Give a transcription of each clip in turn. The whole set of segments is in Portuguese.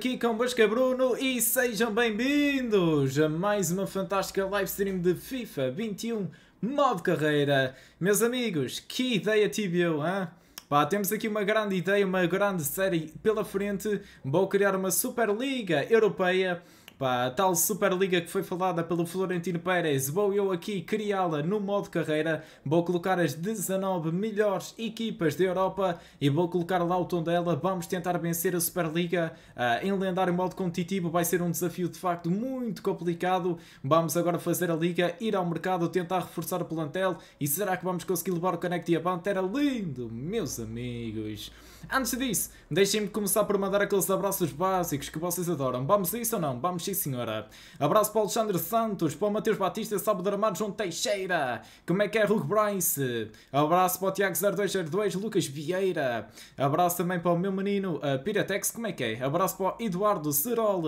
aqui o é Bruno e sejam bem-vindos a mais uma fantástica live stream de FIFA 21 modo carreira. Meus amigos, que ideia tive eu, hein? Pá, temos aqui uma grande ideia, uma grande série pela frente. Vou criar uma Superliga Europeia Pá, a tal Superliga que foi falada pelo Florentino Pérez, vou eu aqui criá-la no modo carreira, vou colocar as 19 melhores equipas da Europa e vou colocar lá o tom dela, vamos tentar vencer a Superliga uh, ah, em lendário modo competitivo, vai ser um desafio de facto muito complicado, vamos agora fazer a Liga, ir ao mercado, tentar reforçar o plantel e será que vamos conseguir levar o Connect e a Bant? lindo, meus amigos! Antes disso, deixem-me começar por mandar aqueles abraços básicos que vocês adoram. Vamos a isso ou não? Vamos sim, senhora. Abraço para o Alexandre Santos, para o Mateus Batista, Sábado Armado, João Teixeira. Como é que é, Hugo Bryce? Abraço para o Tiago0202, Lucas Vieira. Abraço também para o meu menino a Piratex, como é que é? Abraço para o Eduardo Cerol,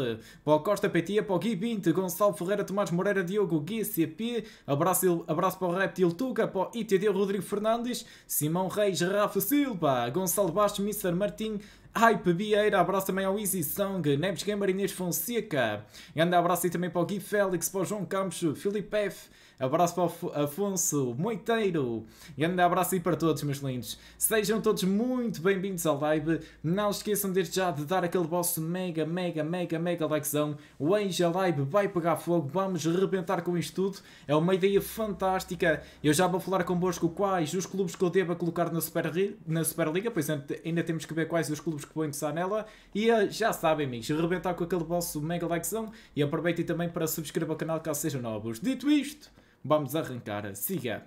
para o Costa Petia, para o Gui Binte, Gonçalo Ferreira, Tomás Moreira, Diogo Gui, CP. Abraço, abraço para o Reptil Tuga, para o ITD Rodrigo Fernandes, Simão Reis, Rafa Silva, Gonçalo Bastos, Mr. Martim, Hype Vieira, abraço também ao Easy Song, Neves Gamer Inês Fonseca, grande abraço aí também para o Gui Félix, para o João Campos, Filipe F., Abraço para o Afonso Moiteiro. Grande abraço aí para todos, meus lindos. Sejam todos muito bem-vindos à live. Não esqueçam desde já de dar aquele vosso mega, mega, mega, mega likezão. Hoje a live vai pegar fogo. Vamos rebentar com isto tudo. É uma ideia fantástica. Eu já vou falar convosco quais os clubes que eu devo colocar na, Super, na Superliga, pois ainda temos que ver quais os clubes que vão interessar nela. E eh, já sabem, amigos, rebentar com aquele vosso mega likezão e aproveitem também para subscrever o canal caso sejam novos. Dito isto, Vamos arrancar, siga!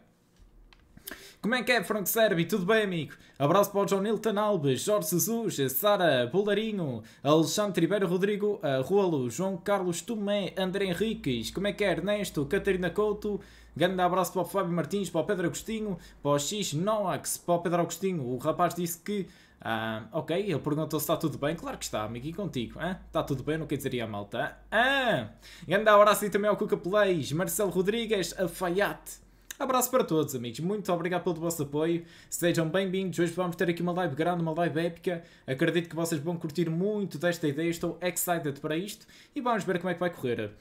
Como é que é, Franco Serbi? Tudo bem, amigo? Abraço para o João Nilton Alves, Jorge Jesus, Sara, Bolarinho, Alexandre Ribeiro Rodrigo, uh, eh, Rualo, João Carlos Tomé, André Henriques, como é que é, Ernesto, Catarina Couto, grande abraço para o Fábio Martins, para o Pedro Agostinho, para o X Noax, para o Pedro Agostinho, o rapaz disse que ah, ok, ele perguntou se está tudo bem. Claro que está, amigo, e contigo? Está tudo bem, não quer dizer a malta. Ah, grande abraço e também ao Cuca Plays, Marcelo Rodrigues, Afayate. Abraço para todos, amigos. Muito obrigado pelo vosso apoio. Sejam bem-vindos. Hoje vamos ter aqui uma live grande, uma live épica. Acredito que vocês vão curtir muito desta ideia. Estou excited para isto e vamos ver como é que vai correr.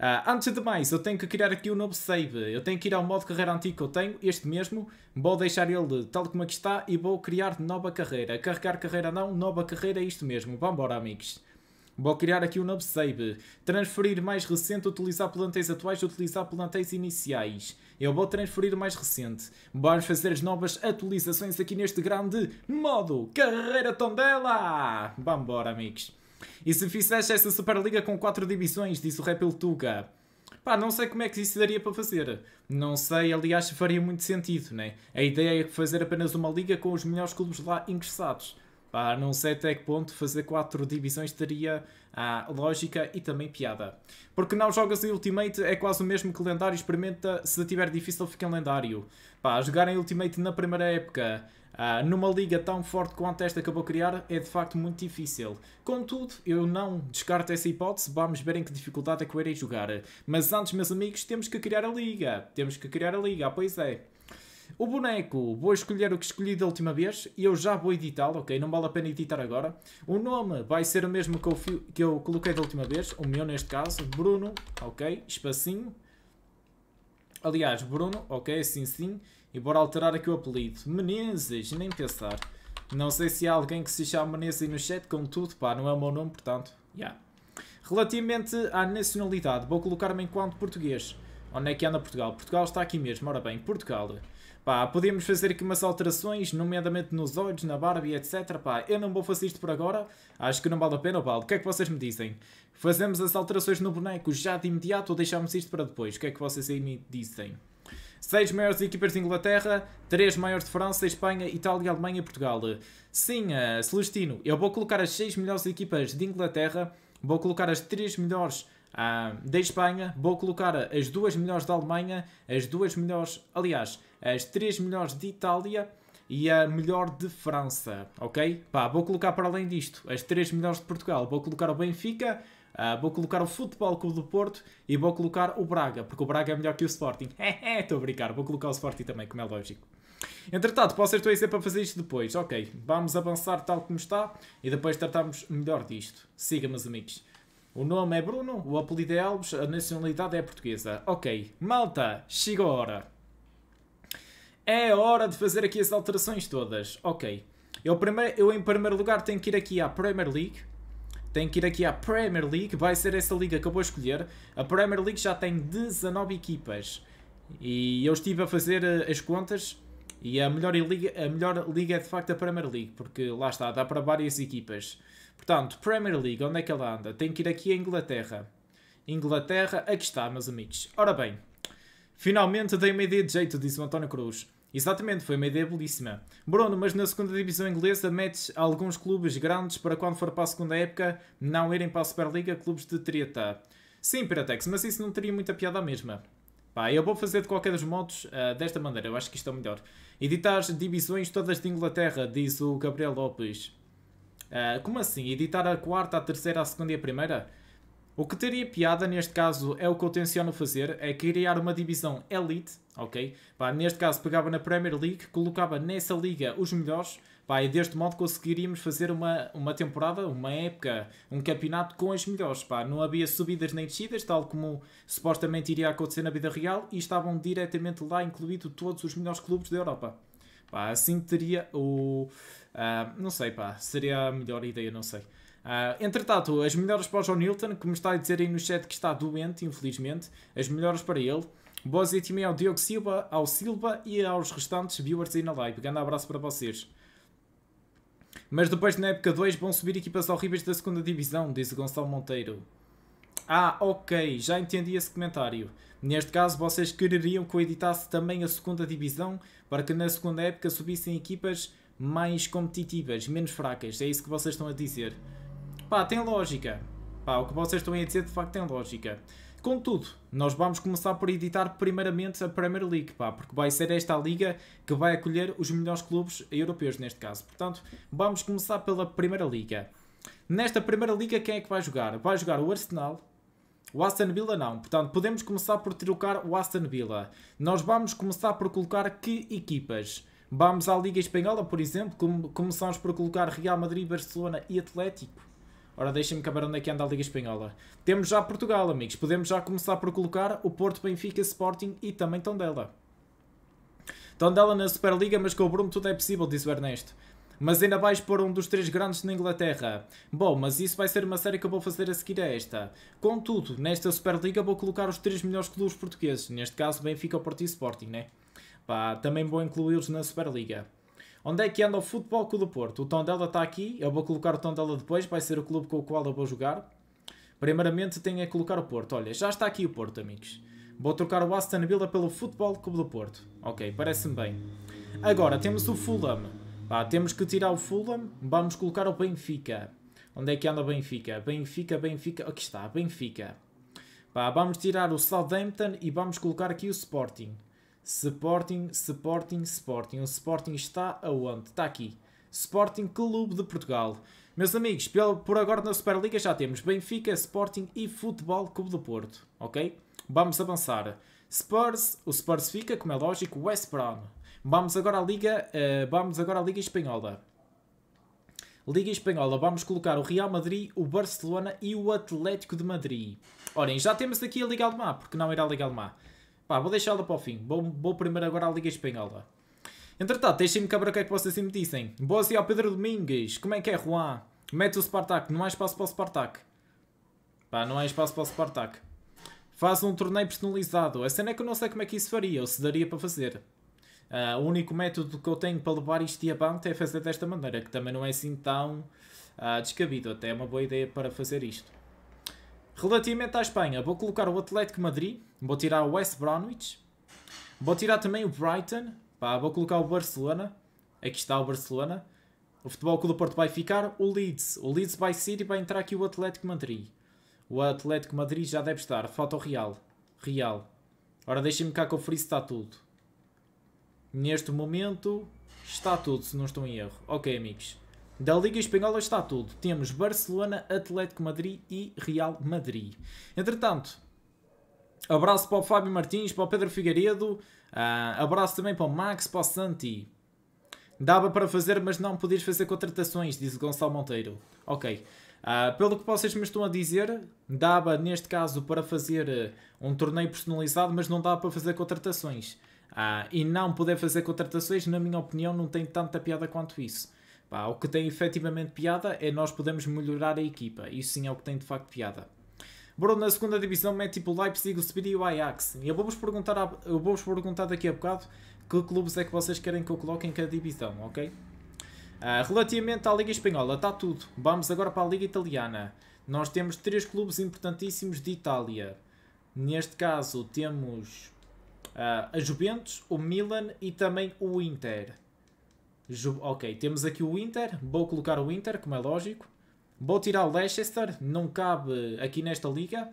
Uh, antes de mais, eu tenho que criar aqui um novo save. Eu tenho que ir ao modo carreira antigo que eu tenho, este mesmo. Vou deixar ele tal como aqui está e vou criar nova carreira. Carregar carreira não, nova carreira é isto mesmo. Vambora, amigos. Vou criar aqui um novo save. Transferir mais recente, utilizar plantéis atuais, utilizar plantéis iniciais. Eu vou transferir mais recente. Vamos fazer as novas atualizações aqui neste grande modo Carreira Tondela. Vambora, amigos. E se fizesse essa Superliga com quatro divisões, disse o Repel Tuga. Pá, não sei como é que isso daria para fazer. Não sei, aliás, faria muito sentido, né? A ideia é fazer apenas uma liga com os melhores clubes lá ingressados. Pá, não sei até que ponto fazer quatro divisões teria a ah, lógica e também piada. Porque não jogas em Ultimate é quase o mesmo que lendário experimenta se tiver difícil fica em lendário. Pá, jogar em Ultimate na primeira época Uh, numa liga tão forte quanto esta acabou de criar, é de facto muito difícil. Contudo, eu não descarto essa hipótese, vamos ver em que dificuldade é que eu irei jogar. Mas antes, meus amigos, temos que criar a liga. Temos que criar a liga, ah, pois é. O boneco, vou escolher o que escolhi da última vez e eu já vou editá-lo, ok? Não vale a pena editar agora. O nome vai ser o mesmo que eu, que eu coloquei da última vez, o meu neste caso, Bruno, ok? Espacinho. Aliás, Bruno, ok? Assim, sim sim. E bora alterar aqui o apelido. Menezes, nem pensar. Não sei se há alguém que se chama Menezes aí no chat, contudo, pá, não é o meu nome, portanto, já. Yeah. Relativamente à nacionalidade, vou colocar-me enquanto português. Onde é que anda Portugal? Portugal está aqui mesmo, ora bem, Portugal. Pá, podíamos fazer aqui umas alterações, nomeadamente nos olhos, na barba e etc. Pá, eu não vou fazer isto por agora, acho que não vale a pena, vale. O que é que vocês me dizem? Fazemos as alterações no boneco já de imediato ou deixamos isto para depois? O que é que vocês aí me dizem? Seis maiores equipas de Inglaterra, três maiores de França, Espanha, Itália, Alemanha e Portugal. Sim, uh, Celestino, eu vou colocar as seis melhores equipas de Inglaterra, vou colocar as três melhores uh, da Espanha, vou colocar as duas melhores da Alemanha, as duas melhores, aliás, as três melhores de Itália e a melhor de França, ok? Pá, vou colocar para além disto as três melhores de Portugal, vou colocar o Benfica, Uh, vou colocar o Futebol Clube do Porto e vou colocar o Braga, porque o Braga é melhor que o Sporting. É, é, estou a brincar, vou colocar o Sporting também, como é lógico. Entretanto, posso ter dizer para fazer isto depois. Ok, vamos avançar tal como está e depois tratamos melhor disto. Siga, meus amigos. O nome é Bruno, o apelido é Alves, a nacionalidade é portuguesa. Ok, malta, chega a hora. É hora de fazer aqui as alterações todas. Ok, eu, primeiro, eu em primeiro lugar tenho que ir aqui à Premier League tem que ir aqui à Premier League, vai ser essa liga que eu vou escolher. A Premier League já tem 19 equipas. E eu estive a fazer eh, as contas e a melhor liga, a melhor liga é de facto a Premier League, porque lá está, dá para várias equipas. Portanto, Premier League, onde é que ela anda? Tem que ir aqui à Inglaterra. Inglaterra, aqui está, meus amigos. Ora bem, finalmente dei uma ideia de jeito, disse o António Cruz. Exatamente, foi uma ideia belíssima. Bruno, mas na segunda divisão inglesa metes alguns clubes grandes para quando for para a segunda época não irem para a Superliga, clubes de treta. Sim, Piratex, mas isso não teria muita piada mesmo. Pá, eu vou fazer de qualquer dos modos uh, desta maneira, eu acho que isto é melhor. Editar divisões todas de Inglaterra, diz o Gabriel Lopes. Uh, como assim? Editar a quarta, a terceira, a segunda e a primeira? O que teria piada neste caso é o que eu tenciono fazer, é criar uma divisão elite, ok? Pá, neste caso pegava na Premier League, colocava nessa liga os melhores, pá, e deste modo conseguiríamos fazer uma, uma temporada, uma época, um campeonato com os melhores, pá. Não havia subidas nem descidas, tal como supostamente iria acontecer na vida real, e estavam diretamente lá incluídos todos os melhores clubes da Europa. Pá, assim teria o... Uh, não sei, pá, seria a melhor ideia, não sei. Uh, entretanto, as melhores para o John Hilton, que me está a dizer aí no chat que está doente, infelizmente. As melhores para ele. Boas e time ao Diogo Silva, ao Silva e aos restantes viewers aí na live. Grande abraço para vocês. Mas depois na época 2 vão subir equipas horríveis da segunda divisão, diz Gonçalo Monteiro. Ah, ok, já entendi esse comentário. Neste caso, vocês quereriam que eu editasse também a segunda divisão para que na segunda época subissem equipas mais competitivas, menos fracas. É isso que vocês estão a dizer. Pá, tem lógica. Pá, o que vocês estão a dizer de facto tem lógica. Contudo, nós vamos começar por editar primeiramente a Premier League, pá, porque vai ser esta a liga que vai acolher os melhores clubes europeus neste caso. Portanto, vamos começar pela Primeira Liga. Nesta Primeira Liga, quem é que vai jogar? Vai jogar o Arsenal, o Aston Villa não. Portanto, podemos começar por trocar o Aston Villa. Nós vamos começar por colocar que equipas? Vamos à Liga Espanhola, por exemplo, como começamos por colocar Real Madrid, Barcelona e Atlético. Ora, deixem-me acabar onde é que anda a Liga Espanhola. Temos já Portugal, amigos. Podemos já começar por colocar o Porto, Benfica, Sporting e também Tondela. Tondela na Superliga, mas com o Bruno tudo é possível, diz o Ernesto. Mas ainda vais pôr um dos três grandes na Inglaterra. Bom, mas isso vai ser uma série que eu vou fazer a seguir a esta. Contudo, nesta Superliga vou colocar os três melhores clubes portugueses. Neste caso, Benfica, Porto e Sporting, né? Pá, também vou incluí-los na Superliga. Onde é que anda o Futebol Clube do Porto? O tom dela está aqui, eu vou colocar o tom dela depois, vai ser o clube com o qual eu vou jogar. Primeiramente tenho a é colocar o Porto. Olha, já está aqui o Porto, amigos. Vou trocar o Aston Villa pelo Futebol Clube do Porto. Ok, parece-me bem. Agora, temos o Fulham. Pá, temos que tirar o Fulham, vamos colocar o Benfica. Onde é que anda o Benfica? Benfica, Benfica, aqui está, Benfica. Pá, vamos tirar o Southampton e vamos colocar aqui o Sporting. Sporting, Sporting, Sporting. O Sporting está aonde? Está aqui. Sporting Clube de Portugal. Meus amigos, por agora na Superliga já temos Benfica, Sporting e Futebol Clube do Porto, ok? Vamos avançar. Spurs, o Spurs fica, como é lógico, West Brom. Vamos agora à Liga, uh, vamos agora à Liga Espanhola. Liga Espanhola, vamos colocar o Real Madrid, o Barcelona e o Atlético de Madrid. Olhem, já temos aqui a Liga Alemã, porque não era a Liga Alemã. Pá, vou deixá-la para o fim. Vou, vou primeiro agora à Liga Espanhola. Entretanto, deixem-me cabra o que é que vocês me dizem. Boa ao Pedro Domingues. Como é que é, Juan? Mete o Spartak. Não há espaço para o Spartak. Pá, não há espaço para o Spartak. Faz um torneio personalizado. A cena é que eu não sei como é que isso faria ou se daria para fazer. Uh, o único método que eu tenho para levar isto banta é fazer desta maneira, que também não é assim tão uh, descabido. Até é uma boa ideia para fazer isto. Relativamente à Espanha, vou colocar o Atlético Madrid, vou tirar o West Bromwich, vou tirar também o Brighton, pá, vou colocar o Barcelona, aqui está o Barcelona. O Futebol Clube do Porto vai ficar, o Leeds, o Leeds vai ser e vai entrar aqui o Atlético Madrid. O Atlético Madrid já deve estar, falta o Real, Real. Ora, deixem-me cá conferir se está tudo. Neste momento está tudo, se não estou em erro. Ok, amigos. Da Liga Espanhola está tudo. Temos Barcelona, Atlético Madrid e Real Madrid. Entretanto, abraço para o Fábio Martins, para o Pedro Figueiredo, uh, abraço também para o Max, para o Santi. Dava para fazer, mas não podias fazer contratações, diz o Gonçalo Monteiro. Ok. Uh, pelo que vocês me estão a dizer, dava neste caso para fazer ah, um torneio personalizado, mas não dá para fazer contratações. Uh, e não poder fazer contratações, na minha opinião, não tem tanta piada quanto isso. Pá, o que tem efetivamente piada é nós podemos melhorar a equipa. Isso sim é o que tem de facto piada. Bruno, na segunda divisão mete é tipo Leipzig, o Sevilla e o Ajax. Eu vou-vos perguntar, vou perguntar daqui a bocado que clubes é que vocês querem que eu coloque em cada divisão, ok? Uh, relativamente à Liga Espanhola, está tudo. Vamos agora para a Liga Italiana. Nós temos três clubes importantíssimos de Itália. Neste caso temos uh, a Juventus, o Milan e também o Inter. Ok, temos aqui o Inter. Vou colocar o Inter, como é lógico. Vou tirar o Leicester, não cabe aqui nesta liga.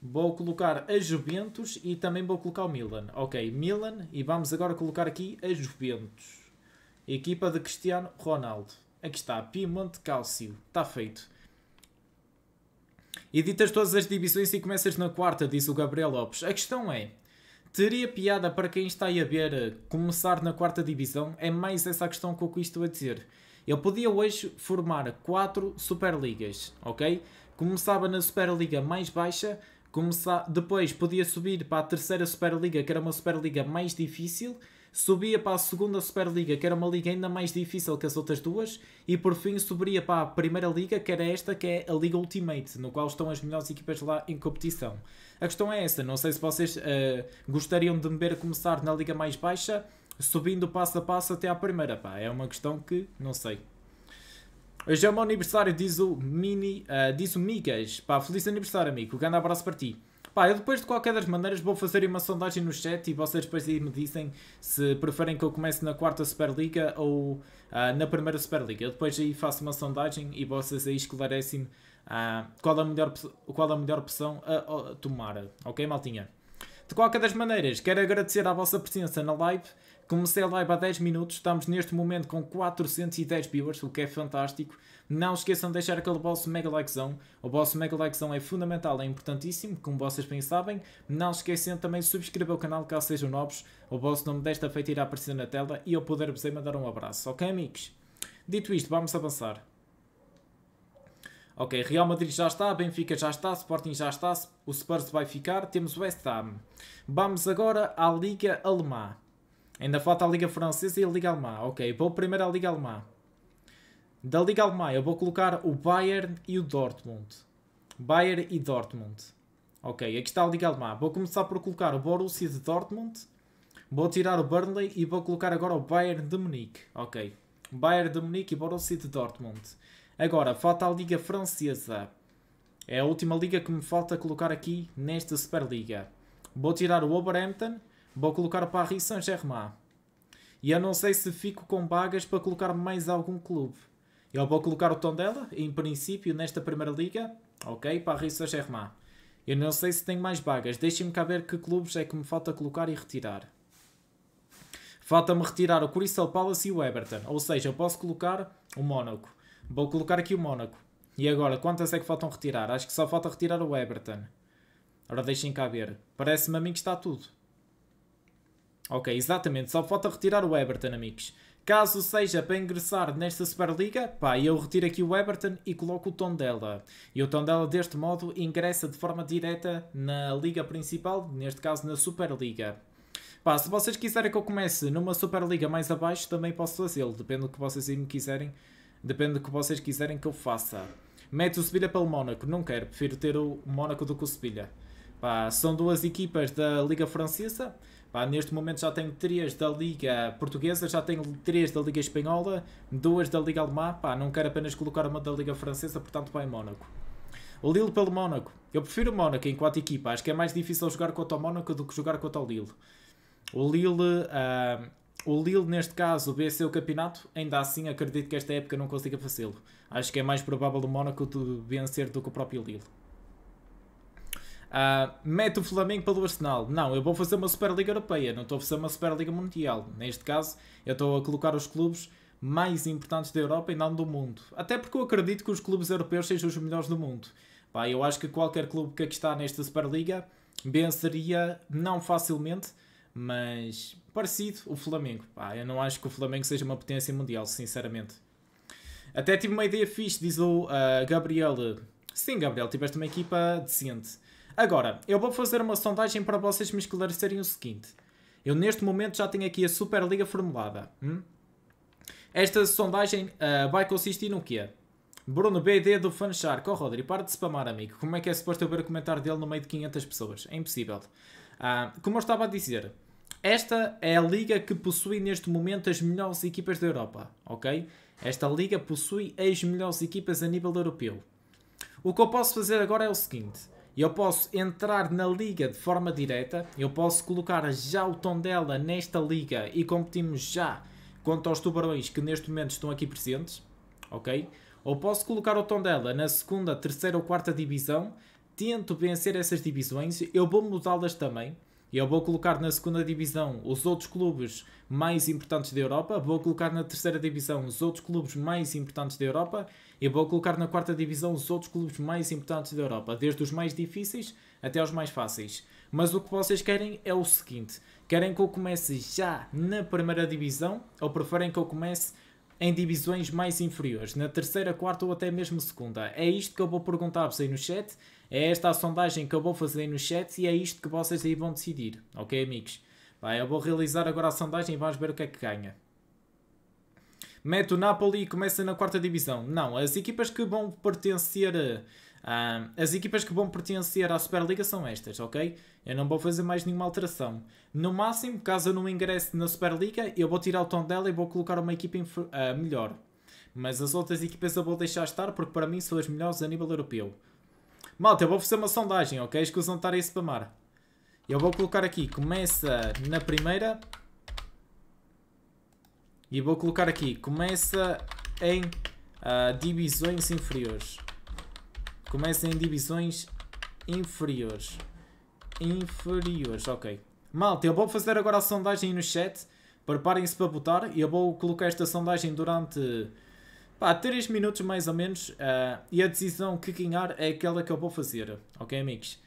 Vou colocar a Juventus e também vou colocar o Milan. Ok, Milan e vamos agora colocar aqui a Juventus. Equipa de Cristiano Ronaldo. Aqui está, Piemonte Calcio. Está feito. Editas todas as divisões e começas na quarta, diz o Gabriel Lopes. A questão é, Teria piada para quem está aí a ver eh, começar na quarta divisão? É mais essa a questão que eu estou a dizer. Ele podia hoje formar quatro Superligas, ok? Começava na Superliga mais baixa, depois podia subir para a terceira Superliga, que era uma Superliga mais difícil, subia para a segunda Superliga, que era uma liga ainda mais difícil que as outras duas, e por fim subia para a primeira liga, que era esta, que é a Liga Ultimate, no qual estão as melhores equipas lá em competição. A questão é essa, não sei se vocês uh, gostariam de me ver começar na liga mais baixa, subindo passo a passo até à primeira, pá, é uma questão que não sei. Hoje é o meu aniversário, diz o Mini, uh, diz o Migas. Pá, feliz aniversário, amigo. Um grande abraço para ti. Pá, eu depois de qualquer das maneiras vou fazer uma sondagem no chat e vocês depois aí me dizem se preferem que eu comece na quarta Superliga ou uh, na primeira Superliga. Eu depois aí faço uma sondagem e vocês aí esclarecem-me uh, ah, qual, a melhor, qual a melhor opção a, a tomar. Ok, maltinha? De qualquer das maneiras, quero agradecer a vossa presença na live. Comecei live há 10 minutos, estamos neste momento com 410 viewers, o que é fantástico. Não esqueçam de deixar aquele vosso mega likezão. O vosso mega likezão é fundamental, é importantíssimo, como vocês bem sabem. Não esqueçam também de subscrever o canal caso sejam novos. O vosso nome desta feita irá aparecer na tela e eu poder-vos mandar um abraço, ok amigos? Dito isto, vamos avançar. Ok, Real Madrid já está, Benfica já está, Sporting já está, o Spurs vai ficar, temos o West Ham. Vamos agora à Liga Alemã. Ainda falta a Liga Francesa e a Liga Alemã. Ok, vou primeiro à Liga Alemã. Da Liga Alemã eu vou colocar o Bayern e o Dortmund. Bayern e Dortmund. Ok, aqui está a Liga Alemã. Vou começar por colocar o Borussia de Dortmund. Vou tirar o Burnley e vou colocar agora o Bayern de Munique. Ok, Bayern de Munique e Borussia de Dortmund. Agora, falta a Liga Francesa. É a última liga que me falta colocar aqui nesta Superliga. Vou tirar o Wolverhampton Vou colocar Paris Saint-Germain. E eu não sei se fico com vagas para colocar mais algum clube. Eu vou colocar o Tondela, em princípio, nesta primeira liga. Ok, Paris Saint-Germain. Eu não sei se tenho mais vagas. Deixem-me cá ver que clubes é que me falta colocar e retirar. Falta-me retirar o Crystal Palace e o Everton. Ou seja, eu posso colocar o Mónaco. Vou colocar aqui o Mónaco. E agora, quantas é que faltam retirar? Acho que só falta retirar o Everton. Ora, deixem cá ver. Parece-me a mim que está tudo. Ok, exatamente. Só falta retirar o Everton, amigos. Caso seja para ingressar nesta Superliga, pá, eu retiro aqui o Everton e coloco o Tondela. E o Tondela, deste modo, ingressa de forma direta na Liga Principal, neste caso na Superliga. Pá, se vocês quiserem que eu comece numa Superliga mais abaixo, também posso fazê-lo. Depende do que vocês me quiserem. Depende do que vocês quiserem que eu faça. Mete o Sevilha pelo Mónaco. Não quero. Prefiro ter o Mónaco do que o Sevilha. Pá, são duas equipas da Liga Francesa. Pá, neste momento já tenho 3 da Liga Portuguesa, já tenho 3 da Liga Espanhola, 2 da Liga Alemã, pá, não quero apenas colocar uma da Liga Francesa, portanto vai Mónaco. O Lille pelo Mónaco. Eu prefiro o Mónaco enquanto equipa, acho que é mais difícil jogar contra o Mónaco do que jogar contra o Lille. O Lille, uh, o Lille neste caso, venceu o campeonato, ainda assim acredito que esta época não consiga fazê-lo. Acho que é mais provável o Mónaco de vencer do que o próprio Lille. Uh, mete o Flamengo pelo Arsenal. Não, eu vou fazer uma Superliga Europeia, não estou a fazer uma Superliga Mundial. Neste caso, eu estou a colocar os clubes mais importantes da Europa e não do mundo. Até porque eu acredito que os clubes europeus sejam os melhores do mundo. Pá, eu acho que qualquer clube que aqui está nesta Superliga venceria, não facilmente, mas parecido, o Flamengo. Pá, eu não acho que o Flamengo seja uma potência mundial, sinceramente. Até tive uma ideia fixe, diz o uh, Gabriel. Sim, Gabriel, tiveste uma equipa decente. Agora, eu vou fazer uma sondagem para vocês me esclarecerem o seguinte. Eu neste momento já tenho aqui a Superliga formulada. Hum? Esta sondagem uh, vai consistir no quê? Bruno BD do Fancharco. Oh, Rodrigo, para de spamar, amigo. Como é que é suposto eu ver o comentário dele no meio de 500 pessoas? É impossível. Uh, como eu estava a dizer, esta é a liga que possui neste momento as melhores equipas da Europa, ok? Esta liga possui as melhores equipas a nível europeu. O que eu posso fazer agora é o seguinte eu posso entrar na liga de forma direta, eu posso colocar já o tom dela nesta liga e competimos já contra os Tubarões que neste momento estão aqui presentes, ok? Ou posso colocar o tom dela na segunda, terceira ou quarta divisão, tento vencer essas divisões, eu vou mudá-las também. Eu vou colocar na segunda divisão os outros clubes mais importantes da Europa, vou colocar na terceira divisão os outros clubes mais importantes da Europa e vou colocar na quarta divisão os outros clubes mais importantes da Europa, desde os mais difíceis até aos mais fáceis. Mas o que vocês querem é o seguinte: querem que eu comece já na primeira divisão ou preferem que eu comece em divisões mais inferiores, na terceira, quarta ou até mesmo segunda? É isto que eu vou perguntar-vos aí no chat, é esta a sondagem que eu vou fazer aí no chat e é isto que vocês aí vão decidir, ok, amigos? Vai, eu vou realizar agora a sondagem e vamos ver o que é que ganha mete o Napoli e começa na quarta divisão. Não, as equipas que vão pertencer. Uh, as equipas que vão pertencer à Superliga são estas, ok? Eu não vou fazer mais nenhuma alteração. No máximo, caso eu não ingresse na Superliga, eu vou tirar o tom dela e vou colocar uma equipa uh, melhor. Mas as outras equipas eu vou deixar estar porque para mim são as melhores a nível europeu. Malta, eu vou fazer uma sondagem, ok? Escusam estar a spamar. Eu vou colocar aqui, começa na primeira e vou colocar aqui, começa em uh, divisões inferiores. Começa em divisões inferiores. Inferiores, ok. Malta, eu vou fazer agora a sondagem no chat. Preparem-se para votar. Eu vou colocar esta sondagem durante pá, 3 minutos mais ou menos. Uh, e a decisão que ganhar é aquela que eu vou fazer. Ok, amigos?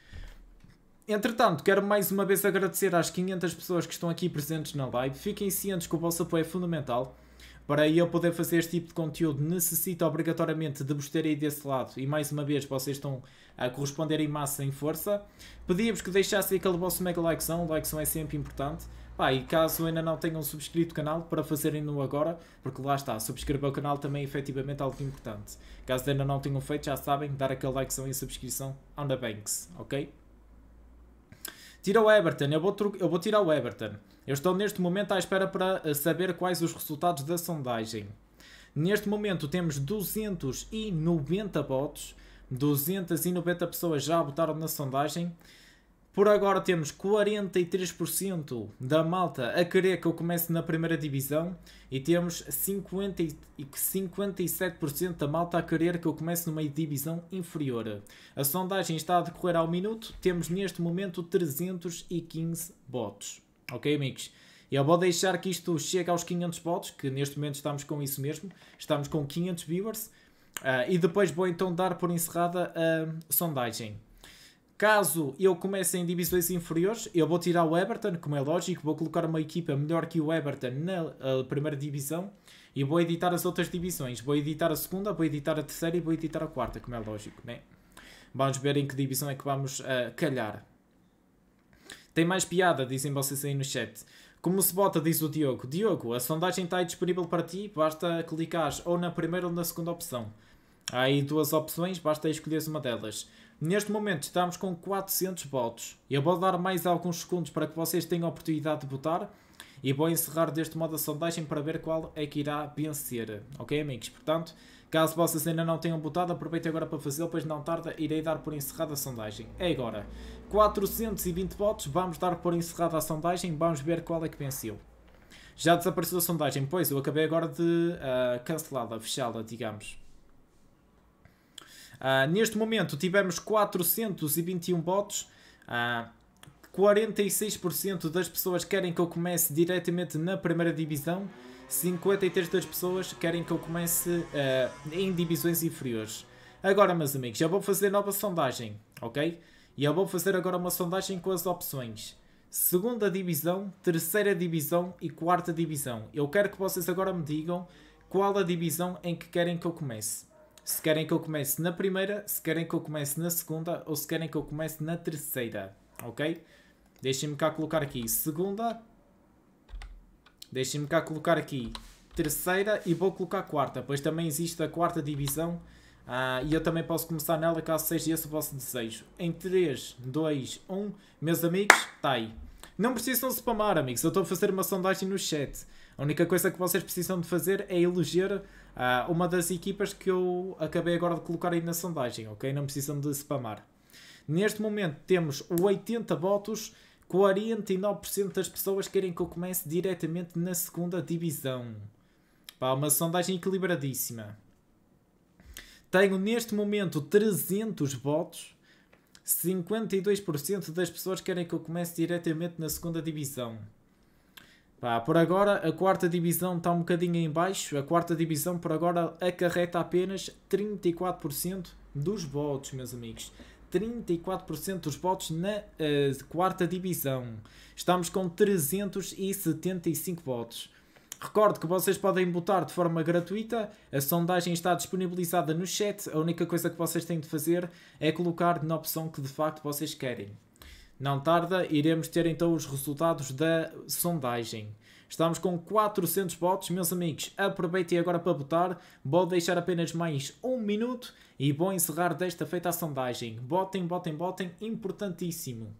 Entretanto, quero mais uma vez agradecer às 500 pessoas que estão aqui presentes na live. Fiquem cientes que o vosso apoio é fundamental. Para eu poder fazer este tipo de conteúdo, necessito obrigatoriamente de vos aí desse lado. E mais uma vez, vocês estão a corresponder em massa, em força. Pedia-vos que deixassem aquele vosso mega likezão. O likezão é sempre importante. Pá, ah, e caso ainda não tenham subscrito o canal, para fazerem-no agora, porque lá está, subscrever o canal também é efetivamente algo importante. Caso ainda não tenham feito, já sabem, dar aquele likezão e subscrição on the banks, ok? Tira o Everton, eu vou, eu vou tirar o Everton. Eu estou neste momento à espera para eh, saber quais os resultados da sondagem. Neste momento temos 290 votos, 290 pessoas já votaram na sondagem por agora temos 43% da malta a querer que eu comece na primeira divisão e temos 50 e 57% da malta a querer que eu comece numa divisão inferior. A sondagem está a decorrer ao minuto, temos neste momento 315 votos. Ok, amigos? Eu vou deixar que isto chegue aos 500 votos, que neste momento estamos com isso mesmo, estamos com 500 viewers. Uh, e depois vou então dar por encerrada a sondagem. Caso eu comece em divisões inferiores, eu vou tirar o Everton, como é lógico, vou colocar uma equipa melhor que o Everton na eh, primeira divisão e vou editar as outras divisões. Vou editar a segunda, vou editar a terceira e vou editar a quarta, como é lógico, né? Vamos ver em que divisão é que vamos uh, calhar. Tem mais piada, dizem vocês aí no chat. Como se bota diz o Diogo. Diogo, a sondagem está aí disponível para ti, basta clicar ou na primeira ou na segunda opção. Há aí duas opções, basta escolheres uma delas. Neste momento estamos com 400 votos. Eu vou dar mais alguns segundos para que vocês tenham a oportunidade de votar e vou encerrar deste modo a sondagem para ver qual é que irá vencer. Ok, amigos? Portanto, caso vocês ainda não tenham votado, aproveitem agora para fazê-lo, pois não tarda, irei dar por encerrada a sondagem. É agora. 420 votos, vamos dar por encerrada a sondagem, vamos ver qual é que venceu. Já desapareceu a sondagem, pois eu acabei agora de uh, cancelá-la, fechá-la, digamos. Uh, neste momento tivemos 421 votos. Uh, 46% das pessoas querem que eu comece diretamente na primeira divisão. 53% das pessoas querem que eu comece uh, em divisões inferiores. Agora, meus amigos, eu vou fazer nova sondagem, ok? E eu vou fazer agora uma sondagem com as opções. Segunda divisão, terceira divisão e quarta divisão. Eu quero que vocês agora me digam qual a divisão em que querem que eu comece se querem que eu comece na primeira, se querem que eu comece na segunda ou se querem que eu comece na terceira, ok? Deixem-me cá colocar aqui segunda, deixem-me cá colocar aqui terceira e vou colocar quarta, pois também existe a quarta divisão ah, e eu também posso começar nela caso seja esse o vosso desejo. Em 3, 2, 1, meus amigos, está aí. Não precisam spamar, amigos, eu estou a fazer uma sondagem no chat. A única coisa que vocês precisam de fazer é eleger uh, uma das equipas que eu acabei agora de colocar aí na sondagem, ok? Não precisam de spamar. Neste momento temos 80 votos, 49% das pessoas querem que eu comece diretamente na segunda divisão. Pá, uma sondagem equilibradíssima. Tenho neste momento 300 votos. 52% das pessoas querem que eu comece diretamente na segunda divisão. Pá, por agora a quarta divisão está um bocadinho em baixo. A quarta divisão por agora acarreta apenas 34% dos votos, meus amigos. 34% dos votos na uh, quarta divisão. Estamos com 375 votos. Recordo que vocês podem votar de forma gratuita, a sondagem está disponibilizada no chat, a única coisa que vocês têm de fazer é colocar na opção que de facto vocês querem. Não tarda, iremos ter então os resultados da sondagem. Estamos com 400 votos, meus amigos. Aproveitem agora para votar. Vou deixar apenas mais um minuto e vou encerrar desta feita a sondagem. Votem, votem, votem. Importantíssimo.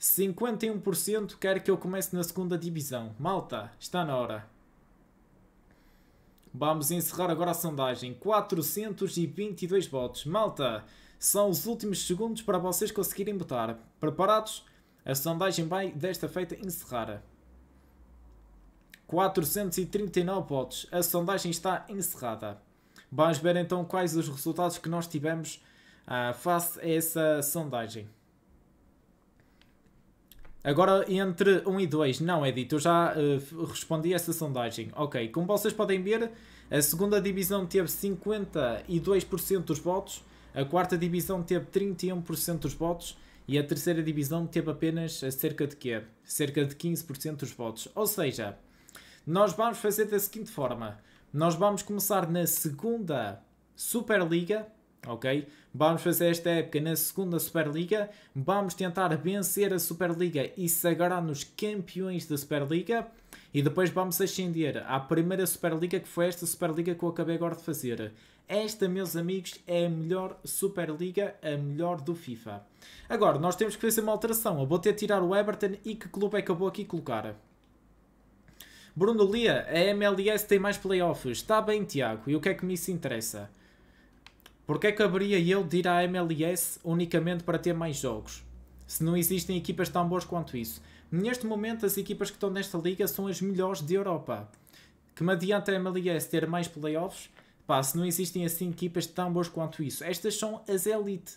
51% quer que eu comece na segunda divisão. Malta, está na hora. Vamos encerrar agora a sondagem. 422 votos. Malta, são os últimos segundos para vocês conseguirem votar. Preparados? A sondagem vai, desta feita, encerrar. 439 votos. A sondagem está encerrada. Vamos ver então quais os resultados que nós tivemos ah, face a essa sondagem. Agora entre 1 e 2. Não, Edito, eu já uh, respondi essa sondagem. Ok, como vocês podem ver, a segunda divisão teve 52% dos votos. A quarta divisão teve 31% dos votos e a terceira divisão teve apenas cerca de quê? Cerca de 15% dos votos. Ou seja, nós vamos fazer da seguinte forma. Nós vamos começar na segunda Superliga, ok? Vamos fazer esta época na segunda Superliga, vamos tentar vencer a Superliga e sagrar-nos campeões da Superliga e depois vamos ascender à primeira Superliga, que foi esta Superliga que eu acabei agora de fazer. Esta, meus amigos, é a melhor Superliga, a melhor do FIFA. Agora, nós temos que fazer uma alteração. Eu vou ter de tirar o Everton e que clube é que eu vou aqui colocar? Bruno Lia, a MLS tem mais playoffs. Está bem, Tiago. E o que é que me isso interessa? Porquê é que haveria eu de ir à MLS unicamente para ter mais jogos? Se não existem equipas tão boas quanto isso. Neste momento, as equipas que estão nesta liga são as melhores da Europa. Que me adianta a MLS ter mais playoffs Pá, se não existem assim equipas tão boas quanto isso, estas são as elite.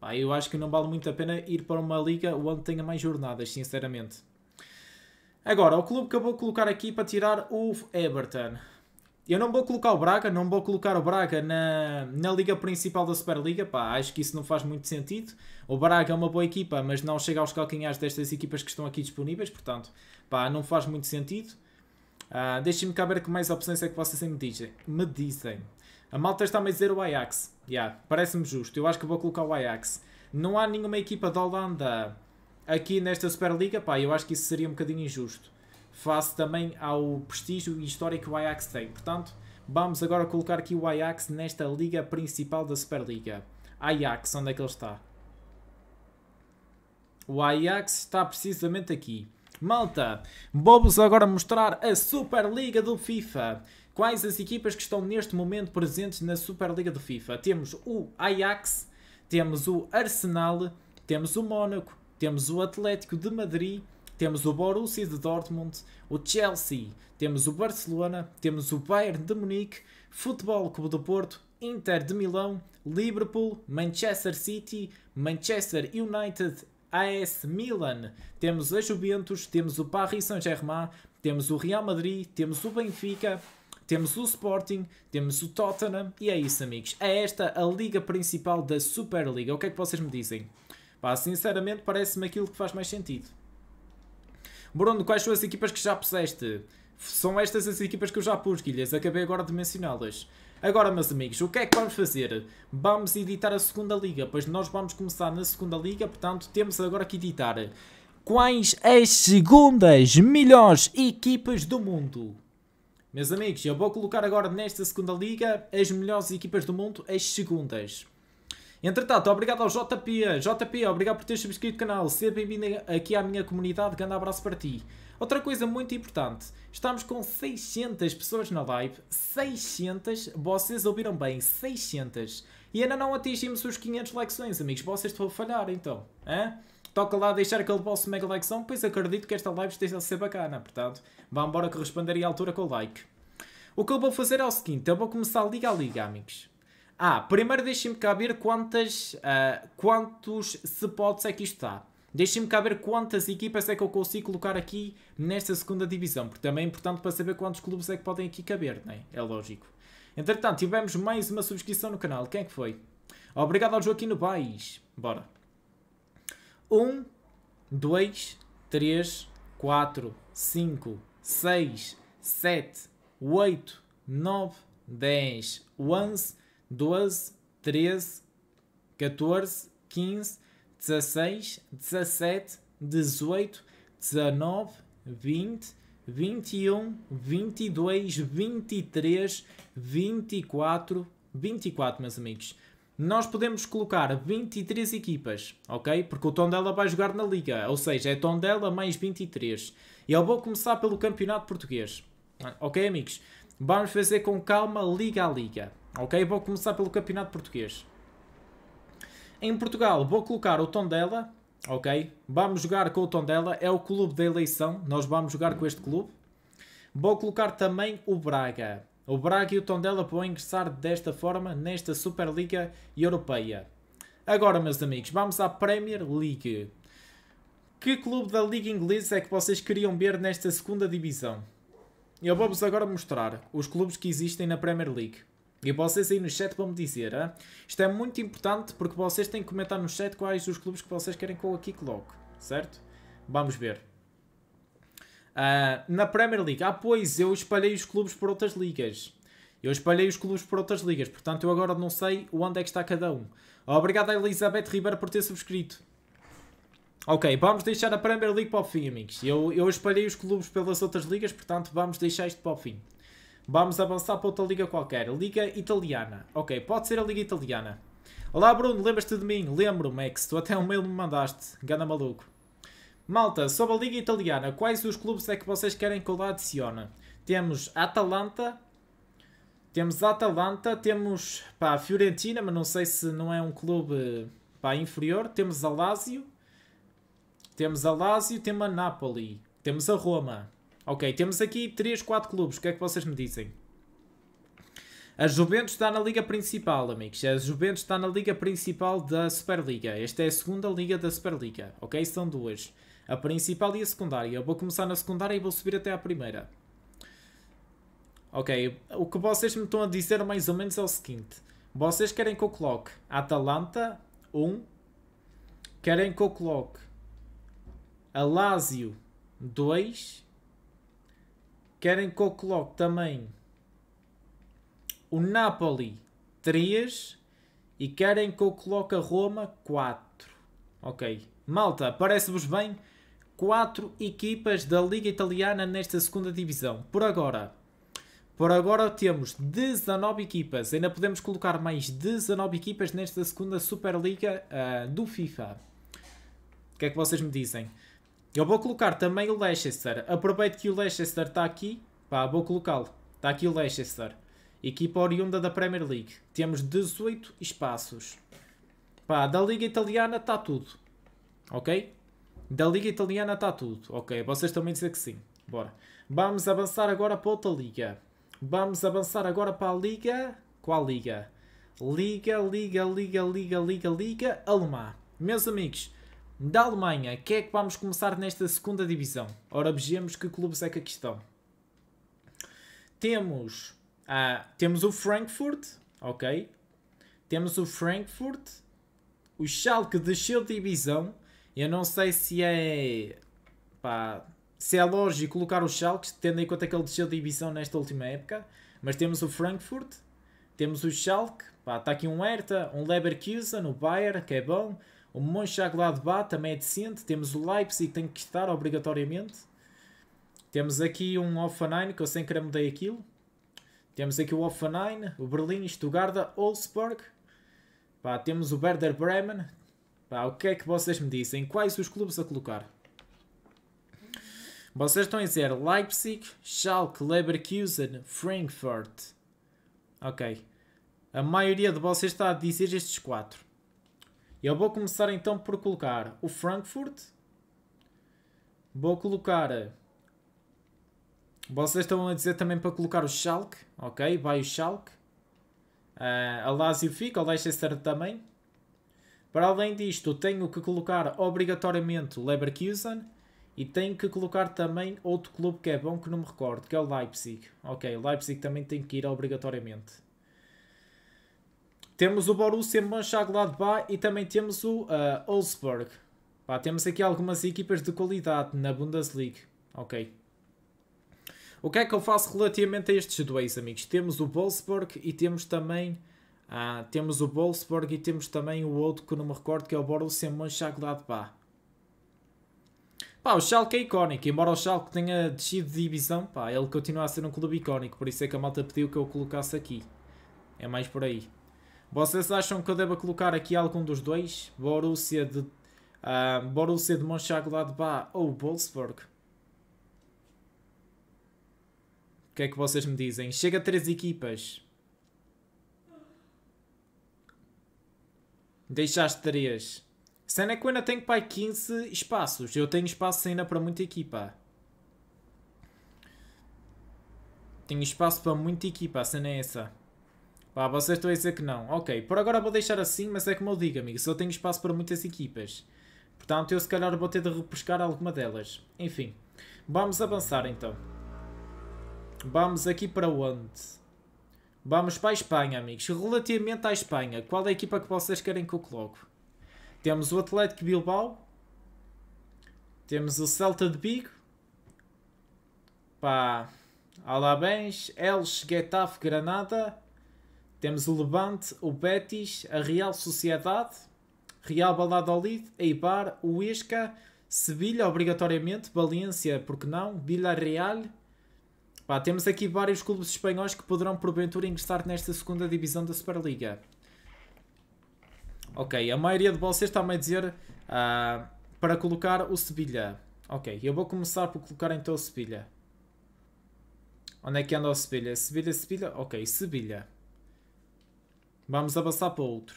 Pá, eu acho que não vale muito a pena ir para uma liga onde tenha mais jornadas, sinceramente. Agora, o clube que eu vou colocar aqui para tirar o Everton. Eu não vou colocar o Braga, não vou colocar o Braga na, na liga principal da Superliga, pá, acho que isso não faz muito sentido. O Braga é uma boa equipa, mas não chega aos calcanhares destas equipas que estão aqui disponíveis, portanto, pá, não faz muito sentido. Uh, ah, Deixem-me caber que mais opções é que vocês me dizem. Me dizem. A malta está-me a dizer o Ajax. Yeah, Parece-me justo. Eu acho que vou colocar o Ajax. Não há nenhuma equipa da Holanda aqui nesta Superliga. Pá, eu acho que isso seria um bocadinho injusto. Face também ao prestígio e história que o Ajax tem. Portanto, vamos agora colocar aqui o Ajax nesta liga principal da Superliga. Ajax, onde é que ele está? O Ajax está precisamente aqui. Malta, vou-vos agora mostrar a Superliga do FIFA. Quais as equipas que estão neste momento presentes na Superliga do FIFA? Temos o Ajax, temos o Arsenal, temos o Mónaco, temos o Atlético de Madrid, temos o Borussia de Dortmund, o Chelsea, temos o Barcelona, temos o Bayern de Munique, Futebol Clube do Porto, Inter de Milão, Liverpool, Manchester City, Manchester United AS Milan, temos a Juventus, temos o Paris Saint-Germain, temos o Real Madrid, temos o Benfica, temos o Sporting, temos o Tottenham e é isso, amigos. É esta a liga principal da Superliga. O que é que vocês me dizem? Pá, sinceramente, parece-me aquilo que faz mais sentido. Bruno, quais são as equipas que já puseste? São estas as equipas que eu já pus, Guilhas. Acabei agora de mencioná-las. Agora, meus amigos, o que é que vamos fazer? Vamos editar a segunda liga, pois nós vamos começar na segunda liga, portanto temos agora que editar quais as segundas melhores equipas do mundo. Meus amigos, eu vou colocar agora nesta segunda liga as melhores equipas do mundo, as segundas. Entretanto, obrigado ao JP. JP, obrigado por teres subscrito o canal. Seja bem-vindo aqui à minha comunidade. Grande abraço para ti. Outra coisa muito importante, estamos com 600 pessoas na live, 600, vocês ouviram bem, 600. E ainda não atingimos os 500 likes amigos, vocês estão a falhar então, é? Toca lá deixar aquele vosso mega lecção, pois acredito que esta live esteja a ser bacana, portanto, vá embora corresponder à altura com o like. O que eu vou fazer é o seguinte, eu vou começar a ligar a liga, amigos. Ah, primeiro deixem-me cá ver quantas, uh, quantos spots é que isto está. Deixem-me cá ver quantas equipas é que eu consigo colocar aqui nesta segunda divisão, porque também é importante para saber quantos clubes é que podem aqui caber, não é? É lógico. Entretanto, tivemos mais uma subscrição no canal. Quem é que foi? Obrigado ao Joaquim Novaes. Bora. 1, 2, 3, 4, 5, 6, 7, 8, 9, 10, 11, 12, 13, 14, 15, 16, 17, 18, 19, 20, 21, 22, 23, 24, 24, meus amigos. Nós podemos colocar 23 equipas, ok? Porque o Tondela vai jogar na Liga, ou seja, é Tondela mais 23. E eu vou começar pelo Campeonato Português, ok, amigos? Vamos fazer com calma, liga a liga, ok? Vou começar pelo Campeonato Português. Em Portugal, vou colocar o Tondela, ok? Vamos jogar com o Tondela, é o clube da eleição, nós vamos jogar com este clube. Vou colocar também o Braga. O Braga e o Tondela vão ingressar desta forma nesta Superliga Europeia. Agora, meus amigos, vamos à Premier League. Que clube da Liga Inglesa é que vocês queriam ver nesta segunda divisão? Eu vou-vos agora mostrar os clubes que existem na Premier League. E vocês aí no chat vão me dizer, hein? Ah, isto é muito importante porque vocês têm que comentar no chat quais os clubes que vocês querem que eu aqui coloque, certo? Vamos ver. Uh, na Premier League, ah pois, eu espalhei os clubes por outras ligas. Eu espalhei os clubes por outras ligas, portanto eu agora não sei onde é que está cada um. Obrigado a Elizabeth Ribeiro por ter subscrito. Ok, vamos deixar a Premier League para o fim, amigos. Eu, eu espalhei os clubes pelas outras ligas, portanto vamos deixar isto para o fim. Vamos avançar para outra liga qualquer. Liga italiana. Ok, pode ser a liga italiana. Olá Bruno, lembras-te de mim? lembro Max. tu até um mail me mandaste. Gana maluco. Malta, sobre a liga italiana, quais os clubes é que vocês querem que eu lá adicione? Temos Atalanta, temos Atalanta, temos pá, Fiorentina, mas não sei se não é um clube pá, inferior. Temos a Lazio, temos a temos a Napoli, temos a Roma. Ok, temos aqui 3, 4 clubes. O que é que vocês me dizem? A Juventus está na liga principal, amigos. A Juventus está na liga principal da Superliga. Esta é a segunda liga da Superliga, ok? São duas. A principal e a secundária. Eu vou começar na secundária e vou subir até à primeira. Ok, o que vocês me estão a dizer mais ou menos é o seguinte. Vocês querem que eu coloque Atalanta 1. Querem que eu coloque a Lazio 2. Querem que eu coloque também o Napoli 3 e querem que eu coloque a Roma 4. Ok. Malta, parece-vos bem? Quatro equipas da Liga Italiana nesta segunda divisão. Por agora. Por agora temos 19 equipas. Ainda podemos colocar mais 19 equipas nesta segunda Superliga uh, do FIFA. O que é que vocês me dizem? Eu vou colocar também o Leicester. Aproveito que o Leicester está aqui. Pá, vou colocá-lo. Está aqui o Leicester. Equipa oriunda da Premier League. Temos 18 espaços. Pá, da Liga Italiana está tudo. Ok? Da Liga Italiana está tudo. Ok, vocês também dizem que sim. Bora. Vamos avançar agora para outra liga. Vamos avançar agora para a liga... Qual liga? Liga, liga, liga, liga, liga, liga alemã. Meus amigos, da Alemanha, que é que vamos começar nesta segunda divisão? Ora, vejamos que clubes é que aqui estão. Temos, ah, temos o Frankfurt, ok? Temos o Frankfurt. O Schalke desceu de divisão. Eu não sei se é... Pá, se é lógico colocar o Schalke, tendo em conta que ele desceu de divisão nesta última época. Mas temos o Frankfurt, temos o Schalke, está aqui um Hertha, um Leverkusen, o Bayern, que é bom, o Mönchengladbach também é decente. Temos o Leipzig que tem que estar obrigatoriamente. Temos aqui um Offenheim que eu sem querer mudei aquilo. Temos aqui o Offenheim, o Berlim, Stuttgart, Wolfsburg. Pá, temos o Werder Bremen. Pá, o que é que vocês me dizem? Quais os clubes a colocar? Vocês estão a dizer Leipzig, Schalke, Leverkusen, Frankfurt. Ok. A maioria de vocês está a dizer estes quatro. Eu vou começar então por colocar o Frankfurt. Vou colocar. Vocês estão a dizer também para colocar o Schalke, ok? Vai o Schalke. Uh, a Lazio fica, o Leicester também. Para além disto, tenho que colocar obrigatoriamente o Leverkusen e tenho que colocar também outro clube que é bom que não me recordo, que é o Leipzig. Ok, o Leipzig também tem que ir obrigatoriamente. Temos o Borussia Mönchengladbach e também temos o uh, Wolfsburg. Pá, temos aqui algumas equipas de qualidade na Bundesliga. Ok. O que é que eu faço relativamente a estes dois, amigos? Temos o Wolfsburg e temos também... Ah, temos o Wolfsburg e temos também o outro que não me recordo, que é o Borussia Mönchengladbach. Pá, o Schalke é icónico. Embora o Schalke tenha descido de divisão, pá, ele continua a ser um clube icónico. Por isso é que a malta pediu que eu o colocasse aqui. É mais por aí. Vocês acham que eu deva colocar aqui algum dos dois? Borussia de, uh, Borussia de Mönchengladbach ou Wolfsburg? O que é que vocês me dizem? Chega a três equipas. Deixaste três. eu ainda tem para 15 espaços. Eu tenho espaço ainda para muita equipa. Tenho espaço para muita equipa, a cena é essa. Pá, vocês estão a dizer que não. Ok, por agora vou deixar assim, mas é como eu digo, amigos, eu tenho espaço para muitas equipas. Portanto, eu se calhar vou ter de repescar alguma delas. Enfim, vamos avançar então. Vamos aqui para onde? Vamos para a Espanha, amigos. Relativamente à Espanha, qual é a equipa que vocês querem que eu coloque? Temos o Atlético Bilbao. Temos o Celta de Vigo. Pá, Alabens, Elche, Getafe, Granada... Temos o Levante, o Betis, a Real Sociedade, Real Valladolid, Eibar, o Isca, Sevilha, obrigatoriamente, Valência, porque não, Villarreal. Pá, temos aqui vários clubes espanhóis que poderão porventura ingressar nesta segunda divisão da Superliga. Ok, a maioria de vocês está-me a dizer uh, para colocar o Sevilha. Ok, eu vou começar por colocar então o Sevilha. Onde é que anda o Sevilha? Sevilha, Sevilha? Ok, Sevilha. Vamos avançar para outro.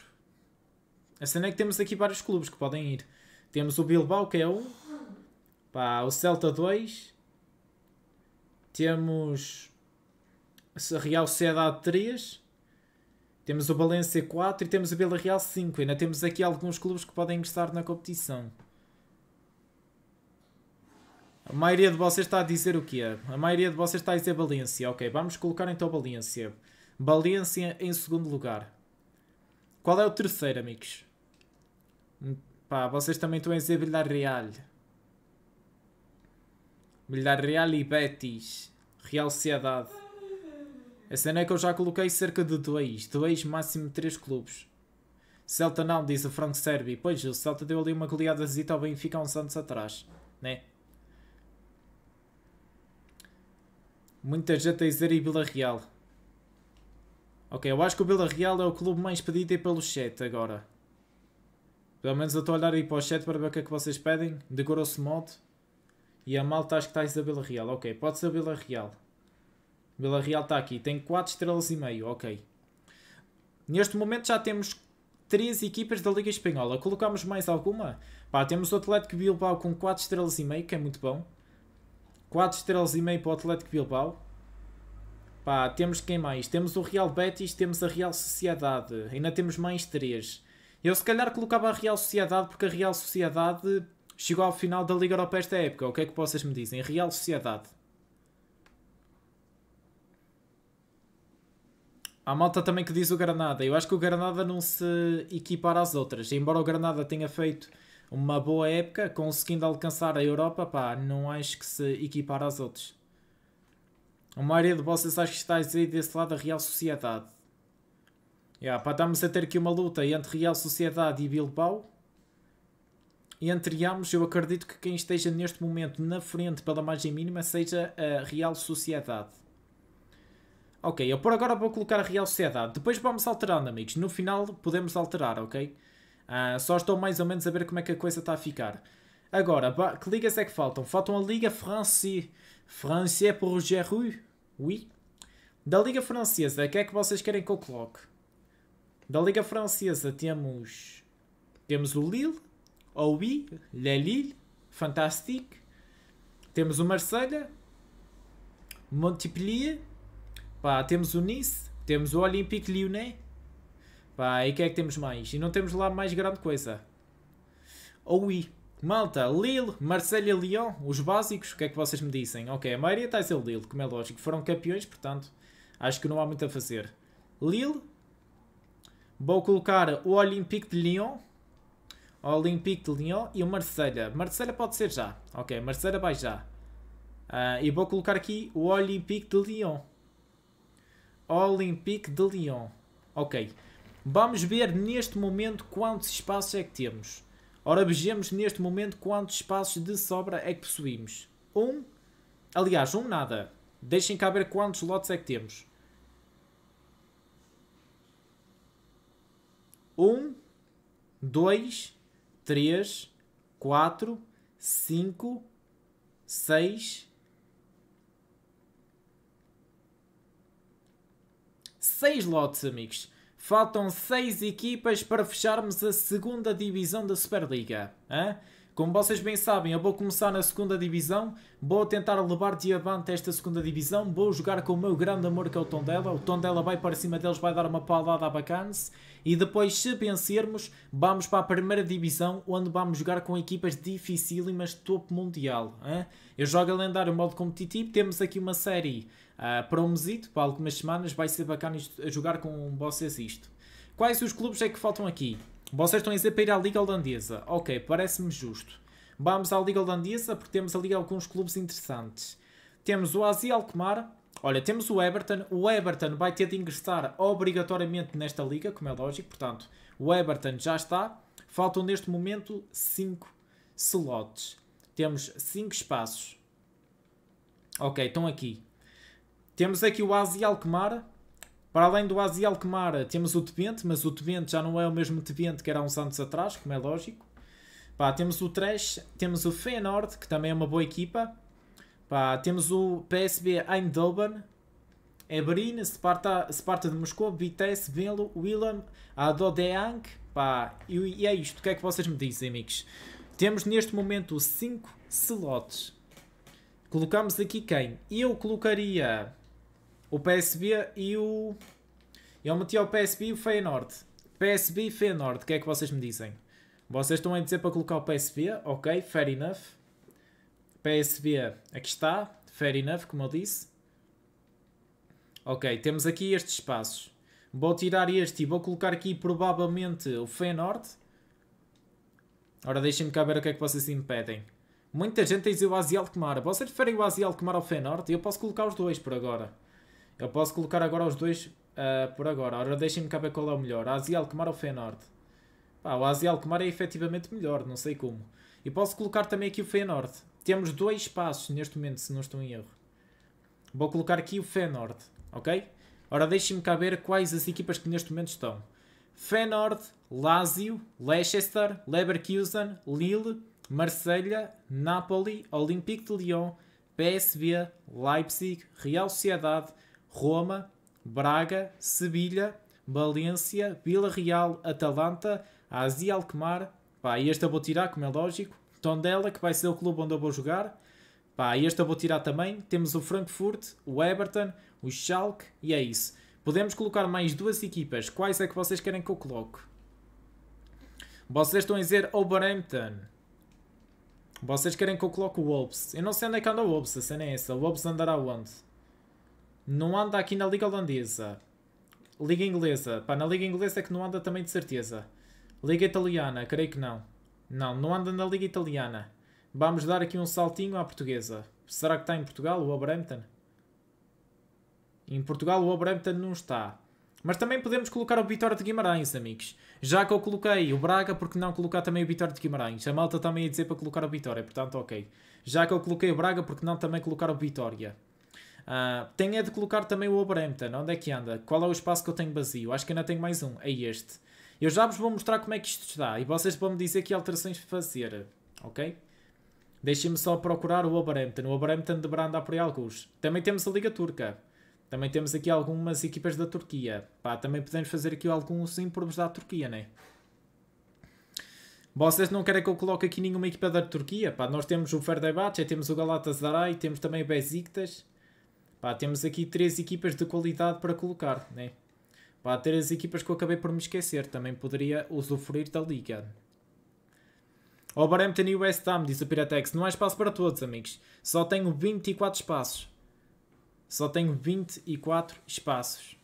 A cena é que temos aqui vários clubes que podem ir. Temos o Bilbao, que é um. Pá, o Celta 2. Temos a Real Sociedade 3. Temos o Valência 4 e temos o Real 5. Ainda temos aqui alguns clubes que podem ingressar na competição. A maioria de vocês está a dizer o quê? A maioria de vocês está a dizer Valência. Ok, vamos colocar então Valência. Valência em segundo lugar. Qual é o terceiro, amigos? Hum, pá, vocês também estão a dizer Villarreal. Villarreal e Betis. Real Sociedade. A cena é que eu já coloquei cerca de dois. Dois, máximo três clubes. Celta não, diz o Frank Serbi. Pois, o Celta deu ali uma zita ao Benfica há uns anos atrás. Né? Muita gente a dizer e Vila Real. Ok, eu acho que o Vila Real é o clube mais pedido aí pelo chat agora. Pelo menos eu estou a olhar aí para o chat para ver o que é que vocês pedem, de grosso modo. E a malta acho que está a Vila Real. Ok, pode ser Vila Real. Vila Real está aqui, tem 4 estrelas e meio, ok. Neste momento já temos 3 equipas da Liga Espanhola. Colocamos mais alguma? Pá, temos o Atlético Bilbao com 4 estrelas e meio, que é muito bom. 4 estrelas e meio para o Atlético Bilbao. Pá, temos quem mais? Temos o Real Betis, temos a Real Sociedade. Ainda temos mais três. Eu se calhar colocava a Real Sociedade porque a Real Sociedade chegou ao final da Liga Europa esta época. O que é que vocês me dizem? Real Sociedade. Há malta também que diz o Granada. Eu acho que o Granada não se equipara às outras. Embora o Granada tenha feito uma boa época, conseguindo alcançar a Europa, pá, não acho que se equipara às outras. A maioria de vocês acho que está aí desse lado da Real Sociedade. Yeah, pá, estamos a ter aqui uma luta entre Real Sociedade e Bilbao. E entre ambos, eu acredito que quem esteja neste momento na frente pela margem mínima seja a Real Sociedade. Ok, eu por agora vou colocar a Real Sociedade. Depois vamos alterando, amigos. No final podemos alterar, ok? Ah, só estou mais ou menos a ver como é que a coisa está a ficar. Agora, que ligas é que faltam? Faltam a Liga France, Français é pour Géru, Oui. Da Liga Francesa, Que é que vocês querem que eu coloque? Da Liga Francesa temos temos o Lille, o Oui, Le Lille, Fantastique, temos o Marselha, Montpellier, pá, temos o Nice, temos o Olympique Lyonnais, pá, e que é que temos mais? E não temos lá mais grande coisa. O Oui. Malta, Lille, Marselha, Lyon, os básicos, o que é que vocês me dizem? Ok, a maioria está a ser Lille, como é lógico. Foram campeões, portanto, acho que não há muito a fazer. Lille, vou colocar o Olympique de Lyon, o Olympique de Lyon e o Marselha. Marselha pode ser já, ok, Marselha vai já. Uh, e vou colocar aqui o Olympique de Lyon. Olympique de Lyon. Ok. Vamos ver neste momento quantos espaços é que temos. Ora, vejamos neste momento quantos espaços de sobra é que possuímos. Um, aliás, um nada. Deixem cá ver quantos lotes é que temos. Um, dois, três, quatro, cinco, seis, seis lotes, amigos. Faltam seis equipas para fecharmos a segunda divisão da Superliga. hein? Como vocês bem sabem, eu vou começar na segunda divisão, vou tentar levar diamante esta segunda divisão, vou jogar com o meu grande amor que é o Tondela, o Tondela vai para cima deles, vai dar uma paulada à Bacance, e depois se vencermos, vamos para a primeira divisão, onde vamos jogar com equipas dificílimas de topo mundial. Hein? Eu jogo a lendário modo competitivo, temos aqui uma série uh, para um mesito, para algumas semanas, vai ser bacana jogar com vocês isto. Quais os clubes é que faltam aqui? Vocês estão a dizer para ir à Liga Holandesa. Ok, parece-me justo. Vamos à Liga Holandesa porque temos ali alguns clubes interessantes. Temos o Asi Alkmaar. Olha, temos o Everton. O Everton vai ter de ingressar obrigatoriamente nesta liga, como é lógico. Portanto, o Everton já está. Faltam neste momento 5 slots. Temos 5 espaços. Ok, estão aqui. Temos aqui o Asi Alkmaar. Para além do Aziel Alkmaar, temos o Tebente, mas o Tebente já não é o mesmo Tebente que era há uns anos atrás, como é lógico. Pá, temos o Trash, temos o Feyenoord, que também é uma boa equipa. Pá, temos o PSB Eindhoven, Eberin, Sparta, Sparta de Moscou, Vitesse, Belo, Willem, Adodeang. Pá, e, e é isto. O que é que vocês me dizem, amigos? Temos neste momento 5 slots. Colocamos aqui quem? Eu colocaria o PSB e o... Eu meti ao PSB e o Feyenoord. PSB e Feyenoord, o que é que vocês me dizem? Vocês estão a dizer para colocar o PSB, ok, fair enough. PSB, aqui está, fair enough, como eu disse. Ok, temos aqui estes espaços. Vou tirar este e vou colocar aqui provavelmente o Feyenoord. Ora, deixem-me cá ver o que é que vocês impedem. Muita gente diz o Aziel Kmara. Vocês preferem o Aziel Kmara ao Feyenoord? Eu posso colocar os dois por agora. Eu posso colocar agora os dois uh, por agora. Ora, deixem-me saber qual é o melhor. Aziel Kemar ou Feyenoord? Pá, o Aziel Kemar é efetivamente melhor, não sei como. E posso colocar também aqui o Feyenoord. Temos dois passos neste momento, se não estou em erro. Vou colocar aqui o Feyenoord, ok? Ora, deixem-me cá ver quais as equipas que neste momento estão. Feyenoord, Lazio, Leicester, Leverkusen, Lille, Marselha, Napoli, Olympique de Lyon, PSV, Leipzig, Real Sociedade, Roma, Braga, Sevilha, Valência, Vila Real, Atalanta, Asia Alkmaar. Pá, e este eu vou tirar, como é lógico. Tondela, que vai ser o clube onde eu vou jogar. Pá, este eu vou tirar também. Temos o Frankfurt, o Everton, o Schalke e é isso. Podemos colocar mais duas equipas. Quais é que vocês querem que eu coloque? Vocês estão a dizer Oberhampton. Vocês querem que eu coloque o Wolves. Eu não sei onde é que anda o Wolves, a cena é essa. O Wolves andará onde? não anda aqui na Liga Holandesa. Liga Inglesa. Pá, na Liga Inglesa é que não anda também de certeza. Liga Italiana, creio que não. Não, não anda na Liga Italiana. Vamos dar aqui um saltinho à portuguesa. Será que está em Portugal o Abrampton? Em Portugal o Abrampton não está. Mas também podemos colocar o Vitória de Guimarães, amigos. Já que eu coloquei o Braga, porque não colocar também o Vitória de Guimarães? A malta também ia dizer para colocar o Vitória, portanto, ok. Já que eu coloquei o Braga, porque não também colocar o Vitória? Uh, ah, tenho é de colocar também o Wolverhampton. Onde é que anda? Qual é o espaço que eu tenho vazio? Acho que ainda tenho mais um. É este. Eu já vos vou mostrar como é que isto está. E vocês vão me dizer que alterações fazer. Ok? Deixem-me só procurar o Wolverhampton. O Wolverhampton deverá andar por aí alguns. Também temos a Liga Turca. Também temos aqui algumas equipas da Turquia. Pá, também podemos fazer aqui alguns ímprobos da Turquia, é? Vocês não querem que eu coloque aqui nenhuma equipa da Turquia? Pá, nós temos o Fenerbahçe, temos o Galatasaray, temos também o Besiktas. Pá, temos aqui três equipas de qualidade para colocar, né? Pá, três equipas que eu acabei por me esquecer, também poderia usufruir da liga. O Barhampton e West Ham, diz o Piratex, não há espaço para todos, amigos. Só tenho 24 espaços. Só tenho 24 espaços.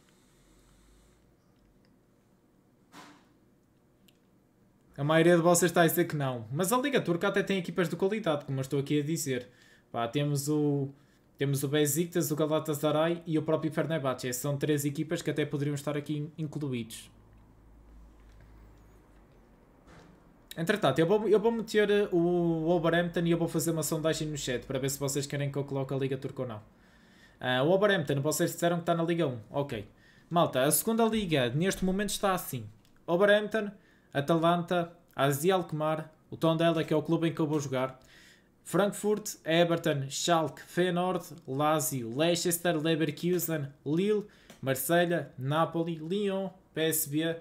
A maioria de vocês está a dizer que não. Mas a Liga Turca até tem equipas de qualidade, como eu estou aqui a dizer. Pá, temos o temos o Besiktas, o Galatasaray e o próprio Fenerbahçe. São três equipas que até poderiam estar aqui incluídos. Entretanto, eu vou, eu vou meter eh, o Wolverhampton e eu vou fazer uma sondagem no chat para ver se vocês querem que eu coloque a Liga Turca ou não. Uh, o Wolverhampton, vocês disseram que está na Liga 1. Ok. Malta, a segunda Liga neste momento está assim. Wolverhampton, Atalanta, Azi Alkmaar, o Tondela, que é o clube em que eu vou jogar, Frankfurt, Everton, Schalke, Feyenoord, Lazio, Leicester, Leverkusen, Lille, Marselha, Napoli, Lyon, PSV,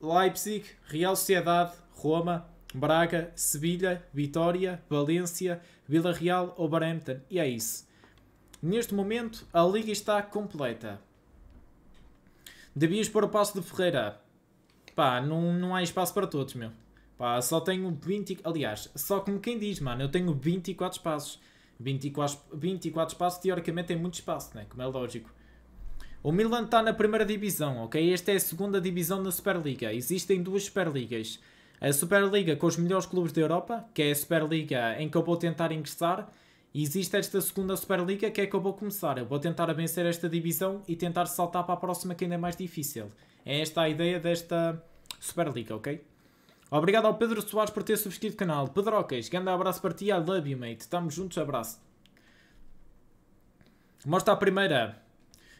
Leipzig, Real Sociedade, Roma, Braga, Sevilha, Vitória, Valência, Vila Real, Oberhampton. E é isso. Neste momento, a liga está completa. Devias pôr o passo de Ferreira. Pá, não, não há espaço para todos, meu. Pá, só tenho 20. Aliás, só como quem diz, mano, eu tenho 24 espaços. 24, 24 espaços, teoricamente, é muito espaço, né? Como é lógico. O Milan está na primeira divisão, ok? Esta é a segunda divisão da Superliga. Existem duas Superligas. A Superliga com os melhores clubes da Europa, que é a Superliga em que eu vou tentar ingressar. E existe esta segunda Superliga que é que eu vou começar. Eu vou tentar vencer esta divisão e tentar saltar para a próxima que ainda é mais difícil. É esta a ideia desta Superliga, ok? Obrigado ao Pedro Soares por ter subscrito o canal. Pedrocas, grande abraço para ti. I love you, mate. Estamos juntos, abraço. Mostra a primeira.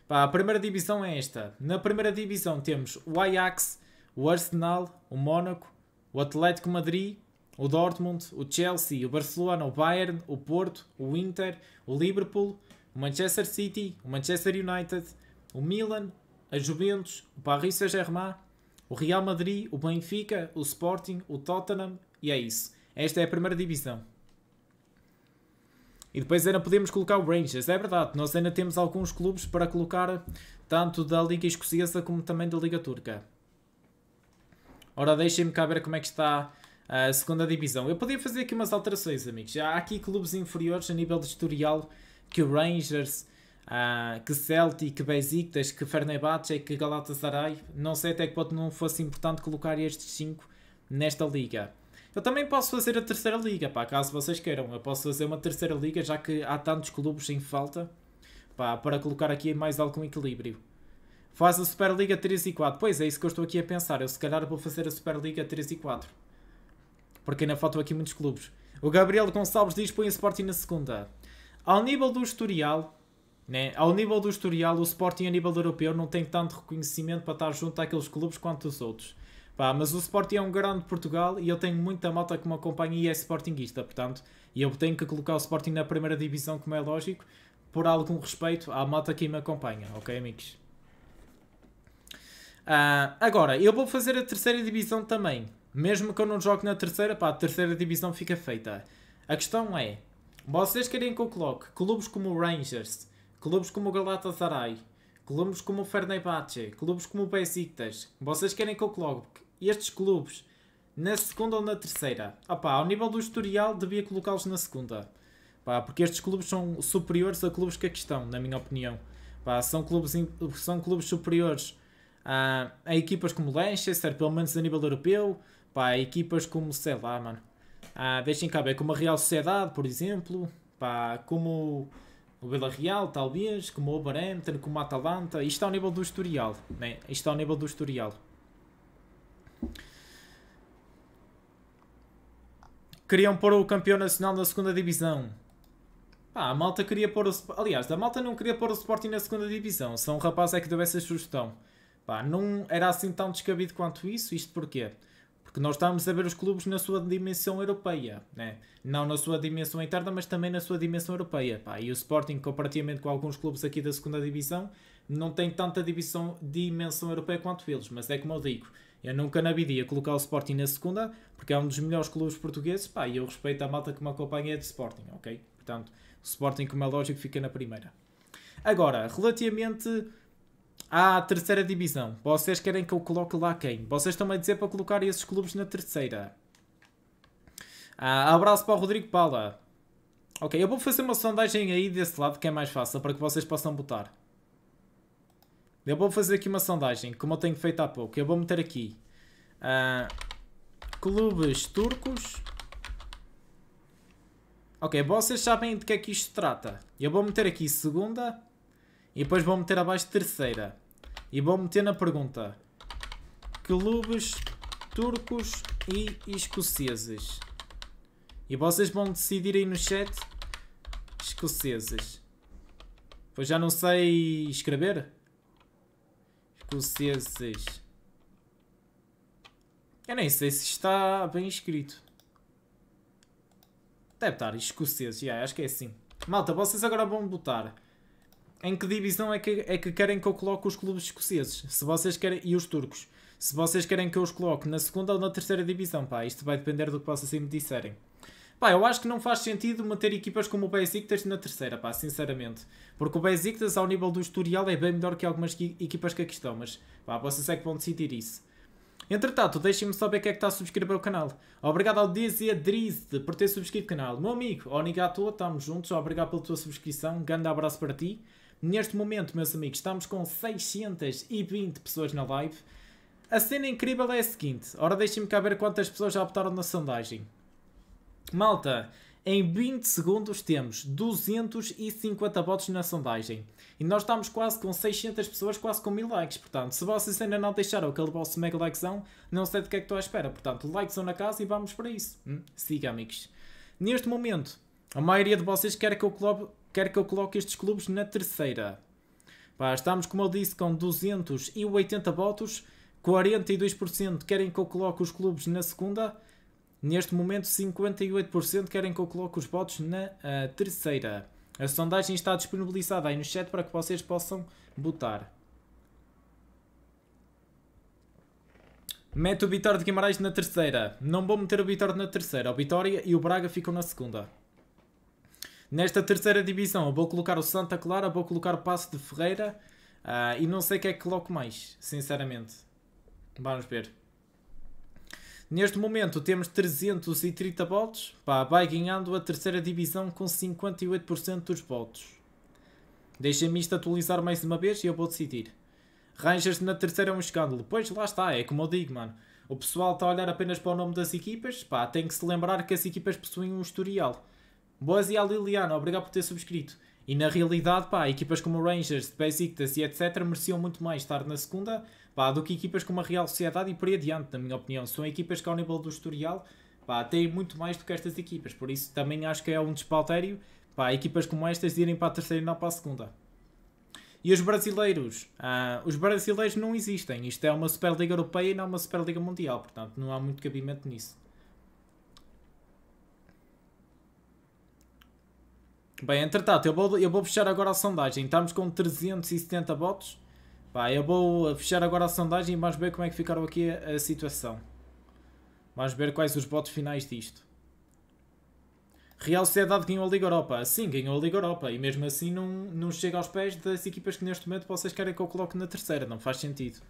Pá, a primeira divisão é esta. Na primeira divisão temos o Ajax, o Arsenal, o Mónaco, o Atlético Madrid, o Dortmund, o Chelsea, o Barcelona, o Bayern, o Porto, o Inter, o Liverpool, o Manchester City, o Manchester United, o Milan, a Juventus, o Paris Saint-Germain, o Real Madrid, o Benfica, o Sporting, o Tottenham e é isso. Esta é a primeira divisão. E depois ainda podemos colocar o Rangers, é verdade, nós ainda temos alguns clubes para colocar, tanto da Liga Escocesa como também da Liga Turca. Ora, deixem-me cá ver como é que está a segunda divisão. Eu podia fazer aqui umas alterações, amigos. Já há aqui clubes inferiores a nível de historial que o Rangers, Uh, que Celtic, que Besiktas, que Fenerbahçe, que Galatasaray, não sei até que ponto não fosse importante colocar estes 5 nesta liga. Eu também posso fazer a terceira liga, pá, caso vocês queiram. Eu posso fazer uma terceira liga, já que há tantos clubes em falta, pá, para colocar aqui mais algum equilíbrio. Faz a Superliga 3 e 4. Pois é, isso que eu estou aqui a pensar. Eu se calhar vou fazer a Superliga 3 e 4. Porque ainda faltam aqui muitos clubes. O Gabriel Gonçalves diz põe a Sporting na segunda. Ao nível do historial, né? Ao nível do historial, o Sporting a nível europeu não tem tanto reconhecimento para estar junto àqueles clubes quanto os outros. Pá, mas o Sporting é um grande Portugal e eu tenho muita malta que me acompanha e é Sportingista, portanto, e eu tenho que colocar o Sporting na primeira divisão, como é lógico, por algum respeito à malta que me acompanha, ok, amigos? Uh, agora, eu vou fazer a terceira divisão também. Mesmo que eu não jogue na terceira, pá, a terceira divisão fica feita. A questão é, vocês querem que eu coloque clubes como o Rangers, clubes como o Galatasaray, clubes como o Fenerbahçe, clubes como o Besiktas, vocês querem que eu coloque estes clubes na segunda ou na terceira? Opa, ao nível do historial devia colocá-los na segunda. Pá, porque estes clubes são superiores a clubes que aqui estão, na minha opinião. Pá, são, clubes, são clubes superiores a, a equipas como Leicester, pelo menos a nível europeu. Pá, a equipas como, sei lá, mano. Ah, deixem cá ver, como a Real Sociedade, por exemplo. Pá, como o Villarreal, talvez, como o Oberhampton, como o Atalanta. Isto está ao nível do historial, né? Isto está ao nível do historial. Queriam pôr o campeão nacional na segunda divisão. Pá, a malta queria pôr o... Aliás, a malta não queria pôr o Sporting na segunda divisão. Só um rapaz é que deu essa sugestão. Pá, não era assim tão descabido quanto isso. Isto porquê? que nós estamos a ver os clubes na sua dimensão europeia, né? não na sua dimensão interna, mas também na sua dimensão europeia. Pá. E o Sporting, comparativamente com alguns clubes aqui da segunda divisão, não tem tanta divisão, dimensão europeia quanto eles, mas é como eu digo, eu nunca na vida ia colocar o Sporting na segunda, porque é um dos melhores clubes portugueses, pá, e eu respeito a malta que me acompanha é de Sporting, ok? Portanto, o Sporting, como é lógico, fica na primeira. Agora, relativamente à terceira divisão. Vocês querem que eu coloque lá quem? Vocês estão-me a dizer para colocar esses clubes na terceira. Ah, abraço para o Rodrigo Pala. Ok, eu vou fazer uma sondagem aí desse lado que é mais fácil para que vocês possam botar. Eu vou fazer aqui uma sondagem, como eu tenho feito há pouco. Eu vou meter aqui. Ah, clubes turcos. Ok, vocês sabem de que é que isto trata. Eu vou meter aqui segunda e depois vou meter abaixo terceira. E vou meter na pergunta: clubes turcos e escoceses. E vocês vão decidir aí no chat escoceses. Pois já não sei escrever. Escoceses. Eu nem sei se está bem escrito. Deve estar escoceses, yeah, acho que é assim. Malta, vocês agora vão botar em que divisão é que, é que querem que eu coloque os clubes escoceses se vocês querem, e os turcos? Se vocês querem que eu os coloque na segunda ou na terceira divisão, pá, isto vai depender do que vocês assim me disserem. Pá, eu acho que não faz sentido manter equipas como o Besiktas na terceira, pá, sinceramente. Porque o Besiktas, ao nível do historial, é bem melhor que algumas equipas que aqui estão, mas pá, vocês é que vão decidir isso. Entretanto, deixem-me saber quem é que está a subscrever o canal. Obrigado ao Dizedrizd por ter subscrito o canal. Meu amigo, toa, estamos juntos, obrigado pela tua subscrição, grande abraço para ti. Neste momento, meus amigos, estamos com 620 pessoas na live. A cena incrível é a seguinte. Ora, deixem-me cá ver quantas pessoas já optaram na sondagem. Malta, em 20 segundos temos 250 votos na sondagem. E nós estamos quase com 600 pessoas, quase com 1000 likes. Portanto, se vocês ainda não deixaram aquele vosso mega likezão, não sei do que é que estou à espera. Portanto, likezão na casa e vamos para isso. Hum? Siga, amigos. Neste momento, a maioria de vocês quer que eu coloque quer que eu coloque estes clubes na terceira. Pá, estamos, como eu disse, com 280 votos, 42% querem que eu coloque os clubes na segunda, neste momento 58% querem que eu coloque os votos na uh, terceira. A sondagem está disponibilizada aí no chat para que vocês possam votar. Mete o Vitória de Guimarães na terceira. Não vou meter o Vitória na terceira. O Vitória e o Braga ficam na segunda. Nesta terceira divisão, vou colocar o Santa Clara, vou colocar o Passo de Ferreira uh, e não sei o que é que coloco mais, sinceramente. Vamos ver. Neste momento temos 330 votos. Pá, vai ganhando a terceira divisão com 58% dos votos. Deixa-me isto atualizar mais uma vez e eu vou decidir. Rangers na terceira é um escândalo. Pois lá está, é como eu digo, mano. O pessoal está a olhar apenas para o nome das equipas. Pá, tem que se lembrar que as equipas possuem um historial. Boas e a Liliana, obrigado por ter subscrito. E na realidade, pá, equipas como Rangers, Besiktas e etc. mereciam muito mais estar na segunda pá, do que equipas como a Real Sociedade e por aí adiante, na minha opinião. São equipas que ao nível do historial pá, têm muito mais do que estas equipas. Por isso também acho que é um despautério pá, equipas como estas irem para a terceira e não para a segunda. E os brasileiros? Ah, os brasileiros não existem. Isto é uma Superliga Europeia e não é uma Superliga Mundial. Portanto, não há muito cabimento nisso. Bem, entretanto, eu vou, eu vou fechar agora a sondagem. Estamos com 370 votos. Pá, eu vou fechar agora a sondagem e vamos ver como é que ficaram aqui a, a situação. Vamos ver quais os votos finais disto. Real Sociedade ganhou a Liga Europa. Sim, ganhou a Liga Europa. E mesmo assim não, não chega aos pés das equipas que neste momento vocês querem que eu coloque na terceira. Não faz sentido.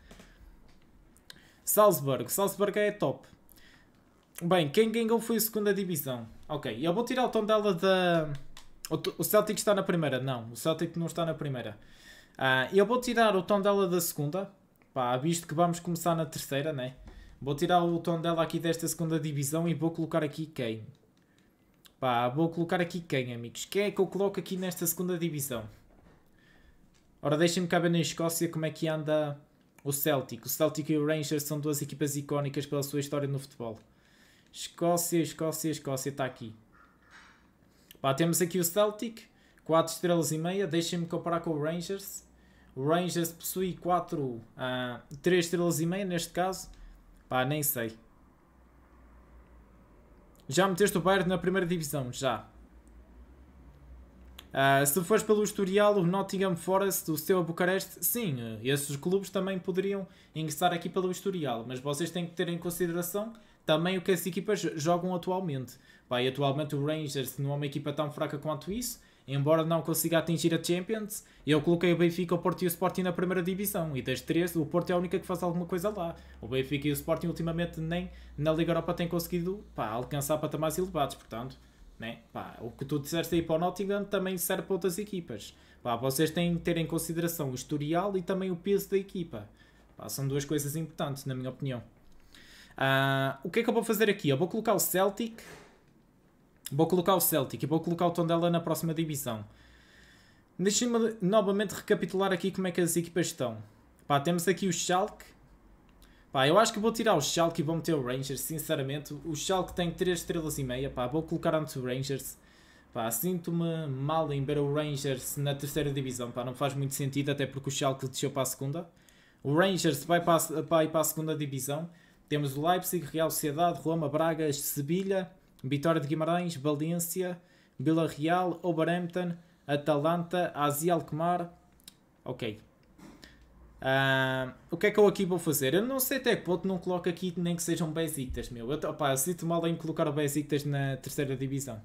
Salzburg. Salzburg é top. Bem, quem ganhou foi a segunda divisão. Ok, eu vou tirar o tom dela da... O, Celtic está na primeira. Não, o Celtic não está na primeira. Uh, eu vou tirar o tom dela da segunda. Pá, visto que vamos começar na terceira, né? Vou tirar o tom dela aqui desta segunda divisão e vou colocar aqui quem? Pá, vou colocar aqui quem, amigos? Quem é que eu coloco aqui nesta segunda divisão? Ora, deixem-me caber na Escócia como é que anda o Celtic. O Celtic e o Rangers são duas equipas icónicas pela sua história no futebol. Escócia, Escócia, Escócia está aqui. Pá, temos aqui o Celtic, 4 estrelas e meia. Deixem-me comparar com o Rangers. O Rangers possui 4, uh, 3 estrelas e meia neste caso. Pá, nem sei. Já meteste o Bayern na primeira divisão? Já. Uh, se fores pelo historial, o Nottingham Forest, o seu Bucareste, sim, esses clubes também poderiam ingressar aqui pelo historial, mas vocês têm que ter em consideração também o que as equipas jogam atualmente. Pá, e atualmente o Rangers não é uma equipa tão fraca quanto isso, embora não consiga atingir a Champions, eu coloquei o Benfica, o Porto e o Sporting na primeira divisão, e das três, o Porto é a única que faz alguma coisa lá. O Benfica e o Sporting ultimamente nem na Liga Europa têm conseguido pá, alcançar patamares elevados, portanto, né? pá, o que tu disseste aí para o Nottingham também serve para outras equipas. Pá, vocês têm que ter em consideração o historial e também o peso da equipa. Pá, são duas coisas importantes, na minha opinião. Uh, o que é que eu vou fazer aqui? Eu vou colocar o Celtic Vou colocar o Celtic e vou colocar o Tondela na próxima divisão. Deixem-me novamente recapitular aqui como é que as equipas estão. Pá, temos aqui o Schalke. Pá, eu acho que vou tirar o Schalke e vou meter o Rangers, sinceramente. O Schalke tem 3 estrelas e meia, pá, vou colocar antes o Rangers. Pá, sinto-me mal em ver o Rangers na terceira divisão, pá, não faz muito sentido, até porque o Schalke desceu para a segunda. O Rangers vai para a, vai para a segunda divisão. Temos o Leipzig, Real Sociedade, Roma, Braga, Sevilha, Vitória de Guimarães, Valência, Vila Real, Oberhampton, Atalanta, Asia Alkmaar. Ok. Uh, o que é que eu aqui vou fazer? Eu não sei até que ponto não coloco aqui nem que sejam Besiktas, meu. Eu, opa, eu sinto mal em colocar o Besiktas na terceira divisão.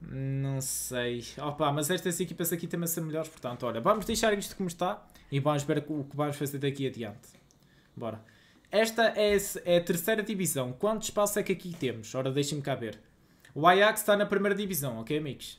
Não sei. Opa, mas estas equipas aqui também são melhores, portanto, olha, vamos deixar isto como está e vamos ver o que vamos fazer daqui adiante. Bora. Esta é, é, a terceira divisão. Quanto espaço é que aqui temos? Ora, deixem-me cá ver. O Ajax está na primeira divisão, ok, amigos?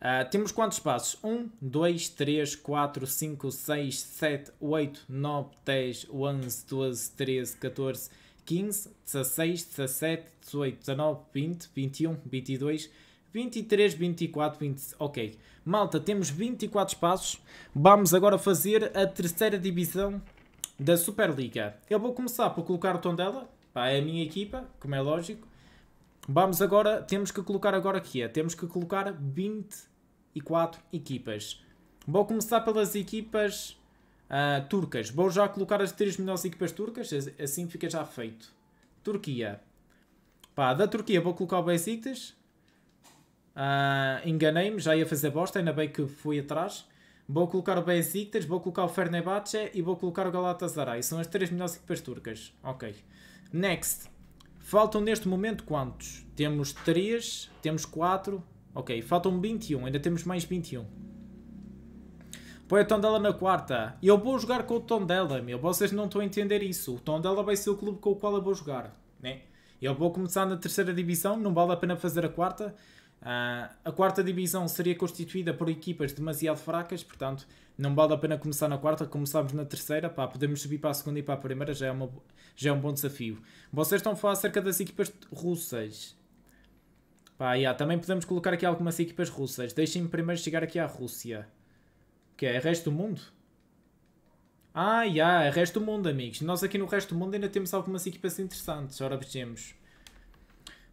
Uh, temos quantos espaços? 1, 2, 3, 4, 5, 6, 7, 8, 9, 10, 11, 12, 13, 14, 15, 16, 17, 18, 19, 20, 21, 22, 23, 24, 20. Ok. Malta, temos 24 espaços. Vamos agora fazer a terceira divisão da Superliga. Eu vou começar por colocar o Tondela, pá, é a minha equipa, como é lógico. Vamos agora, temos que colocar agora aqui, temos que colocar 24 equipas. Vou começar pelas equipas uh, turcas. Vou já colocar as três melhores equipas turcas, assim fica já feito. Turquia. Pá, da Turquia vou colocar o Besiktas. Uh, ah, Enganei-me, já ia fazer bosta, ainda bem que fui atrás. Vou colocar o Besiktas, vou colocar o Fenerbahçe e vou colocar o Galatasaray. São as três melhores equipas turcas. Ok. Next. Faltam neste momento quantos? Temos 3, temos 4. Ok, faltam 21. Ainda temos mais 21. Põe o Tondela na quarta. Eu vou jogar com o Tondela, meu. Vocês não estão a entender isso. O Tondela vai ser o clube com o qual eu vou jogar, né? Eu vou começar na terceira divisão, não vale a pena fazer a quarta. Uh, a quarta divisão seria constituída por equipas demasiado fracas, portanto, não vale a pena começar na quarta, começamos na terceira, pá, podemos subir para a segunda e para a primeira, já é, uma, já é um bom desafio. Vocês estão a falar acerca das equipas russas. Pá, yeah, também podemos colocar aqui algumas equipas russas. Deixem-me primeiro chegar aqui à Rússia. Que é, é resto do mundo? Ah, yeah, é resto do mundo, amigos. Nós aqui no resto do mundo ainda temos algumas equipas interessantes. Ora, vejamos.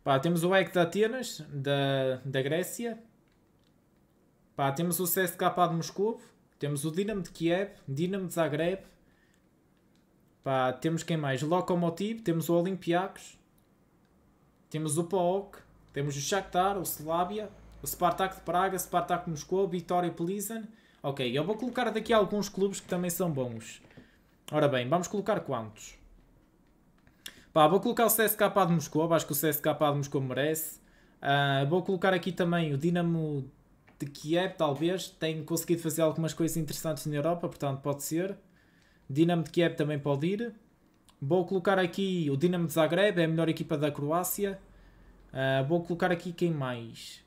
Pá, temos o EC de Atenas, da, da Grécia. Pá, temos o CSKA de Moscou. Temos o Dinamo de Kiev, Dinamo de Zagreb. Pá, temos quem mais? Lokomotiv, temos o Olympiacos. Temos o PAOK, temos o Shakhtar, o Slavia, o Spartak de Praga, Spartak de Moscou, Vitória Plizen. Ok, eu vou colocar daqui alguns clubes que também são bons. Ora bem, vamos colocar quantos? Pá, vou colocar o CSK de Moscou, acho que o CSK de Moscou merece. Uh, vou colocar aqui também o Dinamo de Kiev, talvez. Tem conseguido fazer algumas coisas interessantes na Europa, portanto pode ser. Dinamo de Kiev também pode ir. Vou colocar aqui o Dinamo de Zagreb, é a melhor equipa da Croácia. Uh, vou colocar aqui quem mais?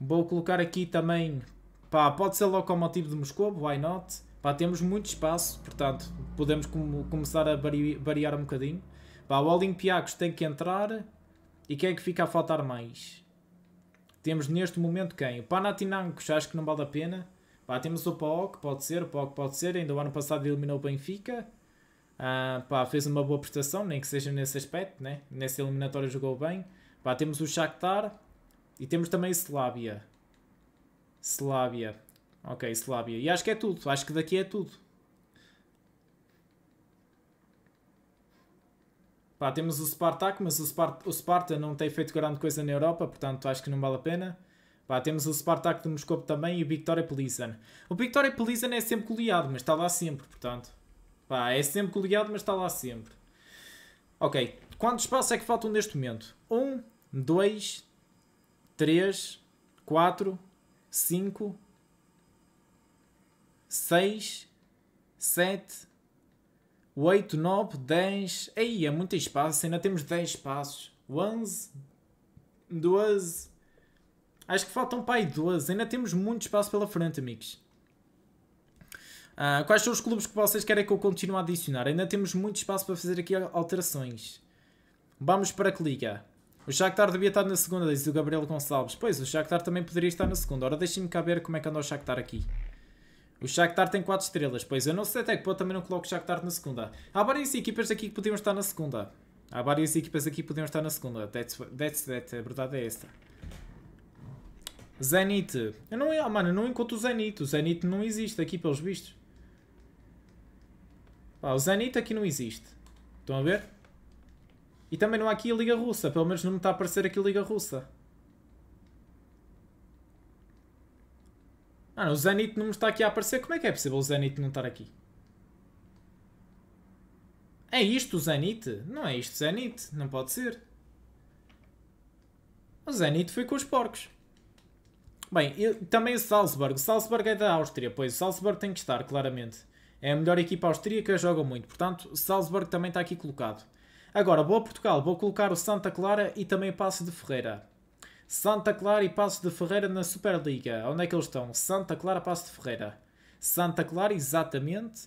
Vou colocar aqui também... Pá, pode ser Locomotivo de Moscou, why not? Pá, temos muito espaço, portanto, podemos com começar a vari variar um bocadinho. Pá, o Olympiacos tem que entrar. E quem é que fica a faltar mais? Temos neste momento quem? O Panathinaikos, acho que não vale a pena. Pá, temos o Pauk, pode ser, o Pauk pode ser. Ainda o ano passado eliminou o Benfica. Ah, pá, fez uma boa prestação, nem que seja nesse aspecto, né? Nessa eliminatória jogou bem. Pá, temos o Shakhtar e temos também o Slavia. Slavia. Ok, Slavia. E acho que é tudo. Acho que daqui é tudo. Pá, temos o Spartak, mas o, Spart o Sparta não tem feito grande coisa na Europa, portanto acho que não vale a pena. Pá, temos o Spartak de Moscou também e o Victoria Pelizan. O Victoria Pelizan é sempre goleado, mas está lá sempre, portanto. Pá, é sempre goleado, mas está lá sempre. Ok, quantos passos é que faltam neste momento? 1, 2, 3, 4, 5, 6, 7, 8, 9, 10. Aí é muito espaço, ainda temos 10 espaços. 11, 12. Acho que faltam para aí 12. Ainda temos muito espaço pela frente, amigos. Uh, quais são os clubes que vocês querem que eu continue a adicionar? Ainda temos muito espaço para fazer aqui alterações. Vamos para que liga? O Shakhtar devia estar na segunda, diz o Gabriel Gonçalves. Pois, o Shakhtar também poderia estar na segunda. Ora, deixem-me cá ver como é que anda o Shakhtar aqui. O Shakhtar tem 4 estrelas, pois eu não sei até que ponto também não coloco o Shakhtar na segunda. Há várias equipas aqui que podiam estar na segunda. Há várias equipas aqui que podiam estar na segunda. That's, that's that, a verdade é esta. Zenit. Eu não, oh, mano, eu não encontro o Zenit. O Zenit não existe aqui, pelos vistos. Pá, o Zenit aqui não existe. Estão a ver? E também não há aqui a Liga Russa. Pelo menos não me está a aparecer aqui a Liga Russa. Mano, o Zenit não está aqui a aparecer. Como é que é possível o Zenit não estar aqui? É isto o Zenit? Não é isto o Zenit. Não pode ser. O Zenit foi com os porcos. Bem, também o Salzburg. O Salzburg é da Áustria, pois o Salzburg tem que estar, claramente. É a melhor equipa austríaca, joga muito. Portanto, o Salzburg também está aqui colocado. Agora, boa Portugal. Vou colocar o Santa Clara e também o Passo de Ferreira. Santa Clara e Passos de Ferreira na Superliga. Onde é que eles estão? Santa Clara, Passos de Ferreira. Santa Clara, exatamente.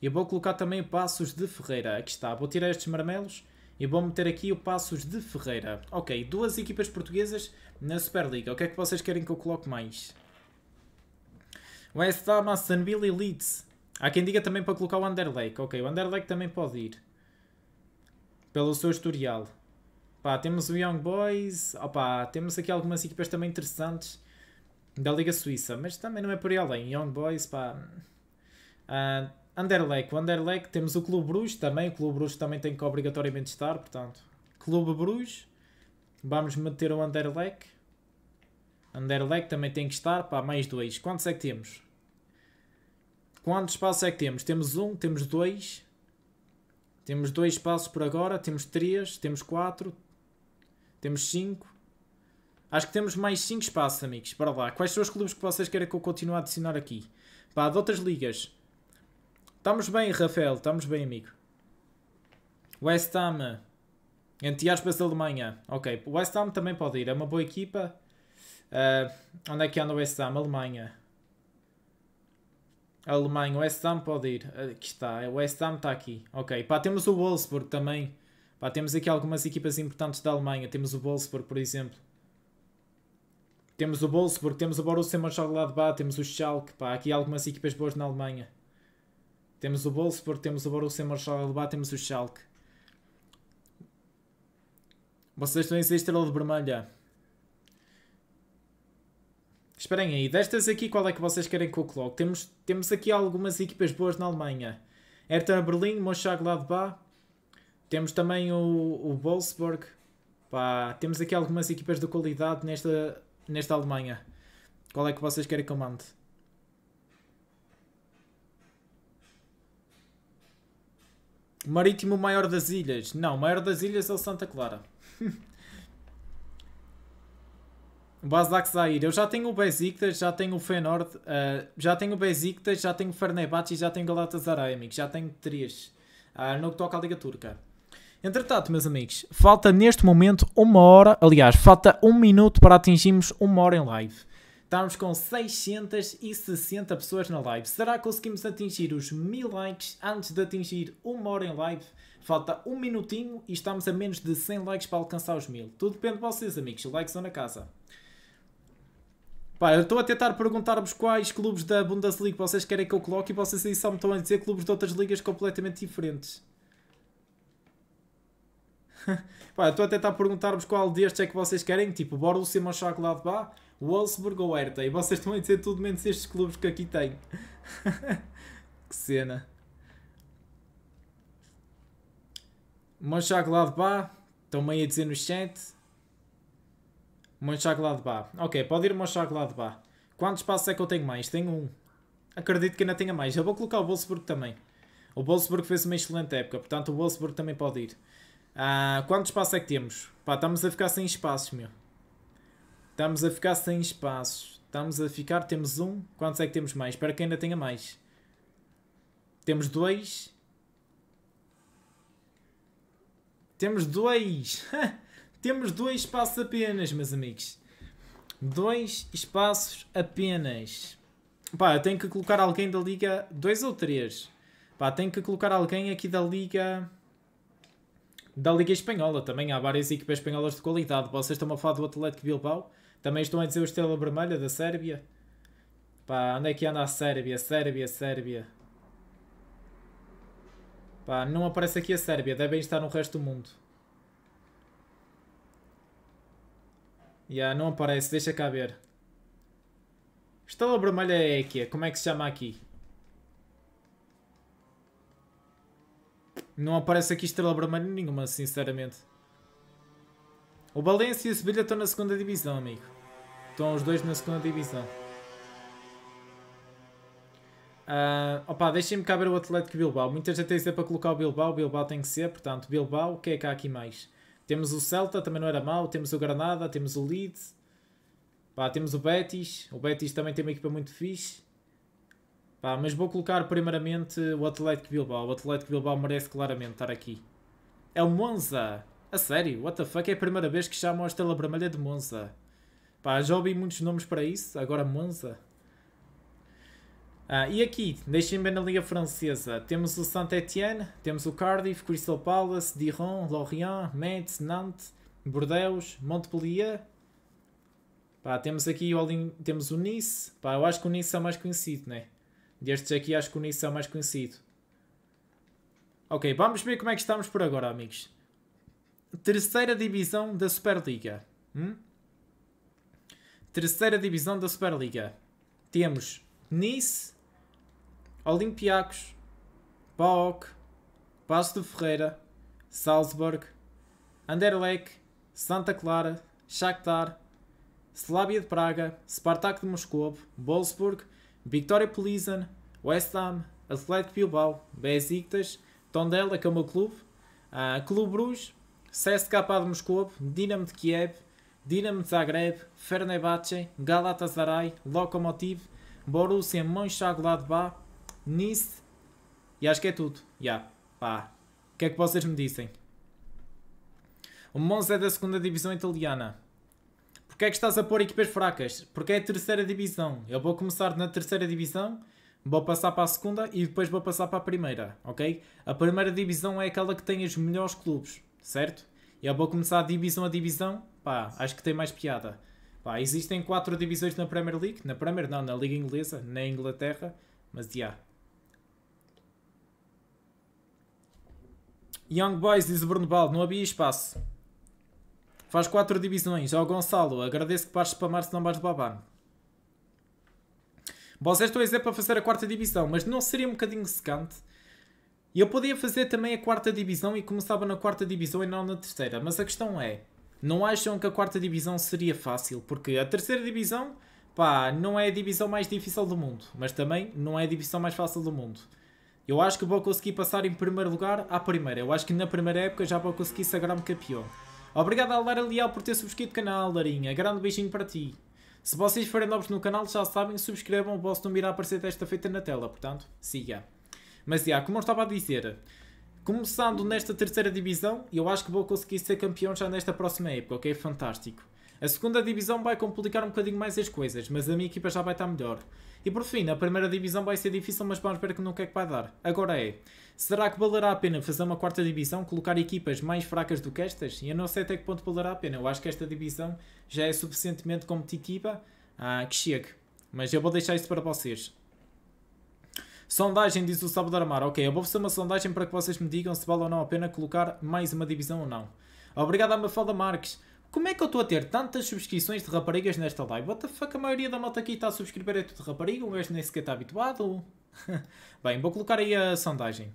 E vou colocar também Passos de Ferreira. Aqui está. Vou tirar estes marmelos e vou meter aqui o Passos de Ferreira. Ok, duas equipas portuguesas na Superliga. O que é que vocês querem que eu coloque mais? West Ham, Aston Villa e Leeds. Há quem diga também para colocar o Underlake. Ok, o Underlake também pode ir. Pelo seu historial. Pá, temos o Young Boys, opá, temos aqui algumas equipas também interessantes da Liga Suíça, mas também não é por aí além. Young Boys, pá. Uh, Anderlecht, o temos o Clube Bruges também, o Clube Bruges também tem que obrigatoriamente estar, portanto, Clube Bruges, vamos meter o Anderlecht. Anderlecht também tem que estar, pá, mais dois. Quantos é que temos? Quantos espaços é que temos? Temos um, temos dois, temos dois espaços por agora, temos três, temos quatro, temos 5. Acho que temos mais 5 espaços, amigos. para lá. Quais são os clubes que vocês querem que eu continue a adicionar aqui? Pá, de outras ligas. Estamos bem, Rafael. Estamos bem, amigo. West Ham. Entre aspas, Alemanha. Ok. West Ham também pode ir. É uma boa equipa. Uh, onde é que anda o West Ham? Alemanha. Alemanha. West Ham pode ir. Ah, aqui está. O West Ham está aqui. Ok. Pá, temos o Wolfsburg também. Pá, temos aqui algumas equipas importantes da Alemanha. Temos o Wolfsburg, por exemplo. Temos o Wolfsburg, temos o Borussia Mönchengladbach, temos o Schalke. Pá, aqui algumas equipas boas na Alemanha. Temos o Wolfsburg, temos o Borussia Mönchengladbach, temos o Schalke. Vocês têm a estrela de vermelha. Esperem aí, destas aqui qual é que vocês querem que eu coloque? Temos, temos aqui algumas equipas boas na Alemanha. Hertha Berlim, Mönchengladbach, temos também o, o Wolfsburg. Pá, temos aqui algumas equipas de qualidade nesta, nesta Alemanha. Qual é que vocês querem que eu mande? Marítimo maior das ilhas. Não, maior das ilhas é o Santa Clara. Basak Zaire. Eu já tenho o Besiktas, já tenho o Fenord. uh, eh, já tenho o Besiktas, já tenho o Fenerbahçe e já tenho Galatasaray, amigo. Já tenho três. Uh, no que toca à Liga Turca. Entretanto, meus amigos, falta neste momento uma hora, aliás, falta um minuto para atingirmos uma hora em live. Estamos com 660 pessoas na live. Será que conseguimos atingir os mil likes antes de atingir uma hora em live? Falta um minutinho e estamos a menos de 100 likes para alcançar os mil. Tudo depende de vocês, amigos. Likes são na casa. Pá, eu estou a tentar perguntar-vos quais clubes da Bundesliga vocês querem que eu coloque e vocês aí só me estão a dizer clubes de outras ligas completamente diferentes. Pá, estou a tentar perguntar-vos qual destes é que vocês querem, tipo Borussia Mönchengladbach, Wolfsburg ou Hertha, e vocês estão a dizer tudo menos estes clubes que aqui tem. que cena. Mönchengladbach, também a dizer no chat. Mönchengladbach. Ok, pode ir Mönchengladbach. Quantos passos é que eu tenho mais? Tenho um. Acredito que ainda tenha mais. Eu vou colocar o Wolfsburg também. O Wolfsburg fez uma excelente época, portanto o Wolfsburg também pode ir. Ah, quanto espaço é que temos? Pá, estamos a ficar sem espaços, meu. Estamos a ficar sem espaços. Estamos a ficar, temos um. Quantos é que temos mais? Espero que ainda tenha mais. Temos dois. Temos dois. temos dois espaços apenas, meus amigos. Dois espaços apenas. Pá, eu tenho que colocar alguém da liga... Dois ou três? Pá, tenho que colocar alguém aqui da liga da Liga Espanhola. Também há várias equipas espanholas de qualidade. Vocês estão a falar do Atlético Bilbao, também estão a dizer o Estrela Vermelha da Sérvia. Pá, onde é que anda a Sérvia? Sérvia, Sérvia. Pá, não aparece aqui a Sérvia, devem estar no resto do mundo. Já, yeah, não aparece, deixa cá ver. Estrela Vermelha é aqui, como é que se chama aqui? Não aparece aqui estrela vermelha nenhuma, sinceramente. O Valência e o Sevilha estão na segunda divisão, amigo. Estão os dois na segunda divisão. Uh, ah, opa, deixem-me cá ver o Atlético Bilbao. Muita gente tem que ser para colocar o Bilbao. O Bilbao tem que ser, portanto, Bilbao, o que é que há aqui mais? Temos o Celta, também não era mau. Temos o Granada, temos o Leeds. Pá, temos o Betis. O Betis também tem uma equipa muito fixe. Pá, mas vou colocar primeiramente o Atlético Bilbao. O Atlético Bilbao merece claramente estar aqui. É o Monza! A sério, what the fuck? É a primeira vez que chamam a Estela Vermelha de Monza. Pá, já ouvi muitos nomes para isso, agora Monza. Ah, e aqui, deixem bem na Liga Francesa, temos o Saint-Étienne, temos o Cardiff, Crystal Palace, Dijon, Lorient, Metz, Nantes, Bordeaux, Montpellier. Pá, temos aqui o temos o Nice. Pá, eu acho que o Nice é mais conhecido, né? Destes aqui acho que o Nisso é o mais conhecido. Ok, vamos ver como é que estamos por agora, amigos. Terceira divisão da Superliga. Hum? Terceira divisão da Superliga. Temos Nice, Olympiacos, PAOK, Passo de Ferreira, Salzburg, Anderlecht, Santa Clara, Shakhtar, Slavia de Praga, Spartak de Moscou, Wolfsburg Victoria Pilsen, West Ham, Atlético Bilbao, Besiktas, Tondela, que é o meu clube, uh, Clube Bruges, CSKA de Moscou, Dinamo de Kiev, Dinamo de Zagreb, Fenerbahçe, Galatasaray, Lokomotiv, Borussia Mönchengladbach, Nice, e acho que é tudo. Já, yeah. pá. O que é que vocês me dizem? O Monza é da segunda divisão italiana porque é que estás a pôr equipas fracas? Porque é a terceira divisão. Eu vou começar na terceira divisão, vou passar para a segunda e depois vou passar para a primeira, ok? A primeira divisão é aquela que tem os melhores clubes, certo? Eu vou começar divisão a divisão, pá, acho que tem mais piada. Pá, existem quatro divisões na Premier League, na Premier não, na Liga Inglesa, na Inglaterra, mas já. Young Boys, diz o Bruno não havia espaço. Faz 4 divisões. Ó oh, Gonçalo, agradeço que passes para Março não mais de babano. Vocês estão a dizer é para fazer a quarta divisão, mas não seria um bocadinho secante? Eu podia fazer também a quarta divisão e começava na quarta divisão e não na terceira, mas a questão é, não acham que a quarta divisão seria fácil? Porque a terceira divisão, pá, não é a divisão mais difícil do mundo, mas também não é a divisão mais fácil do mundo. Eu acho que vou conseguir passar em primeiro lugar à primeira. Eu acho que na primeira época já vou conseguir sagrar-me campeão. Obrigado a Lara Leal por ter subscrito o canal, Larinha. Grande beijinho para ti. Se vocês forem novos no canal, já sabem, subscrevam. O vosso nome irá aparecer desta feita na tela, portanto, siga. Mas, já, como eu estava a dizer, começando nesta terceira divisão, eu acho que vou conseguir ser campeão já nesta próxima época, ok? Fantástico. A segunda divisão vai complicar um bocadinho mais as coisas, mas a minha equipa já vai estar melhor. E por fim, a primeira divisão vai ser difícil, mas vamos ver que nunca é que vai dar. Agora é, Será que valerá a pena fazer uma quarta divisão, colocar equipas mais fracas do que estas? Eu não sei até que ponto valerá a pena. Eu acho que esta divisão já é suficientemente competitiva ah, que chegue. Mas eu vou deixar isso para vocês. Sondagem, diz o Salvador amar. Ok, eu vou fazer uma sondagem para que vocês me digam se vale ou não a pena colocar mais uma divisão ou não. Obrigado à Mafalda Marques. Como é que eu estou a ter tantas subscrições de raparigas nesta live? What the fuck, a maioria da malta aqui está a subscrever é tudo rapariga, um gajo nem sequer está habituado. Bem, vou colocar aí a sondagem.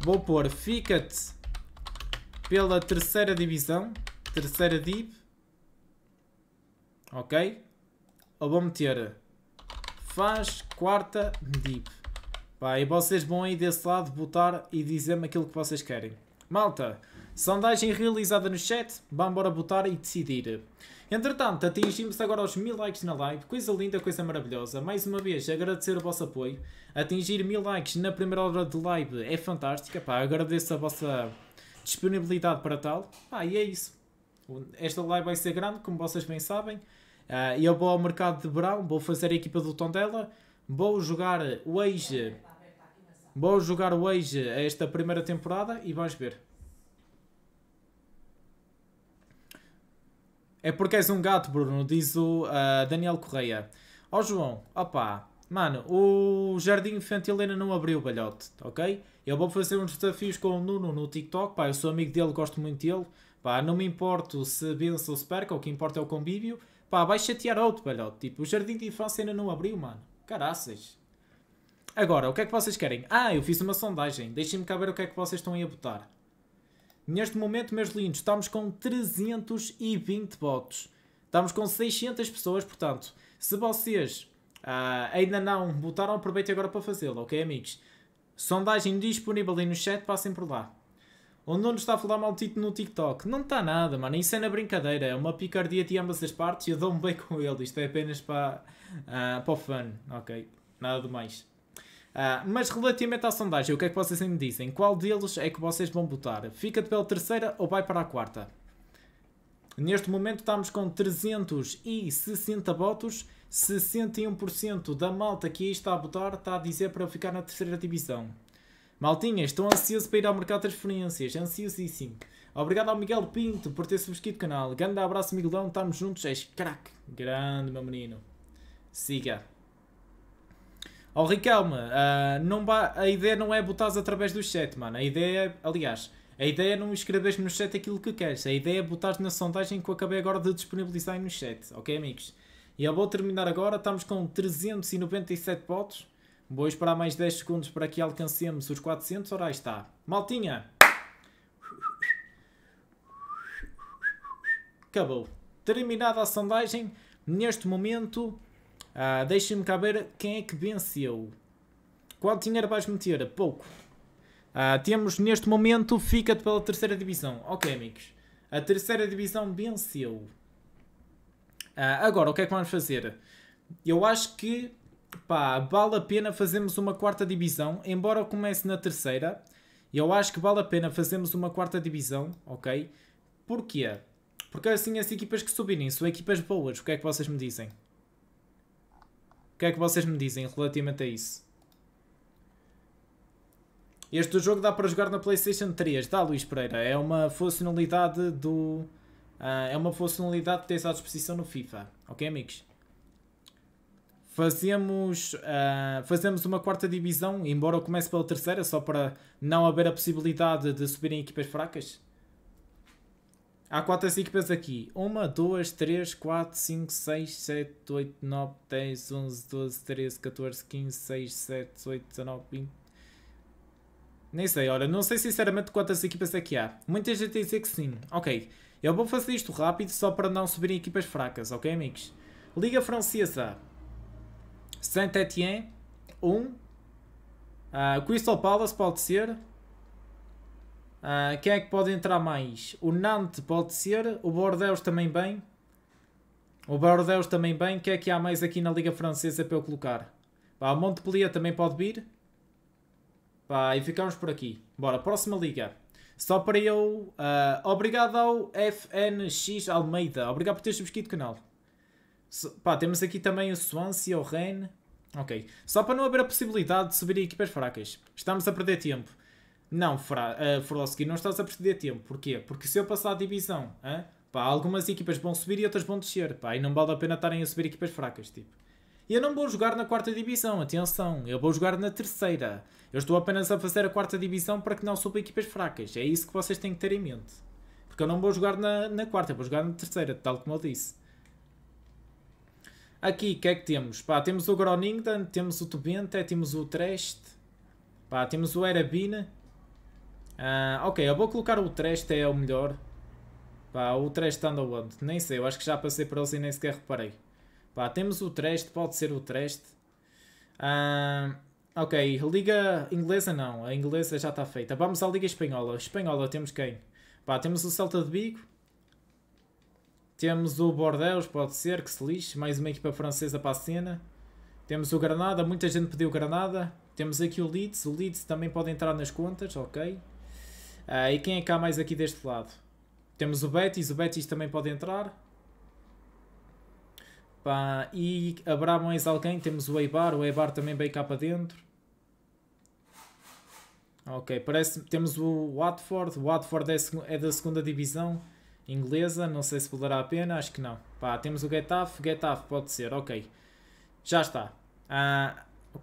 Vou pôr Ficat pela terceira divisão. Terceira div. Ok? Ou vou meter faz quarta div. Pá, e vocês vão aí desse lado botar e dizer-me aquilo que vocês querem. Malta, sondagem realizada no chat, vamos embora botar e decidir. Entretanto, atingimos agora os mil likes na live, coisa linda, coisa maravilhosa. Mais uma vez, agradecer o vosso apoio. Atingir mil likes na primeira hora de live é fantástica, pá, agradeço a vossa disponibilidade para tal. Pá, e é isso. Esta live vai ser grande, como vocês bem sabem. Uh, eu vou ao mercado de verão, vou fazer a equipa do Tondela, vou jogar o Age, vou jogar o Age esta primeira temporada e vais ver. É porque és um gato, Bruno, diz o uh, Daniel Correia. Ó oh, João, opa, mano, o Jardim Infantil ainda não abriu o balhote, ok? Eu vou fazer uns desafios com o Nuno no TikTok, pá, eu sou amigo dele, gosto muito dele. Pá, não me importo se vence ou se perca, o que importa é o convívio. Pá, vai chatear outro balhote, tipo, o Jardim de Infância ainda não abriu, mano. Caraças. Agora, o que é que vocês querem? Ah, eu fiz uma sondagem, deixem-me cá ver o que é que vocês estão aí a botar. Neste momento, meus lindos, estamos com 320 votos. Estamos com 600 pessoas, portanto, se vocês uh, ainda não votaram, aproveitem agora para fazê-lo, ok, amigos? Sondagem disponível ali no chat, passem por lá. O Nuno está a falar maldito no TikTok. Não está nada, mano. Isso é na brincadeira. É uma picardia de ambas as partes e eu dou-me bem com ele. Isto é apenas para, uh, para o fun, ok? Nada de mais. Ah, mas relativamente à sondagem, o que é que vocês me dizem? Qual deles é que vocês vão votar? Fica pela terceira ou vai para a quarta? Neste momento estamos com 360 votos, 61% da malta que aí está a votar está a dizer para eu ficar na terceira divisão. Maltinhas, estou ansioso para ir ao mercado de transferências, ansiosíssimo. Obrigado ao Miguel Pinto por ter subscrito o canal. Grande abraço, Miguelão, estamos juntos, és craque. Grande, meu menino. Siga. Ó oh, Riquelme, uh, não a ideia não é botar através do chat, mano. A ideia, é, aliás, a ideia é não escreveres no chat aquilo que queres. A ideia é botar na sondagem que eu acabei agora de disponibilizar aí no chat, ok, amigos? E eu vou terminar agora. Estamos com 397 votos. Vou esperar mais 10 segundos para que alcancemos os 400. Ora, aí está. Maltinha! Acabou. Terminada a sondagem, neste momento Uh, ah, Deixem-me ver quem é que venceu. Quanto dinheiro vais meter? Pouco. Uh, temos neste momento fica pela terceira divisão. Ok, amigos. A terceira divisão venceu. Uh, agora, o que é que vamos fazer? Eu acho que pá, vale a pena fazermos uma quarta divisão, embora eu comece na terceira. Eu acho que vale a pena fazermos uma quarta divisão, ok? Porquê? Porque é assim as equipas que subirem são equipas boas. O que é que vocês me dizem? O que é que vocês me dizem relativamente a isso? Este jogo dá para jogar na PlayStation 3, dá Luís Pereira. É uma funcionalidade do. Uh, é uma funcionalidade que tens à disposição no FIFA. Ok, amigos? Fazemos, uh, fazemos uma quarta divisão, embora eu comece pela terceira, só para não haver a possibilidade de subirem equipas fracas. Há 4 equipas aqui. 1, 2, 3, 4, 5, 6, 7, 8, 9, 10, 11, 12, 13, 14, 15, 6, 7, 8, 19, 20. Nem sei, olha, não sei sinceramente quantas equipas é que há. Muita gente a dizer que sim. Ok, eu vou fazer isto rápido só para não subirem equipas fracas, ok amigos? Liga Francesa. Saint-Étienne, 1. Um. Uh, Crystal Palace pode ser. Uh, quem é que pode entrar mais? O Nantes pode ser, o Bordeaux também bem. O Bordeaux também bem. Quem é que há mais aqui na Liga Francesa para eu colocar? Pá, o Montpellier também pode vir. Pá, e ficamos por aqui. Bora, próxima liga. Só para eu... Uh, obrigado ao FNX Almeida. Obrigado por ter subscrito o canal. So, pá, temos aqui também o Swansea, o Rennes. Ok. Só para não haver a possibilidade de subir equipas fracas. Estamos a perder tempo. Não, Fra, uh, não estás a perder tempo. Porquê? Porque se eu passar a divisão, hein, pá, algumas equipas vão subir e outras vão descer. Pá, e não vale a pena estarem a subir equipas fracas. Tipo. Eu não vou jogar na quarta divisão, atenção. Eu vou jogar na terceira. Eu estou apenas a fazer a quarta divisão para que não suba equipas fracas. É isso que vocês têm que ter em mente. Porque eu não vou jogar na, na quarta, vou jogar na terceira, tal como eu disse. Aqui, o que é que temos? Pá, temos o Groningen, temos o Tubente, temos o Trest, pá, temos o Erabina. Uh, ok, eu vou colocar o Trest, é o melhor. Pá, o Trest anda onde? Nem sei, eu acho que já passei para eles e nem sequer reparei. Pá, temos o Trest, pode ser o Trest. Uh, ah, ok, liga inglesa não, a inglesa já está feita. Vamos à liga espanhola. Espanhola temos quem? Pá, temos o Celta de Vigo. Temos o Bordeaux, pode ser, que se lixe. Mais uma equipa francesa para a cena. Temos o Granada, muita gente pediu Granada. Temos aqui o Leeds, o Leeds também pode entrar nas contas, ok. Uh, e quem é que há mais aqui deste lado? Temos o Betis, o Betis também pode entrar. Pá, e abra mais alguém? Temos o Eibar, o Eibar também bem cá para dentro. Ok, parece temos o Watford, o Watford é, é da segunda divisão inglesa, não sei se valerá a pena, acho que não. Pá, temos o Getafe, Getafe pode ser, ok. Já está. Uh,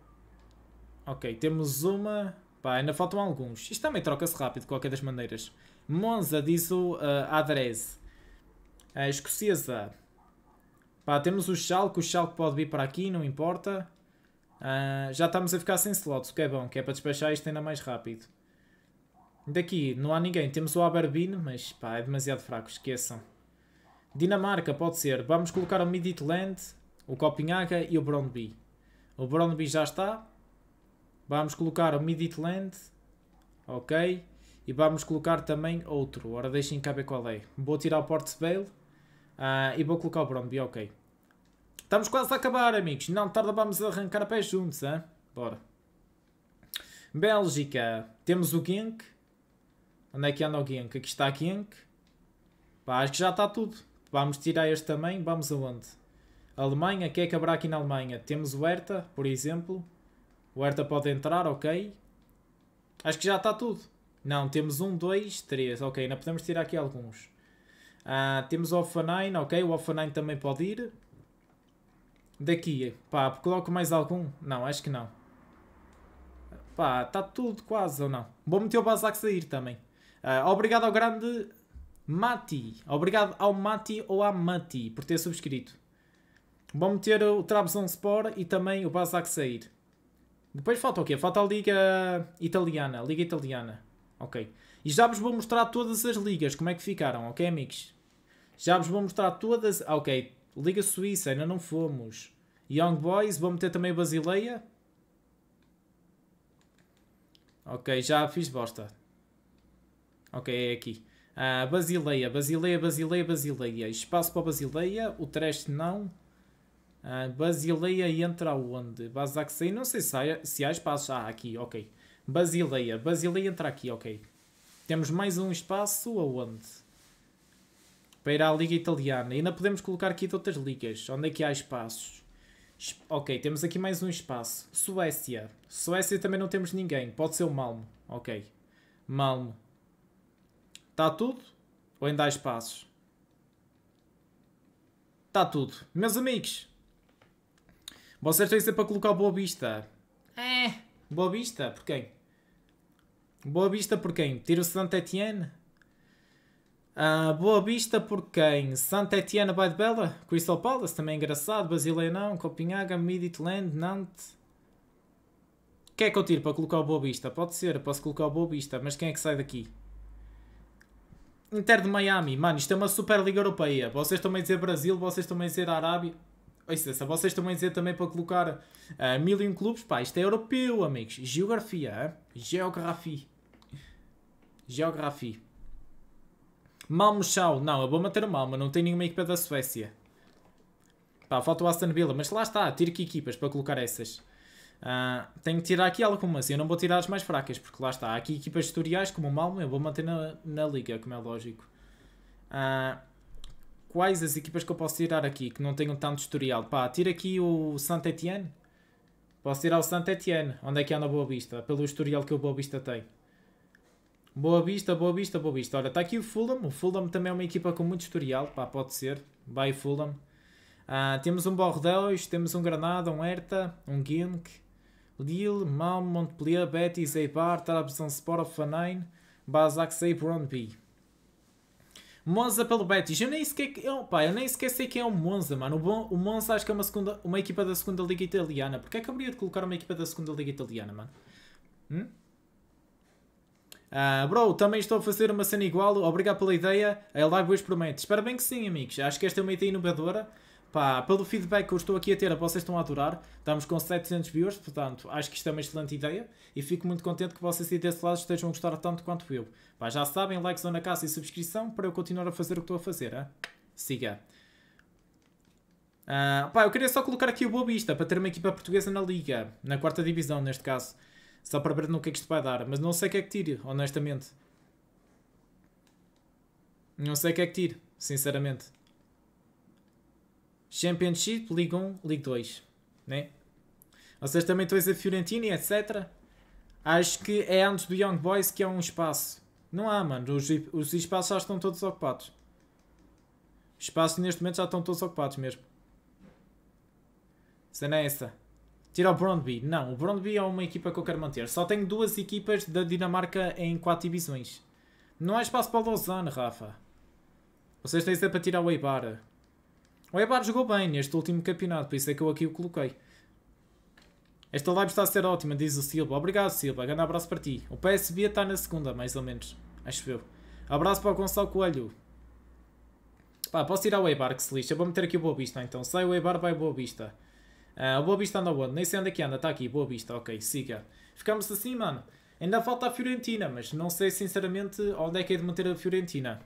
ok, temos uma, Pá, ainda faltam alguns. Isto também troca-se rápido, de qualquer das maneiras. Monza diz o uh, eh, Adrese. A escocesa. Pá, temos o Schalke. O Schalke pode vir para aqui, não importa. Uh, já estamos a ficar sem slots, o que é bom, que é para despachar isto ainda mais rápido. Daqui não há ninguém. Temos o Aberdeen, mas pá, é demasiado fraco, esqueçam. Dinamarca, pode ser. Vamos colocar o Midtjylland, o Copenhaga e o Brøndby. O Brøndby já está. Vamos colocar o Miditland. Ok. E vamos colocar também outro. Ora, deixem cá ver qual é. Vou tirar o Port Vale. Uh, ah, e vou colocar o Bromby, ok. Estamos quase a acabar, amigos. Não tarda, vamos arrancar a pé juntos, hein? Bora. Bélgica. Temos o Genk. Onde é que anda o Genk? Aqui está Genk. Pá, acho que já está tudo. Vamos tirar este também. Vamos aonde? Alemanha. O que é que haverá aqui na Alemanha? Temos o Hertha, por exemplo. O Herta pode entrar, ok. Acho que já está tudo. Não, temos um, dois, três. Ok, ainda podemos tirar aqui alguns. Uh, temos o Offenheim, ok. O Offenheim também pode ir. Daqui, pá, coloco mais algum? Não, acho que não. Pá, está tudo quase, ou não? Vou meter o Basak sair também. Uh, obrigado ao grande Mati. Obrigado ao Mati ou à Mati por ter subscrito. Vou meter o Trabzonspor e também o Basak sair. Depois falta o quê? Falta a Liga Italiana. Liga Italiana. Ok. E já vos vou mostrar todas as ligas, como é que ficaram, ok, amigos? Já vos vou mostrar todas. Ah, ok. Liga Suíça, ainda não fomos. Young Boys, vou meter também Basileia. Ok, já fiz bosta. Ok, é aqui. Ah, Basileia, Basileia, Basileia, Basileia. Espaço para Basileia. O trash não. Uh, Basileia entra onde? Basaksehir, não sei se há, se há espaço. Ah, aqui, ok. Basileia. Basileia entra aqui, ok. Temos mais um espaço aonde? Para ir à Liga Italiana. E ainda podemos colocar aqui de outras ligas. Onde é que há espaços? ok, temos aqui mais um espaço. Suécia. Suécia também não temos ninguém. Pode ser o Malmo. Ok. Malmo. Está tudo? Ou ainda há espaços? Está tudo. Meus amigos, vocês têm sempre a colocar o Boa Vista. É. Boa Vista por quem? Boa Vista por quem? Tiro Santa Etienne? Uh, Boa Vista por quem? Santa Etienne vai de Bela? Crystal Palace também engraçado. Basileia não. Copenhaga, Midtjylland, Nantes. que é que eu tiro para colocar o Boa Vista? Pode ser, posso colocar o Boa Vista, mas quem é que sai daqui? Inter de Miami, mano, isto é uma Super Liga Europeia. Vocês também dizer Brasil, vocês também dizer Arábia. Ouça, vocês estão a dizer também para colocar uh, mil e um clubes, pá, isto é europeu, amigos. Geografia, hein? geografia. Geografia. Malmo não, eu vou manter o Malmo, não tem nenhuma equipa da Suécia. Pá, falta o Aston Villa, mas lá está, tiro que equipas para colocar essas. Uh, tenho que tirar aqui algumas, eu não vou tirar as mais fracas, porque lá está, há aqui equipas tutoriais como o Malmo, eu vou manter na, na liga, como é lógico. Uh, quais as equipas que eu posso tirar aqui, que não tenham tanto historial. Pá, tira aqui o Saint Etienne. Posso tirar o Saint Etienne. Onde é que anda é a Boa Vista? Pelo historial que o Boa Vista tem. Boa Vista, Boa Vista, Boa Vista. Olha, está aqui o Fulham. O Fulham também é uma equipa com muito historial. Pá, pode ser. Vai Fulham. Ah, temos um Bordeaux, temos um Granada, um Herta, um Gink, Lille, Malmo, Montpellier, Betis, Eibar, Trabzonspor, Fanain, Basak, Seibron, B. Monza pelo Betis. Eu nem sequer, eu, pá, eu nem sequer sei quem é o Monza, mano. O, o Monza acho que é uma, segunda, uma equipa da segunda Liga Italiana. Porquê é que haveria de colocar uma equipa da segunda Liga Italiana, mano? Hum? Uh, bro, também estou a fazer uma cena igual. Obrigado pela ideia. A Live hoje promete. Espero bem que sim, amigos. Acho que esta é uma ideia inovadora. Pá, pelo feedback que eu estou aqui a ter, é vocês estão a adorar. Estamos com 700 viewers, portanto, acho que isto é uma excelente ideia e fico muito contente que vocês aí desse lado estejam a gostar tanto quanto eu. Pá, já sabem, like, zona casa e subscrição para eu continuar a fazer o que estou a fazer, hein? Siga. Uh, pá, eu queria só colocar aqui o Bobista para ter uma equipa portuguesa na Liga, na quarta divisão neste caso. Só para ver no que é que isto vai dar, mas não sei o que é que tire, honestamente. Não sei o que é que tire, sinceramente. Championship, liga 1, liga 2. Né? Vocês também estão a Fiorentina, etc. Acho que é antes do Young Boys que é um espaço. Não há, mano. Os, os espaços já estão todos ocupados. Os espaços neste momento já estão todos ocupados mesmo. Cena é essa. Tira o Brondby. Não, o Brondby é uma equipa que eu quero manter. Só tenho duas equipas da Dinamarca em quatro divisões. Não há espaço para o Lausanne, Rafa. Vocês têm sempre para tirar o Eibar. O Eibar jogou bem neste último campeonato, por isso é que eu aqui o coloquei. Esta live está a ser ótima, diz o Silva. Obrigado, Silva. Grande abraço para ti. O PSB está na segunda, mais ou menos. Acho eu. Abraço para o Gonçalo Coelho. Pá, posso ir ao Eibar, que se lixa. Vou meter aqui o Boa Vista, então. Sai o Eibar, vai Boa Vista. Ah, o Boa Vista anda onde? Nem sei onde é que anda. Está aqui, Boa Vista. Ok, siga. Ficamos assim, mano. Ainda falta a Fiorentina, mas não sei, sinceramente, onde é que é de manter a Fiorentina.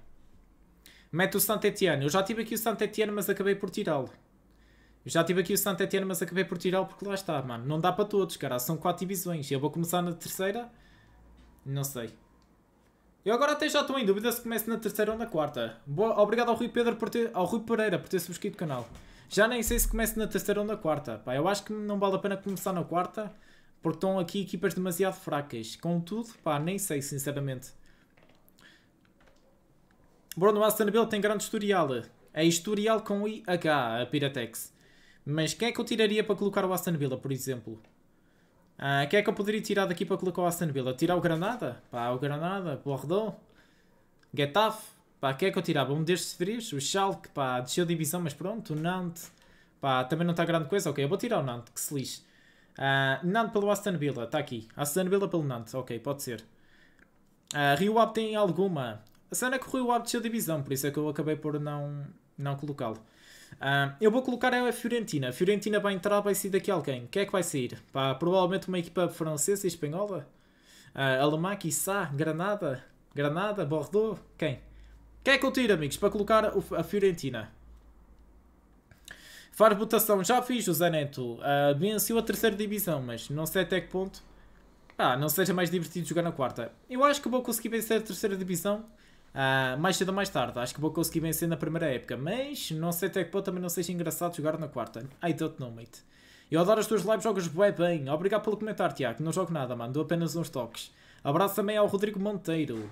Mete o Saint Etienne. Eu já tive aqui o Saint Etienne, mas acabei por tirá-lo. já tive aqui o Saint Etienne, mas acabei por tirá-lo porque lá está, mano. Não dá para todos, cara. São quatro divisões. Eu vou começar na terceira? Não sei. Eu agora até já estou em dúvida se começo na terceira ou na quarta. Boa, obrigado ao Rui, Pedro por ter, ao Rui Pereira por ter subscrito o canal. Já nem sei se começo na terceira ou na quarta. Pá, eu acho que não vale a pena começar na quarta, porque estão aqui equipas demasiado fracas. Contudo, pá, nem sei, sinceramente. Bruno Villa tem grande historial. É historial com IH, a Piratex. Mas quem é que eu tiraria para colocar o Aston Villa, por exemplo? Ah, quem é que eu poderia tirar daqui para colocar o Aston Villa? Tirar o Granada? Pá, o Granada, Bordeaux, Getafe. Pá, quem é que eu tirava? Um destes frios? O Schalke, pá, desceu de divisão, mas pronto, o Nantes. Pá, também não está grande coisa, ok, eu vou tirar o Nantes, que se lixe. Ah, Nantes pelo Aston Villa, está aqui. Aston Villa pelo Nantes, ok, pode ser. Ah, Rio Ave tem alguma? A cena é que o Rui Lab desceu divisão, por isso é que eu acabei por não, não colocá-lo. Uh, eu vou colocar a Fiorentina. A Fiorentina vai entrar, vai sair daqui alguém. Quem é que vai sair? Pá, provavelmente uma equipa francesa e espanhola. Uh, Alemã, quiçá, Granada, Granada, Bordeaux. Quem? Quem é que eu tiro, amigos, para colocar a Fiorentina? Faz votação, já fiz, José Neto. Uh, venceu a terceira divisão, mas não sei até que ponto. Ah, não seja mais divertido jogar na quarta. Eu acho que vou conseguir vencer a terceira divisão Uh, mais cedo ou mais tarde, acho que vou conseguir vencer na primeira época, mas não sei até que ponto também não seja engraçado jogar na quarta. I don't know, mate. Eu adoro as tuas lives, jogas bem. Obrigado pelo comentário, Tiago. Não jogo nada, mano. Dou apenas uns toques. Abraço também ao Rodrigo Monteiro.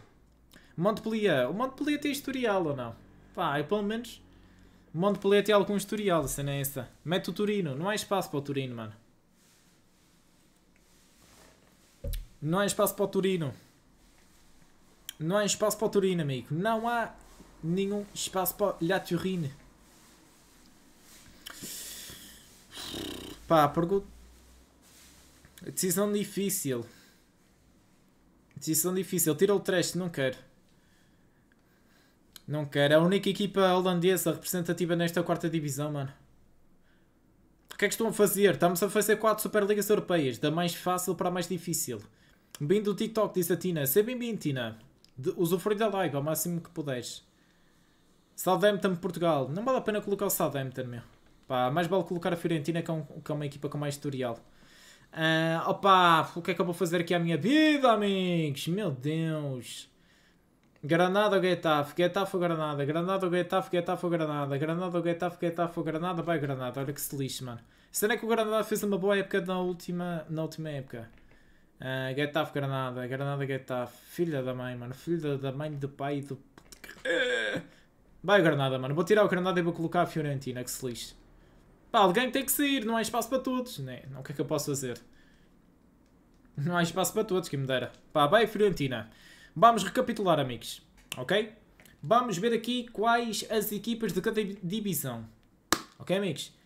Montpellier. O Montpellier tem historial ou não? Pá, eu pelo menos... O Montpellier tem algum historial, a cena é essa. Mete o Turino. Não há espaço para o Turino, mano. Não há espaço para o Turino. Não há espaço para o Turino, amigo. Não há nenhum espaço para La Turine. Pá, pergunta. Decisão difícil. Decisão difícil. Tira o trash, não quero. Não quero. É a única equipa holandesa representativa nesta quarta divisão, mano. O que é que estão a fazer? Estamos a fazer 4 Superligas Europeias, da mais fácil para a mais difícil. Bem do TikTok, diz a Tina. Seja bem-vindo, Tina de usufruir da live ao máximo que puderes. Southampton, Portugal. Não vale a pena colocar o Southampton, meu. Pá, mais vale colocar a Fiorentina, que é, é uma equipa com mais historial. Uh, ah, opa, o que é que eu vou fazer aqui à minha vida, amigos? Meu Deus. Granada ou Getafe? Getafe ou Granada? Granada ou Getafe? Getafe ou Granada? Granada ou Getafe? Getafe ou Granada? Vai Granada, olha que se lixe, mano. Será que o Granada fez uma boa época na última, na última época? Uh, Getafe Granada, Granada Getafe, filha da mãe, mano, filha da mãe, do pai do. Vai o Granada, mano, vou tirar o Granada e vou colocar a Fiorentina, que se lixe. Pá, alguém tem que sair, não há espaço para todos, né? O que é que eu posso fazer? Não há espaço para todos, que me dera. Pá, vai Fiorentina. Vamos recapitular, amigos, ok? Vamos ver aqui quais as equipas de cada divisão, ok, amigos?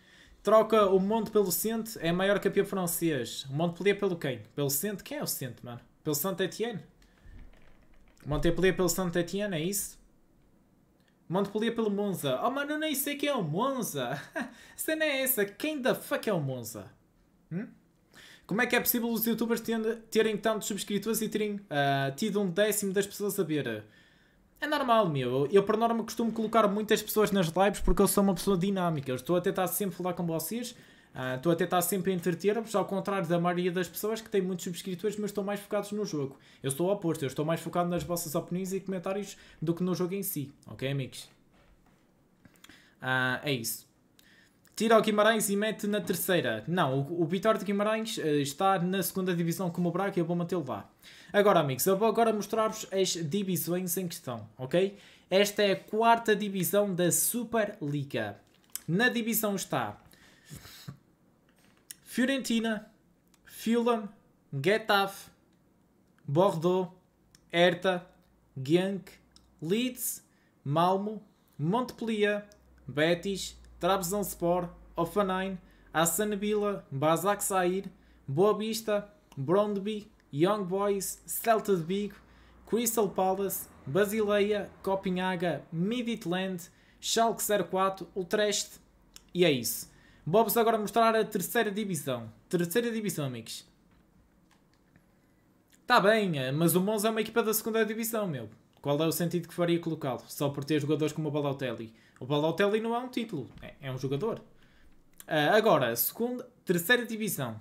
Troca o Monte pelo Sente, é maior campeão francês. O Montpellier pelo quem? Pelo Sente? Quem é o Sente, mano? Pelo Saint Etienne? Montpellier pelo Saint Etienne, é isso? Montpellier pelo Monza. Oh, mano, eu nem sei quem é o Monza. Cena é essa. Quem da fuck é o Monza? Hum? Como é que é possível os youtubers terem tantos subscritores e terem uh, tido um décimo das pessoas a ver? É normal, meu. Eu, por norma costumo colocar muitas pessoas nas lives porque eu sou uma pessoa dinâmica. Eu estou a tentar sempre falar com vocês, uh, estou a tentar sempre entreter-vos, ao contrário da maioria das pessoas que têm muitos subscritores, mas estão mais focados no jogo. Eu estou ao oposto, eu estou mais focado nas vossas opiniões e comentários do que no jogo em si. Ok, amigos? Uh, é isso. Tira o Guimarães e mete na terceira. Não, o, o Vitória de Guimarães uh, está na segunda divisão como o Braga e eu vou mantê-lo lá. Agora, amigos, eu vou agora mostrar-vos as divisões em questão, ok? Esta é a quarta divisão da Superliga. Na divisão está Fiorentina, Fulham, Getafe, Bordeaux, Hertha, Genk, Leeds, Malmo, Montpellier, Betis, Trabzonspor, Offenheim, Aston Villa, Basak Sair, Boa Vista, Brondby, Young Boys, Celta de Vigo, Crystal Palace, Basileia, Copenhaga, Midtjylland, Schalke 04, Utrecht e é isso. Vamos vos agora mostrar a terceira divisão. Terceira divisão, amigos. Tá bem, eh, mas o Monza é uma equipa da segunda divisão, meu. Qual é o sentido que faria colocá-lo? Só por ter jogadores como o Balotelli. O Balotelli não é um título, é, é um jogador. Eh, agora, segunda, terceira divisão.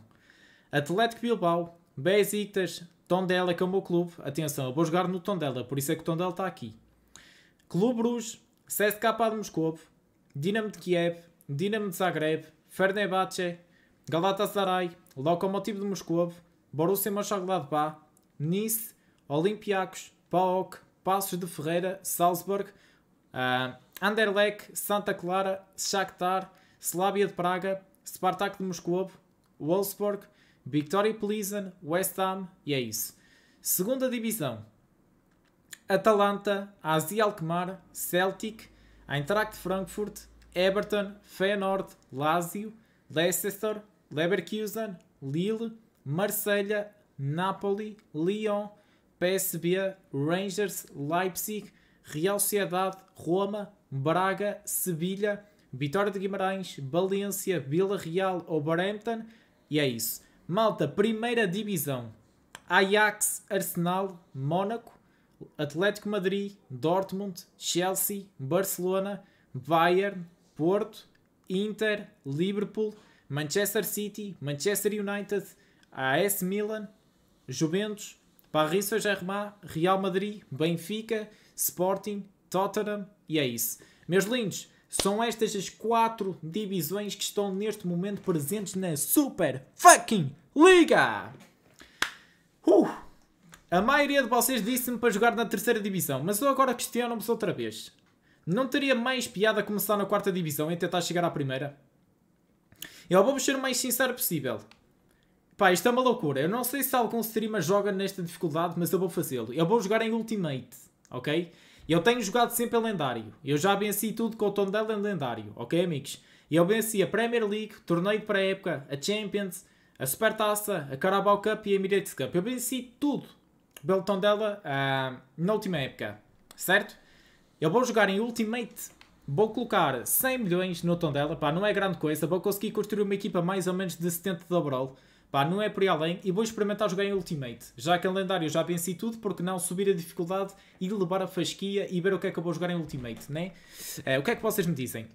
Atlético Bilbao, Besiktas, Tondela que é o meu clube. Atenção, eu vou jogar no Tondela, por isso é que o Tondela está aqui. Clube Bruges, CSKA de Moscou, Dinamo de Kiev, Dinamo de Zagreb, Fenerbahçe, Galatasaray, Lokomotiv de Moscou, Borussia Mönchengladbach, Nice, Olympiacos, PAOK, Passos de Ferreira, Salzburg, uh, Anderlecht, Santa Clara, Shakhtar, Slavia de Praga, Spartak de Moscou, Wolfsburg, Victoria Pleasant, West Ham e é isso. Segunda divisão. Atalanta, AZ Alkmaar, Celtic, Eintracht Frankfurt, Everton, Feyenoord, Lazio, Leicester, Leverkusen, Lille, Marselha, Napoli, Lyon, PSV, Rangers, Leipzig, Real Sociedade, Roma, Braga, Sevilha, Vitória de Guimarães, Valência, Vila Real ou Brampton. E é isso. Malta, primeira divisão. Ajax, Arsenal, Mónaco, Atlético Madrid, Dortmund, Chelsea, Barcelona, Bayern, Porto, Inter, Liverpool, Manchester City, Manchester United, AS Milan, Juventus, Paris Saint-Germain, Real Madrid, Benfica, Sporting, Tottenham e é isso. Meus lindos, são estas as quatro divisões que estão neste momento presentes na Super Fucking Liga! Uh! A maioria de vocês disse-me para jogar na terceira divisão, mas eu agora questiono-me outra vez. Não teria mais piada começar na quarta divisão e tentar chegar à primeira? Eu vou ser o mais sincero possível. Pá, isto é uma loucura. Eu não sei se algum streamer joga nesta dificuldade, mas eu vou fazê-lo. Eu vou jogar em Ultimate, ok? Eu tenho jogado sempre em lendário. Eu já venci tudo com o dela em lendário, ok, amigos? Eu venci a Premier League, torneio para a época, a Champions, a Supertaça, a Carabao Cup e a Emirates Cup. Eu venci tudo pelo dela uh, na última época, certo? Eu vou jogar em Ultimate, vou colocar 100 milhões no dela. pá, não é grande coisa, vou conseguir construir uma equipa mais ou menos de 70 de overall, pá, não é por aí além, e vou experimentar jogar em Ultimate. Já que em lendário já venci tudo, porque não subir a dificuldade e levar a fasquia e ver o que é que eu vou jogar em Ultimate, né? Uh, o que é que vocês me dizem?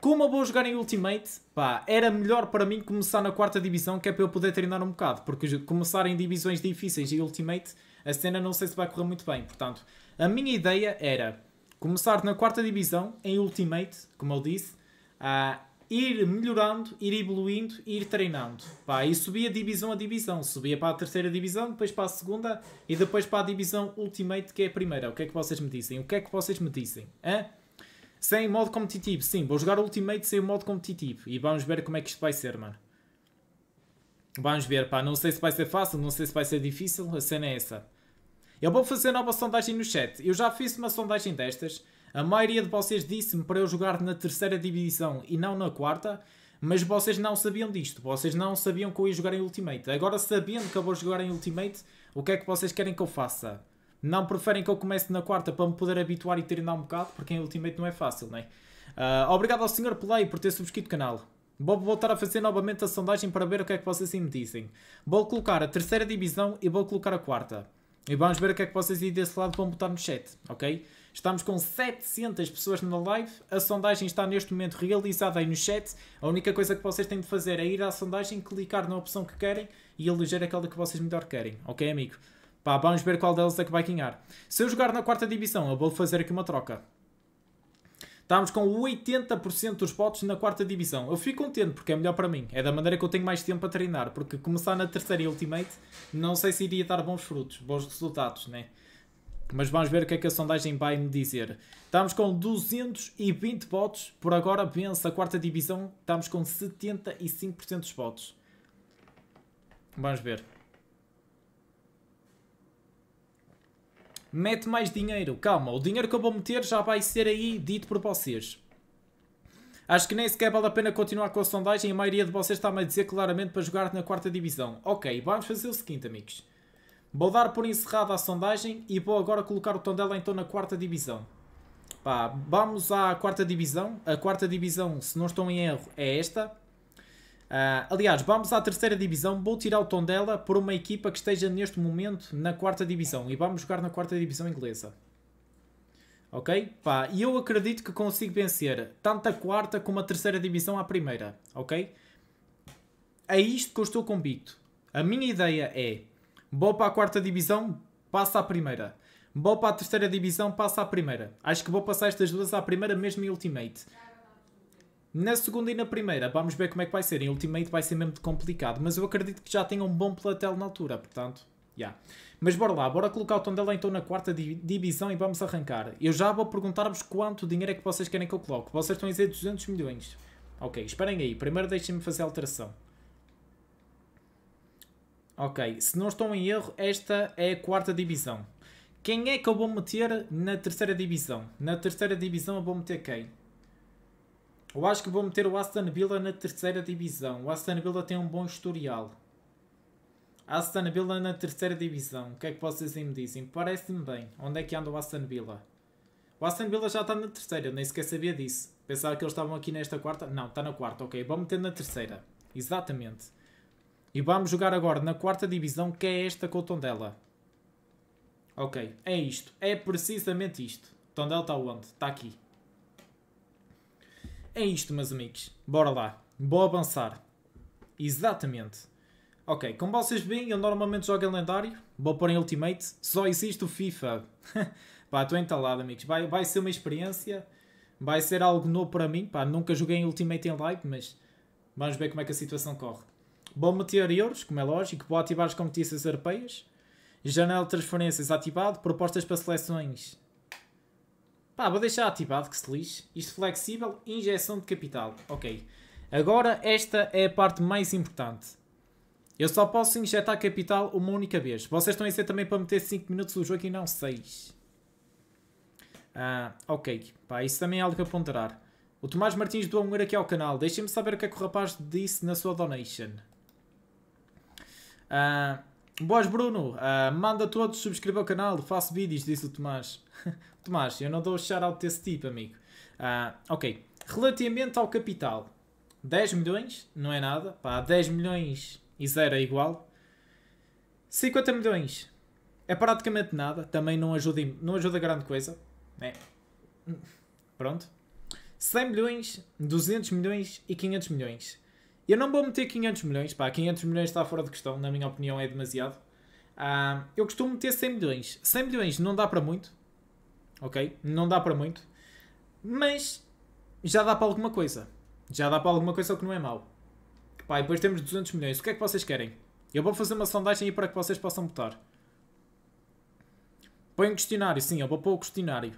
Como eu vou jogar em Ultimate, pá, era melhor para mim começar na quarta divisão, que é para eu poder treinar um bocado, porque começar em divisões difíceis e Ultimate, a cena não sei se vai correr muito bem. Portanto, a minha ideia era começar na quarta divisão, em Ultimate, como eu disse, a ir melhorando, ir evoluindo, ir treinando. Pá, e subia divisão a divisão, subia para a terceira divisão, depois para a segunda e depois para a divisão Ultimate, que é a primeira. O que é que vocês me dizem? O que é que vocês me dizem? Hã? Sem modo competitivo, sim. Vou jogar Ultimate sem o modo competitivo. E vamos ver como é que isto vai ser, mano. Vamos ver, pá. Não sei se vai ser fácil, não sei se vai ser difícil. A cena é essa. Eu vou fazer nova sondagem no chat. Eu já fiz uma sondagem destas. A maioria de vocês disse-me para eu jogar na terceira divisão e não na quarta. Mas vocês não sabiam disto. Vocês não sabiam que eu ia jogar em Ultimate. Agora, sabendo que eu vou jogar em Ultimate, o que é que vocês querem que eu faça? Não preferem que eu comece na quarta para me poder habituar e treinar um bocado, porque em Ultimate não é fácil, não é? Uh, obrigado ao Sr. Play por ter subscrito o canal. Vou voltar a fazer novamente a sondagem para ver o que é que vocês me dizem. Vou colocar a terceira divisão e vou colocar a quarta. E vamos ver o que é que vocês aí desse lado vão botar no chat, ok? Estamos com 700 pessoas na live. A sondagem está neste momento realizada aí no chat. A única coisa que vocês têm de fazer é ir à sondagem, clicar na opção que querem e eleger aquela que vocês melhor querem, ok, amigo? Pá, vamos ver qual delas é que vai ganhar. Se eu jogar na quarta divisão, eu vou fazer aqui uma troca. Estamos com 80% dos votos na quarta divisão. Eu fico contente porque é melhor para mim. É da maneira que eu tenho mais tempo a treinar. Porque começar na terceira Ultimate, não sei se iria dar bons frutos, bons resultados, né? Mas vamos ver o que é que a sondagem vai me dizer. Estamos com 220 votos. Por agora vence a quarta divisão. Estamos com 75% dos votos. Vamos ver. mete mais dinheiro. Calma, o dinheiro que eu vou meter já vai ser aí dito por vocês. Acho que nem sequer vale a pena continuar com a sondagem. A maioria de vocês está-me a dizer claramente para jogar na quarta divisão. Ok, vamos fazer o seguinte, amigos. Vou dar por encerrada a sondagem e vou agora colocar o Tondela então na quarta divisão. Pá, vamos à quarta divisão. A quarta divisão, se não estou em erro, é esta. Uh, aliás, vamos à terceira divisão. Vou tirar o tom dela por uma equipa que esteja neste momento na quarta divisão. E vamos jogar na quarta divisão inglesa. Ok? Pá, e eu acredito que consigo vencer tanto a quarta como a terceira divisão à primeira. Ok? É isto que eu estou convicto. A minha ideia é: vou para a quarta divisão, passa à primeira. Vou para a terceira divisão, passa à primeira. Acho que vou passar estas duas à primeira, mesmo em Ultimate. Na segunda e na primeira, vamos ver como é que vai ser. Em Ultimate vai ser mesmo complicado, mas eu acredito que já tenha um bom platel na altura, portanto, já. Yeah. Mas bora lá, bora colocar o Tondela então na quarta divisão e vamos arrancar. Eu já vou perguntar-vos quanto dinheiro é que vocês querem que eu coloque. Vocês estão a dizer 200 milhões. Ok, esperem aí. Primeiro deixem-me fazer a alteração. Ok, se não estão em erro, esta é a quarta divisão. Quem é que eu vou meter na terceira divisão? Na terceira divisão eu vou meter quem? Eu acho que vou meter o Aston Villa na terceira divisão. O Aston Villa tem um bom historial. Aston Villa na terceira divisão. O que é que vocês me dizem? Parece-me bem. Onde é que anda o Aston Villa? O Aston Villa já está na terceira, eu nem sequer sabia disso. Pensava que eles estavam aqui nesta quarta. Não, está na quarta, ok. vou meter na terceira. Exatamente. E vamos jogar agora na quarta divisão, que é esta com o Tondela. Ok, é isto. É precisamente isto. Tondela está onde? Está aqui. É isto, meus amigos. Bora lá. Vou avançar. Exatamente. Ok, como vocês veem, eu normalmente jogo em lendário. Vou pôr em ultimate. Só existe o FIFA. pá, estou entalado, amigos. Vai, vai ser uma experiência. Vai ser algo novo para mim. Pá, nunca joguei em ultimate em live, mas... Vamos ver como é que a situação corre. Vou meter euros, como é lógico. Vou ativar as competições europeias. Janela de transferências ativado. Propostas para seleções Pá, vou deixar ativado que se lixe. Isto flexível, injeção de capital. Ok. Agora esta é a parte mais importante. Eu só posso injetar capital uma única vez. Vocês estão a ser também para meter 5 minutos do jogo e não 6. Ah, ok. Pá, isso também é algo a ponderar. O Tomás Martins do um aqui ao canal. Deixem-me saber o que é que o rapaz disse na sua donation. Ah, boas, Bruno. Ah, manda a todos subscrever o canal. Faço vídeos, disse o Tomás. Tomás, eu não dou shout-out desse tipo, amigo. Uh, ok. Relativamente ao capital, 10 milhões não é nada. Pá, 10 milhões e zero é igual. 50 milhões é praticamente nada. Também não ajuda, não ajuda grande coisa. Né? Pronto. 100 milhões, 200 milhões e 500 milhões. Eu não vou meter 500 milhões. Pá, 500 milhões está fora de questão. Na minha opinião é demasiado. Uh, eu costumo meter 100 milhões. 100 milhões não dá para muito ok? Não dá para muito, mas já dá para alguma coisa. Já dá para alguma coisa que não é mau. Pá, depois temos 200 milhões. O que é que vocês querem? Eu vou fazer uma sondagem aí para que vocês possam votar. Põe um questionário, sim, eu vou pôr o questionário.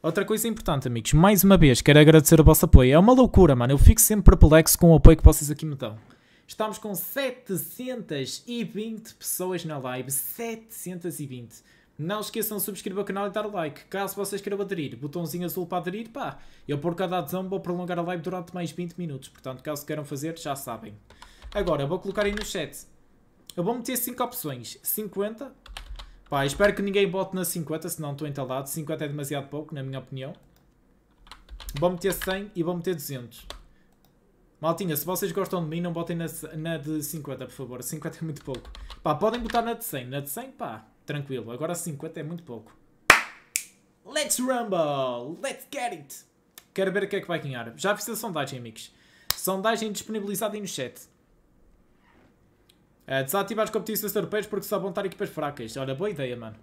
Outra coisa importante, amigos, mais uma vez, quero agradecer o vosso apoio. É uma loucura, mano. Eu fico sempre perplexo com o apoio que vocês aqui me dão. Estamos com 720 pessoas na live. 720. Não esqueçam de subscrever o canal e dar o like. Caso vocês queiram aderir, botãozinho azul para aderir, pá. Eu por cada adesão vou prolongar a live durante mais 20 minutos. Portanto, caso queiram fazer, já sabem. Agora, vou colocar aí no chat. Eu vou meter 5 opções. 50. Pá, espero que ninguém bote na 50, senão estou entalado. 50 é demasiado pouco, na minha opinião. Vou meter 100 e vou meter 200. Maltinha, se vocês gostam de mim, não botem na, na de 50, por favor. 50 é muito pouco. Pá, podem botar na de 100. Na de 100, pá tranquilo. Agora 50 é muito pouco. Let's rumble! Let's get it! Quero ver o que é que vai ganhar. Já fiz a sondagem, amigos. Sondagem disponibilizada aí no chat. Uh, desativar as competições europeias porque só vão estar equipas fracas. Olha, boa ideia, mano.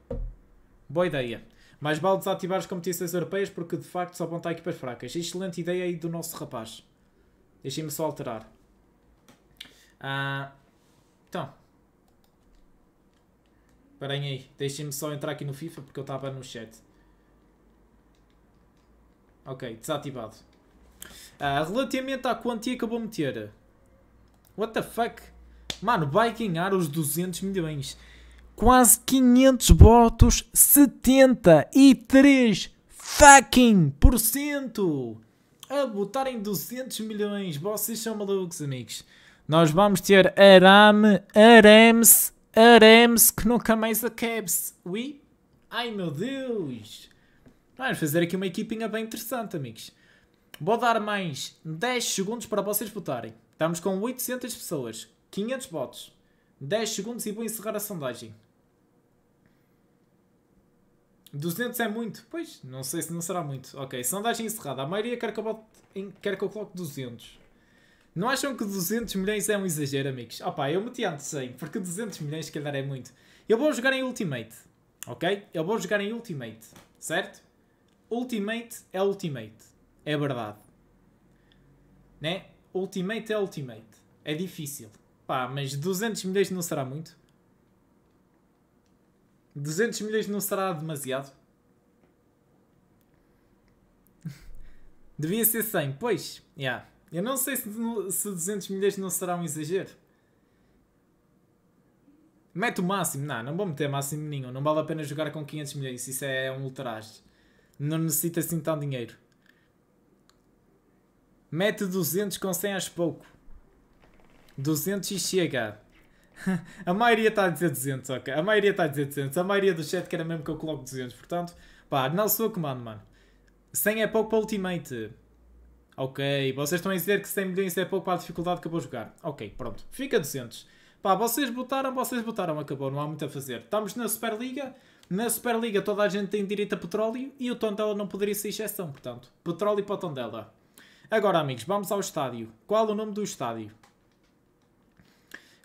Boa ideia. Mais vale desativar as competições europeias porque de facto só vão estar equipas fracas. Excelente ideia aí do nosso rapaz. Deixem-me só alterar. Uh, então, Caramba aí. Deixem-me só entrar aqui no FIFA porque eu estava no chat. Ok, desativado. Ah, relativamente à quantia que eu vou meter. What the fuck? Mano, vai ganhar os 200 milhões. Quase 500 votos. 73 fucking por cento. A botar em 200 milhões. Vocês são malucos, amigos. Nós vamos ter Aram, Arames Arames que nunca mais acabe-se. Ui? Ai meu Deus! Vamos fazer aqui uma equipinha bem interessante, amigos. Vou dar mais 10 segundos para vocês votarem. Estamos com 800 pessoas, 500 votos. 10 segundos e vou encerrar a sondagem. 200 é muito? Pois, não sei se não será muito. Ok, sondagem encerrada. A maioria quer que eu, bote, quer que eu coloque 200. Não acham que 200 milhões é um exagero, amigos? Opá, eu meti antes 100, porque 200 milhões, se calhar, é muito. Eu vou jogar em Ultimate, ok? Eu vou jogar em Ultimate, certo? Ultimate é Ultimate, é verdade. Né? Ultimate é Ultimate, é difícil. Pá, mas 200 milhões não será muito? 200 milhões não será demasiado? Devia ser 100, pois, já. Yeah. Eu não sei se, se 200 milhões não será um exagero. Mete o máximo, não, não vou meter máximo nenhum. Não vale a pena jogar com 500 milhões, isso é um ultraje. Não necessita assim tanto dinheiro. Mete 200 com 100 acho pouco. 200 e chega. a maioria está a dizer 200, ok. A maioria está a dizer 200. A maioria do chat quer mesmo que eu coloque 200. Portanto, pá, não sou comando, mano. 100 é pouco para ultimate. Ok, vocês estão a dizer que 100 milhões é pouco para a dificuldade que eu vou jogar. Ok, pronto. Fica 200. Pá, vocês botaram, vocês botaram, acabou, não há muito a fazer. Estamos na Superliga. Na Superliga toda a gente tem direito a petróleo e o Tondela não poderia ser exceção, portanto. Petróleo para o Tondela. Agora, amigos, vamos ao estádio. Qual o nome do estádio?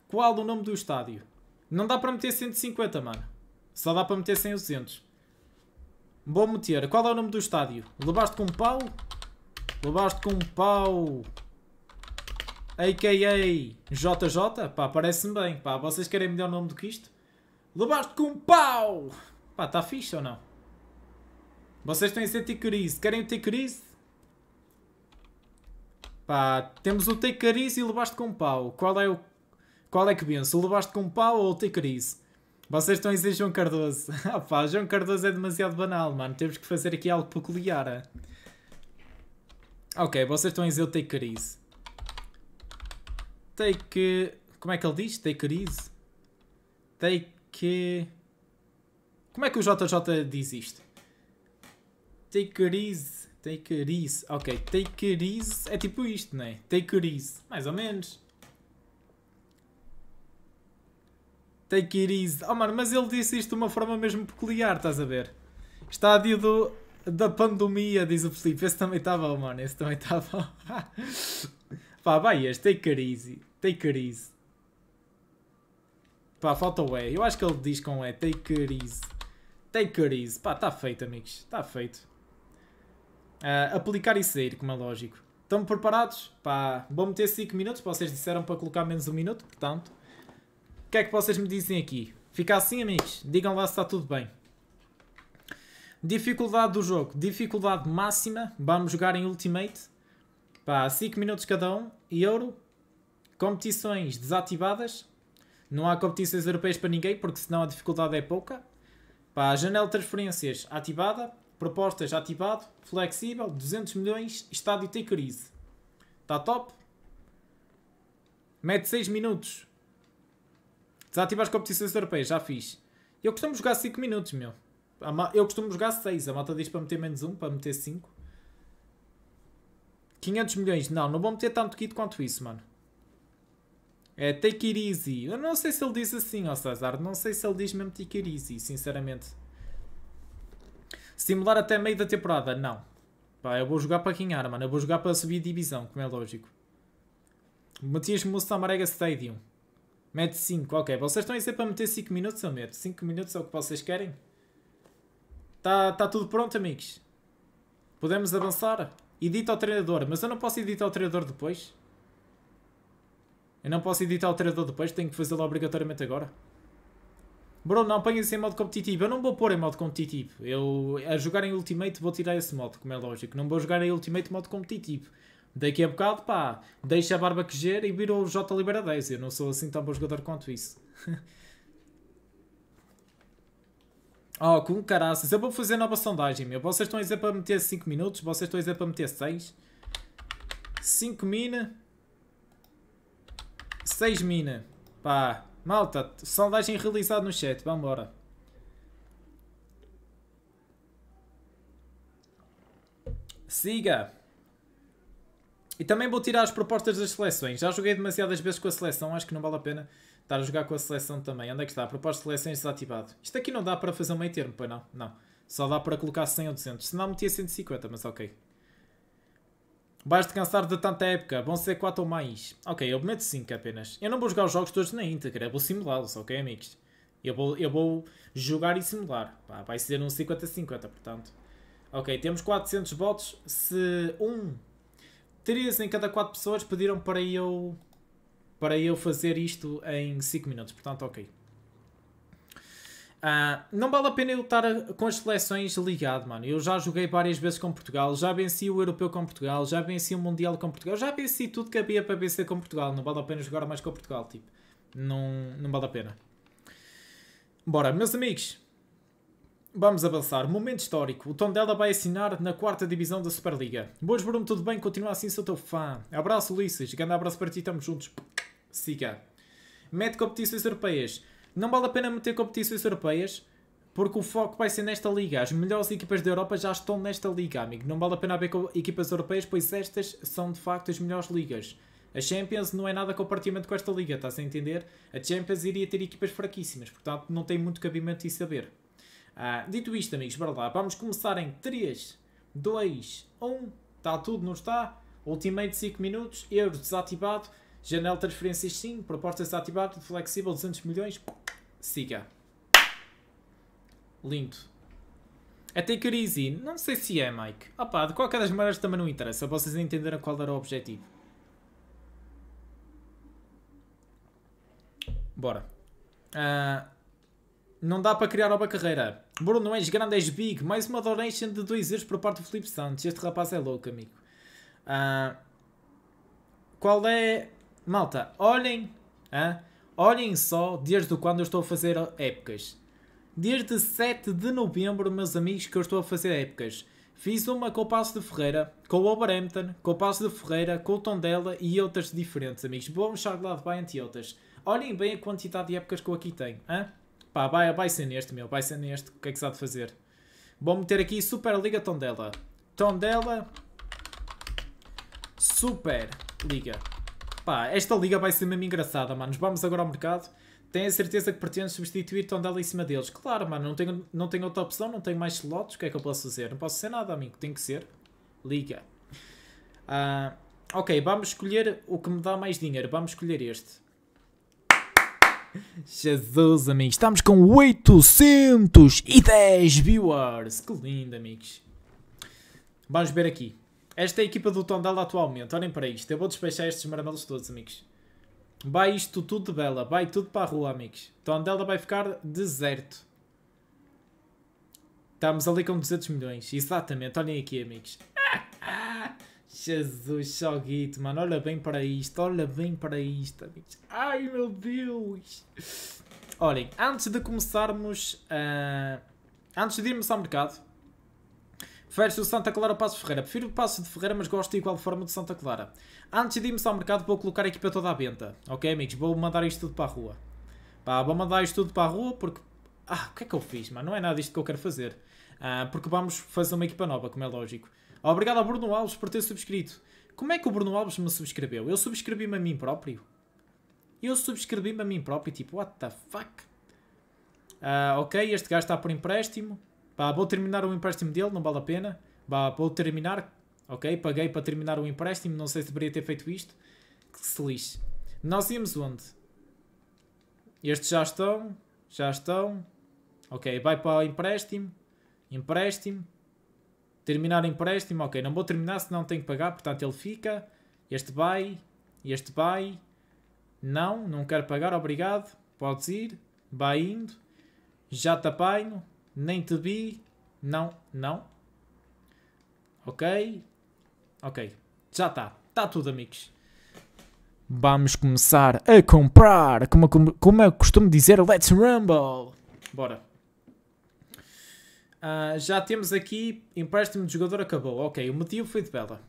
Qual o nome do estádio? Não dá para meter 150, mano. Só dá para meter 100 ou 200. Vou meter. Qual é o nome do estádio? Levaste com um pau? Levaste com um pau. A.K.A. JJ. Pá, parece-me bem. Pá, vocês querem melhor nome do que isto? Levaste com um pau. Pá, está fixe ou não? Vocês têm a ser Ticariz. Querem o Ticariz? Pá, temos o Ticariz e levaste com um pau. Qual é o... Qual é que penso? O levaste com um pau ou o Ticariz? Vocês estão a dizer João Cardoso. Ah pá, João Cardoso é demasiado banal, mano. Temos que fazer aqui algo peculiar. Ok, vocês estão a dizer take it Take... Como é que ele diz? Take it Take... Como é que o JJ diz isto? Take it Take it Ok, take it é tipo isto, não é? Take it Mais ou menos. Take it easy. Oh mano, mas ele disse isto de uma forma mesmo peculiar, estás a ver? Estádio do da pandemia, diz o Felipe. Esse também está bom, mano. Esse também está bom. Pá, vai este. Take care, easy. Take care, easy. Pá, falta o E. Eu acho que ele diz com E. Take care, easy. Take care, easy. Pá, está feito, amigos. Está feito. Uh, aplicar e sair, como é lógico. Estão preparados? Pá, vou meter 5 minutos. Vocês disseram para colocar menos um minuto, portanto. O que é que vocês me dizem aqui? Fica assim, amigos? Digam lá se está tudo bem. Dificuldade do jogo, dificuldade máxima. Vamos jogar em Ultimate. Pá, 5 minutos cada um. Euro. Competições desativadas. Não há competições europeias para ninguém, porque senão a dificuldade é pouca. Pá, janela de transferências ativada. Propostas ativado. Flexível. 200 milhões. Estádio tem crise. Está top. Mete 6 minutos. Desativa as competições europeias, já fiz. Eu costumo jogar 5 minutos, meu. Eu costumo jogar 6, a malta diz para meter menos 1, para meter 5. 500 milhões, não, não vou meter tanto kit quanto isso, mano. É take it easy. Eu não sei se ele diz assim, ó César, não sei se ele diz mesmo take it easy, sinceramente. Simular até meio da temporada, não. Pá, eu vou jogar para ganhar, mano, eu vou jogar para subir divisão, como é lógico. Matias Mussa Marega Stadium. Mete 5, ok. Vocês estão a dizer para meter 5 minutos, eu meto. 5 minutos é o que vocês querem? Está tá tudo pronto, amigos? Podemos avançar? Edita ao treinador, mas eu não posso editar o treinador depois. Eu não posso editar o treinador depois, tenho que fazê-lo obrigatoriamente agora. Bruno, não apanha isso em modo competitivo. Eu não vou pôr em modo competitivo. Eu, a jogar em Ultimate, vou tirar esse modo, como é lógico. Não vou jogar em Ultimate modo competitivo. Daqui a bocado, pá, deixa a barba queger e vira o J Libera 10. Eu não sou assim tão bom jogador quanto isso. Oh, ah, com caraças. Eu vou fazer nova sondagem, meu. Vocês estão a dizer para meter 5 minutos? Vocês estão a dizer para meter 6? 5 mina. 6 mina. Pá. Malta, sondagem realizada no chat. Vambora. Siga. E também vou tirar as propostas das seleções. Já joguei demasiadas vezes com a seleção. Acho que não vale a pena. Estar a jogar com a seleção também. Onde é que está? proposta de seleções é desativado. Isto aqui não dá para fazer um meio termo, pois não? Não. Só dá para colocar 100 ou 200. Se não, metia 150, mas ok. Basta cansar de tanta época. Vão ser 4 ou mais. Ok, eu meto 5 apenas. Eu não vou jogar os jogos todos na íntegra. Eu vou simulá-los, ok, amigos? Eu vou, eu vou jogar e simular. Pá, vai ser um 50-50, portanto. Ok, temos 400 votos. Se um... 3 em cada 4 pessoas pediram para eu para eu fazer isto em 5 minutos. Portanto, ok. Uh, não vale a pena eu estar a, com as seleções ligado, mano. Eu já joguei várias vezes com Portugal, já venci o Europeu com Portugal, já venci o Mundial com Portugal, já venci tudo que havia para vencer com Portugal. Não vale a pena jogar mais com Portugal, tipo. Não, não vale a pena. Bora, meus amigos. Vamos avançar. Momento histórico. O Tondela vai assinar na quarta divisão da Superliga. Boas, Bruno, tudo bem? Continua assim, sou teu fã. Abraço, Ulisses. Grande abraço para ti, estamos juntos siga. Mete competições europeias. Não vale a pena meter competições europeias porque o foco vai ser nesta liga. As melhores equipas da Europa já estão nesta liga, amigo. Não vale a pena haver equipas europeias, pois estas são de facto as melhores ligas. A Champions não é nada compartimento com esta liga, estás a entender? A Champions iria ter equipas fraquíssimas, portanto não tem muito cabimento e saber. Ah, dito isto, amigos, bora lá. Vamos começar em 3, 2, 1. Está tudo, não está? Ultimate 5 minutos, euro desativado. Janela de transferências sim, propostas a ativar, flexível 200 milhões, siga. Lindo. A Take It Easy, não sei se é, Mike. Ah pá, de qualquer das maneiras também não interessa, vocês entenderam qual era o objetivo. Bora. Uh, não dá para criar nova carreira. Bruno, és grande, és big. Mais uma donation de 2 euros por parte do Felipe Santos. Este rapaz é louco, amigo. Uh, qual é malta, olhem, olhem só desde quando eu estou a fazer épocas. Desde 7 de novembro, meus amigos, que eu estou a fazer épocas. Fiz uma com o Passo de Ferreira, com o Oberhampton, com o Passo de Ferreira, com o Tondela e outras diferentes, amigos. Vou mostrar de lado bem ante outras. Olhem bem a quantidade de épocas que eu aqui tenho. Pá, vai, vai ser neste, meu. Vai ser neste. O que é que se há de fazer? Vou meter aqui Superliga Tondela. Tondela. Superliga. Pá, esta liga vai ser mesmo engraçada, mano. Vamos agora ao mercado. Tenho a certeza que pretendo substituir Tondela em cima deles. Claro, mano, não tenho, não tenho outra opção, não tenho mais slots. O que é que eu posso fazer? Não posso ser nada, amigo. Tem que ser. Liga. Uh, ok, vamos escolher o que me dá mais dinheiro. Vamos escolher este. Jesus, amigos. Estamos com 810 viewers. Que lindo, amigos. Vamos ver aqui. Esta é a equipa do Tondela atualmente. Olhem para isto. Eu vou despechar estes maramelos todos, amigos. Vai isto tudo de bela. Vai tudo para a rua, amigos. Tondela vai ficar deserto. Estamos ali com 200 milhões. Exatamente. Olhem aqui, amigos. Jesus, Choguito, mano. Olha bem para isto. Olha bem para isto, amigos. Ai, meu Deus. Olhem, antes de começarmos a... Ah, antes de irmos ao mercado, o Santa Clara Passo Ferreira. Prefiro o Passo de Ferreira, mas gosto igual de forma de Santa Clara. Antes de irmos ao mercado, vou colocar a equipa toda à venda. Ok, amigos? Vou mandar isto tudo para a rua. Pá, vou mandar isto tudo para a rua porque... Ah, o que é que eu fiz, mano? Não é nada isto que eu quero fazer. Ah, porque vamos fazer uma equipa nova, como é lógico. Obrigado ao Bruno Alves por ter subscrito. Como é que o Bruno Alves me subscreveu? Eu subscrevi-me a mim próprio? Eu subscrevi-me a mim próprio, tipo, what the fuck? Ah, ok, este gajo está por empréstimo. Bah, vou terminar o empréstimo dele, não vale a pena. Bah, vou terminar, ok? Paguei para terminar o empréstimo, não sei se deveria ter feito isto. Que se lixe. Nós íamos onde? Estes já estão, já estão. Ok, vai para o empréstimo, empréstimo. Terminar empréstimo, ok, não vou terminar senão tenho que pagar, portanto ele fica. Este vai, este vai. Não, não quero pagar, obrigado. Podes ir, vai indo. Já te apanho, nem te vi, não, não. Ok? Ok, já está. Está tudo, amigos. Vamos começar a comprar, como, como, como eu costumo dizer, let's rumble. Bora. Uh, já temos aqui empréstimo de jogador acabou. Ok, o motivo foi de bela.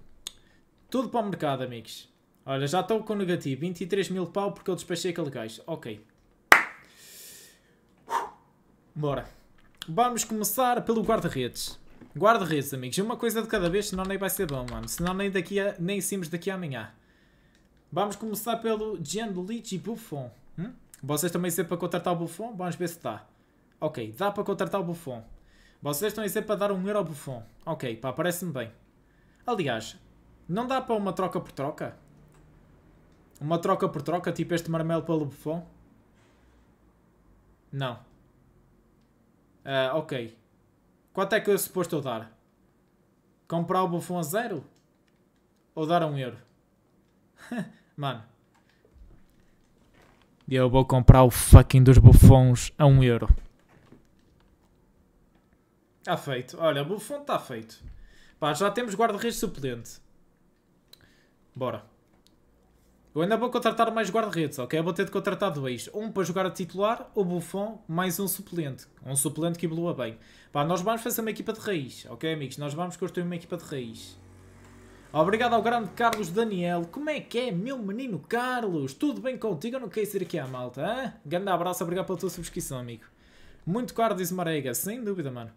Tudo para o mercado, amigos. Olha, já estou com negativo. 23 mil pau porque eu despechei aquele gajo. Ok. Bora. Vamos começar pelo guarda-redes. Guarda-redes, amigos. Uma coisa de cada vez, senão nem vai ser bom, mano. Senão nem, daqui a, nem saímos daqui a amanhã. Vamos começar pelo e Buffon. Hum? Vocês também sempre para contratar o Buffon? Vamos ver se dá. Ok, dá para contratar o Buffon. Vocês estão a dizer para dar um euro ao Buffon. Ok, pá, parece-me bem. Aliás, não dá para uma troca por troca? Uma troca por troca, tipo este marmelo pelo Buffon? Não. Uh, ok. Quanto é que eu suposto eu dar? Comprar o Buffon a zero? Ou dar um euro? Mano. Eu vou comprar o fucking dos bufões a um euro. Está feito. Olha, o bufão está feito. Pá, já temos guarda-redes suplente. Bora. Eu ainda vou contratar mais guarda-redes, ok? Eu vou ter de contratar dois. Um para jogar a titular, o Buffon, mais um suplente. Um suplente que evolua bem. Pá, nós vamos fazer uma equipa de raiz, ok, amigos? Nós vamos construir uma equipa de raiz. Obrigado ao grande Carlos Daniel. Como é que é, meu menino Carlos? Tudo bem contigo? Eu não quero ir aqui à malta, hã? Grande abraço, obrigado pela tua subscrição, amigo. Muito caro, diz Marega. Sem dúvida, mano.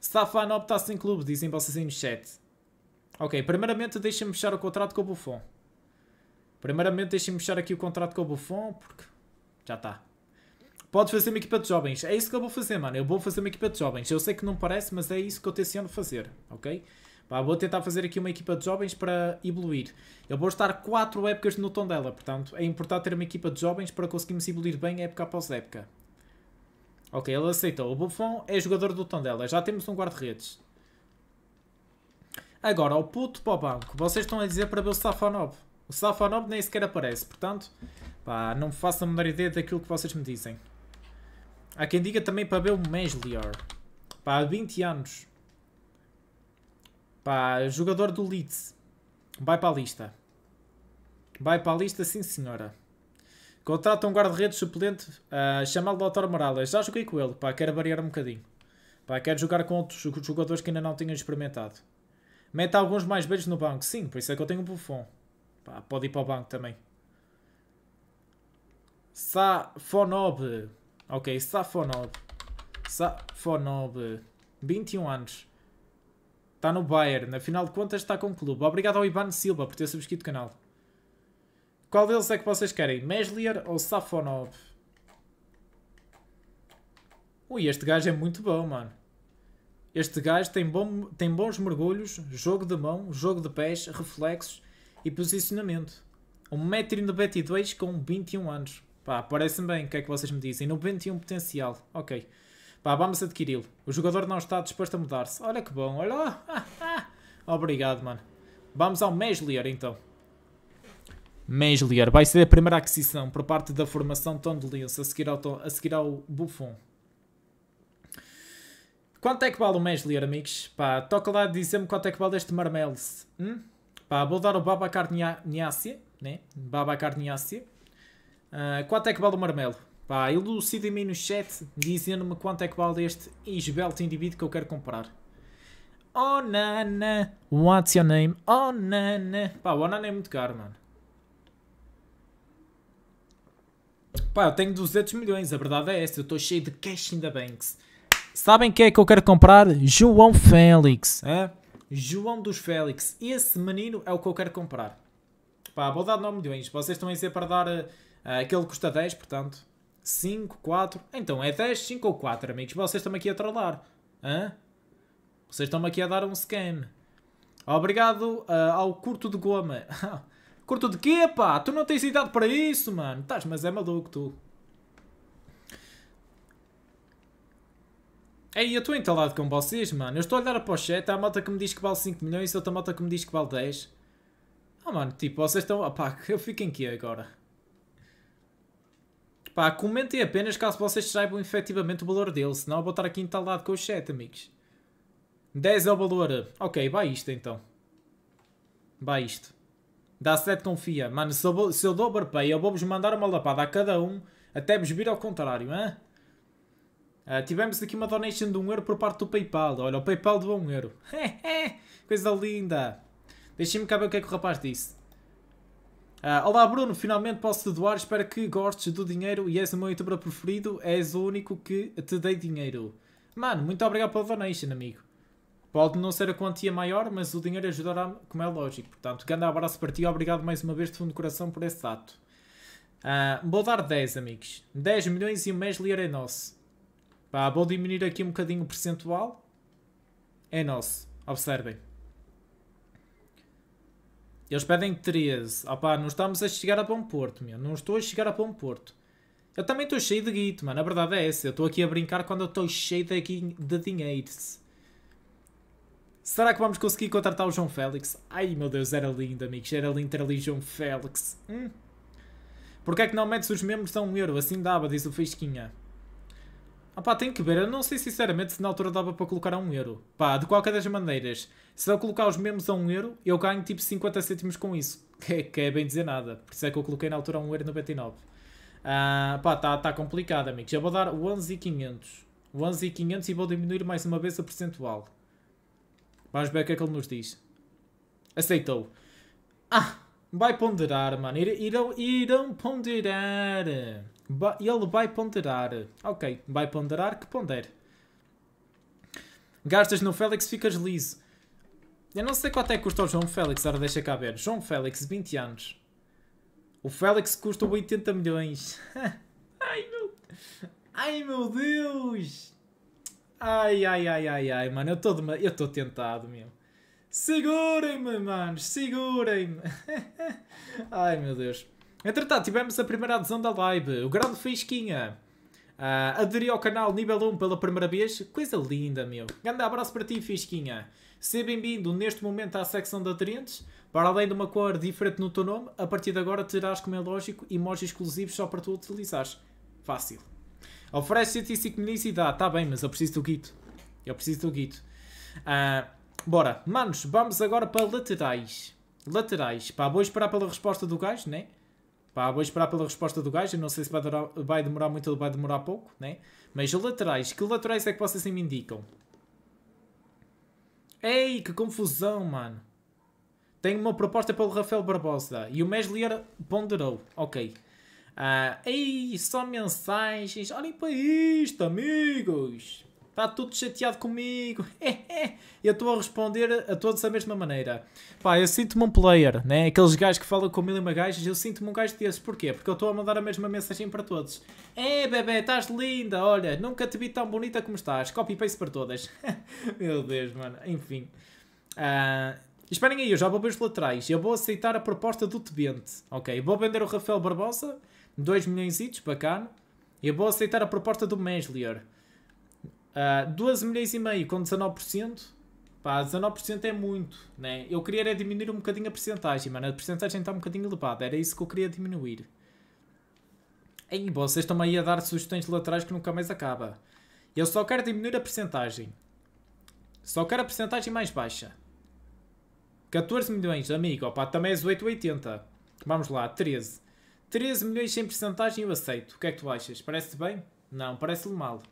Stafan opta-se em clube, dizem vocês aí no chat. Ok, primeiramente deixa-me fechar o contrato com o Buffon. Primeiramente, deixem-me fechar aqui o contrato com o Buffon, porque já está. Pode fazer uma equipa de jovens. É isso que eu vou fazer, mano. Eu vou fazer uma equipa de jovens. Eu sei que não parece, mas é isso que eu tenciono fazer, ok? vou tentar fazer aqui uma equipa de jovens para evoluir. Eu vou estar 4 épocas no tom dela, portanto, é importante ter uma equipa de jovens para conseguirmos evoluir bem época após época. Ok, ele aceitou. O Buffon é jogador do tom dela. Já temos um guarda-redes. Agora, o puto para o banco. Vocês estão a dizer para ver o Safanov. O Salva-9 nem sequer aparece, portanto, pá, não faço a menor ideia daquilo que vocês me dizem. Há quem diga também para ver o Meslior. Pá, há 20 anos. Pá, jogador do Leeds. Vai para a lista. Vai para a lista, sim senhora. Contrata um guarda-redes suplente, uh, chamado Dr. Morales. Já joguei com ele, pá, quero variar um bocadinho. Pá, quero jogar com outros jogadores que ainda não tenham experimentado. Mete alguns mais velhos no banco, sim, por isso é que eu tenho um bufão. Pá, pode ir para o banco também. Safonob. Ok, Safonob. Safonob. 21 anos. Está no Bayern. Afinal de contas, está com o clube. Obrigado ao Ivan Silva por ter subscrito o canal. Qual deles é que vocês querem? Meslier ou Safonov? Ui, este gajo é muito bom, mano. Este gajo tem, bom, tem bons mergulhos, jogo de mão, jogo de pés, reflexos e posicionamento. 1,92m com 21 anos. Pá, parece-me bem, o que é que vocês me dizem? 91 potencial, ok. Pá, vamos adquiri-lo. O jogador não está disposto a mudar-se. Olha que bom, olha Obrigado, mano. Vamos ao Meslier, então. Meslier vai ser a primeira aquisição por parte da formação tondelense a seguir ao, a seguir ao Buffon. Quanto é que vale o Meslier, amigos? Pá, toca lá dizer-me quanto é que vale este Marmelis. Hum? Pá, vou dar o Babacar Niasse, né? Babacar Niasse. Uh, ah, quanto é que vale o marmelo? Pá, elucidem-me no chat dizendo-me quanto é que vale este esbelto indivíduo que eu quero comprar. Oh nana, what's your name? Oh nana. Pá, o Onana é muito caro, mano. Pá, eu tenho 200 milhões, a verdade é essa. Eu estou cheio de cash in the banks. Sabem quem é que eu quero comprar? João Félix. É? João dos Félix. Esse menino é o que eu quero comprar. Pá, vou dar 9 milhões. Vocês estão a ser para dar... Uh, aquele custa 10, portanto. 5, 4... Então, é 10, 5 ou 4, amigos. Vocês estão aqui a trollar. Hã? Vocês estão aqui a dar um scam. Obrigado uh, ao curto de goma. curto de quê, pá? Tu não tens idade para isso, mano. Estás, mas é maluco tu. Ei, eu estou entalado com vocês, mano. Eu estou a olhar para o chat, há a malta que me diz que vale 5 milhões, outra malta que me diz que vale 10. Ah, mano, tipo, vocês estão... Ah, pá, eu fico em que agora? Pá, comentem apenas caso vocês saibam efetivamente o valor dele, senão eu vou estar aqui entalado com o chat, amigos. 10 é o valor. Ok, vai isto então. Vai isto. Dá 7 confia. Mano, se eu, se eu dou overpay, eu vou-vos mandar uma lapada a cada um, até vos vir ao contrário, hein? Uh, tivemos aqui uma donation de 1 um euro por parte do PayPal. Olha, o PayPal doou 1 um euro. Coisa linda. Deixem-me cá ver o que é que o rapaz disse. Uh, Olá Bruno, finalmente posso te doar. Espero que gostes do dinheiro e és o meu youtuber preferido. És o único que te dei dinheiro. Mano, muito obrigado pela donation, amigo. Pode não ser a quantia maior, mas o dinheiro ajudará como é lógico. Portanto, grande abraço para ti e obrigado mais uma vez de fundo do coração por esse ato. Uh, vou dar 10, amigos. 10 milhões e um mês é nosso. Pá, vou diminuir aqui um bocadinho o percentual. É nosso. Observem. Eles pedem 13. Opá, não estamos a chegar a bom porto, meu. Não estou a chegar a bom porto. Eu também estou cheio de guito, mano. A verdade é essa. Eu estou aqui a brincar quando eu estou cheio de, de dinheiro. Será que vamos conseguir contratar o João Félix? Ai, meu Deus, era lindo, amigos. Era lindo ter ali João Félix. Hum? Porquê é que não metes os membros a um euro? Assim dava, diz o Fisquinha. Ah pá, tem que ver. Eu não sei sinceramente se na altura dava para colocar a 1 euro. Pá, de qualquer das maneiras, se eu colocar os mesmos a 1 euro, eu ganho tipo 50 cêntimos com isso. Que, é, que é bem dizer nada. Por isso é que eu coloquei na altura a 1,99€. Ah, pá, está tá complicado, amigos. Já vou dar 11,500. 11,500 e vou diminuir mais uma vez a percentual. Vamos ver o que é que ele nos diz. Aceitou. Ah, vai ponderar, mano. irão, irão ponderar. Ele vai ponderar. Ok, vai ponderar que pondere. Gastas no Félix, ficas liso. Eu não sei quanto é que custa o João Félix, Agora deixa cá ver. João Félix, 20 anos. O Félix custa 80 milhões. ai, meu... ai meu Deus! Ai, ai, ai, ai, ai, mano, eu estou de... eu estou tentado, meu. Segurem-me, manos, segurem-me. ai meu Deus. Entretanto, tivemos a primeira adesão da live, o grande Faísquinha. Uh, ah, aderi ao canal nível 1 pela primeira vez, coisa linda, meu. Grande abraço para ti, Fisquinha. Seja bem-vindo neste momento à secção de aderentes. Para além de uma cor diferente no teu nome, a partir de agora terás, como é lógico, emojis exclusivos só para tu utilizares. Fácil. Oferece 105 milhões e dá, tá bem, mas eu preciso do guito. Eu preciso do guito. Uh, bora, manos, vamos agora para laterais. Laterais, pá, vou esperar pela resposta do gajo, né? Pá, vou esperar pela resposta do gajo. Eu não sei se vai demorar, vai demorar muito ou vai demorar pouco, né? Mas laterais, que laterais é que vocês me indicam? Ei, que confusão, mano. Tenho uma proposta pelo Rafael Barbosa e o Meslier ponderou. Ok. Uh, ei, só mensagens. Olhem para isto, amigos está tudo chateado comigo. eu estou a responder a todos da mesma maneira. Pá, eu sinto-me um player, né? Aqueles gajos que falam com mil e uma gajas, eu sinto-me um gajo desses. Porquê? Porque eu estou a mandar a mesma mensagem para todos. É, bebê, estás linda, olha, nunca te vi tão bonita como estás. Copy-paste para todas. Meu Deus, mano. Enfim. Uh, esperem aí, eu já vou ver os laterais. Eu vou aceitar a proposta do Tebente. Ok, vou vender o Rafael Barbosa. 2 milhões, bacana. Eu vou aceitar a proposta do Meslier. Uh, ah, 12 milhões e meio com 19%, pá, 19% é muito, né? Eu queria era diminuir um bocadinho a percentagem, mano, a percentagem está um bocadinho elevada, era isso que eu queria diminuir. Ei, vocês estão aí a dar sugestões laterais que nunca mais acaba. Eu só quero diminuir a percentagem. Só quero a percentagem mais baixa. 14 milhões, amigo, opá, também és 880. Vamos lá, 13. 13 milhões sem percentagem eu aceito. O que é que tu achas? Parece-te bem? Não, parece-lhe mal.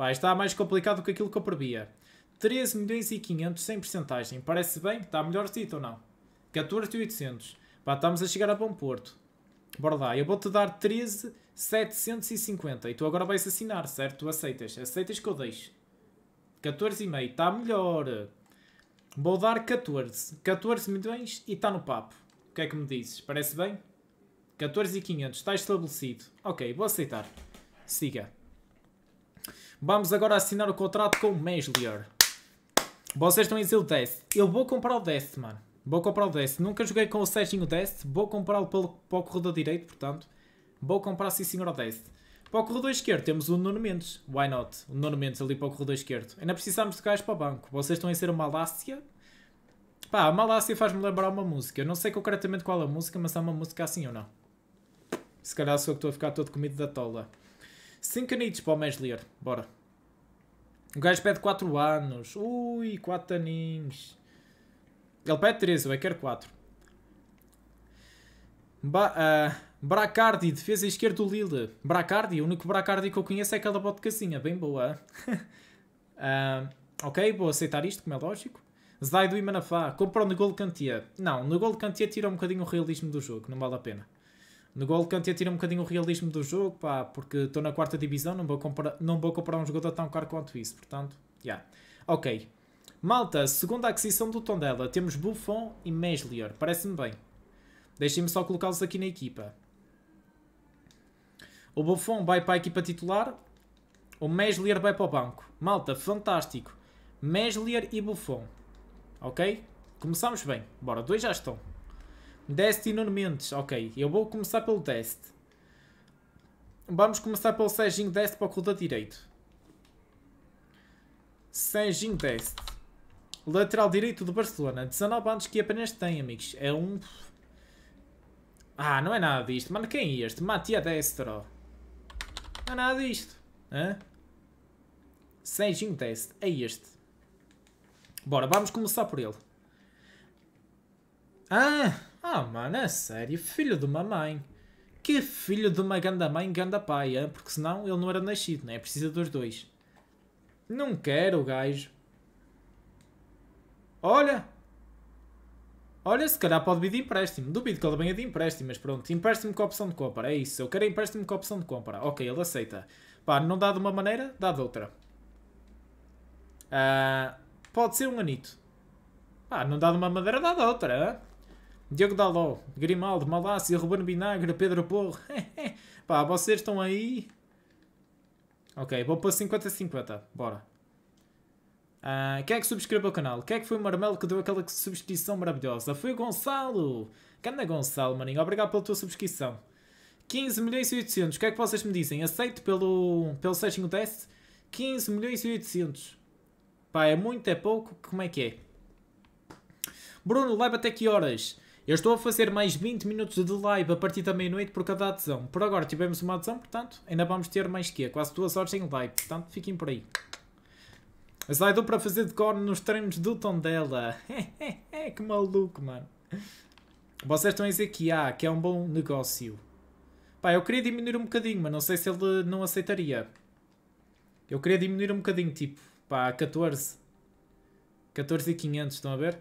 Pá, está mais complicado do que aquilo que eu previa. 13 milhões e 500 sem porcentagem. Parece bem? Está melhor sítio ou não? 14 14,800. Pá, estamos a chegar a bom porto. Bora lá, eu vou-te dar 13 750. e tu agora vais assinar, certo? Tu aceitas? Aceitas que eu deixo. meio. está melhor. Vou dar 14. 14 milhões e está no papo. O que é que me dizes? Parece bem? 14 e 500. está estabelecido. Ok, vou aceitar. Siga. Vamos agora assinar o contrato com o Meslier. Vocês estão a dizer o Death. Eu vou comprar o Death, mano. Vou comprar o Death. Nunca joguei com o Serginho Death. Vou comprá-lo para o corredor direito, portanto. Vou comprar, sim, senhor, o Death. Para o corredor esquerdo temos o Nuno Mendes. Why not? O Nuno Mendes ali para o corredor esquerdo. Ainda precisamos de gajos para o banco. Vocês estão a ser uma Malácia? Pá, a Malácia faz-me lembrar uma música. Eu não sei concretamente qual é a música, mas é uma música assim ou não. Se calhar sou que estou a ficar todo comido da tola. 5 anitos para o Meslier. Bora. O gajo pede 4 anos. Ui, 4 aninhos. Ele pede 13, eu é quero 4. Ba uh, Bracardi, defesa esquerda do Lille. Bracardi, o único Bracardi que eu conheço é aquela botecazinha, bem boa. uh, ok, vou aceitar isto, como é lógico. Zaido e Manafá, compra no gol de Não, no gol de tira um bocadinho o realismo do jogo, não vale a pena. No gol Kanté tira um bocadinho o realismo do jogo, pá, porque estou na quarta divisão, não vou, comprar, não vou comprar um jogador tão caro quanto isso, portanto, já. Yeah. Ok. Malta, segunda aquisição do Tondela, temos Buffon e Meslier, parece-me bem. Deixem-me só colocá-los aqui na equipa. O Buffon vai para a equipa titular, o Meslier vai para o banco. Malta, fantástico. Meslier e Buffon. Ok? Começamos bem. Bora, dois já estão. Dest e Nuno Mendes, ok. Eu vou começar pelo Dest. Vamos começar pelo Serginho Dest para o clube da direito. Serginho Dest. Lateral direito do Barcelona. 19 anos que apenas tem, amigos. É um... Ah, não é nada disto. Mano, quem é este? Matia Destro. Não é nada disto. Hã? Serginho Dest. É este. Bora, vamos começar por ele. Ah! Ah, mano, é sério, filho de uma mãe. Que filho de uma ganda mãe, ganda pai, hein? porque senão ele não era nascido, né? É Precisa dos dois. Não quero gajo. Olha! Olha, se calhar pode vir de empréstimo. Duvido que ele venha de empréstimo, mas pronto. Empréstimo com opção de compra, é isso. Eu quero empréstimo com opção de compra. Ok, ele aceita. Pá, não dá de uma maneira, dá de outra. Ah, pode ser um anito. Pá, não dá de uma maneira, dá de outra. Hein? Diogo Daló, Grimaldo, Malásia, Ruben Vinagre, Pedro Porro. Pá, vocês estão aí. Ok, vou para 50-50. Bora. Uh, quem é que subscreveu o canal? Quem é que foi o Marmelo que deu aquela subscrição maravilhosa? Foi o Gonçalo! Canda Gonçalo, maninho. Obrigado pela tua subscrição. 15 milhões e 800. O que é que vocês me dizem? Aceito pelo, pelo sextinho teste? 15 milhões e 800. Pá, é muito, é pouco? Como é que é? Bruno, leva até que horas? Eu estou a fazer mais 20 minutos de live a partir da meia-noite por cada adesão. Por agora tivemos uma adesão, portanto, ainda vamos ter mais que é. quase duas horas em live, portanto, fiquem por aí. Sai dou para fazer de cor nos treinos do Tondela. que maluco, mano. Vocês estão a dizer que há, ah, que é um bom negócio. Pá, eu queria diminuir um bocadinho, mas não sei se ele não aceitaria. Eu queria diminuir um bocadinho, tipo, pá, 14. 14 e 500, estão a ver?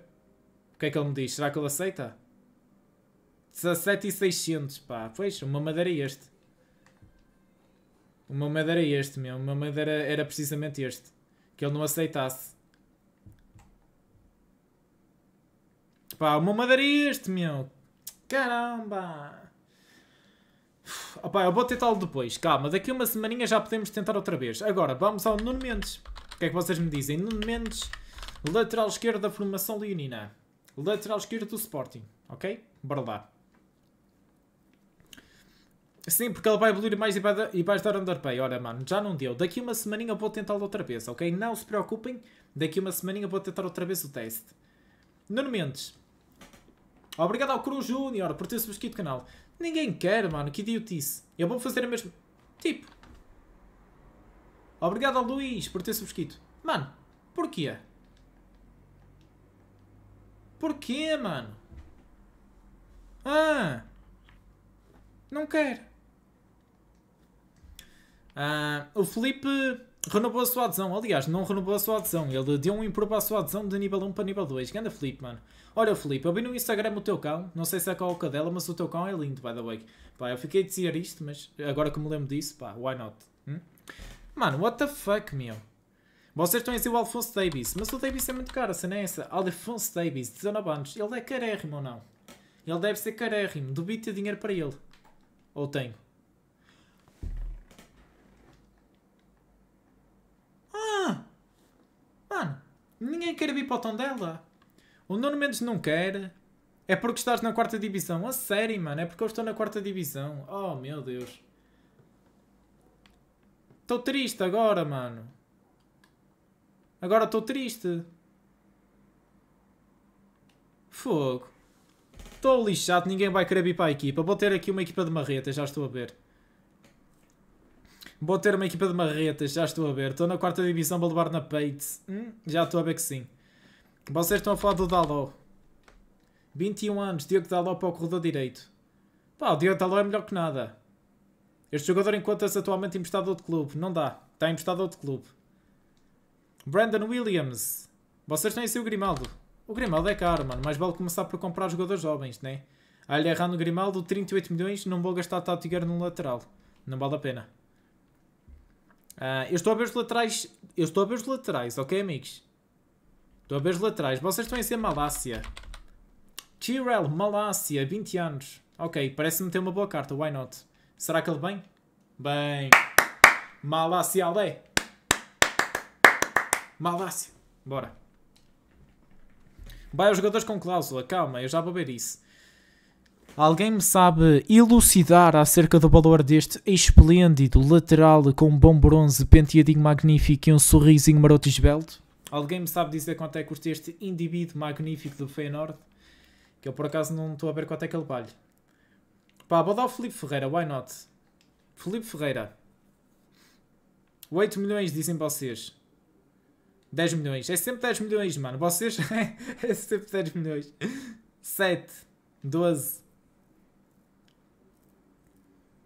O que é que ele me diz? Será que ele aceita? 17,600, pá. Pois, uma madeira é este. Uma madeira é este mesmo. Uma madeira era precisamente este. Que ele não aceitasse. Pá, uma madeira é este, meu. Caramba. Opá, eu vou tentá-lo depois. Calma, daqui uma semaninha já podemos tentar outra vez. Agora, vamos ao Nuno Mendes. O que é que vocês me dizem? Nuno Mendes, lateral esquerdo da formação leonina. Lateral esquerdo do Sporting, ok? Bora lá. Sim, porque ele vai evoluir mais e vai, e vai estar underpay. Olha, mano, já não deu. Daqui uma semaninha eu vou tentá-lo outra vez, ok? Não se preocupem. Daqui uma semaninha eu vou tentar outra vez o teste. Nuno Mendes. Obrigado ao Cruz Júnior por ter subscrito o canal. Ninguém quer, mano. Que idiotice. Eu vou fazer a mesma... Tipo. Obrigado ao Luís por ter subscrito. Mano, porquê? Porquê, mano? Ah! Não quero. Uh, o Felipe renovou a sua adesão. Aliás, não renovou a sua adesão. Ele deu um improbo à sua adesão de nível 1 para nível 2. Ganda Felipe, mano. Olha, Felipe, eu vi no Instagram o teu cão. Não sei se é qual o cadela, mas o teu cão é lindo, by the way. Pá, eu fiquei a dizer isto, mas agora que me lembro disso, pá, why not? Hum? Mano, what the fuck, meu? Vocês estão a dizer o Alphonse Davis, mas o Davis é muito caro, a cena é essa. Alphonse Davis, 19 anos. Ele é carérrimo ou não? Ele deve ser carérrimo. Duvido ter dinheiro para ele. Ou tenho. Ninguém quer vir para o Tondela. O Nuno Mendes não quer. É porque estás na quarta divisão. A sério, mano. É porque eu estou na quarta divisão. Oh, meu Deus. Estou triste agora, mano. Agora estou triste. Fogo. Estou lixado. Ninguém vai querer vir para a equipa. Vou ter aqui uma equipa de marreta. Já estou a ver. Vou ter uma equipa de marretas, já estou a ver. Estou na quarta divisão, vou levar na Pate. Hum, já estou a ver que sim. Vocês estão a falar do Daló. 21 anos, Diogo Daló para o corredor direito. Pá, o Diogo Daló é melhor que nada. Este jogador encontra-se atualmente emprestado a outro clube. Não dá. Está emprestado a outro clube. Brandon Williams. Vocês têm assim o Grimaldo. O Grimaldo é caro, mano. Mais vale começar por comprar jogadores jovens, né? o Grimaldo, 38 milhões. Não vou gastar Tato Guerra no lateral. Não vale a pena. Uh, eu estou a ver os laterais. Eu estou a ver os laterais, ok, amigos? Estou a ver os laterais. Vocês estão a ser Malásia. Chirel, Malásia, 20 anos. Ok, parece-me ter uma boa carta, why not? Será que ele vem? Bem. Malásia Ale. Malásia. Bora. Vai aos jogadores com cláusula, calma, eu já vou ver isso. Alguém me sabe elucidar acerca do valor deste esplêndido lateral com bom bronze, penteadinho magnífico e um sorrisinho maroto esbelto? Alguém me sabe dizer quanto é que custa este indivíduo magnífico do Feyenoord? Que eu por acaso não estou a ver quanto é que ele vale. Pá, vou dar o Felipe Ferreira, why not? Felipe Ferreira. 8 milhões, dizem vocês. 10 milhões. É sempre 10 milhões, mano. Vocês. é sempre 10 milhões. 7, 12,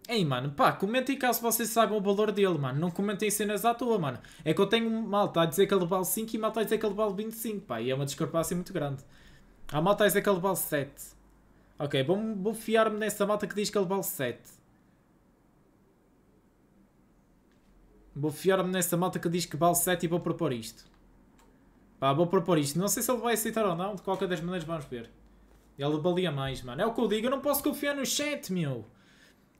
Ei, mano, pá, comentem caso vocês saibam o valor dele, mano. Não comentem cenas à toa, mano. É que eu tenho malta a dizer que ele vale 5 e malta a dizer que ele vale 25, pá. E é uma discrepância muito grande. Há malta a dizer que ele vale 7. Ok, vou, vou fiar-me nessa malta que diz que ele vale 7. Vou fiar-me nessa malta que diz que vale 7 e vou propor isto. Pá, vou propor isto. Não sei se ele vai aceitar ou não. De qualquer das maneiras, vamos ver. Ele valia mais, mano. É o que eu digo. Eu não posso confiar no chat, meu.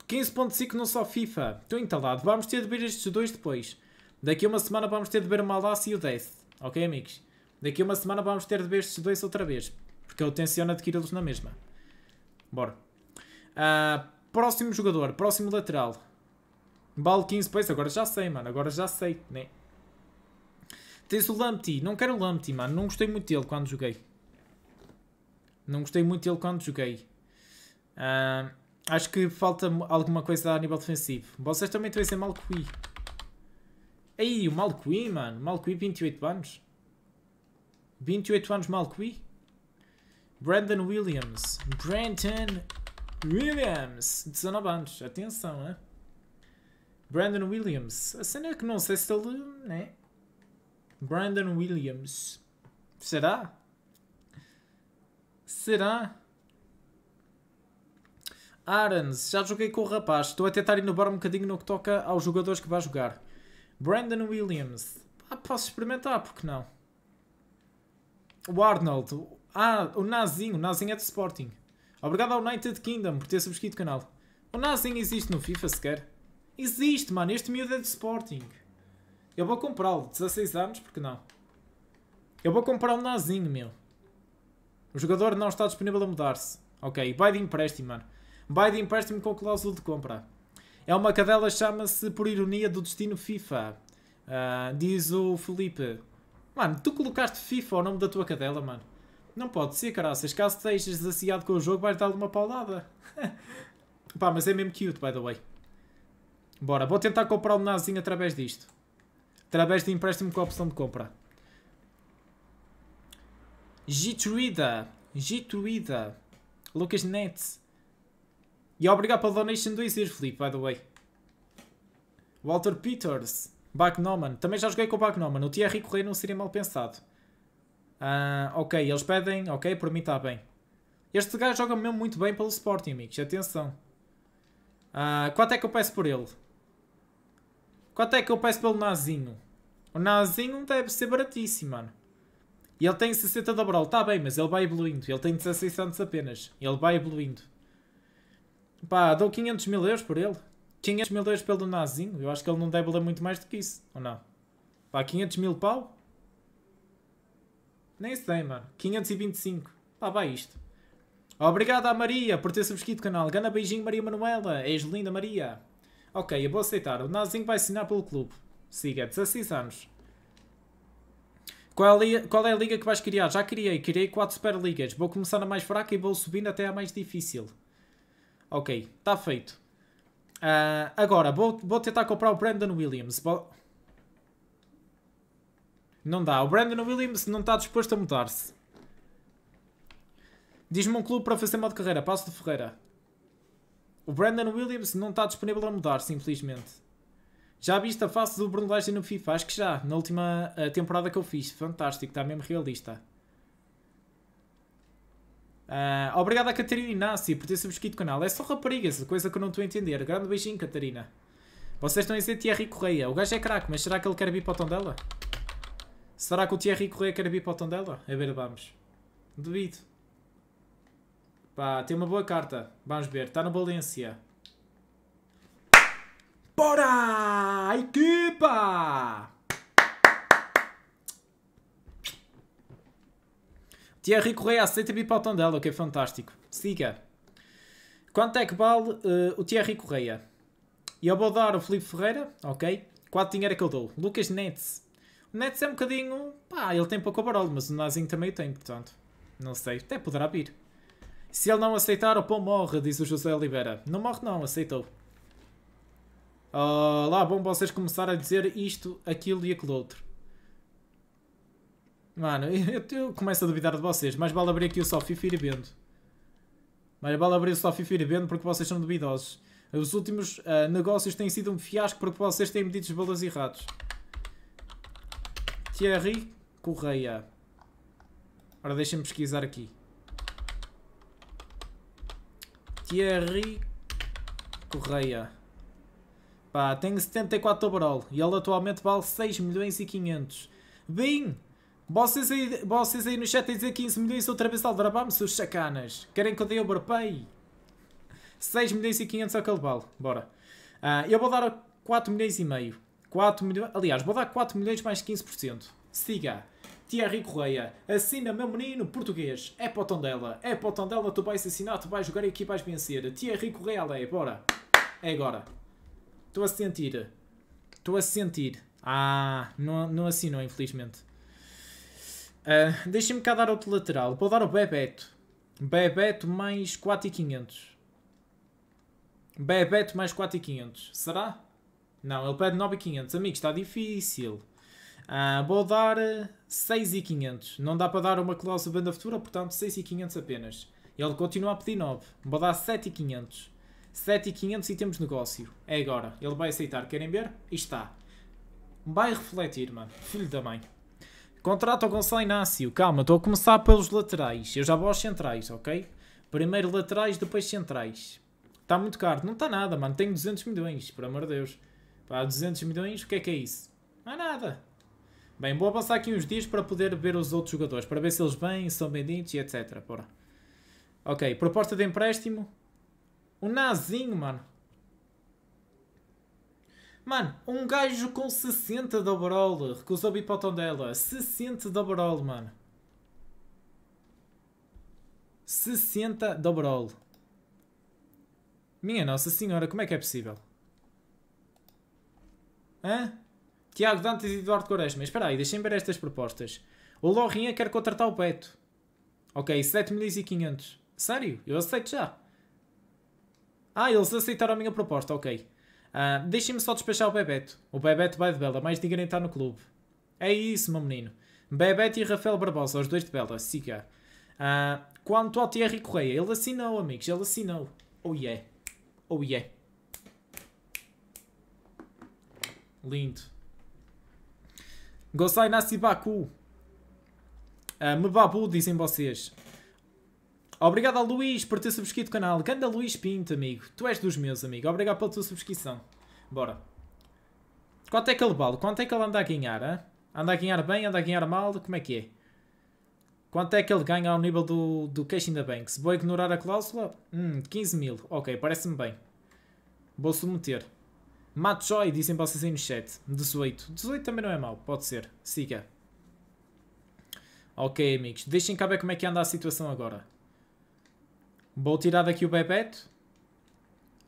15.5 não só FIFA. Estou entalado. Vamos ter de ver estes dois depois. Daqui a uma semana vamos ter de ver o Malassi e o Death. Ok, amigos? Daqui a uma semana vamos ter de ver estes dois outra vez. Porque eu tenciono adquiri-los na mesma. Bora. Uh, próximo jogador. Próximo lateral. Bal 15 Pois, Agora já sei, mano. Agora já sei, né? Tens o Lumpty. Não quero o Lumpty, mano. Não gostei muito dele quando joguei. Não gostei muito dele quando joguei. Uh, Acho que falta alguma coisa a nível defensivo. Vocês também estão a dizer Malcuí. Aí, o Malqui, mano. Malcuí, 28 anos. 28 anos, Malqui. Brandon Williams. Brandon Williams. 19 anos. Atenção, né? Brandon Williams. A cena é que não sei se ele... Né? Brandon Williams. Será? Será? Arans, já joguei com o rapaz. Estou a tentar inovar um bocadinho no que toca aos jogadores que vai jogar. Brandon Williams. Ah, posso experimentar, porque não? O Arnold. Ah, o Nazinho. O Nazinho é de Sporting. Obrigado ao United Kingdom por ter subscrito o canal. O Nazinho existe no FIFA sequer? Existe, mano. Este miúdo é de Sporting. Eu vou comprá-lo. 16 anos, porque não? Eu vou comprar o Nazinho, meu. O jogador não está disponível a mudar-se. Ok, vai de empréstimo, mano vai de empréstimo com cláusula de compra. É uma cadela, chama-se por ironia do destino FIFA. Uh, diz o Felipe. Mano, tu colocaste FIFA ao nome da tua cadela, mano. Não pode ser, caraças. Caso estejas desaciado com o jogo, vais dar-lhe uma paulada. Pá, mas é mesmo cute, by the way. Bora, vou tentar comprar o um Nazinho através disto. Através de empréstimo com a opção de compra. Gitruida. Gitruida. Lucas Nets. E obrigado pela donation do Isir, Felipe, by the way. Walter Peters. Backnoman. Também já joguei com o Backnoman. O Thierry Correia não seria mal pensado. Uh, ok, eles pedem. Ok, por mim está bem. Este gajo joga mesmo muito bem pelo Sporting, amigos. Atenção. Uh, quanto é que eu peço por ele? Quanto é que eu peço pelo Nazinho? O Nazinho deve ser baratíssimo, mano. E ele tem 60 de overall. Está bem, mas ele vai evoluindo. Ele tem 16 anos apenas. Ele vai evoluindo. Pá, dou 500 mil euros por ele. 500 mil euros pelo Nazinho. Eu acho que ele não deve ler muito mais do que isso, ou não? Pá, 500 mil pau? Nem sei, mano. 525. Pá, vai isto. Obrigado à Maria por ter subscrito o canal. Gana beijinho, Maria Manuela. És linda, Maria. Ok, eu vou aceitar. O Nazinho vai assinar pelo clube. Siga, 16 anos. Qual é, qual é a liga que vais criar? Já criei. Criei 4 Superligas. Vou começar na mais fraca e vou subindo até a mais difícil. Ok, está feito. Uh, agora, vou, vou tentar comprar o Brandon Williams. Bo não dá. O Brandon Williams não está disposto a mudar-se. Diz-me um clube para fazer modo carreira. Passo de Ferreira. O Brandon Williams não está disponível a mudar, simplesmente. Já viste a face do Bruno no FIFA? Acho que já. Na última ah, temporada que eu fiz. Fantástico. Está mesmo realista. Uh, obrigado a Catarina Inácio por ter subscrito o canal. É só raparigas, coisa que eu não estou a entender. Grande beijinho, Catarina. Vocês estão a dizer Thierry Correia. O gajo é craque, mas será que ele quer vir para o tom dela? Será que o Thierry Correia quer vir para o tom dela? A ver, vamos. Duvido. Pá, tem uma boa carta. Vamos ver. Está no Valência. Bora! Equipa! Thierry Correia aceita vir para o Tondela, o que é fantástico. Siga. Quanto é que vale uh, o Thierry Correia? E eu vou dar o Felipe Ferreira, ok. Quanto dinheiro é que eu dou? Lucas Nets. O Nets é um bocadinho... Pá, ele tem pouco barulho, mas o Nazinho também o tem, portanto. Não sei, até poderá vir. Se ele não aceitar, o pão morre, diz o José Oliveira. Não morre não, aceitou. Olá, lá, bom vocês começarem a dizer isto, aquilo e aquilo outro. Mano, eu, eu, começo a duvidar de vocês. Mais vale abrir aqui o só FIFA e vendo. Mais vale abrir o só FIFA e vendo porque vocês são duvidosos. Os últimos uh, negócios têm sido um fiasco porque vocês têm medido balas errados. Thierry Correia. agora deixem-me pesquisar aqui. Thierry Correia. Pá, tem 74 overall e ele atualmente vale 6 milhões e 500. Bem, vocês aí, vocês aí no chat a dizer 15 milhões outra vez aldrabá-me, seus sacanas. Querem que eu dê overpay? 6 milhões e 500 ao calbal. Bora. Uh, eu vou dar 4 milhões e meio. 4 milhões... Aliás, vou dar 4 milhões mais 15%. Siga. Thierry Correia, assina meu menino português, é para Tondela. é para Tondela. tu vais assinar, tu vais jogar e aqui vais vencer. Thierry Correia é, bora, é agora. Estou a sentir, estou a sentir. Ah, não, não assinou infelizmente. Uh, ah, Deixem-me cá dar outro lateral. Vou dar o Bebeto. Bebeto mais 4,500. Bebeto mais 4,500. Será? Não, ele pede 9,500. Amigo, está difícil. Uh, vou dar 6,500. Ah, Não dá para dar uma cláusula banda futura, portanto 6,500 apenas. Ele continua a pedir 9. Vou dar 7,500. 7,500 e temos negócio. É agora. Ele vai aceitar. Querem ver? E está. Vai refletir, mano. Filho da mãe. Contrato o Gonçalo Inácio. Calma, estou a começar pelos laterais. Eu já vou aos centrais, ok? Primeiro laterais, depois centrais. Está muito caro. Não está nada, mano. Tenho 200 milhões, por amor de Deus. Pá, 200 milhões, o que é que é isso? Não há nada. Bem, vou passar aqui uns dias para poder ver os outros jogadores, para ver se eles vêm, são benditos e etc. Porra. Ok, proposta de empréstimo. O Nazinho, mano. Mano, um gajo com 60 de overall recusou o bipotão dela, 60 de overall, mano. 60 de overall. Minha Nossa Senhora, como é que é possível? Hã? Tiago Dantes e Eduardo Quaresma. Espera aí, deixem ver estas propostas. O Lorrinha quer contratar o Beto. Ok, 7.500. Sério? Eu aceito já. Ah, eles aceitaram a minha proposta, ok. Uh, Deixem-me só despachar o Bebeto. O Bebeto vai de Bela, mais ninguém está no clube. É isso, meu menino. Bebeto e Rafael Barbosa, os dois de Bela, siga. Uh, quanto ao Thierry Correia, ele assinou, amigos, ele assinou. Oh yeah. Oh yeah. Lindo. Gosai Nasibaku. Uh, ah, Mebabu, dizem vocês. Obrigado ao Luís por ter subscrito o canal. Ganda Luís Pinto, amigo. Tu és dos meus, amigo. Obrigado pela tua subscrição. Bora. Quanto é que ele vale? Quanto é que ele anda a ganhar? Hein? Anda a ganhar bem? Anda a ganhar mal? Como é que é? Quanto é que ele ganha ao nível do, do cash in the bank? Se vou ignorar a cláusula? Hum, 15 mil. Ok, parece-me bem. Vou submeter. Mato Joy, dizem vocês aí no chat. 18. 18 também não é mal. pode ser. Siga. Ok, amigos. Deixem cá ver como é que anda a situação agora. Vou tirar daqui o Bebeto.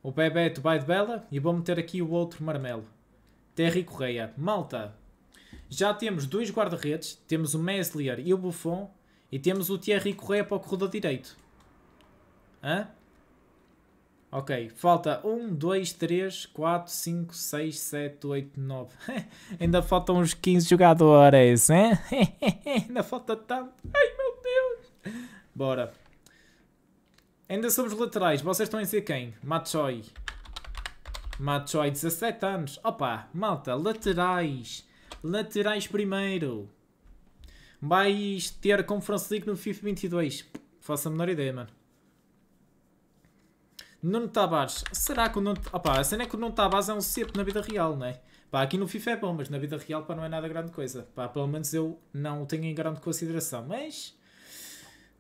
O Bebeto vai de Bela e vou meter aqui o outro Marmelo. Terry Correia. Malta, já temos dois guarda-redes, temos o Meslier e o Buffon e temos o Thierry Correia para o corredor direito. Hã? Ok, falta 1, 2, 3, 4, 5, 6, 7, 8, 9. Ainda faltam uns 15 jogadores, hein? Ainda falta tanto. Ai meu Deus! Bora. Ainda sobre os laterais, vocês estão a ser quem? Matsoi. Matsoi, 17 anos. Opa, malta, laterais. Laterais primeiro. Vais ter Conference League no FIFA 22. Faço a menor ideia, mano. Nuno Tavares. Será que o Nuno... Opa, a cena é que o Nuno Tavares é um cepo na vida real, não é? Pá, aqui no FIFA é bom, mas na vida real pá, não é nada grande coisa. Pá, pelo menos eu não o tenho em grande consideração. Mas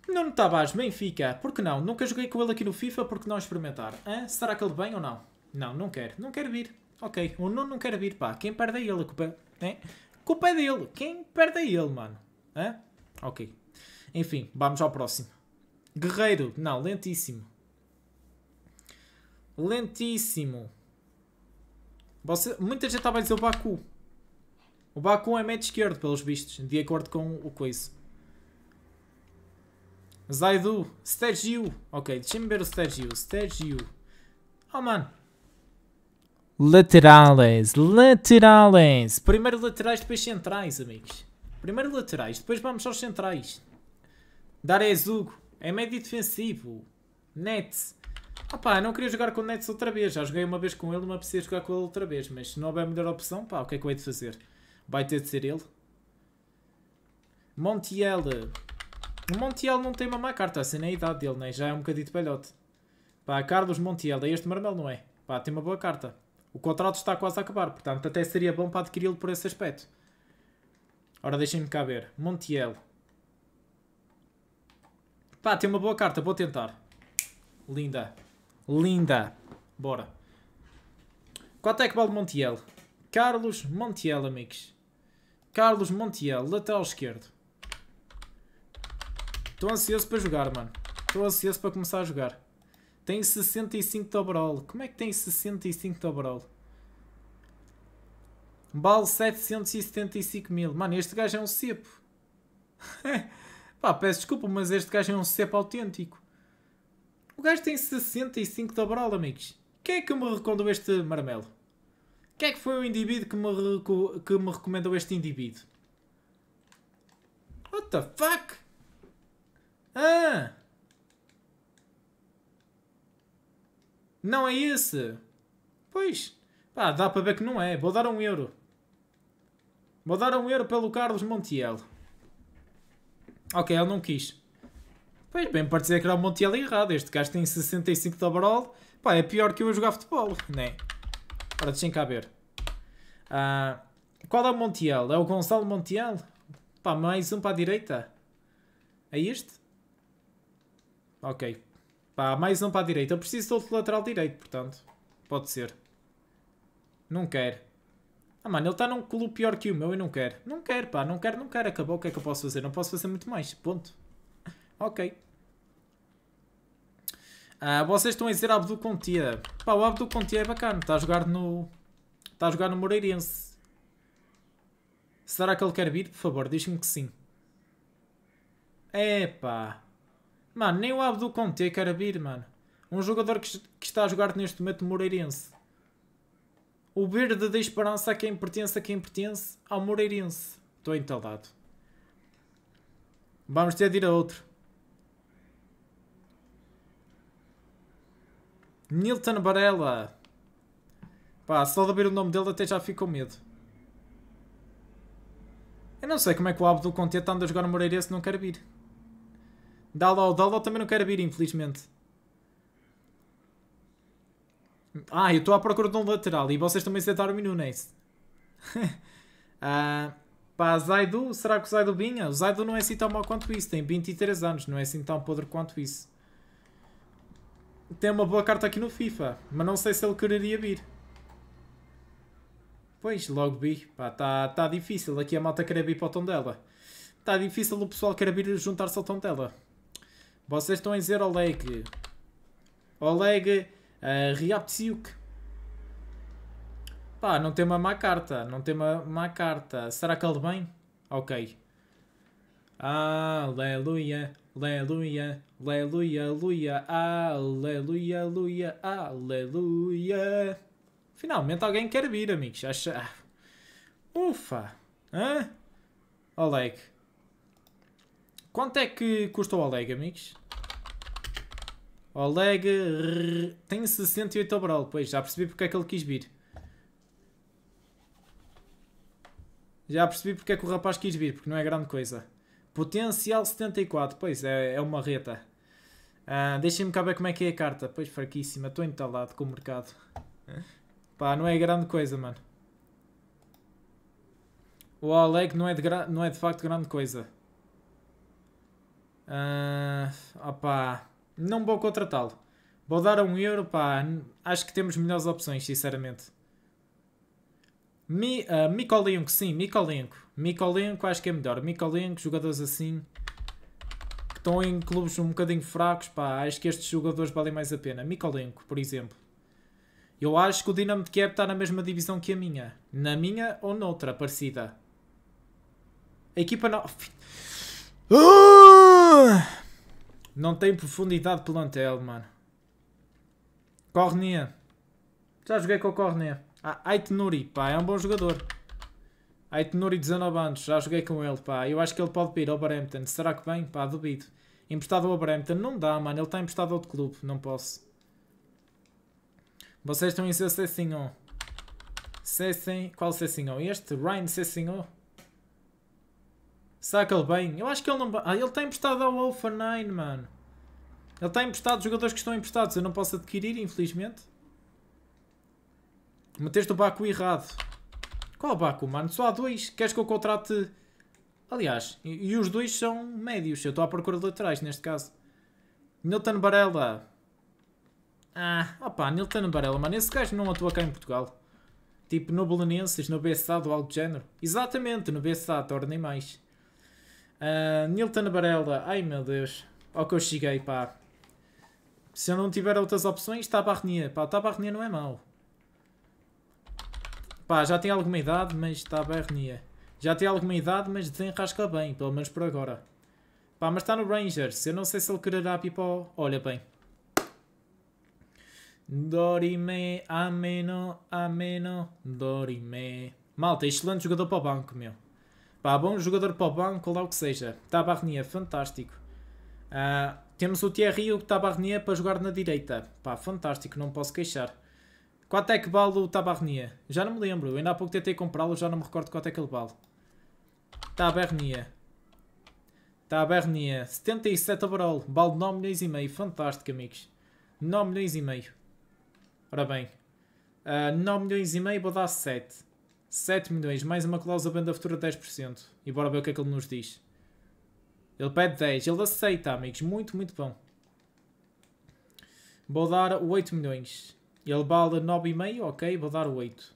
Nuno Tavares, Benfica, por que não? Nunca joguei com ele aqui no FIFA, porque não experimentar? Hã? Será que ele vem ou não? Não, não quer. Não quer vir. Ok, o Nuno não quer vir, pá. Quem perde é ele, a culpa... É? Culpa é dele. Quem perde é ele, mano. Hã? Ok. Enfim, vamos ao próximo. Guerreiro, não, lentíssimo. Lentíssimo. Você, muita gente estava a dizer o Baku. O Baku é médio esquerdo, pelos vistos, de acordo com o coiso. Zaidu, Stage U. Ok, deixa-me ver o Stage U. Stage U. Oh, mano. Laterais, laterais. Primeiro laterais, depois centrais, amigos. Primeiro laterais, depois vamos aos centrais. Dar é médio defensivo. Nets. Ah pá, não queria jogar com o Nets outra vez. Já joguei uma vez com ele, não precisa jogar com ele outra vez. Mas se não houver melhor opção, pá, o que é que eu hei de fazer? Vai ter de ser ele. Montiel. O Montiel não tem uma má carta, assim na é idade dele, né? já é um bocadinho de velhote. Pá, Carlos Montiel, é este Marmelo, não é? Pá, tem uma boa carta. O contrato está quase a acabar, portanto até seria bom para adquiri-lo por esse aspecto. Ora, deixem-me cá ver. Montiel. Pá, tem uma boa carta, vou tentar. Linda. Linda. Bora. Quanto é que vale Montiel? Carlos Montiel, amigos. Carlos Montiel, lateral esquerdo. Estou ansioso para jogar, mano. Estou ansioso para começar a jogar. Tem 65 de overall. Como é que tem 65 de overall? Vale 775 mil. Mano, este gajo é um cepo. Pá, peço desculpa, mas este gajo é um cepo autêntico. O gajo tem 65 de overall, amigos. Quem é que me recomendou este marmelo? Quem é que foi o indivíduo que me, que me recomendou este indivíduo? What the fuck? Ah! Não é esse? Pois. Pá, dá para ver que não é. Vou dar um euro. Vou dar um euro pelo Carlos Montiel. Ok, ele não quis. Pois bem, para dizer que era o Montiel errado. Este gajo tem 65 de overall. Pá, é pior que eu a jogar futebol, né? Ora, deixem cá ver. Ah, qual é o Montiel? É o Gonçalo Montiel? Pá, mais um para a direita. É este? Ok. Pá, mais um para a direita. Eu preciso do outro lateral direito, portanto. Pode ser. Não quero. Ah, mano, ele está num clube pior que o meu e não quero. Não quero, pá. Não quero, não quero. Acabou. O que é que eu posso fazer? Não posso fazer muito mais. Ponto. Ok. Ah, vocês estão a dizer Abdu Contia. Pá, o Abdu Contia é bacana. Está a jogar no... Está a jogar no Moreirense. Será que ele quer vir? Por favor, diz-me que sim. Epá. Mano, nem o Abdu Conte quer vir, mano. Um jogador que, que está a jogar neste momento Moreirense. O verde da esperança a quem pertence, a quem pertence, ao Moreirense. Estou entalado. Vamos ter de ir a outro. Nilton Barella. Pá, só de ouvir o nome dele até já fico com medo. Eu não sei como é que o Abdo Conte está a jogar no Moreirense e não quer vir. Dá Daló também não quer vir, infelizmente. Ah, eu estou à procura de um lateral e vocês também sentaram-me no Nace. uh, pá, Zaidu, será que o Zaidu vinha? O Zaidu não é assim tão mau quanto isso, tem 23 anos, não é assim tão podre quanto isso. Tem uma boa carta aqui no FIFA, mas não sei se ele quereria vir. Pois, logo vi. Pá, está tá difícil. Aqui a malta quer vir para o tom dela. Está difícil o pessoal quer vir juntar-se ao tom dela. Vocês estão a dizer Oleg. Oleg uh, eh, Ryapsiuk. Pá, não tem uma má carta. Não tem uma má carta. Será que ele vem? Ok. Aleluia, aleluia, aleluia, aleluia, aleluia, aleluia, aleluia. Finalmente alguém quer vir, amigos. Acha... Ufa! Hã? Oleg. Quanto é que custa o Oleg, amigos? Oleg rrr, tem 68 overall. Pois, já percebi porque é que ele quis vir. Já percebi porque é que o rapaz quis vir, porque não é grande coisa. Potencial 74, pois é, é uma reta. Ah, Deixem-me cá ver como é que é a carta. Pois, fraquíssima, estou entalado com o mercado. Pá, não é grande coisa, mano. O Oleg não é de, não é de facto grande coisa. Uh, ah, opa, não vou contratá-lo. Vou dar a um euro, pá. Acho que temos melhores opções, sinceramente. Mi, uh, Mikolenko, sim, Mikolenko. Mikolenko acho que é melhor. Mikolenko, jogadores assim que estão em clubes um bocadinho fracos, pá, acho que estes jogadores valem mais a pena. Mikolenko, por exemplo. Eu acho que o Dinamo de Kiev está na mesma divisão que a minha. Na minha ou noutra parecida. A equipa não... Ah! Ah. Não tem profundidade de plantel, mano. Cornet. Já joguei com o Cornet. Ah, Aitinuri, pá, é um bom jogador. Aitnuri 19 anos, já joguei com ele, pá. Eu acho que ele pode pedir ao Brampton. Será que vem? Pá, duvido. Emprestado ao Brampton, não dá, mano. Ele está emprestado a outro clube, não posso. Vocês estão em seu Cessinho. Cessin, qual Cessinho? Este? Ryan Cessinho? Saca-lhe bem? Eu acho que ele não. Ah, ele está emprestado ao 9, mano. Ele está emprestado, jogadores que estão emprestados. Eu não posso adquirir, infelizmente. Meteste o Baco errado. Qual Baco, mano? Só há dois. Queres que eu contrate. Aliás, e, e os dois são médios. Eu estou à procura de laterais neste caso. Nilton Barella. Ah, opa Nilton Barella, mano. Esse gajo não atua cá em Portugal. Tipo no Belenenses, no BSA do algo do género. Exatamente, no BSA, tornem mais. Uh, Nilton Barella, ai meu Deus, ao que eu cheguei, pá. Se eu não tiver outras opções, Tabarnier, pá, Tabarnier não é mau. Pá, já tem alguma idade, mas Tabarnier. Já tem alguma idade, mas desenrasca bem, pelo menos por agora. Pá, mas está no Rangers, eu não sei se ele quererá pipo. Olha bem. Dorime, ameno, ameno, dorime. Malta, excelente jogador para o banco, meu. Pá, bom jogador para o banco, lá o que seja. Tabarnier, fantástico. Uh, temos o Thierry e o Tabarnier para jogar na direita. Pá, fantástico, não posso queixar. Quanto é que vale o Tabarnier? Já não me lembro, ainda há pouco tentei comprá-lo, já não me recordo quanto é que ele vale. Tabarnier. Tabarnier, 77 overall, vale 9 milhões e meio, fantástico amigos. 9 milhões e meio. Ora bem, uh, ah, 9 milhões e meio vou dar 7. 7 milhões, mais uma cláusula banda futura de 10%. E bora ver o que é que ele nos diz. Ele pede 10, ele aceita, amigos. Muito, muito bom. Vou dar 8 milhões. Ele vale 9,5, ok, vou dar 8.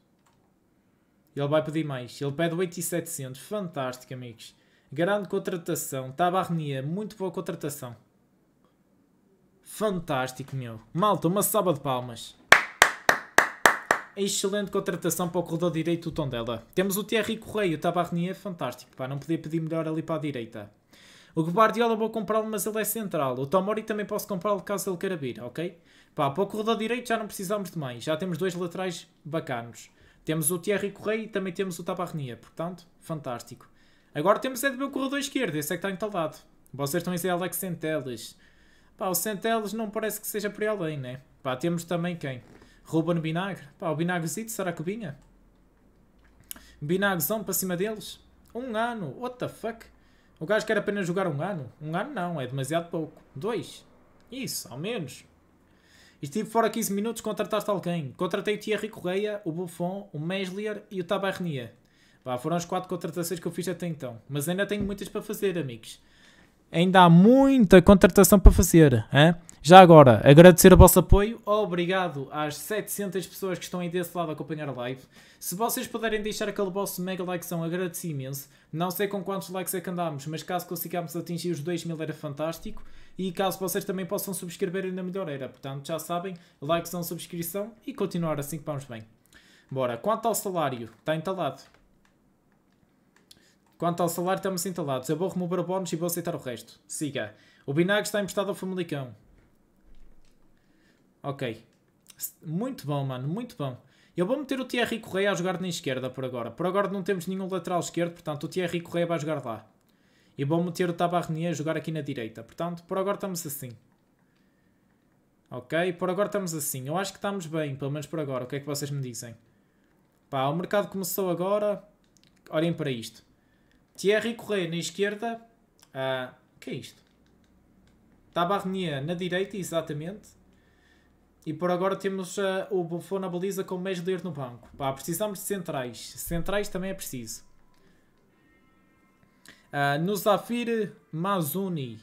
Ele vai pedir mais. Ele pede 8,700. Fantástico, amigos. Grande contratação. Tabarnia, muito boa contratação. Fantástico, meu. Malta, uma salva de palmas. É excelente contratação para o corredor direito do Tondela. Temos o Thierry correio o Tabarnier, é fantástico, pá, não podia pedir melhor ali para a direita. O Guardiola vou comprá-lo, mas ele é central. O Tomori também posso comprá-lo caso ele queira vir, ok? Pá, para o corredor direito já não precisamos de mais. Já temos dois laterais bacanos. Temos o Thierry correio e também temos o Tabarnia. Portanto, fantástico. Agora temos é de ver o corredor esquerdo. Esse é que está entalado. Vocês estão a dizer Alex Centelles. Pá, o Centelles não parece que seja por além, né? Pá, temos também quem? Rouba no vinagre. Pá, o Binagrezito, será que vinha? Binagrezão para cima deles. Um ano, what the fuck? O gajo quer apenas jogar um ano. Um ano não, é demasiado pouco. Dois. Isso, ao menos. Estive tipo, fora 15 minutos, contrataste alguém. Contratei o Thierry Correia, o Buffon, o Meslier e o Tabarnier. Pá, foram as quatro contratações que eu fiz até então. Mas ainda tenho muitas para fazer, amigos. Ainda há muita contratação para fazer. Hein? Já agora, agradecer o vosso apoio. Obrigado às 700 pessoas que estão aí desse lado a acompanhar a live. Se vocês puderem deixar aquele vosso mega likezão, agradeço imenso. Não sei com quantos likes é que andámos, mas caso consigamos atingir os 2 mil era fantástico. E caso vocês também possam subscrever ainda melhor era. Portanto, já sabem, likes são subscrição e continuar assim que vamos bem. Bora, quanto ao salário, está entalado. Quanto ao salário, estamos entalados. Eu vou remover o bónus e vou aceitar o resto. Siga. O binário está emprestado ao Famalicão. Ok. Muito bom, mano, muito bom. Eu vou meter o Thierry Correia a jogar na esquerda por agora. Por agora não temos nenhum lateral esquerdo, portanto o Thierry Correia vai jogar lá. E vou meter o Tabarnier a jogar aqui na direita. Portanto, por agora estamos assim. Ok? Por agora estamos assim. Eu acho que estamos bem, pelo menos por agora. O que é que vocês me dizem? Pá, o mercado começou agora. Olhem para isto. Thierry Correia na esquerda. Ah, o que é isto? Tabarnier na direita, exatamente. E por agora temos uh, o Buffon na baliza com o Meslier no banco. Pá, precisamos de centrais. Centrais também é preciso. Uh, no Zafir Mazuni.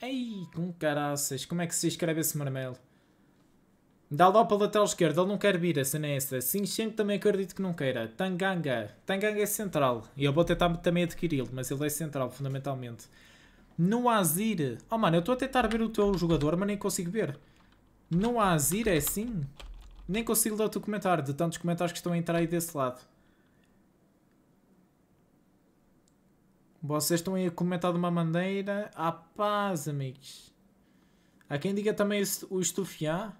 Ei, com caraças. Como é que se escreve esse marmelo? Dá lá para o lateral esquerdo Ele não quer vir, a cena é essa. Sinchenko também acredito que não queira. Tanganga. Tanganga é central. E eu vou tentar também adquiri-lo, mas ele é central, fundamentalmente. No Azir. Oh, mano, eu estou a tentar ver o teu jogador, mas nem consigo ver. No Azir é assim? Nem consigo ler o teu comentário, de tantos comentários que estão a entrar aí desse lado. Vocês estão a comentar de uma maneira. a ah, paz, amigos. Há quem diga também o estufiar.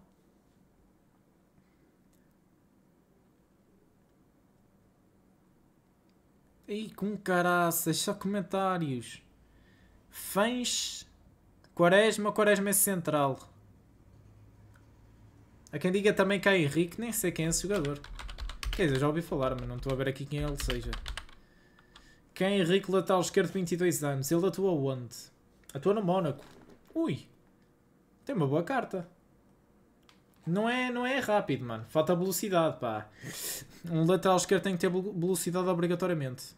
Ei, com caraças, só comentários. Fãs. Quaresma, Quaresma é central. A quem diga também que há é Henrique, nem sei quem é esse jogador. Quer dizer, já ouvi falar, mas não estou a ver aqui quem ele seja. Quem é Henrique lateral esquerdo, 22 anos. Ele atua onde? Atua no Mónaco. Ui, tem uma boa carta. Não é, não é rápido, mano. Falta velocidade, pá. Um lateral esquerdo tem que ter velocidade obrigatoriamente.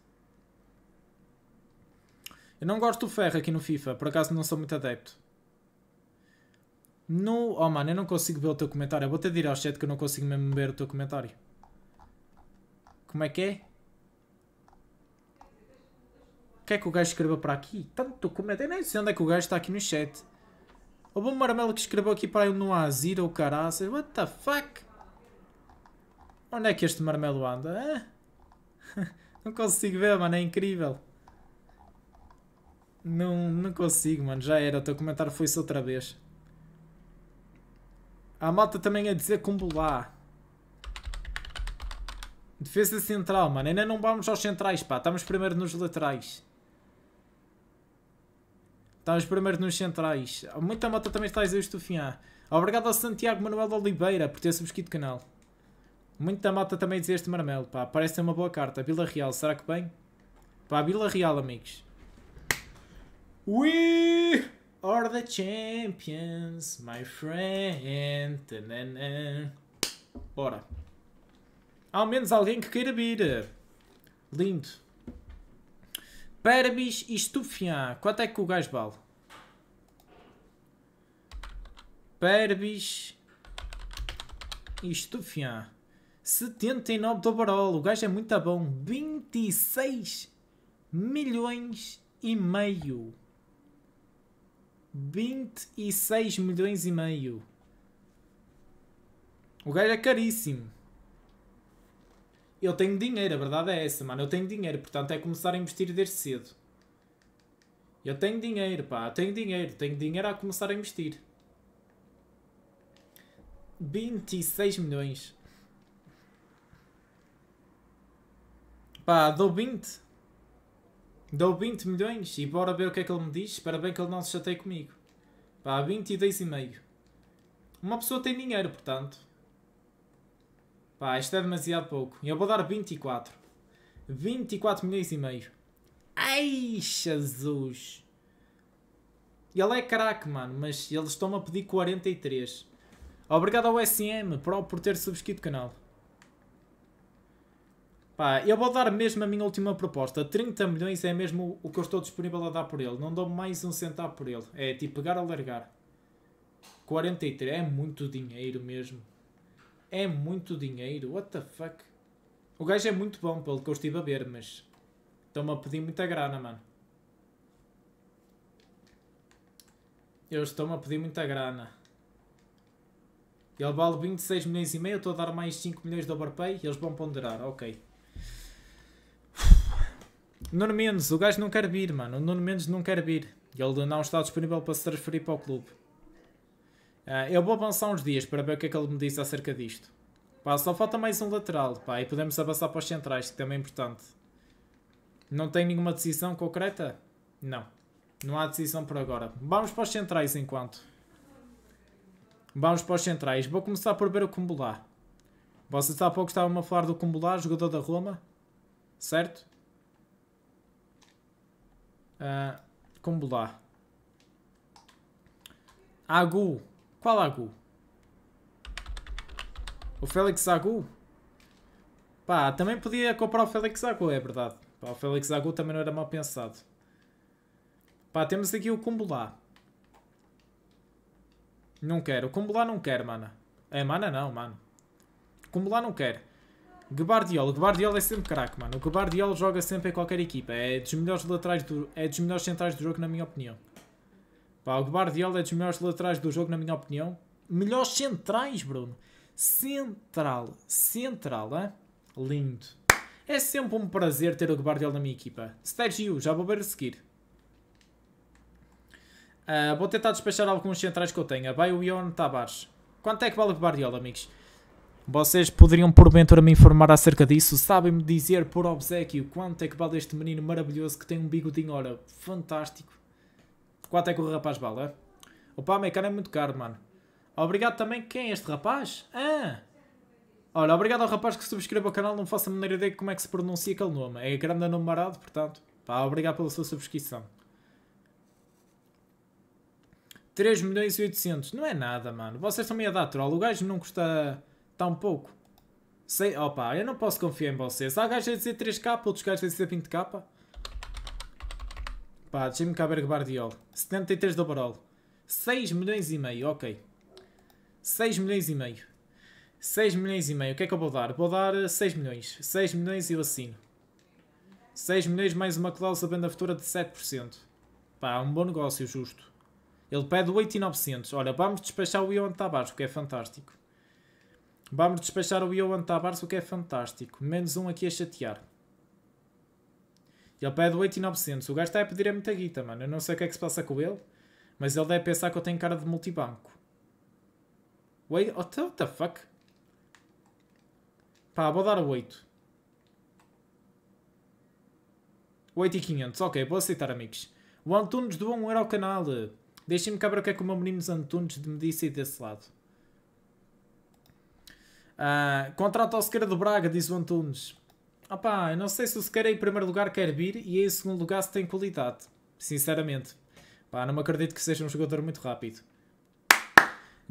Eu não gosto do ferro aqui no FIFA. Por acaso não sou muito adepto. No. Oh mano, eu não consigo ver o teu comentário. Eu vou ter de ir ao chat que eu não consigo mesmo ver o teu comentário. Como é que é? O que é que o gajo escreveu para aqui? Tanto comentário. Eu nem sei onde é que o gajo está aqui no chat. O bom Marmelo que escreveu aqui para ele no Azir ou caraças. What the fuck? Onde é que este marmelo anda? Não consigo ver, mano. É incrível. Não, não consigo, mano. Já era. O teu comentário foi se outra vez. Há malta também a dizer Cumbulá. Defesa central, mano. Ainda não vamos aos centrais, pá. Estamos primeiro nos laterais. Estamos primeiro nos centrais. Muita malta também está a dizer Obrigado ao Santiago Manuel Oliveira por ter subscrito o canal. Muita malta também a dizer este marmelo, pá. Parece ser uma boa carta. Vila Real, será que bem? Pá, Vila Real, amigos. Ui! Or the champions, my friend. Tanana. Bora. Ao menos alguém que queira vir. Lindo. Perbis e estufian. Quanto é que o gajo vale? Perbis e estufian. 79 do Barol. O gajo é muito bom. 26 milhões e meio. 26 milhões e meio. O gajo é caríssimo. Eu tenho dinheiro, a verdade é essa, mano. Eu tenho dinheiro, portanto é começar a investir desde cedo. Eu tenho dinheiro, pá. Eu tenho dinheiro. Tenho dinheiro a começar a investir. 26 milhões. Pá, dou 20. Dou 20 milhões e bora ver o que é que ele me diz. Espera bem que ele não se chateie comigo. Pá, 22 e meio. Uma pessoa tem dinheiro, portanto. Pá, isto é demasiado pouco. Eu vou dar 24. 24 milhões e meio. Ai, Jesus. Ele é craque, mano, mas eles estão-me a pedir 43. Obrigado ao SM, por ter subscrito o canal. Pá, eu vou dar mesmo a minha última proposta. 30 milhões é mesmo o que eu estou disponível a dar por ele. Não dou mais um centavo por ele. É tipo pegar a largar. 43 é muito dinheiro mesmo. É muito dinheiro. What the fuck? O gajo é muito bom pelo que eu estive a ver, mas estão-me a pedir muita grana, mano. Eles estão-me a pedir muita grana. Ele vale 26 milhões e meio, eu estou a dar mais 5 milhões de overpay, eles vão ponderar, ok. Nuno Mendes, o gajo não quer vir, mano. O Nuno Mendes não quer vir. Ele não está disponível para se transferir para o clube. Uh, eu vou avançar uns dias para ver o que é que ele me diz acerca disto. Pá, só falta mais um lateral, pá, e podemos avançar para os centrais, que também é importante. Não tem nenhuma decisão concreta? Não. Não há decisão por agora. Vamos para os centrais enquanto. Vamos para os centrais. Vou começar por ver o Cumbulá. Vocês há pouco estavam a falar do Cumbulá, jogador da Roma. Certo? Uh, como lá? Agu. Qual Agu? O Félix Agu? Pá, também podia comprar o Félix Agu, é verdade. Pá, o Félix Agu também não era mal pensado. Pá, temos aqui o Kumbulá. Não quero. O Kumbulá não quer, mana. É, mana não, mano. Kumbulá não quer. Guardiola, Guardiola é sempre craque, mano. O Guardiola joga sempre em qualquer equipa. É dos melhores laterais do, é dos melhores centrais do jogo, na minha opinião. Pá, o Guardiola é dos melhores laterais do jogo, na minha opinião. Melhores centrais, Bruno. Central, central, é? Lindo. É sempre um prazer ter o Guardiola na minha equipa. Stage já vou ver a seguir. Uh, vou tentar despachar alguns centrais que eu tenha. Vai o Ion Tavares. Quanto é que vale o Guardiola, amigos? Vocês poderiam porventura me informar acerca disso? Sabem-me dizer por obsequio quanto é que vale este menino maravilhoso que tem um bigodinho, olha, fantástico. Quanto é que o rapaz vale, é? Opa, meu cara é muito caro, mano. Obrigado também, quem é este rapaz? Ah! Olha, obrigado ao rapaz que subscreveu o canal, não faço a menor ideia como é que se pronuncia aquele nome. É grande nome portanto, pá, obrigado pela sua subscrição. 3 milhões e 800, não é nada, mano. Vocês também a dar troll, o gajo não custa... Tá um pouco. Sei, opa, eu não posso confiar em vocês. Há ah, gajos a dizer 3k, outros gajos a dizer 20k. Pá, Jim Caberg Bardiol. 73 do barol. 6 milhões e meio, ok. 6 milhões e meio. 6 milhões e meio. O que é que eu vou dar? Vou dar 6 eh, milhões. 6 milhões e eu assino. 6 milhões mais uma cláusula venda futura de 7%. Pá, é um bom negócio, justo. Ele pede 8,900. Olha, vamos despachar o Ion Tavares, que é fantástico. Vamos despachar o Ioan Tavares, o que é fantástico. Menos um aqui a chatear. Ele pede 8,900. e O gajo está a pedir é muita guita, mano. Eu não sei o que é que se passa com ele. Mas ele deve pensar que eu tenho cara de multibanco. Wait, what the fuck? Pá, vou dar 8. 8,500. e Ok, vou aceitar, amigos. O Antunes doou um euro ao canal. Deixem-me cá ver o que é que o meu menino Antunes me disse aí desse lado. Uh, ah, contrato ao Sequeira do Braga, diz o Antunes. Opá, eu não sei se o Sequeira é em primeiro lugar quer vir e em segundo lugar se tem qualidade. Sinceramente. Pá, não me acredito que seja um jogador muito rápido.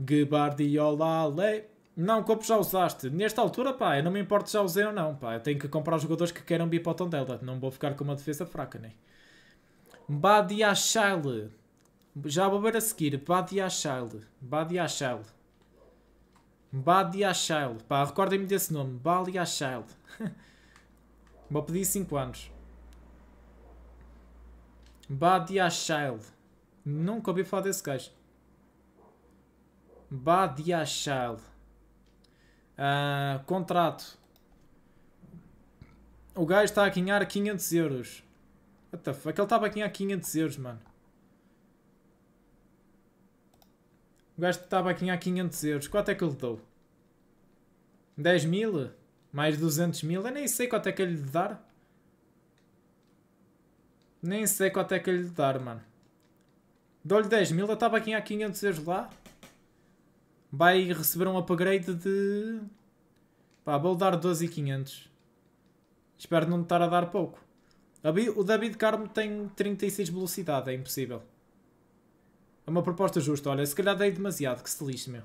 Guardiola, lei. Não, como já usaste. Nesta altura, pá, eu não me importo já usei ou não, pá. Eu tenho que comprar os jogadores que queiram vir para o Tondela. Não vou ficar com uma defesa fraca, nem. Né? Badiachale. Já vou ver a seguir. Badiachale. Badiachale. Badia Child. Pá, recordem-me desse nome. Badia Child. Vou pedir 5 anos. Badia Child. Nunca ouvi falar desse gajo. Badia Child. Uh, contrato. O gajo está a ganhar 500 euros. What the fuck? Ele estava a ganhar 500 euros, mano. O gajo estava aqui a 500 euros. Quanto é que eu lhe dou? 10 mil? Mais 200 mil? Eu nem sei quanto é que eu lhe dar. Nem sei quanto é que eu lhe dar, mano. Dou-lhe 10 mil, eu estava aqui a 500 euros lá. Vai receber um upgrade de... Pá, vou dar 12,500. Espero não estar a dar pouco. O David Carmo tem 36 velocidade, é impossível. É uma proposta justa. Olha, se calhar dei demasiado, que se lixe, meu.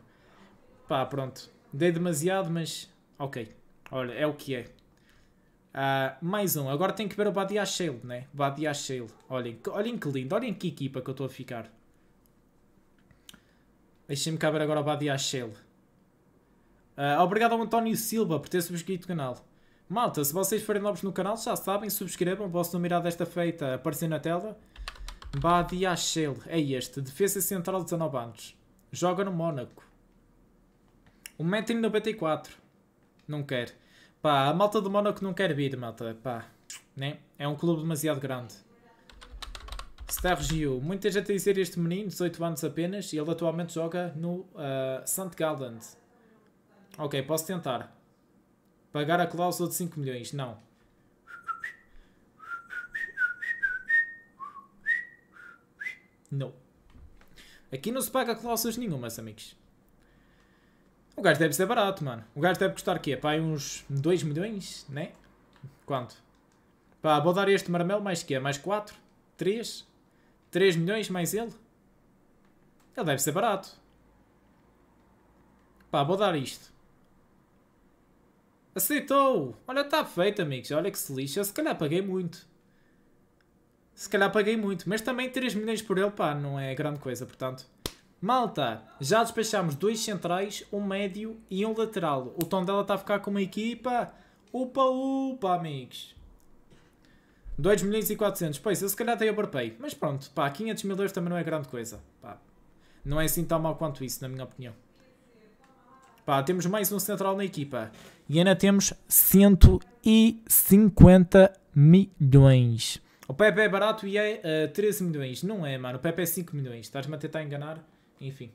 Pá, pronto. Dei demasiado, mas... Ok. Olha, é o que é. Uh, mais um. Agora tem que ver o Badia Shale, né? Badia Shale. Olhem, olhem que lindo. Olhem que equipa que eu estou a ficar. Deixem-me cá ver agora o Badia Shale. Uh, obrigado ao António Silva por ter subscrito o canal. Malta, se vocês forem novos no canal, já sabem, subscrevam. Posso numerar desta feita aparecer na tela. Badiachel é este, defesa central 19 anos. Joga no Mónaco. 1,94m. Não quer. Pá, a malta do Mónaco não quer vir, malta. Pá, né? É um clube demasiado grande. Stargio. Muita gente a dizer este menino, 18 anos apenas, e ele atualmente joga no uh, ah, St. Gallen. Ok, posso tentar. Pagar a cláusula de 5 milhões. Não. Não. Aqui não se paga cláusulas nenhumas, amigos. O gajo deve ser barato, mano. O gajo deve custar quê? Pá, uns 2 milhões, né? Quanto? Pá, vou dar este marmelo mais quê? Mais 4? 3? 3 milhões mais ele? Ele deve ser barato. Pá, vou dar isto. Aceitou! Olha, está feito, amigos. Olha que se lixa. Eu se calhar paguei muito se calhar paguei muito. Mas também 3 milhões por ele, pá, não é grande coisa, portanto. Malta, já despachámos dois centrais, um médio e um lateral. O tom dela está a ficar com uma equipa. Upa, upa, amigos. 2 milhões e 400. Pois, eu se calhar até overpay. Mas pronto, pá, 500 mil euros também não é grande coisa. Pá, não é assim tão mal quanto isso, na minha opinião. Pá, temos mais um central na equipa. E ainda temos 150 milhões. O Pepe é barato e é uh, eh, 13 milhões. Não é, mano. O Pepe é 5 milhões. Estás-me a tentar enganar. Enfim.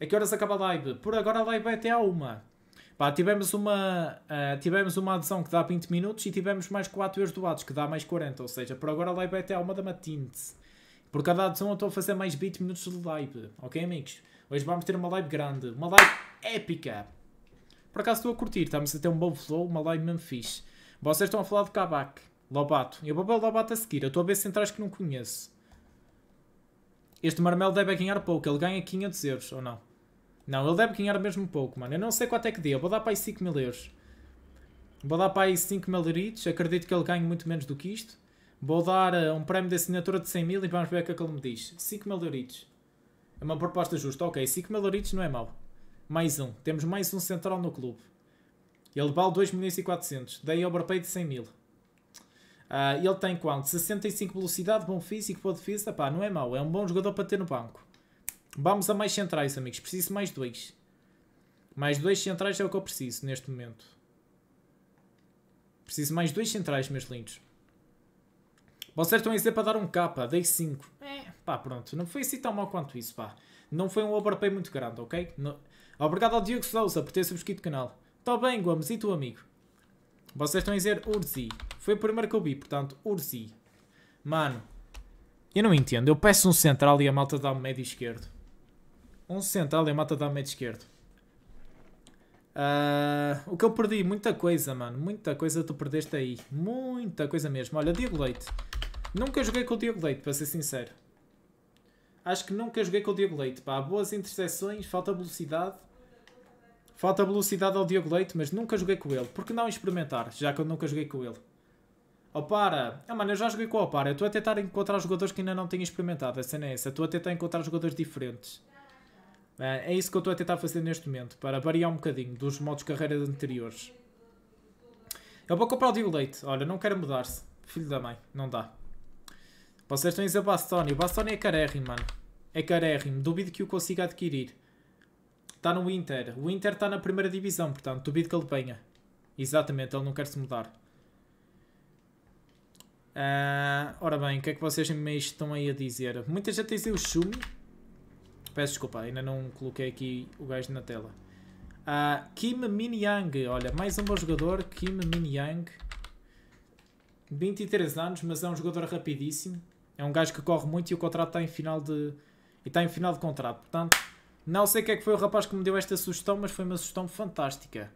A que horas acaba a live? Por agora a live é até à uma. Pá, tivemos uma, uh, tivemos uma adesão que dá 20 minutos e tivemos mais 4 euros doados, que dá mais 40. Ou seja, por agora a live é até à uma da matina. Por cada adesão eu estou a fazer mais 20 minutos de live. Ok, amigos? Hoje vamos ter uma live grande. Uma live épica. Por acaso estou a curtir. Estamos a ter um bom flow, uma live mesmo fixe. Vocês estão a falar de Kabak. Lobato. E o Babel Lobato a seguir. Eu estou a ver centrais que não conheço. Este Marmelo deve ganhar pouco. Ele ganha 500 euros, ou não? Não, ele deve ganhar mesmo pouco, mano. Eu não sei quanto é que dê. Eu vou dar para aí 5 mil euros. Vou dar para aí 5 mil euros. Acredito que ele ganhe muito menos do que isto. Vou dar uh, um prémio de assinatura de 100 mil e vamos ver o que é que ele me diz. 5 mil euros. É uma proposta justa. Ok, 5 mil euros não é mau. Mais um. Temos mais um central no clube. Ele vale 2.400. Daí overpay de 100 mil. Uh, ele tem quanto? 65 velocidade, bom físico, pode defesa pá não é mau, é um bom jogador para ter no banco. Vamos a mais centrais, amigos. Preciso mais dois. Mais dois centrais é o que eu preciso neste momento. Preciso mais dois centrais, meus lindos. Vocês estão a dizer para dar um capa, dei 5. É, pá, pronto. Não foi assim tão mal quanto isso, pá. Não foi um overpay muito grande, ok? Não... Obrigado ao Diego Souza por ter subscrito o canal. está bem, Gomes, e tu, amigo? Vocês estão a dizer Urzi. Foi o primeiro que eu vi, portanto, Ursi. Mano, eu não entendo. Eu peço um central e a malta dá-me médio esquerdo. Um central e a malta dá-me médio esquerdo. Uh, o que eu perdi, muita coisa, mano. Muita coisa tu perdeste aí. Muita coisa mesmo. Olha, Diego Leite. Nunca joguei com o Diego Leite, para ser sincero. Acho que nunca joguei com o Diego Leite. Pá, boas interseções, falta velocidade. Falta velocidade ao Diego Leite, mas nunca joguei com ele. Por que não experimentar, já que eu nunca joguei com ele? Opara, ah, mano, eu já joguei com o Opara. Eu estou a tentar encontrar jogadores que ainda não tenho experimentado. A cena é essa. Estou a tentar encontrar jogadores diferentes. É, é isso que eu estou a tentar fazer neste momento, para variar um bocadinho dos modos de carreira anteriores. Eu vou comprar o Dio Leite. Olha, não quero mudar-se. Filho da mãe, não dá. Vocês estão a dizer Bastoni. O Bastoni é carérrimo, mano. É carérrimo. Duvido que o consiga adquirir. Está no Inter. O Inter está na primeira divisão, portanto, duvido que ele venha. Exatamente, ele não quer se mudar. Uh, ora bem, o que é que vocês me estão aí a dizer? Muita gente diz o Xumi. Peço desculpa, ainda não coloquei aqui o gajo na tela. Uh, ah, Kim Min Yang, olha, mais um bom jogador, Kim Min Yang. 23 anos, mas é um jogador rapidíssimo. É um gajo que corre muito e o contrato está em final de. E está em final de contrato. Portanto, não sei quem é que foi o rapaz que me deu esta sugestão, mas foi uma sugestão fantástica.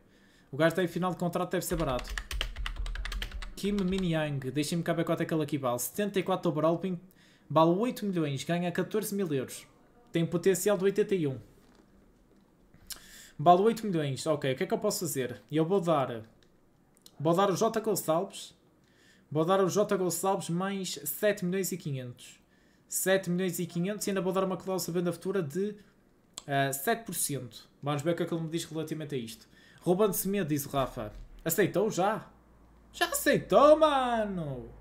O gajo está em final de contrato, deve ser barato. Kim Min Yang, deixem-me cá ver quanto é que ele aqui vale. 74 overall, vale 8 milhões, ganha 14 mil euros. Tem potencial de 81. Vale 8 milhões, ok, o que é que eu posso fazer? Eu vou dar... Vou dar o J Gonçalves. Vou dar o J Gonçalves mais 7 milhões e 500. 7 milhões e 500 e ainda vou dar uma cláusula de venda futura de uh, eh, 7%. Vamos ver o que é que ele me diz relativamente a isto. Roubando-se medo, diz o Rafa. Aceitou já? Já aceitou, mano?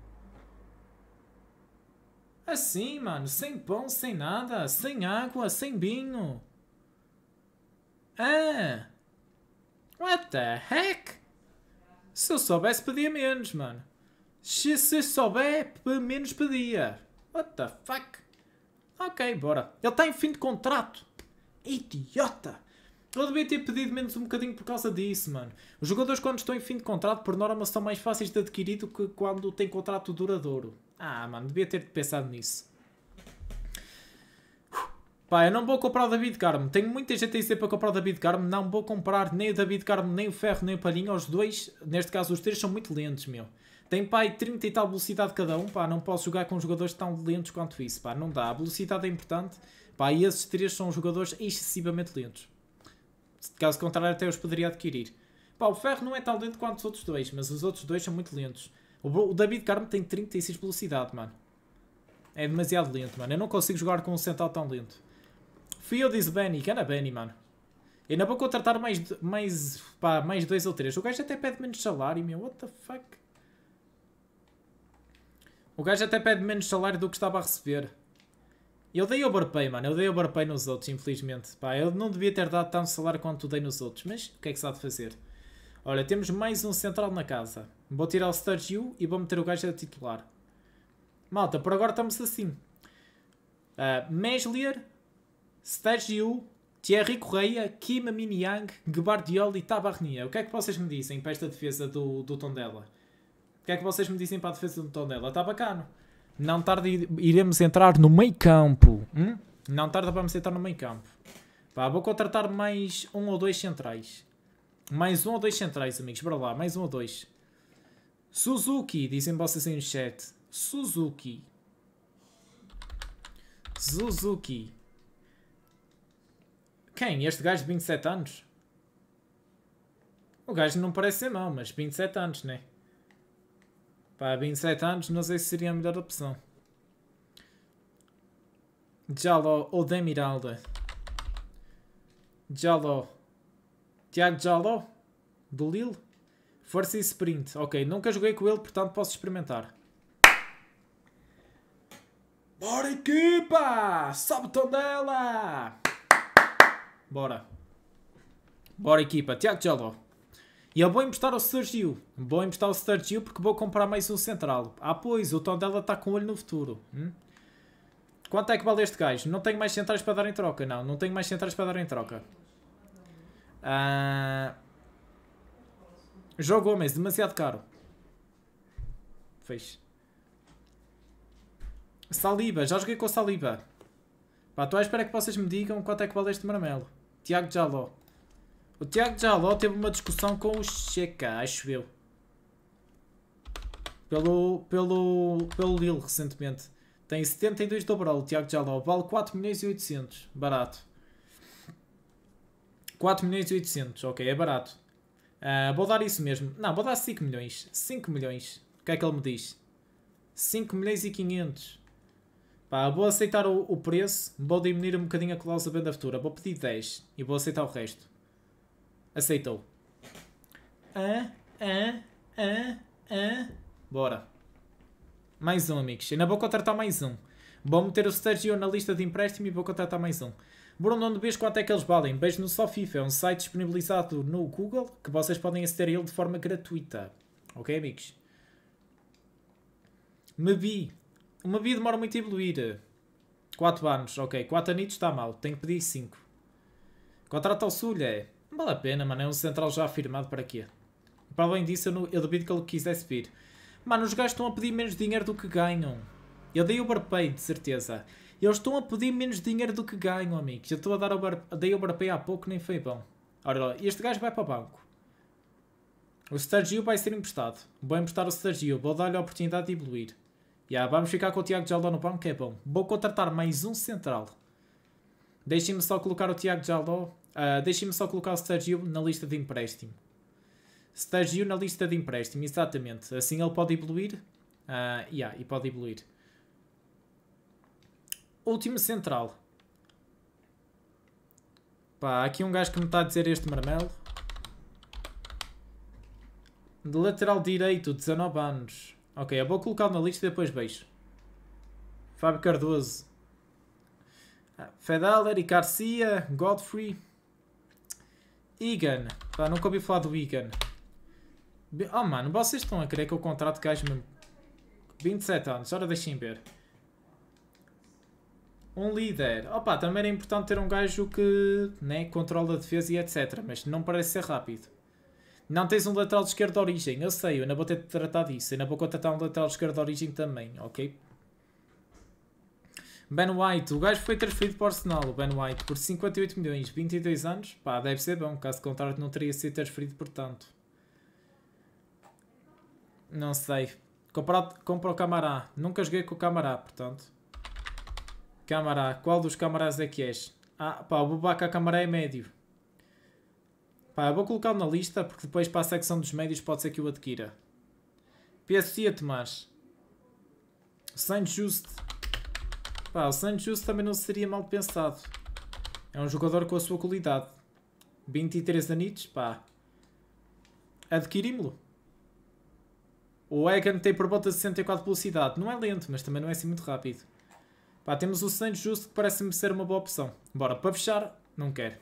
Assim, mano, sem pão, sem nada, sem água, sem vinho. É. What the heck? Se eu soubesse, pedia menos, mano. Se, se souber, menos pedia. What the fuck? Ok, bora. Ele está em fim de contrato. Idiota! Ele devia ter pedido menos um bocadinho por causa disso, mano. Os jogadores, quando estão em fim de contrato, por norma, são mais fáceis de adquirir do que quando têm contrato duradouro. Ah, mano, devia ter pensado nisso. Pá, eu não vou comprar o David Carmo. Tenho muita gente a dizer para comprar o David Carmo. Não vou comprar nem o David Carmo, nem o Ferro, nem o Palhinha. Os dois, neste caso, os três são muito lentos, meu. Tem, pá, 30 e tal velocidade cada um. Pá, não posso jogar com jogadores tão lentos quanto isso. Pá, não dá. A velocidade é importante. Pá, e esses três são jogadores excessivamente lentos. Caso contrário, até os poderia adquirir. Pá, o Ferro não é tão lento quanto os outros dois, mas os outros dois são muito lentos. O, David Carmo tem 36 velocidade, mano. É demasiado lento, mano. Eu não consigo jogar com um central tão lento. fio diz Benny. ganha Benny, mano. ainda vou contratar mais, mais, pá, mais dois ou três. O gajo até pede menos salário, meu. What the fuck? O gajo até pede menos salário do que estava a receber. Eu dei overpay, mano. Eu dei overpay nos outros, infelizmente. Pá, eu não devia ter dado tanto salário quanto dei nos outros. Mas o que é que se há de fazer? Olha, temos mais um central na casa. Vou tirar o Sergio e vou meter o gajo a titular. Malta, por agora estamos assim. Uh, Meslier, Sergio, Thierry Correia, Kim Minyang, Guardiola e Tabarnia. O que é que vocês me dizem para esta defesa do, do Tondela? O que é que vocês me dizem para a defesa do Tondela? Está bacana. Não tarde iremos entrar no meio campo. Hum? Não tarda vamos entrar no meio campo. Pá, vou contratar mais um ou dois centrais. Mais um ou dois centrais, amigos. Para lá, mais um ou dois. Suzuki, dizem vocês aí no chat. Suzuki. Suzuki. Quem? Este gajo de 27 anos? O gajo não parece ser mau, mas 27 anos, né? Para 27 anos, não sei se seria a melhor opção. Jaló ou Demiralda. Jaló. Tiago Jaló, do Lille. Força e Sprint. Ok, nunca joguei com ele, portanto posso experimentar. Bora equipa! Sobe dela! Bora. Bora equipa. Tiago Jaló. E eu vou emprestar ao Sergio. Vou emprestar ao Sergio porque vou comprar mais um central. Ah, pois, o dela está com olho no futuro. Hum? Quanto é que vale este gajo? Não tenho mais centrais para dar em troca. Não, não tenho mais centrais para dar em troca. Ah... Jogo Gomes, demasiado caro. Fez. Saliba, já joguei com Saliba. Pá, estou à espera que vocês me digam quanto é que vale este marmelo. Tiago Jaló. O Tiago Jaló teve uma discussão com o Checa, acho eu. Pelo, pelo, pelo Lille, recentemente. Tem 72 de overall, o Tiago Jaló. Vale 4 milhões e 800. Barato. 4 milhões e 800. Ok, é barato. Uh, vou dar isso mesmo. Não, vou dar 5 milhões. 5 milhões. O que é que ele me diz? 5 milhões e 500. Pá, vou aceitar o, o preço. Vou diminuir um bocadinho a cláusula da venda futura. Vou pedir 10. E vou aceitar o resto. Aceitou. Ah, ah, ah, ah. Bora. Mais um, amigos. Ainda vou contratar mais um. Vou meter o Sergio na lista de empréstimo e vou contratar mais um. Bruno, onde vês quanto é que eles valem? Beijo no SoFifa, é um site disponibilizado no Google que vocês podem aceder a ele de forma gratuita. Ok, amigos? Mebi. Uma bi demora muito a evoluir. 4 anos, ok. 4 anitos está mal. Tenho que pedir 5. Contrata o Sulha vale a pena, mano. É um central já afirmado para quê? Para além disso, eu, não, eu duvido que ele quisesse vir. Mano, os gajos estão a pedir menos dinheiro do que ganham. Eu dei overpay, de certeza. Eles estão a pedir menos dinheiro do que ganham, amigos. Eu estou a dar over... dei overpay há pouco, nem foi bom. Olha lá, este gajo vai para o banco. O Sergio vai ser emprestado. Vou emprestar o Sergio, vou dar-lhe a oportunidade de evoluir. Yeah, vamos ficar com o Tiago Jaldão no banco, que é bom. Vou contratar mais um central. Deixem-me só colocar o Tiago Jaló. Uh, Deixem-me só colocar o Sergio na lista de empréstimo. Sergio na lista de empréstimo, exatamente. Assim ele pode evoluir. Uh, yeah, e pode evoluir. Último central. Pá, aqui um gajo que me está a dizer este marmelo. De lateral direito, 19 anos. Ok, eu vou colocá-lo na lista e depois beijo. Fábio Cardoso. Fedaler e Garcia, Godfrey, Egan. Pá, nunca ouvi falar do Egan. Oh mano, vocês estão a querer que eu contrato gajo mesmo? 27 anos, ora deixem ver. Um líder. Opa, também era importante ter um gajo que né, controla a defesa e etc. Mas não parece ser rápido. Não tens um lateral de esquerda de origem. Eu sei, eu ainda vou ter de tratar disso. Eu ainda vou contratar um lateral de esquerda de origem também, ok? Ben White, o gajo foi transferido para o Arsenal, o Ben White, por 58 milhões, 22 anos. Pá, deve ser bom, caso contrário não teria sido transferido por tanto. Não sei. compra o Camará. Nunca joguei com o Camará, portanto. Camará, qual dos Camarás é que és? Ah, pá, o Bubaca Camará é médio. Pá, eu vou colocá-lo na lista, porque depois para a secção dos médios pode ser que o adquira. PSG Tomás. Saint-Just. Pá, o justo também não seria mal pensado. É um jogador com a sua qualidade. 23 anitos, pá. adquirimo lo O Egan tem por volta de 64 velocidade. Não é lento, mas também não é assim muito rápido. Pá, temos o Sancho Justo que parece-me ser uma boa opção. Bora, para fechar, não quero.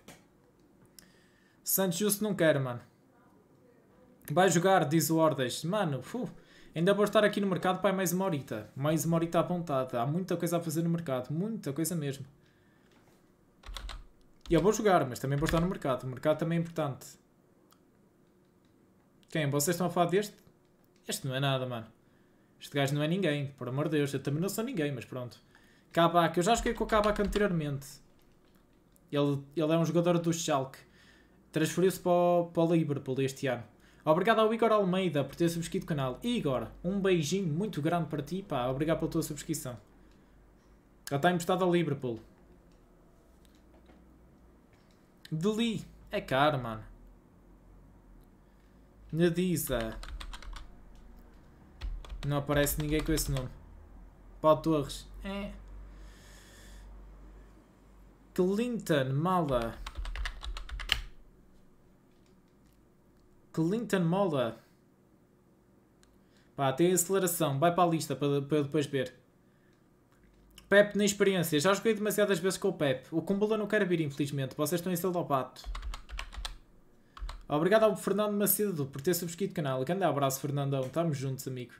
Sancho Justo não quer, mano. Vai jogar, diz o Ordes. Mano, fuh. Ainda vou estar aqui no mercado para mais uma horita. Mais uma horita apontada, Há muita coisa a fazer no mercado. Muita coisa mesmo. E eu vou jogar, mas também vou estar no mercado. O mercado também é importante. Quem? Vocês estão a falar deste? Este não é nada, mano. Este gajo não é ninguém, por amor de Deus. Eu também não sou ninguém, mas pronto. Kabak, eu já joguei com o Kabak anteriormente. Ele, ele é um jogador do Schalke. Transferiu-se para, o, para o Liverpool este ano. Obrigado ao Igor Almeida por ter subscrito o canal. Igor, um beijinho muito grande para ti, pá. Obrigado pela tua subscrição. Já está emprestado ao Liverpool. Deli. É caro, mano. Nadiza. Não aparece ninguém com esse nome. Paulo Torres. É. Clinton Mala. Clinton Mola. Pá, tem aceleração. Vai para a lista para, para eu depois ver. Pep na experiência. Já joguei demasiadas vezes com o Pep. O Kumbula não quer vir, infelizmente. Vocês estão em seu lobato. Obrigado ao Fernando Macedo por ter subscrito o canal. Grande abraço, Fernandão. Estamos juntos, amigo.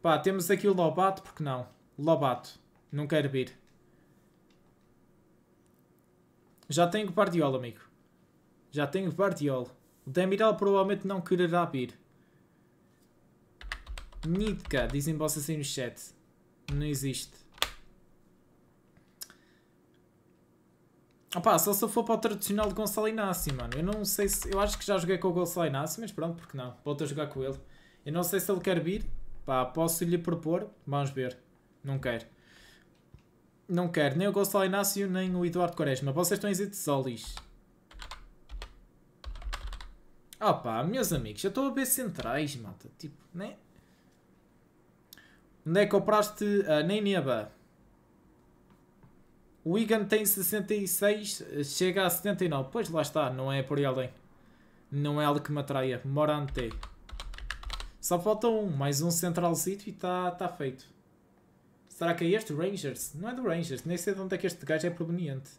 Pá, temos aqui o Lobato, porque não? Lobato. Não quero vir. Já tenho o Guardiola, amigo. Já tenho Bartiol. O Demiral provavelmente não quererá vir. Nitka, dizem vocês aí no chat. Não existe. Opa, só se eu for para o tradicional de Gonçalo Inácio, mano. Eu não sei se... Eu acho que já joguei com o Gonçalo Inácio, mas pronto, porque não? Volto a jogar com ele. Eu não sei se ele quer vir. Pá, posso lhe propor? Vamos ver. Não quer. Não quer. Nem o Gonçalo Inácio, nem o Eduardo Quaresma. Vocês estão em Zito Solis. Oh pá, meus amigos, já estou a ver centrais, malta. Tipo, né? Onde é que compraste a ah, Neneba? O Wigan tem 66, chega a 79. Pois lá está, não é por aí além. Não é ele que me atraia. É Morante. Só falta um, mais um centralzito e está tá feito. Será que é este? Rangers? Não é do Rangers, nem sei de onde é que este gajo é proveniente.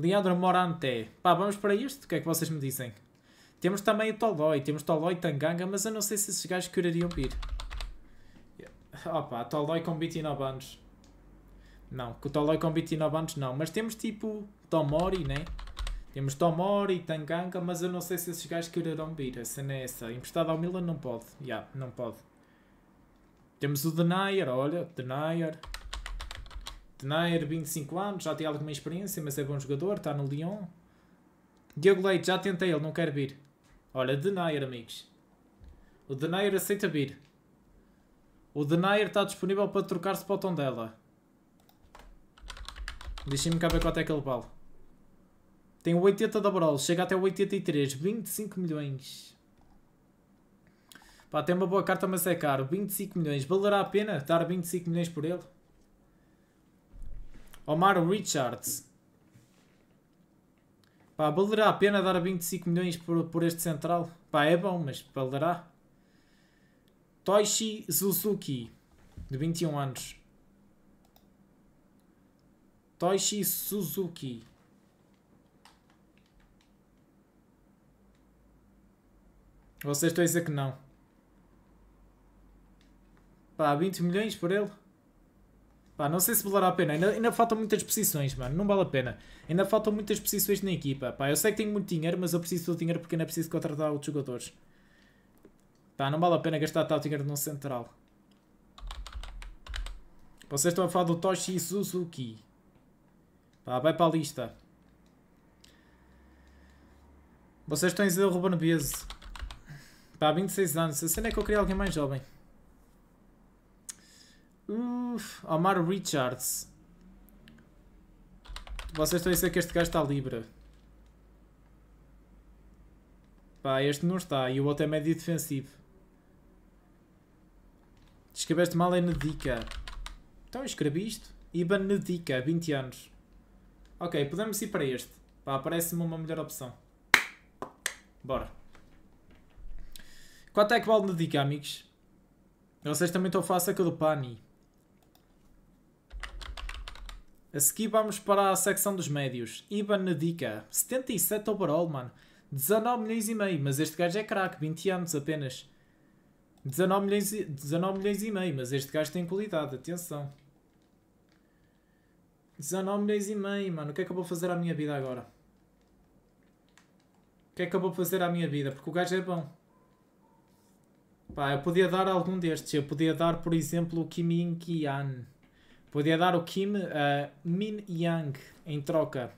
Leandro Morante. Pá, vamos para isto? O que é que vocês me dizem? Temos também o Tolói. Temos Tolói e Tanganga, mas eu não sei se esses gajos quereriam vir. Opa, oh, Tolói com 29 anos. Não, o Tolói com 29 anos não. Mas temos tipo Tomori, né? Temos Tomori, e Tanganga, mas eu não sei se esses gajos quererão vir. A cena é essa. Emprestado ao Milan não pode. Já, yeah, não pode. Temos o Denayer, olha, Denayer. Tenair, 25 anos, já tem alguma experiência, mas é bom jogador, está no Lyon. Diogo Leite, já tentei, ele não quer vir. Olha, Denair, amigos. O Denair aceita vir. O Denair está disponível para trocar-se para o tom Deixem-me cá ver quanto é que ele vale. Tem 80 da Brawl, chega até o 83, 25 milhões. Pá, tem uma boa carta, mas é caro. 25 milhões. Valerá a pena dar 25 milhões por ele? Omar Richards. Pá, valerá a pena dar 25 milhões por, por este central? Pá, é bom, mas valerá. Toishi Suzuki, de 21 anos. Toishi Suzuki. Vocês estão a dizer que não. Pá, 20 milhões por ele? Pá, não sei se valerá a pena. Ainda, ainda, faltam muitas posições, mano. Não vale a pena. Ainda faltam muitas posições na equipa. Pá, eu sei que tenho muito dinheiro, mas eu preciso do dinheiro porque ainda preciso contratar outros jogadores. Pá, não vale a pena gastar tal dinheiro num central. Vocês estão a falar do Toshi Suzuki. Pá, vai para a lista. Vocês estão a dizer o Ruben Biese. Pá, 26 anos. A cena é que eu queria alguém mais jovem. Hum. Omar Richards. Vocês estão a dizer que este gajo está livre. Pá, este não está. E o outro é médio defensivo. Escreveste mal é Nedica. Então escrevi isto. Iban Nedica, 20 anos. Ok, podemos ir para este. Pá, parece-me uma melhor opção. Bora. Quanto é que vale Nedica, amigos? Vocês também estão a a do Pani. A seguir vamos para a secção dos médios. Iban Nadica, 77 overall, mano. 19 milhões e meio, mas este gajo é craque, 20 anos apenas. 19 milhões, e, 19 milhões e meio, mas este gajo tem qualidade, atenção. 19 milhões e meio, mano. O que é que eu vou fazer à minha vida agora? O que é que eu vou fazer à minha vida? Porque o gajo é bom. Pá, eu podia dar algum destes. Eu podia dar, por exemplo, o Kim Kian. Podia dar o Kim a Min Yang em troca.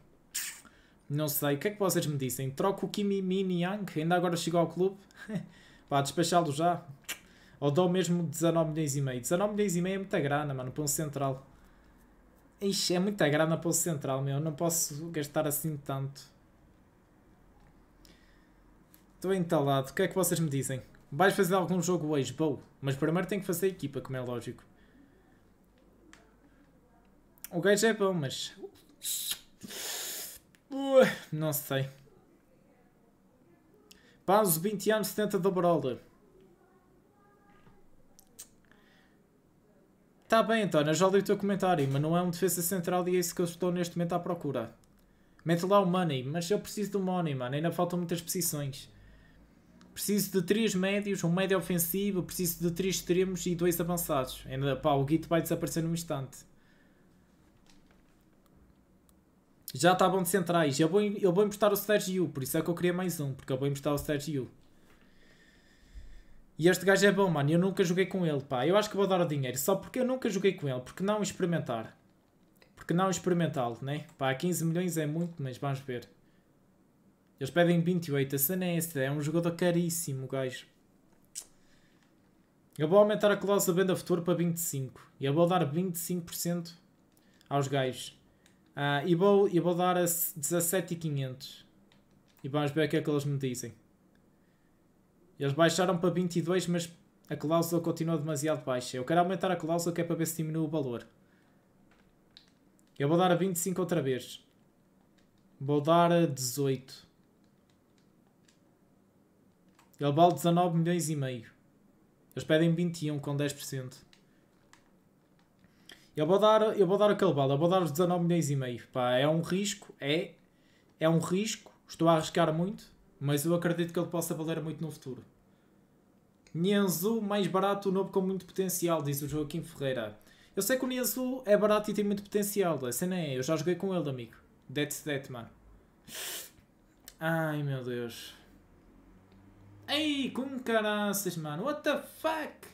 Não sei, o que é que vocês me dizem? Troco o Kim e Min Yang? Ainda agora chegou ao clube? Vá despachá-lo já. Ou dou mesmo 19 milhões e meio. 19 milhões e meio é muita grana, mano, para um central. Ixi, é muita grana para o central, meu. Não posso gastar assim tanto. Estou entalado. O que é que vocês me dizem? Vais fazer algum jogo hoje, Bow? Mas primeiro tenho que fazer a equipa, como é lógico. O gajo é bom, mas. Uh, não sei. Pazos 20 anos 70 do overall. Tá bem, António, já li o teu comentário, mas não é um defesa central e é isso que eu estou neste momento à procura. Mete lá o money, mas eu preciso do money, mano. Ainda faltam muitas posições. Preciso de 3 médios, um médio ofensivo, preciso de 3 extremos e 2 avançados. Ainda, pá, o Git vai desaparecer num instante. já estavam de centrais. Eu vou, eu vou emprestar o Sergio, por isso é que eu queria mais um, porque eu vou emprestar o Sergio. E este gajo é bom, mano. Eu nunca joguei com ele, pá. Eu acho que vou dar o dinheiro, só porque eu nunca joguei com ele, porque não experimentar. Porque não experimentá-lo, né? Pá, 15 milhões é muito, mas vamos ver. Eles pedem 28, a cena é essa, é um jogador caríssimo, gajo. Eu vou aumentar a cláusula venda futura para 25. E eu vou dar 25% aos gajos. Uh, e, vou, e vou dar a 17,500. E vamos ver o que é que eles me dizem. Eles baixaram para 22, mas a cláusula continua demasiado baixa. Eu quero aumentar a cláusula que é para ver se diminui o valor. Eu vou dar a 25 outra vez. Vou dar a 18. Ele vale 19 milhões e meio. Eles pedem 21 com 10%. Eu vou dar, eu vou dar aquele balde, eu vou dar os 19 milhões e meio. Pá, é um risco, é, é um risco, estou a arriscar muito, mas eu acredito que ele possa valer muito no futuro. Nianzu, mais barato, novo com muito potencial, diz o Joaquim Ferreira. Eu sei que o Nianzu é barato e tem muito potencial, a cena é, eu já joguei com ele, amigo. Dead Dead, mano. Ai meu Deus. Ei, como caraças, mano, what the fuck?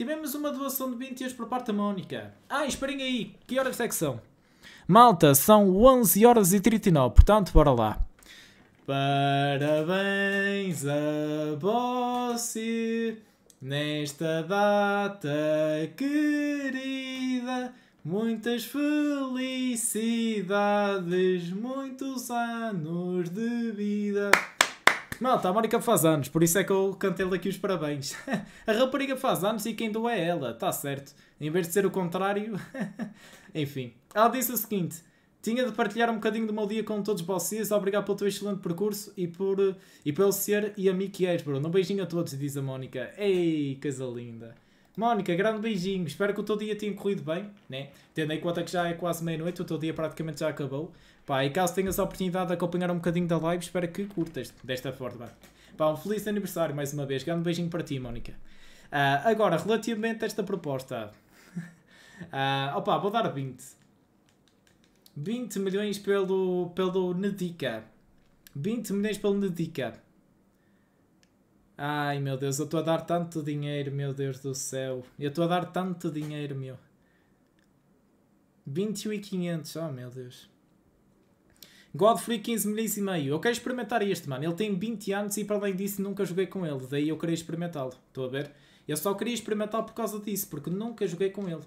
Tivemos uma doação de 20 euros por parte da Mónica. Ah, esperem aí, que horas é que são? Malta, são 11 horas e 39, portanto, bora lá. Parabéns a você nesta data querida. Muitas felicidades, muitos anos de vida. Malta, tá a Mónica faz anos, por isso é que eu cantei-lhe aqui os parabéns. a rapariga faz anos e quem doa é ela, está certo. Em vez de ser o contrário. Enfim. Ela disse o seguinte: tinha de partilhar um bocadinho do meu dia com todos vocês. Obrigado pelo teu excelente percurso e por e pelo ser e a mim que és, Bruno. Um beijinho a todos, diz a Mónica. Ei, coisa linda. Mónica, grande beijinho. Espero que o teu dia tenha corrido bem, né? Tendo em conta que já é quase meia-noite, o teu dia praticamente já acabou. Pá, e caso tenhas a oportunidade de acompanhar um bocadinho da live, espero que curtas desta forma. Pá, um feliz aniversário mais uma vez. Grande beijinho para ti, Mónica. Uh, agora, relativamente a esta proposta. uh, opa, vou dar 20. 20 milhões pelo, pelo Nedica. 20 milhões pelo Nedica. Ai meu Deus, eu estou a dar tanto dinheiro, meu Deus do céu. Eu estou a dar tanto dinheiro, meu. 21.500, oh meu Deus. Godfrey, 15 milhões e meio. Eu quero experimentar este, mano. Ele tem 20 anos e, para além disso, nunca joguei com ele. Daí eu queria experimentá-lo. Estou a ver? Eu só queria experimentar por causa disso, porque nunca joguei com ele.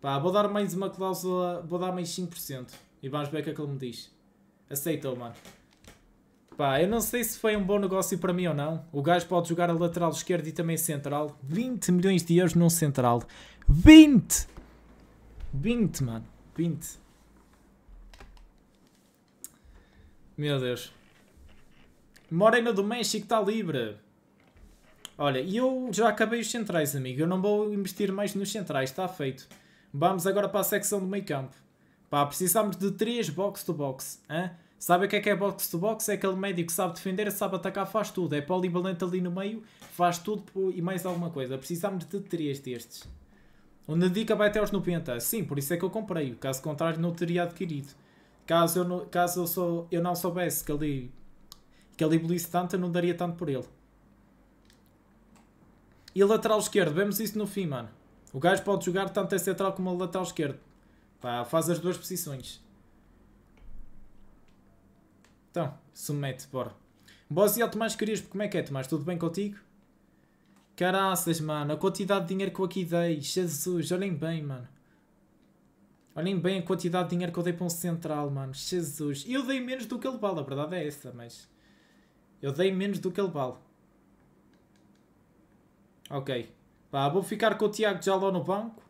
Pá, vou dar mais uma cláusula, vou dar mais 5%. E vamos ver o que é que ele me diz. Aceitou, mano. Pá, eu não sei se foi um bom negócio para mim ou não. O gajo pode jogar a lateral esquerda e também central. 20 milhões de euros num central. 20! 20, mano. 20. Meu Deus. Morena do México está livre. Olha, e eu já acabei os centrais, amigo. Eu não vou investir mais nos centrais, está feito. Vamos agora para a secção do meio campo. Pá, precisamos de 3 box to box. Sabe o que é que é box to box? É aquele médio que sabe defender, sabe atacar, faz tudo. É polivalente ali no meio, faz tudo e mais alguma coisa. Precisamos de 3 destes. O Nedica vai até aos 90. Sim, por isso é que eu comprei. Caso contrário, não teria adquirido. Caso eu, não, caso eu, sou, eu não soubesse que ele, que ele ebolisse tanto, eu não daria tanto por ele. E lateral esquerdo, vemos isso no fim, mano. O gajo pode jogar tanto a central como a lateral esquerdo. Pá, faz as duas posições. Então, submete, bora. Bozia Tomás querias como é que é, Tomás? Tudo bem contigo? Caraças, mano, a quantidade de dinheiro que eu aqui dei. Jesus, olhem bem, mano. Olhem bem a quantidade de dinheiro que eu dei para um central, mano. Jesus. Eu dei menos do que ele vale, a verdade é essa, mas... Eu dei menos do que ele vale. Ok. Pá, vou ficar com o Tiago Jaló no banco.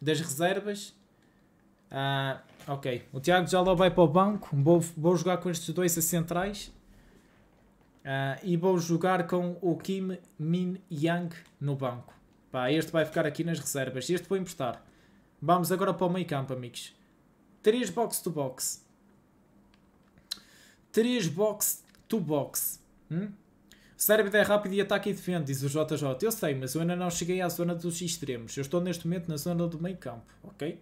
Das reservas. Ah, ok. O Tiago Jaló vai para o banco. Vou, vou jogar com estes dois centrais. Ah, e vou jogar com o Kim Min Yang no banco. Pá, este vai ficar aqui nas reservas. Este vou emprestar. Vamos agora para o meio campo, amigos. 3 box to box. 3 box to box. Hum? cérebro é rápido e ataca e defende, diz o JJ. Eu sei, mas eu ainda não cheguei à zona dos extremos. Eu estou neste momento na zona do meio campo, ok?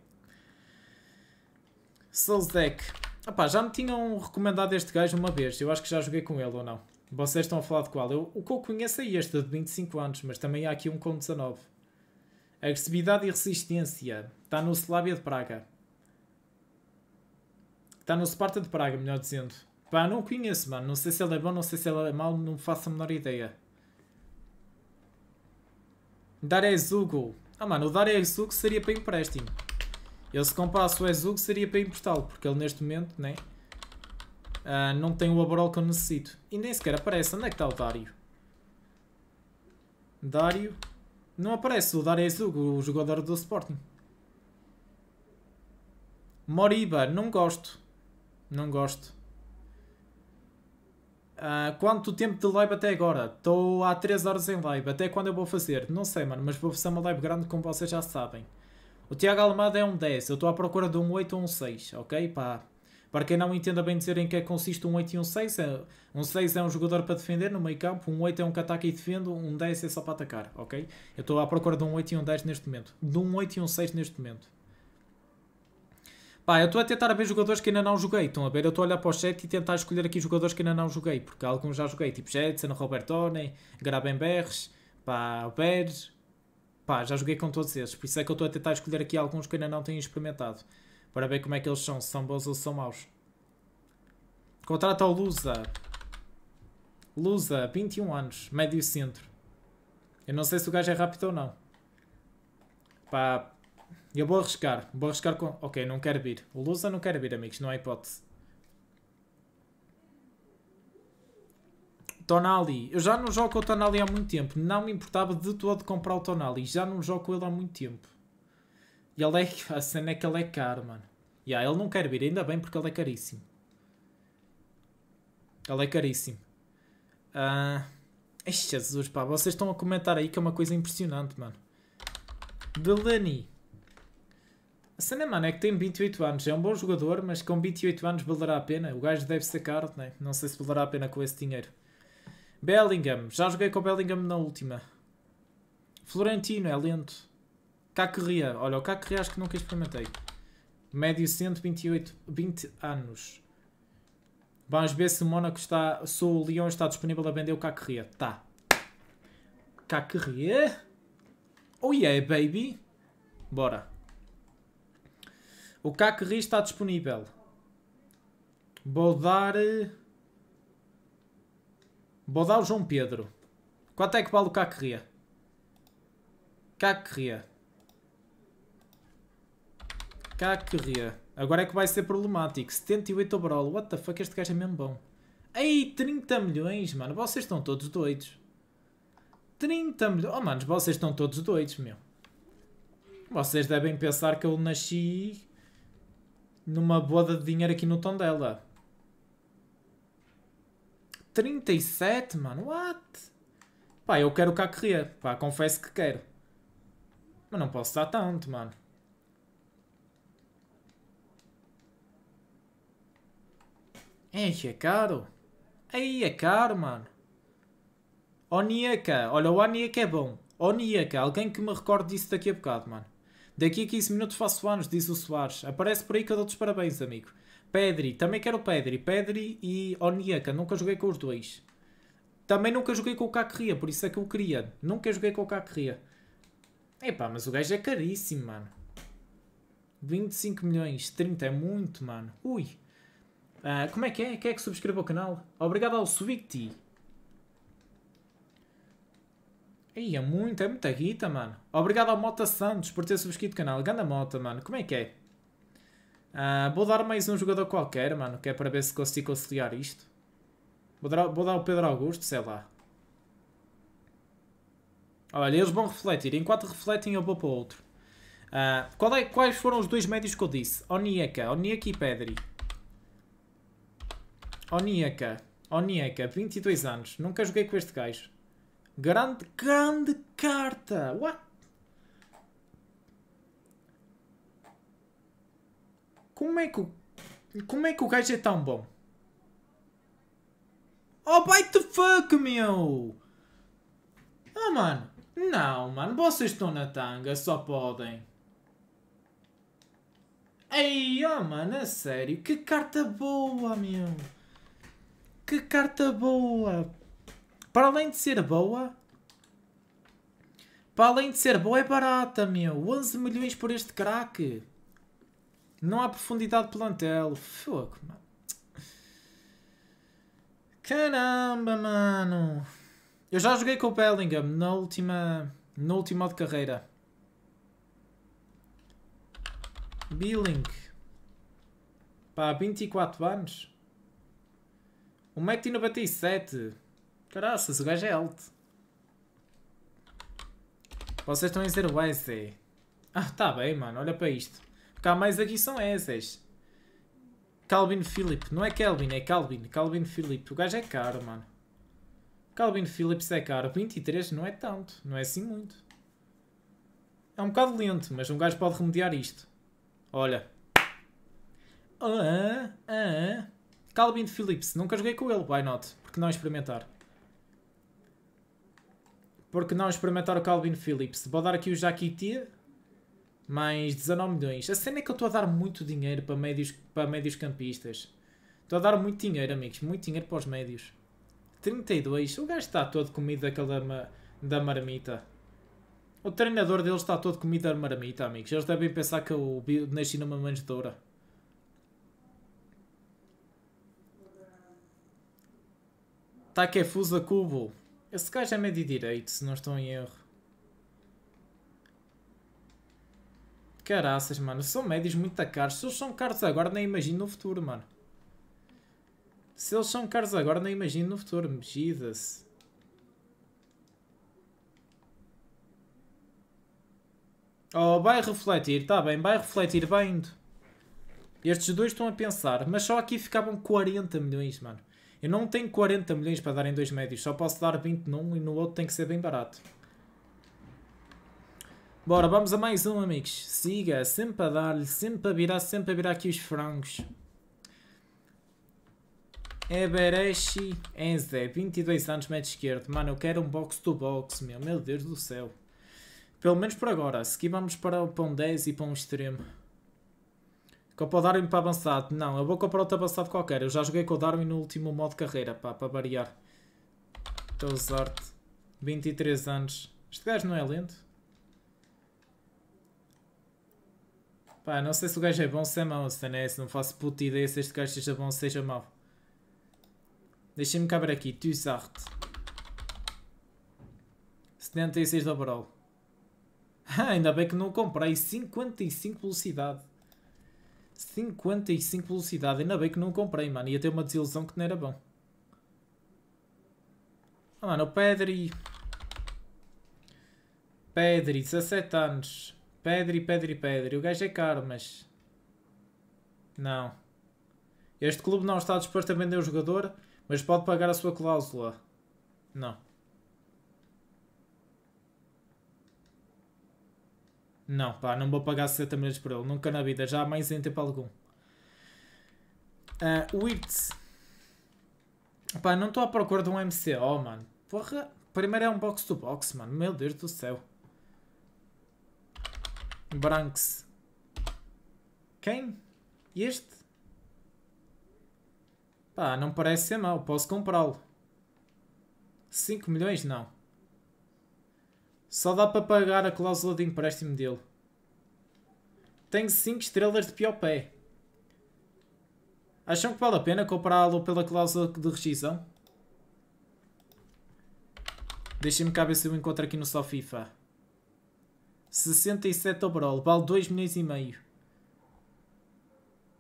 Solzek. Opá, já me tinham recomendado este gajo uma vez. Eu acho que já joguei com ele ou não. Vocês estão a falar de qual? Eu, o que eu conheço é este, de 25 anos, mas também há aqui um com 19. Agressividade e resistência. Está no Slavia de Praga. Está no Sparta de Praga, melhor dizendo. Pá, não conheço, mano. Não sei se ele é bom, não sei se ele é mau, não faço a menor ideia. Zugo. Ah, mano, o Zugo seria para empréstimo. Ele se comprasse o Ezugo seria para emprestá-lo, porque ele neste momento, né? Ah, não tem o Abrol que eu necessito. E nem sequer aparece. Onde é que está o Dário? Dário. Não aparece o Daré o jogador do Sporting. Moriba, não gosto. Não gosto. Uh, quanto tempo de live até agora? Estou há 3 horas em live. Até quando eu vou fazer? Não sei, mano, mas vou fazer uma live grande como vocês já sabem. O Tiago Almada é um 10. Eu estou à procura de um 8 ou um 6, ok? Pá, para quem não entenda bem dizer em que é que consiste um 8 e um 6, é- um 6 é um jogador para defender no meio campo, um 8 é um que ataca e defende, um 10 é só para atacar, ok? Eu estou à procura de um 8 e um 10 neste momento. De um 8 e um 6 neste momento. Pá, eu estou a tentar ver jogadores que ainda não joguei. Estão a ver? Eu estou a olhar para o chat e tentar escolher aqui jogadores que ainda não joguei, porque alguns já joguei, tipo Jetson, Robertone, Grabenbergs, pá, Pérez. Pá, já joguei com todos esses, por isso é que eu estou a tentar escolher aqui alguns que ainda não tenho experimentado para ver como é que eles são, se são bons ou se são maus. Contrata o Lusa. Lusa, 21 anos, médio centro. Eu não sei se o gajo é rápido ou não. Pá, eu vou arriscar. Vou arriscar com... Ok, não quero vir. O Lusa não quer vir, amigos, não há hipótese. Tonali. Eu já não jogo com o Tonali há muito tempo. Não me importava de todo comprar o Tonali. Já não jogo com ele há muito tempo. E ele é, a cena é que ele é caro, mano. E yeah, ele não quer vir, ainda bem porque ele é caríssimo. Ele é caríssimo. Ah, Jesus, pá, vocês estão a comentar aí que é uma coisa impressionante, mano. Belani. A cena, mano, é que tem 28 anos. É um bom jogador, mas com 28 anos valerá a pena. O gajo deve ser caro, né? não sei se valerá a pena com esse dinheiro. Bellingham. Já joguei com o Bellingham na última. Florentino é lento. Caquerria. Olha, o Caquerria acho que nunca experimentei. Médio 128, 20 anos. Vamos ver se o Mónaco está... Se o Lyon está disponível a vender o Caquerria. Tá. Caquerria. Oh yeah, baby. Bora. O Caquerria está disponível. Vou dar... Eh, vou dar o João Pedro. Quanto é que vale o Caquerria? Caquerria. Kakria. Agora é que vai ser problemático. 78 overall. What the fuck, este gajo é mesmo bom. Ei, 30 milhões, mano. Vocês estão todos doidos. 30 milhões. Oh, manos, vocês estão todos doidos, meu. Vocês devem pensar que eu nasci numa boda de dinheiro aqui no dela. 37, mano. What? Pá, eu quero o Kakria. Pá, confesso que quero. Mas não posso dar tanto, mano. Enche, é caro. Aí é caro, mano. Oníaca. Olha, o Oníaca é bom. Oníaca. Alguém que me recorde disso daqui a bocado, mano. Daqui a 15 minutos faço anos, diz o Soares. Aparece por aí que eu dou-te os parabéns, amigo. Pedri. Também quero Pedri. Pedri e Oníaca. Nunca joguei com os dois. Também nunca joguei com o Cacarria, por isso é que eu queria. Nunca joguei com o Cacarria. Epá, mas o gajo é caríssimo, mano. 25 milhões, 30 é muito, mano. Ui. Uh, como é que é? Quem é que subscreveu o canal? Obrigado ao Swigty. Ei, é muito, é muita guita, mano. Obrigado ao Mota Santos por ter subscrito o canal. Ganda Mota, mano. Como é que é? Uh, vou dar mais um jogador qualquer, mano, que é para ver se consigo conciliar isto. Vou dar, vou dar o Pedro Augusto, sei lá. Olha, eles vão refletir. Enquanto refletem, eu vou para outro. Uh, é, quais foram os dois médios que eu disse? Onieka, Onieka e Pedri. Onieka. Onieka, 22 anos. Nunca joguei com este gajo. Grande, grande carta! What? Como é que o... Como é que o gajo é tão bom? Oh, bite the fuck, meu! Ah, mano. Não, mano. Vocês estão na tanga. Só podem. Ei, oh, mano. A sério. Que carta boa, meu. Que carta boa! Para além de ser boa, para além de ser boa, é barata, meu. 11 milhões por este craque. Não há profundidade de plantel. Fogo, mano. Caramba, mano. Eu já joguei com o Bellingham na última, na última de carreira. Billing. Pá, 24 anos. 1,97m. Caraças, o gajo é alto. Vocês estão a dizer o S. É? Ah, tá bem, mano. Olha para isto. Cá há mais aqui são S's. Calvin Philip. Não é Calvin, é Calvin. Calvin Philip. O gajo é caro, mano. Calvin Phillips é caro. 23 não é tanto. Não é assim muito. É um bocado lento, mas um gajo pode remediar isto. Olha. Ah, ah, Calvin Phillips, nunca joguei com ele, why not? Porque não experimentar? Porque não experimentar o Calvin Phillips? Vou dar aqui o Jaquiti, mais 19 milhões. A cena é que eu estou a dar muito dinheiro para médios, para médios campistas. Estou a dar muito dinheiro, amigos, muito dinheiro para os médios. 32, o gajo está todo comido daquela ma da marmita. O treinador deles está todo comido da marmita, amigos. Eles devem pensar que eu nasci numa manjedoura. Takefusa tá Kubo. Esse gajo é médio direito, se não estou em erro. Caraças, mano. São médios muito caros. Se eles são caros agora, nem imagino no futuro, mano. Se eles são caros agora, nem imagino no futuro. Jesus. Oh, vai refletir, está bem, vai refletir, vai indo. Estes dois estão a pensar, mas só aqui ficavam 40 milhões, mano. Eu não tenho 40 milhões para dar em dois médios, só posso dar 20 num e no outro tem que ser bem barato. Bora, vamos a mais um, amigos. Siga, sempre a dar-lhe, sempre a virar, sempre a virar aqui os frangos. Ebereshi Enze, 22 anos, médio esquerdo. Mano, eu quero um box-to-box, meu. Meu Deus do céu. Pelo menos por agora. A seguir vamos para, para um 10 e para um extremo. Que o Darwin para avançado. Não, eu vou comprar outro avançado qualquer. Eu já joguei com o Darwin no último modo carreira, pá, para variar. Estou sorte. 23 anos. Este gajo não é lento? Pá, não sei se o gajo é bom se é mau, se não é, se não faço puta ideia se este gajo seja bom ou seja mau. Deixem-me caber aqui, Tuzart. 76 de overall. Ah, ainda bem que não comprei 55 velocidade. 55 velocidade. Ainda bem que não comprei, mano. Ia ter uma desilusão que não era bom. Ah, mano, o Pedri... Pedri, 17 anos. Pedri, Pedri, Pedri. O gajo é caro, mas... Não. Este clube não está disposto a vender o jogador, mas pode pagar a sua cláusula. Não. Não, pá, não vou pagar 60 milhões por ele. Nunca na vida, já mais em tempo algum. Uh, ah, Wirtz. Pá, não estou à procura de um MCO, mano. Porra, primeiro é um box-to-box, -box, mano. Meu Deus do céu. Branks. Quem? Este? Pá, não parece ser mau. Posso comprá-lo. 5 milhões? Não. Só dá para pagar a cláusula de empréstimo dele. Tenho 5 estrelas de pé. Acham que vale a pena comprá-lo pela cláusula de rescisão? Deixem-me cá ver se eu encontro aqui no só FIFA. 67 overall, vale 2 milhões e meio.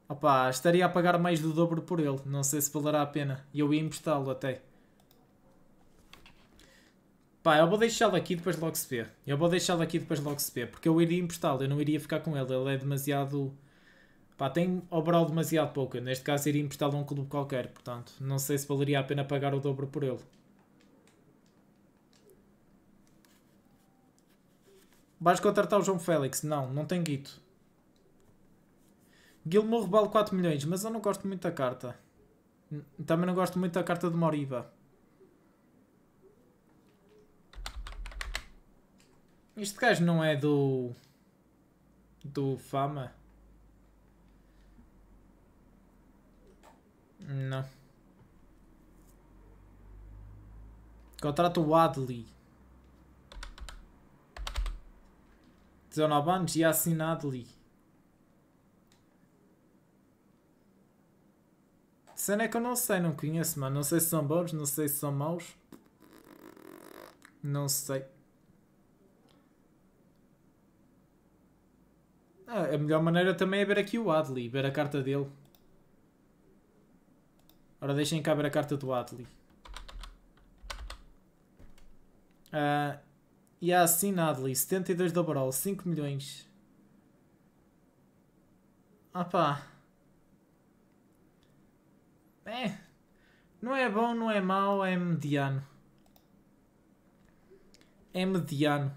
Opa, estaria a pagar mais do dobro por ele. Não sei se valerá a pena. E eu ia emprestá-lo até. Pá, eu vou deixá-lo aqui depois logo se vê. Eu vou deixá-lo aqui depois logo se vê. Porque eu iria emprestá-lo, eu não iria ficar com ele. Ele é demasiado... Pá, tem overall demasiado pouco. Eu, neste caso iria emprestá-lo a um clube qualquer. Portanto, não sei se valeria a pena pagar o dobro por ele. Vais contratar o João Félix? Não, não tem guito. Gilmour vale 4 milhões, mas eu não gosto muito da carta. Também não gosto muito da carta de Moriba. Este gajo não é do. do Fama? Não. Contrata o Adli. 19 anos e assina Adli. Cena é que eu não sei, não conheço, mano. Não sei se são bons, não sei se são maus. Não sei. Ah, a melhor maneira também é ver aqui o Adli, ver a carta dele. Ora, deixem cá ver a carta do Adli. Uh, ah, e há assim Adli, 72 de overall, 5 milhões. Ah pá. É. Não é bom, não é mau, é mediano. É mediano.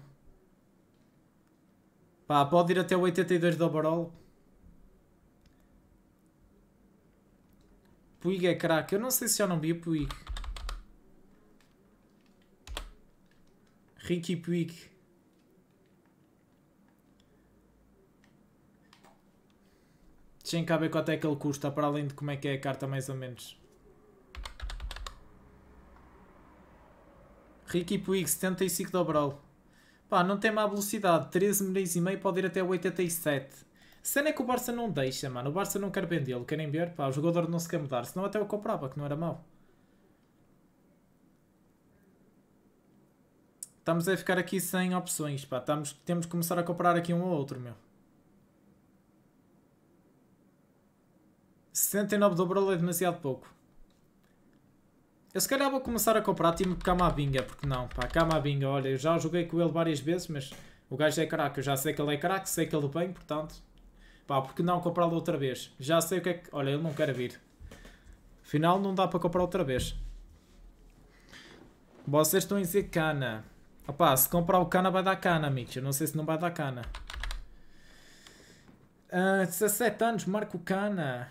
Pá, pode ir até o 82 de overall. Puig é craque. Eu não sei se já não vi o Puig. Ricky Puig. Sem ver quanto é que ele custa, para além de como é que é a carta mais ou menos. Ricky Puig, 75 de overall. Pá, não tem má velocidade. 13 milhões e meio pode ir até 87. Cena é que o Barça não deixa, mano. O Barça não quer vendê-lo. Querem ver? Pá, o jogador não se quer mudar. Senão até o comprava, que não era mau. Estamos a ficar aqui sem opções, pá. Estamos, temos que começar a comprar aqui um ou outro, meu. 69 do Brolo é demasiado pouco. Eu se calhar vou começar a comprar time tipo, de Camavinga, porque não, pá, Camavinga, olha, eu já joguei com ele várias vezes, mas o gajo é craque, eu já sei que ele é craque, sei que ele bem, portanto, pá, porque não comprá-lo outra vez? Já sei o que é que, olha, ele não quer vir. Afinal, não dá para comprar outra vez. Vocês estão a dizer cana. Opá, se comprar o cana vai dar cana, amigos. Eu não sei se não vai dar cana. Uh, ah, 17 anos, Marco Cana.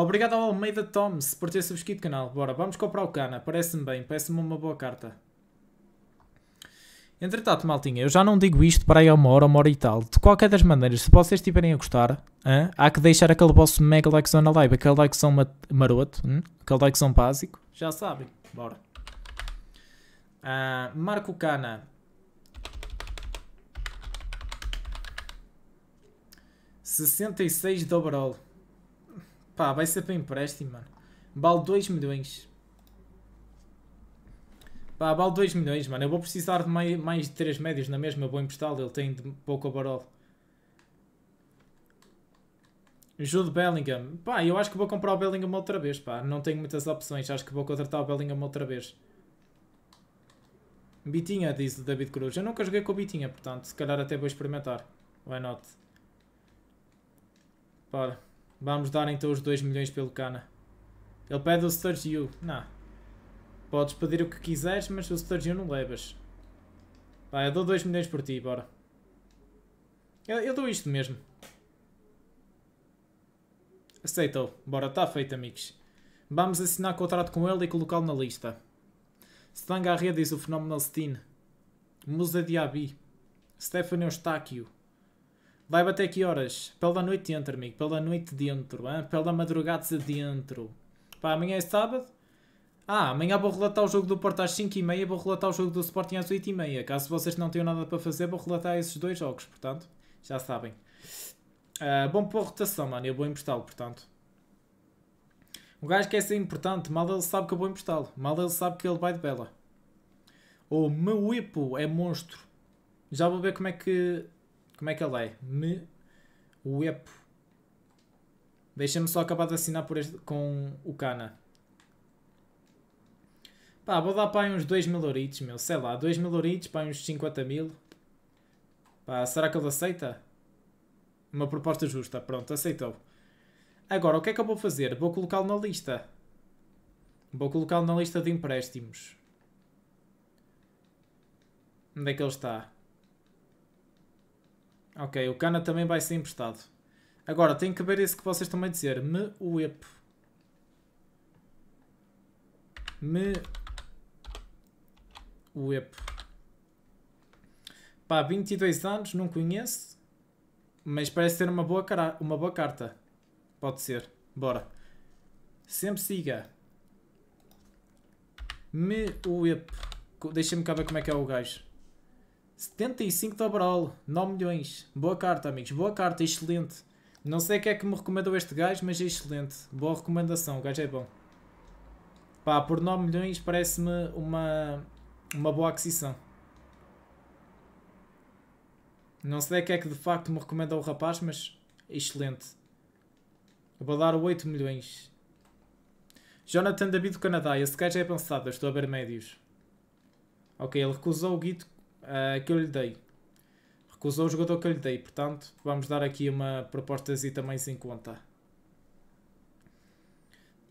Obrigado ao Almeida Toms por ter subscrito o canal. Bora, vamos comprar o Cana. Parece-me bem, parece-me uma boa carta. Entretanto, maltinha, eu já não digo isto para aí a uma hora, uma hora e tal. De qualquer das maneiras, se vocês estiverem a gostar, hein, há que deixar aquele vosso mega likezão na live, aquele likezão maroto, hein, hum, aquele likezão básico. Já sabem, bora. Uh, Marco Cana. Sessenta e seis de overall. Pá, vai ser para empréstimo, mano. Vale 2 milhões. Pá, vale 2 milhões, mano. Eu vou precisar de mais, mais de 3 médios na mesma. Eu vou emprestá-lo. Ele tem de pouco barol Jude Bellingham. Pá, eu acho que vou comprar o Bellingham outra vez, pá. Não tenho muitas opções. Acho que vou contratar o Bellingham outra vez. Bitinha, diz o David Cruz. Eu nunca joguei com o Bitinha, portanto, se calhar até vou experimentar. Why not? Para. Vamos dar então os 2 milhões pelo Cana. Ele pede o Sergio. Não. Podes pedir o que quiseres, mas o Sergio não levas. Vai, eu dou 2 milhões por ti, bora. Eu, eu dou isto mesmo. Aceitou. Bora, está feito, amigos. Vamos assinar contrato com ele e colocá-lo na lista. Stan Rede diz o fenómeno Steen. Musa Diaby. Stephanie Eustáquio. Vai bater que horas? Pela noite dentro, amigo. Pela noite dentro. Hein? Pela madrugada dentro. Pá, amanhã é sábado? Ah, amanhã vou relatar o jogo do Porto às 5h30 vou relatar o jogo do Sporting às 8h30. Caso vocês não tenham nada para fazer, vou relatar esses dois jogos, portanto, já sabem. Uh, bom para a rotação, mano, eu vou emprestá-lo, portanto. O gajo quer ser importante, mal ele sabe que eu vou emprestá-lo. Mal ele sabe que ele vai de bela. O oh, meu Ipo é monstro. Já vou ver como é que como é que ele é? Me. Uepo. Deixa-me só acabar de assinar por este, com o Cana. Pá, vou dar para uns 2 mil oritos, meu. Sei lá, 2 mil oritos para uns 50 mil. Pá, será que ele aceita? Uma proposta justa. Pronto, aceitou. Agora, o que é que eu vou fazer? Vou colocá-lo na lista. Vou colocá-lo na lista de empréstimos. Onde é que ele está? Ok, o Cana também vai ser emprestado. Agora, tem que ver isso que vocês estão a dizer. Me ep. Me uep. Pá, 22 anos, não conheço. Mas parece ser uma boa, cara... uma boa carta. Pode ser. Bora. Sempre siga. Me ep. Deixa-me cá ver como é que é o gajo. 75 de overall, 9 milhões. Boa carta, amigos. Boa carta, excelente. Não sei que é que me recomendou este gajo, mas é excelente. Boa recomendação, o gajo é bom. Pá, por 9 milhões parece-me uma, uma boa aquisição. Não sei que é que de facto me recomenda o rapaz, mas excelente. Eu vou dar 8 milhões. Jonathan David do Canadá. Esse gajo é pensado, estou a ver médios. Ok, ele recusou o guido uh, que eu lhe dei. Recusou o jogador que eu lhe dei, portanto, vamos dar aqui uma proposta também em conta.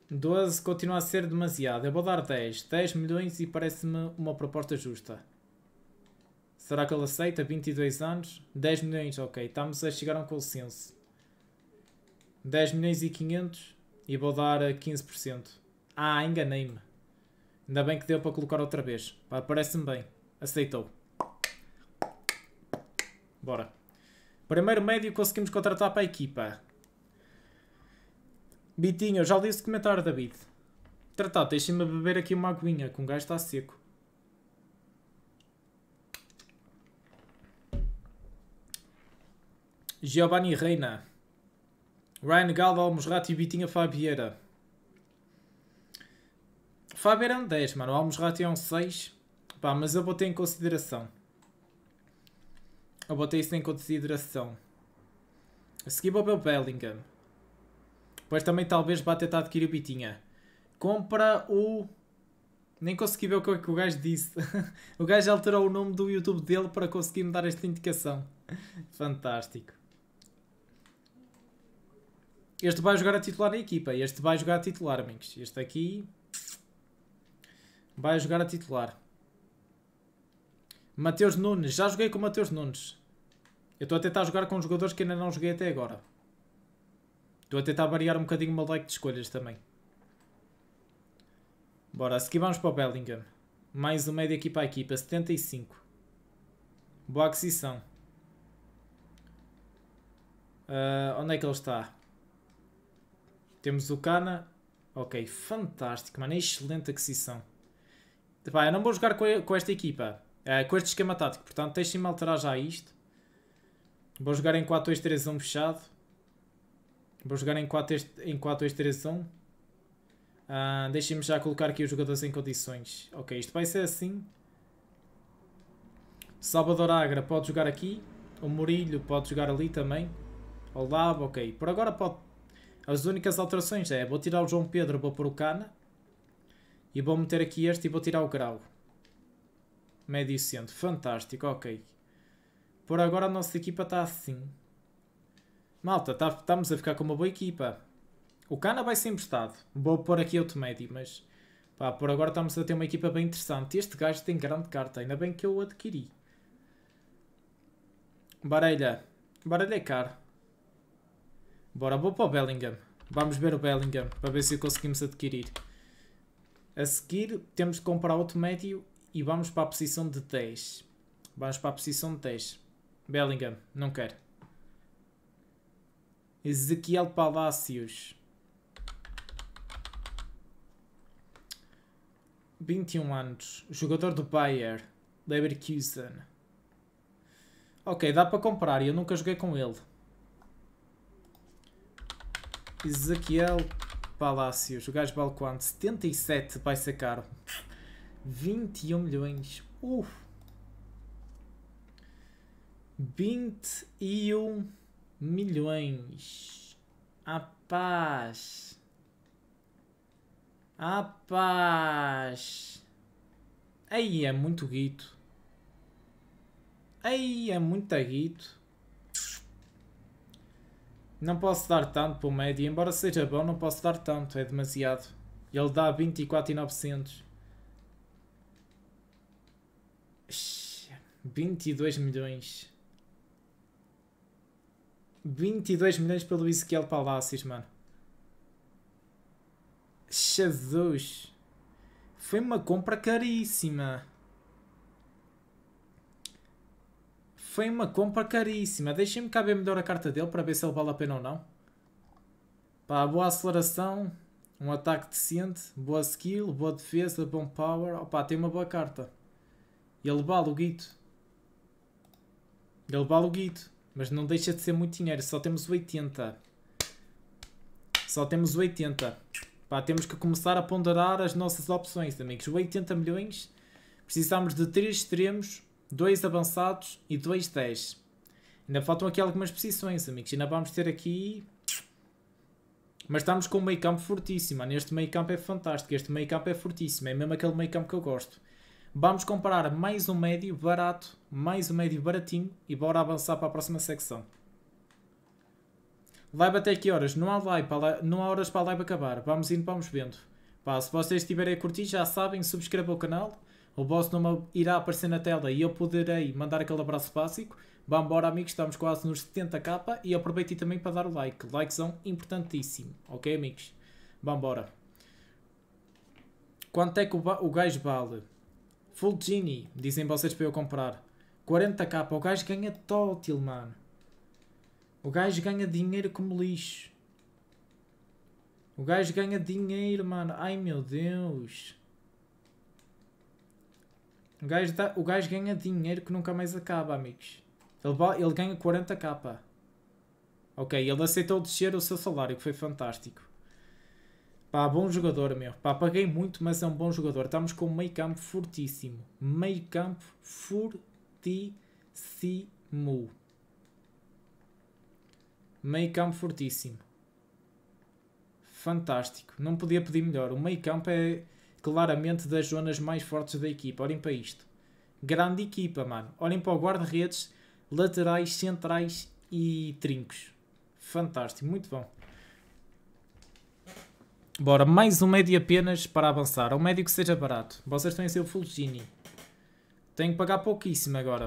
12 continua a ser demasiado. Eu vou dar 10. 10 milhões e parece-me uma proposta justa. Será que ele aceita? 22 anos? 10 milhões, ok. Estamos a chegar a um consenso. 10 milhões e 500 e vou dar 15%. Ah, enganei-me. Ainda bem que deu para colocar outra vez. Parece-me bem. Aceitou. Bora. Primeiro médio conseguimos contratar para a equipa. Bitinho, já li esse comentário, David. Tratado, deixem-me beber aqui uma aguinha, que um gajo está seco. Giovanni Reina. Ryan Galva, Almosrato e Bitinho Fabieira. Fabieira é um 10, mano. Almosrato é um 6. Pá, mas eu vou ter em consideração. Eu botei isso em consideração. A seguir vou para o Bellingham. Pois também talvez vá tentar adquirir o Bitinha. Compra o... Nem consegui ver o que, é que o gajo disse. o gajo alterou o nome do YouTube dele para conseguir me dar esta indicação. Fantástico. Este vai jogar a titular na equipa. Este vai jogar a titular, amigos. Este aqui... Vai jogar a titular. Mateus Nunes. Já joguei com o Mateus Nunes. Eu estou a tentar jogar com jogadores que ainda não joguei até agora. Estou a tentar variar um bocadinho o meu deck de escolhas também. Bora, a seguir vamos para o Bellingham. Mais um meio de equipa a equipa, 75. Boa aquisição. Uh, onde é que ele está? Temos o Cana. Ok, fantástico, mano. Excelente aquisição. Epá, eu não vou jogar com, esta equipa. Uh, com este esquema tático. Portanto, deixem-me alterar já isto. Vou jogar em 4-2-3-1 fechado. Vou jogar em 4-2-3-1. Ah, Deixem-me já colocar aqui os jogadores em condições. Ok, isto vai ser assim. Salvador Agra pode jogar aqui. O Murilho pode jogar ali também. Olavo, ok. Por agora pode... As únicas alterações é, vou tirar o João Pedro, vou pôr o Cana. E vou meter aqui este e vou tirar o Grau. Médio centro, fantástico, ok. ok. Por agora a nossa equipa está assim. Malta, tá, estamos a ficar com uma boa equipa. O Cana vai ser emprestado. Vou pôr aqui outro médio, mas... Pá, por agora estamos a ter uma equipa bem interessante. Este gajo tem grande carta, ainda bem que eu o adquiri. Barelha. Barelha é caro. Bora, vou para o Bellingham. Vamos ver o Bellingham, para ver se conseguimos adquirir. A seguir, temos de comprar outro médio e vamos para a posição de 10. Vamos para a posição de 10. Bellingham, não quero. Ezequiel Palacios. 21 anos. Jogador do Bayer. Leverkusen. Ok, dá para comprar. Eu nunca joguei com ele. Ezequiel Palacios. O gajo balcão. 77 vai ser caro. 21 milhões. Uff. 21 milhões. A paz. A paz. Aí é muito guito. Aí é muito guito. Não posso dar tanto para o médio. Embora seja bom, não posso dar tanto. É demasiado. Ele dá 24,900. 22 milhões. 22 milhões pelo Ezequiel Palacios, mano. Jesus. Foi uma compra caríssima. Foi uma compra caríssima. Deixem-me cá ver melhor a carta dele para ver se ele vale a pena ou não. Pá, boa aceleração. Um ataque decente. Boa skill. Boa defesa. Bom power. Opa, tem uma boa carta. Ele vale o guito. Ele vale o guito. Mas não deixa de ser muito dinheiro. Só temos 80. Só temos 80. Pá, temos que começar a ponderar as nossas opções, amigos. 80 milhões. Precisamos de 3 extremos, 2 avançados e 2 10. Ainda faltam aqui algumas posições, amigos. Ainda vamos ter aqui... Mas estamos com um meio campo fortíssimo. Este meio campo é fantástico. Este meio campo é fortíssimo. É mesmo aquele meio campo que eu gosto. Vamos comparar mais um médio barato, mais um médio baratinho e bora avançar para a próxima secção. Live até que horas? Não há, live para, não há horas para a live acabar. Vamos indo, vamos vendo. Pá, se vocês estiverem a curtir, já sabem, subscrevam o canal. O vosso nome irá aparecer na tela e eu poderei mandar aquele abraço básico. Vambora, amigos, estamos quase nos 70k e aproveitei também para dar o like. Likezão importantíssimo, ok, amigos? Vambora. Quanto é que o, o gajo vale? Full Genie, dizem vocês para eu comprar. 40k, o gajo ganha total, mano. O gajo ganha dinheiro como lixo. O gajo ganha dinheiro, mano. Ai meu Deus. O gajo, dá, o gajo ganha dinheiro que nunca mais acaba, amigos. Ele, ele ganha 40k. Ok, ele aceitou descer o seu salário, que foi fantástico. Pá, bom jogador, meu. Pá, paguei muito, mas é um bom jogador. Estamos com um meio campo fortíssimo. Meio campo fortíssimo. Meio campo fortíssimo. Fantástico. Não podia pedir melhor. O meio campo é claramente das zonas mais fortes da equipa. Olhem para isto. Grande equipa, mano. Olhem para o guarda-redes, laterais, centrais e trincos. Fantástico. Muito bom. Bora, mais um médio apenas para avançar. Um médio que seja barato. Vocês têm a ser o Fulgini. Tenho que pagar pouquíssimo agora.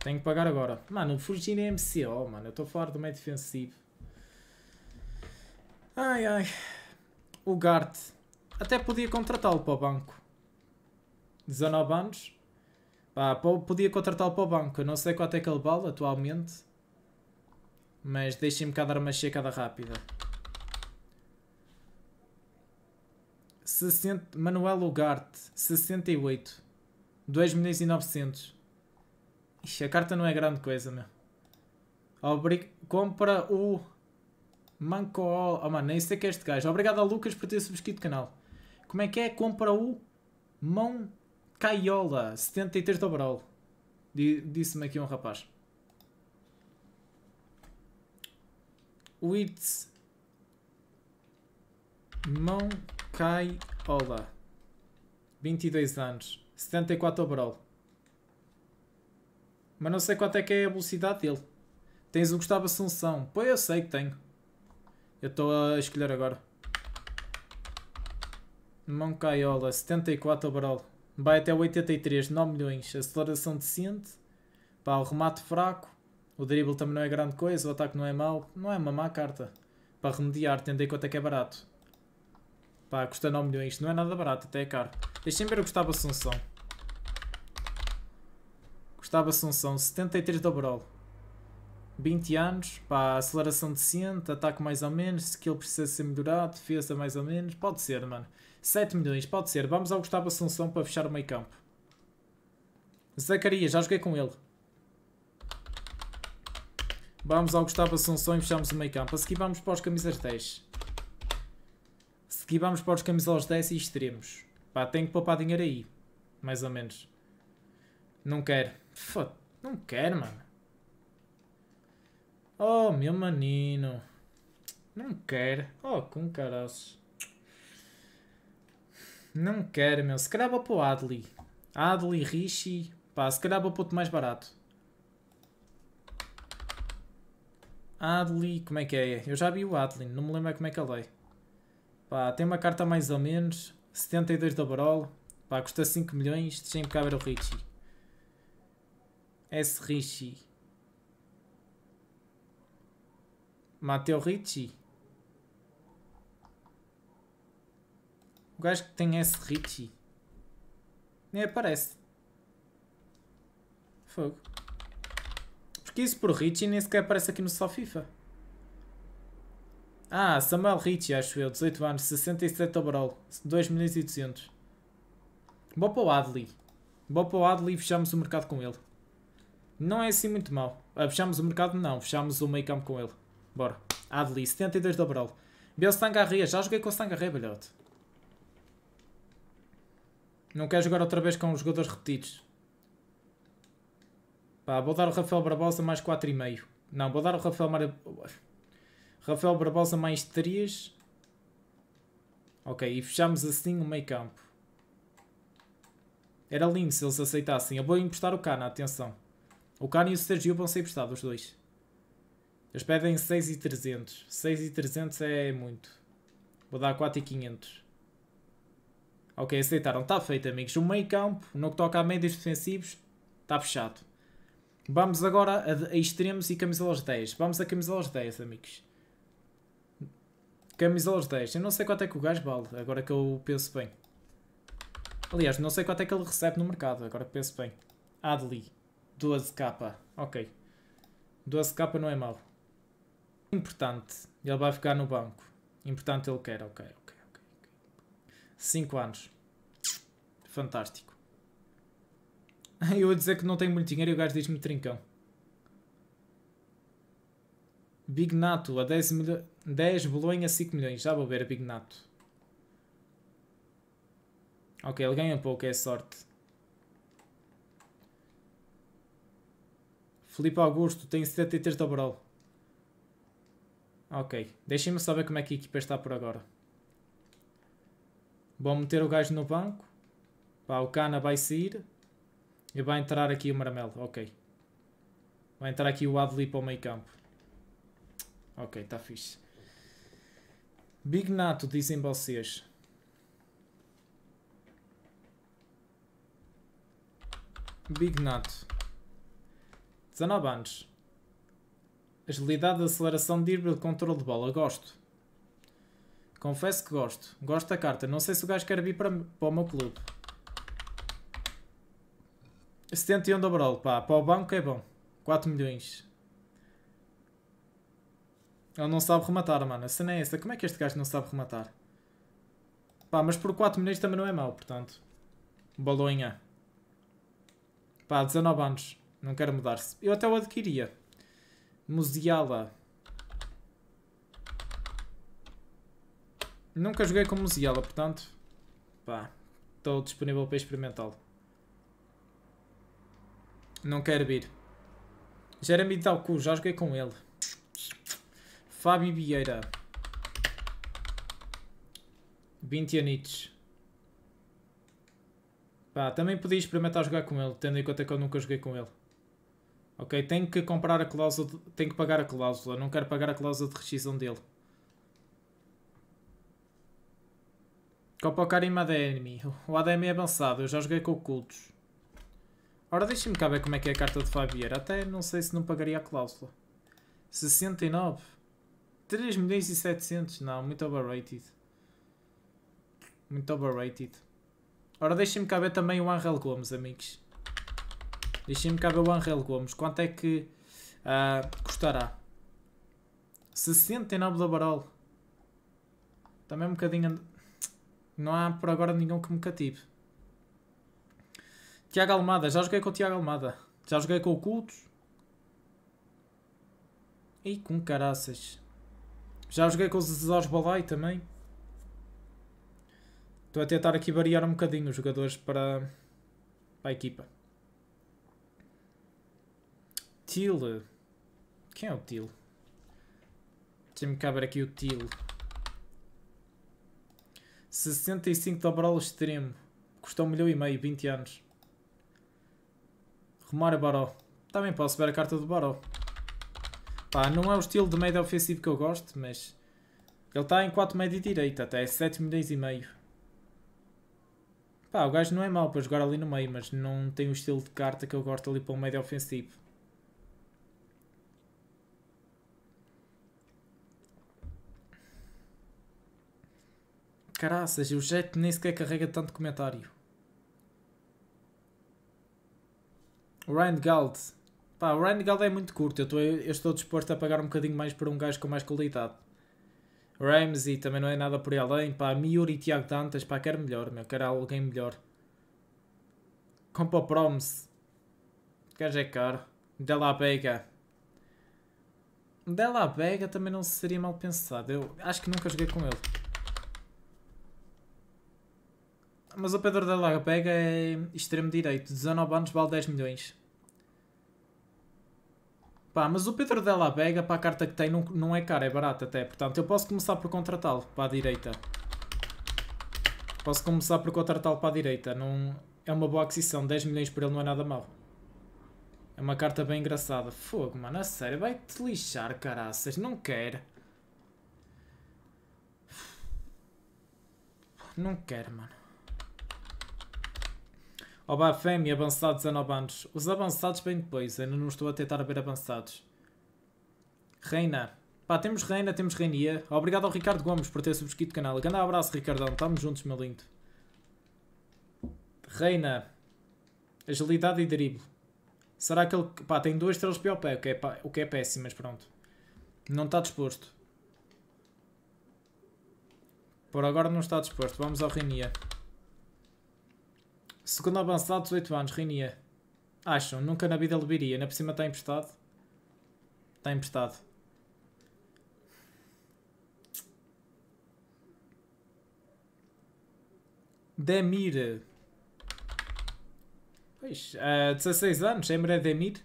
Tenho que pagar agora. Mano, o Fulgini é MCO, mano. Eu estou a falar do médio defensivo. Ai, ai. O Gart. Até podia contratá-lo para o banco. 19 anos. Pá, podia contratá-lo para o banco. Eu não sei quanto é que ele vale atualmente. Mas deixem-me cá dar uma checada rápida. 60, Manuel Ugarte, 68. 2 milhões e 900. Ixi, a carta não é grande coisa, meu. Obrig... Compra o... Manco... Oh, mano, nem sei que é este gajo. Obrigado a Lucas por ter subscrito o canal. Como é que é? Compra o... Mão... Caiola, 73 do Brawl. Disse-me aqui um rapaz. Wits... Mão... Kai Ola, 22 anos, 74 overall. Mas não sei quanto é que é a velocidade dele. Tens o Gustavo Assunção. Pois eu sei que tenho. Eu estou a escolher agora. Mão Caiola, 74 overall. Vai até 83, 9 milhões. Aceleração decente. Pá, o remate fraco. O dribble também não é grande coisa. O ataque não é mau. Não é uma má carta. Para remediar, tendo em conta que é barato. Pá, custa 9 milhões. Isto não é nada barato, até é caro. Deixem ver o Gustavo Assunção. Gustavo Assunção, 73 de overall. 20 anos, pá, aceleração decente, ataque mais ou menos, skill precisa ser melhorado, defesa mais ou menos, pode ser, mano. 7 milhões, pode ser. Vamos ao Gustavo Assunção para fechar o meio campo. Zacarias, já joguei com ele. Vamos ao Gustavo Assunção e fechamos o meio campo. A seguir vamos para os camisas 10. Seguir vamos para os camisolas 10 e extremos. Pá, tenho que poupar dinheiro aí. Mais ou menos. Não quero. Foda. Não quero, mano. Oh, meu menino. Não quero. Oh, com caras. Não quero, meu. Se calhar vou para o Adli. Adli, Rishi. Pá, se calhar vou para o mais barato. Adli, como é que é? Eu já vi o Adli. não me lembro como é que ele é. Pá, tem uma carta mais ou menos. 72 da overall. Pá, custa 5 milhões. Deixa me cá ver o Richie. S. Richie. Mateo Richie. O gajo que tem S. Richie. Nem aparece. Fogo. Porque isso por Richie nem sequer aparece aqui no Só FIFA. Ah, Samuel Ritchie, acho eu, 18 anos, 67 overall, 2 milhões e 200. Vou para o Adli. Vou para o Adli e fechamos o mercado com ele. Não é assim muito mal. Ah, fechamos o mercado? Não, fechamos o meio campo com ele. Bora. Adli, 72 de overall. Belstangarria, já joguei com o Stangarria, velhote. Não quero jogar outra vez com os jogadores repetidos. Pá, vou dar o Rafael Barbosa mais 4,5. Não, vou dar o Rafael Mar... Rafael Barbosa mais 3. Ok, e fechamos assim o meio campo. Era lindo se eles aceitassem. Eu vou emprestar o Cana, atenção. O Cana e o Sergio vão ser emprestados, os dois. Eles pedem 6,300. 6,300 é muito. Vou dar 4,500. Ok, aceitaram. Está feito, amigos. O meio campo, no que toca a médios defensivos, está fechado. Vamos agora a, extremos e camisolas 10. Vamos a camisolas 10, amigos. Camisolas 10. Eu não sei quanto é que o gajo vale, agora que eu penso bem. Aliás, não sei quanto é que ele recebe no mercado, agora que penso bem. Adli. 12k. Ok. 12k não é mau. Importante. Ele vai ficar no banco. Importante ele quer. Ok, ok, ok. 5 anos. Fantástico. Eu a dizer que não tenho muito dinheiro e o gajo diz-me trincão. Big Nato a 10, milhões, 10 Bolonha a 5 milhões. Já vou ver a Big Nato. Ok, ele ganha pouco, é sorte. Felipe Augusto tem 73 de overall. Ok, deixem-me saber como é que a equipa está por agora. Vou meter o gajo no banco. Pá, o Cana vai sair. E vai entrar aqui o Maramelo, ok. Vai entrar aqui o Adli para o meio campo. Ok, está fixe. Big Nato, dizem vocês. Big Nato. 19 anos. Agilidade, aceleração, drible, controle de bola. Gosto. Confesso que gosto. Gosto da carta. Não sei se o gajo quer vir para, para o meu clube. 71 de overall, pá. Para o banco é bom. 4 milhões. Ele não sabe rematar, mano. A cena é essa. Como é que este gajo não sabe rematar? Pá, mas por 4 milhões também não é mau, portanto. Bolonha. Pá, 19 anos. Não quero mudar-se. Eu até o adquiria. Musiala. Nunca joguei com Musiala, portanto. Pá, estou disponível para experimentá-lo. Não quero vir. Jeremy Dalcu, já joguei com ele. Fábio Vieira. 20 anitos. Pá, também podia experimentar jogar com ele, tendo em conta que eu nunca joguei com ele. Ok, tenho que comprar a cláusula, de... tenho que pagar a cláusula, não quero pagar a cláusula de rescisão dele. Copa o Karim Ademi. O Ademi é avançado, eu já joguei com ocultos. Ora, deixem-me cá ver como é que é a carta de Fabier. Até não sei se não pagaria a cláusula. 69. 3 milhões e 700, não, muito overrated. Muito overrated. Ora, deixem-me caber também o Angel Gomes, amigos. Deixem-me caber o Angel Gomes. Quanto é que uh, custará? 69 da Barol. Também um bocadinho... Não há por agora nenhum que me cative. Tiago Almada. Já joguei com o Tiago Almada. Já joguei com o Cultos. E com caraças. Já joguei com os Zezós Balai também. Estou a tentar aqui variar um bocadinho os jogadores para, para a equipa. Til. Quem é o Til? Deixa-me caber aqui o Til. 65 de overall extremo. Custou um milhão e meio, 20 anos. Romário Baró. Também posso ver a carta do Baró. Pá, não é o estilo de média ofensivo que eu gosto, mas... Ele está em 4 média direita, até 7 milhões e meio. Pá, o gajo não é mau para jogar ali no meio, mas não tem o estilo de carta que eu gosto ali para o média ofensivo. Caraças, o Jet nem sequer carrega tanto comentário. Ryan Galt, Pá, o Ryan Gall é muito curto. Eu, estou, eu estou disposto a pagar um bocadinho mais por um gajo com mais qualidade. Ramsey também não é nada por aí além. Pá, Miura e Tiago Dantas, pá, quero melhor, meu. Quero alguém melhor. Compa Promise. O gajo é caro. Della Vega. Della Vega também não seria mal pensado. Eu acho que nunca joguei com ele. Mas o Pedro Della Vega é extremo direito. 19 anos vale 10 milhões. Pá, mas o Pedro Della Vega, para a carta que tem, não, não é cara, é barato até. Portanto, eu posso começar por contratá-lo para a direita. Posso começar por contratá-lo para a direita. Não... É uma boa aquisição. 10 milhões por ele não é nada mal É uma carta bem engraçada. Fogo, mano. A sério, vai-te lixar, caraças. Não quero. Não quero, mano. Oba Femi, avançados 19 anos. Os avançados bem depois, ainda não estou a tentar ver avançados. Reina. Pá, temos Reina, temos Reinia. Obrigado ao Ricardo Gomes por ter subscrito o canal. Grande abraço, Ricardão. Estamos juntos, meu lindo. Reina. Agilidade e drible. Será que ele... Pá, tem duas estrelas para pé, o que, é, o que é péssimo, mas pronto. Não está disposto. Por agora não está disposto. Vamos ao Reinia. Segundo avançado, 18 anos, Reinia. Acham, nunca na vida viria. Na por cima está emprestado. Está emprestado. Demir. Pois, uh, eh, 16 anos, Emre é Demir.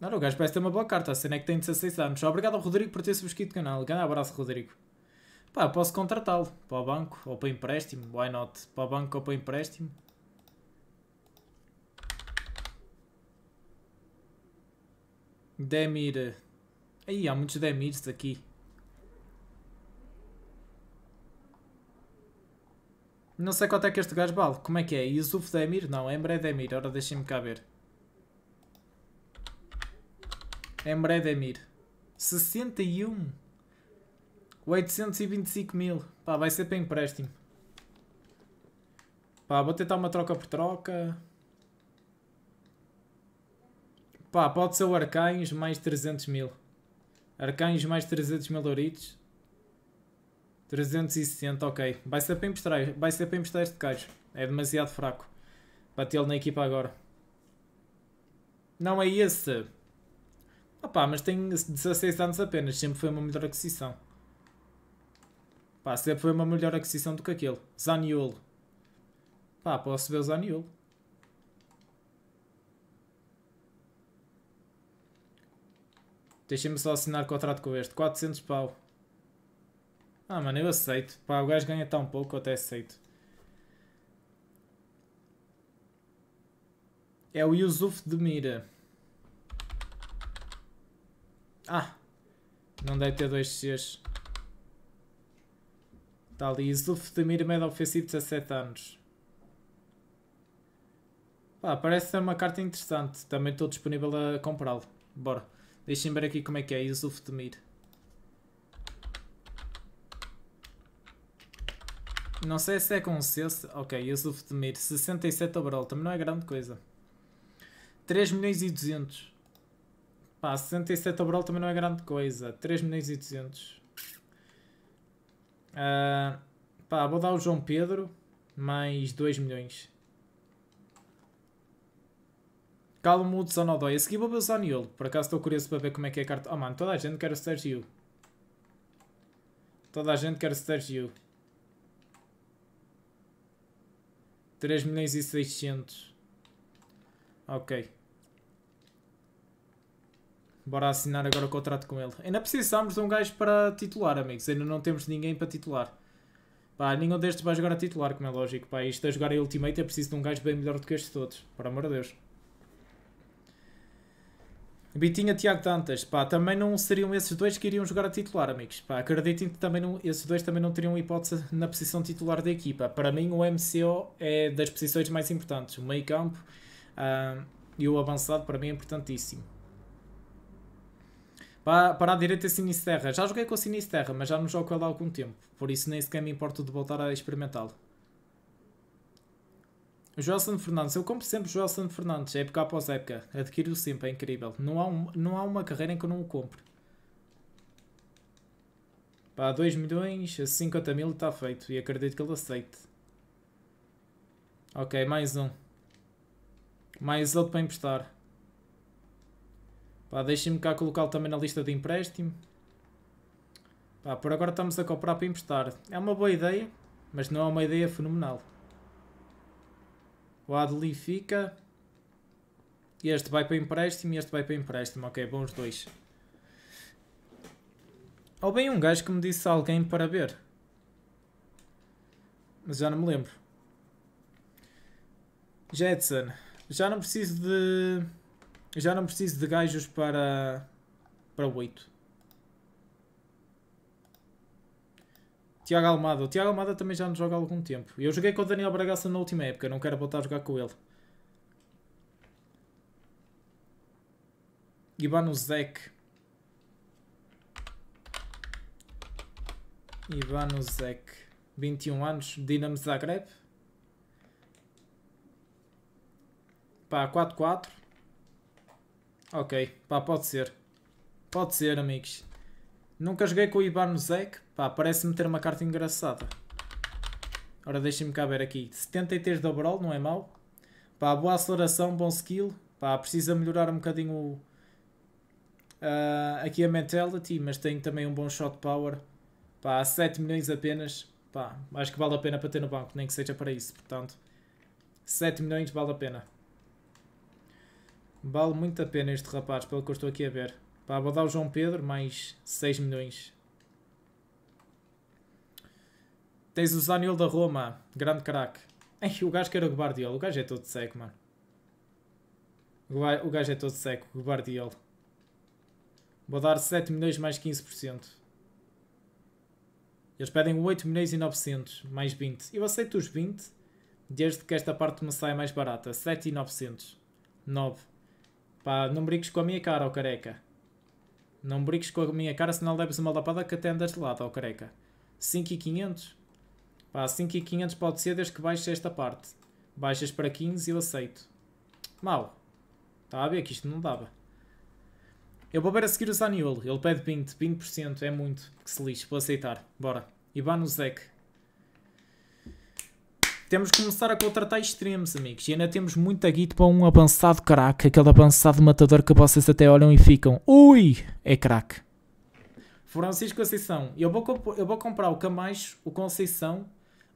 Não, o gajo parece ter uma boa carta, a cena é que tem 16 anos. Obrigado ao Rodrigo por ter subscrito o canal. Grande abraço, Rodrigo. Pá, posso contratá-lo para o banco ou para empréstimo, why not? Para o banco ou para empréstimo. Demir. Aí há muitos Demirs aqui. Não sei quanto é que este gajo vale. Como é que é? Yusuf Demir? Não, Emre Demir. Ora, deixem-me cá ver. Emre Demir. 61. 825 mil. Pá, vai ser para empréstimo. Pá, vou tentar uma troca por troca. Pá, pode ser o Arcães mais 300 mil. Arcães mais 300 mil Doritos. 360, ok. Vai ser para emprestar, vai ser para emprestar este caixa. É demasiado fraco. Para tê-lo na equipa agora. Não é esse. Opá, mas tem 16 anos apenas. Sempre foi uma melhor aquisição. Pá, sempre foi uma melhor aquisição do que aquele. Zaniolo. Pá, posso ver o Zaniolo. Deixem-me só assinar contrato com este. 400 pau. Ah, mano, eu aceito. Pá, o gajo ganha tão pouco, eu até aceito. É o Yusuf de Mira. Ah! Não deve ter dois Cs. Está ali. Yusuf Demir, média ofensiva, 17 anos. Pá, parece ser uma carta interessante. Também estou disponível a comprá-lo. Bora. Deixem ver aqui como é que é. Yusuf Demir. Não sei se é com o C. Ok, Yusuf Demir. 67 overall. Também não é grande coisa. 3 milhões e 200. Pá, 67 overall também não é grande coisa. 3 milhões e 200. Uh, pá, vou dar o João Pedro mais 2 milhões. Calmo de Sonodói. A seguir vou ver o Zaniolo. Por acaso estou curioso para ver como é que é a carta. Oh mano, toda a gente quer o Sergio. Toda a gente quer o Sergio. 3 milhões e 600. Ok. Bora assinar agora o contrato com ele. Ainda precisamos de um gajo para titular, amigos. Ainda não temos ninguém para titular. Pá, nenhum destes vai jogar a titular, como é lógico. Pá, isto a jogar a Ultimate é preciso de um gajo bem melhor do que estes todos. Por amor de Deus. Bitinha, Tiago Dantas. Pá, também não seriam esses dois que iriam jogar a titular, amigos. Pá, acreditem que também não, esses dois também não teriam hipótese na posição titular da equipa. Para mim, o MCO é das posições mais importantes. O meio campo uh, e o avançado, para mim, é importantíssimo. Para, para a direita, é Sinisterra. Já joguei com a Sinisterra, mas já não jogo com ela há algum tempo. Por isso nem sequer me importo de voltar a experimentá-lo. Joelson Fernandes. Eu compro sempre Joelson Fernandes, época após época. Adquiro sempre, é incrível. Não há, um, não há uma carreira em que eu não o compre. para 2 milhões, 50 mil está feito. E acredito que ele aceite. Ok, mais um. Mais outro para emprestar. Pá, deixem-me cá colocá-lo também na lista de empréstimo. Pá, por agora estamos a comprar para emprestar. É uma boa ideia, mas não é uma ideia fenomenal. O Adli fica. Este vai para empréstimo e este vai para empréstimo. Ok, bons dois. Ou bem um gajo que me disse alguém para ver. Mas já não me lembro. Jetson. Já não preciso de já não preciso de gajos para, para 8. Tiago Almada. O Tiago Almada também já não joga há algum tempo. Eu joguei com o Daniel Bragaça na última época. Não quero voltar a jogar com ele. Ivano Zek. Ivano Zek. 21 anos. Dinamo Zagreb. Pá, 4-4. Ok, pá, pode ser. Pode ser, amigos. Nunca joguei com o Ivan Zek. Pá, parece-me ter uma carta engraçada. Ora, deixem-me cá ver aqui. 73 de overall, não é mau. Pá, boa aceleração, bom skill. Pá, precisa melhorar um bocadinho o... uh, aqui a mentality, mas tem também um bom shot power. Pá, 7 milhões apenas. Pá, acho que vale a pena para ter no banco, nem que seja para isso. Portanto, 7 milhões vale a pena. Vale muito a pena este rapaz, pelo que eu estou aqui a ver. Pá, vou dar o João Pedro mais 6 milhões. Tens o Zaniel da Roma, grande craque. O gajo que era o Guardiola, o gajo é todo seco, mano. O gajo é todo seco, o Guardiola. Vou dar 7 milhões mais 15%. Eles pedem 8 milhões e 900, mais 20. Eu aceito os 20, desde que esta parte me saia mais barata. 7 e 900. 9. Pá, não brinques com a minha cara, ó careca. Não brinques com a minha cara, senão levas uma lapada que até andas de lado, ó careca. 5,500? Pá, 5,500 pode ser desde que baixes esta parte. Baixas para 15 eu aceito. Mal. Está a ver que isto não dava. Eu vou ver a seguir o Zaniolo. Ele pede 20, 20%, é muito. Que se lixe, vou aceitar. Bora. no Uzek, temos que começar a contratar extremos, amigos. E ainda temos muita guita para um avançado craque. Aquele avançado matador que vocês até olham e ficam. Ui! É craque. Francisco Conceição. Eu vou, eu vou comprar o Camacho o Conceição,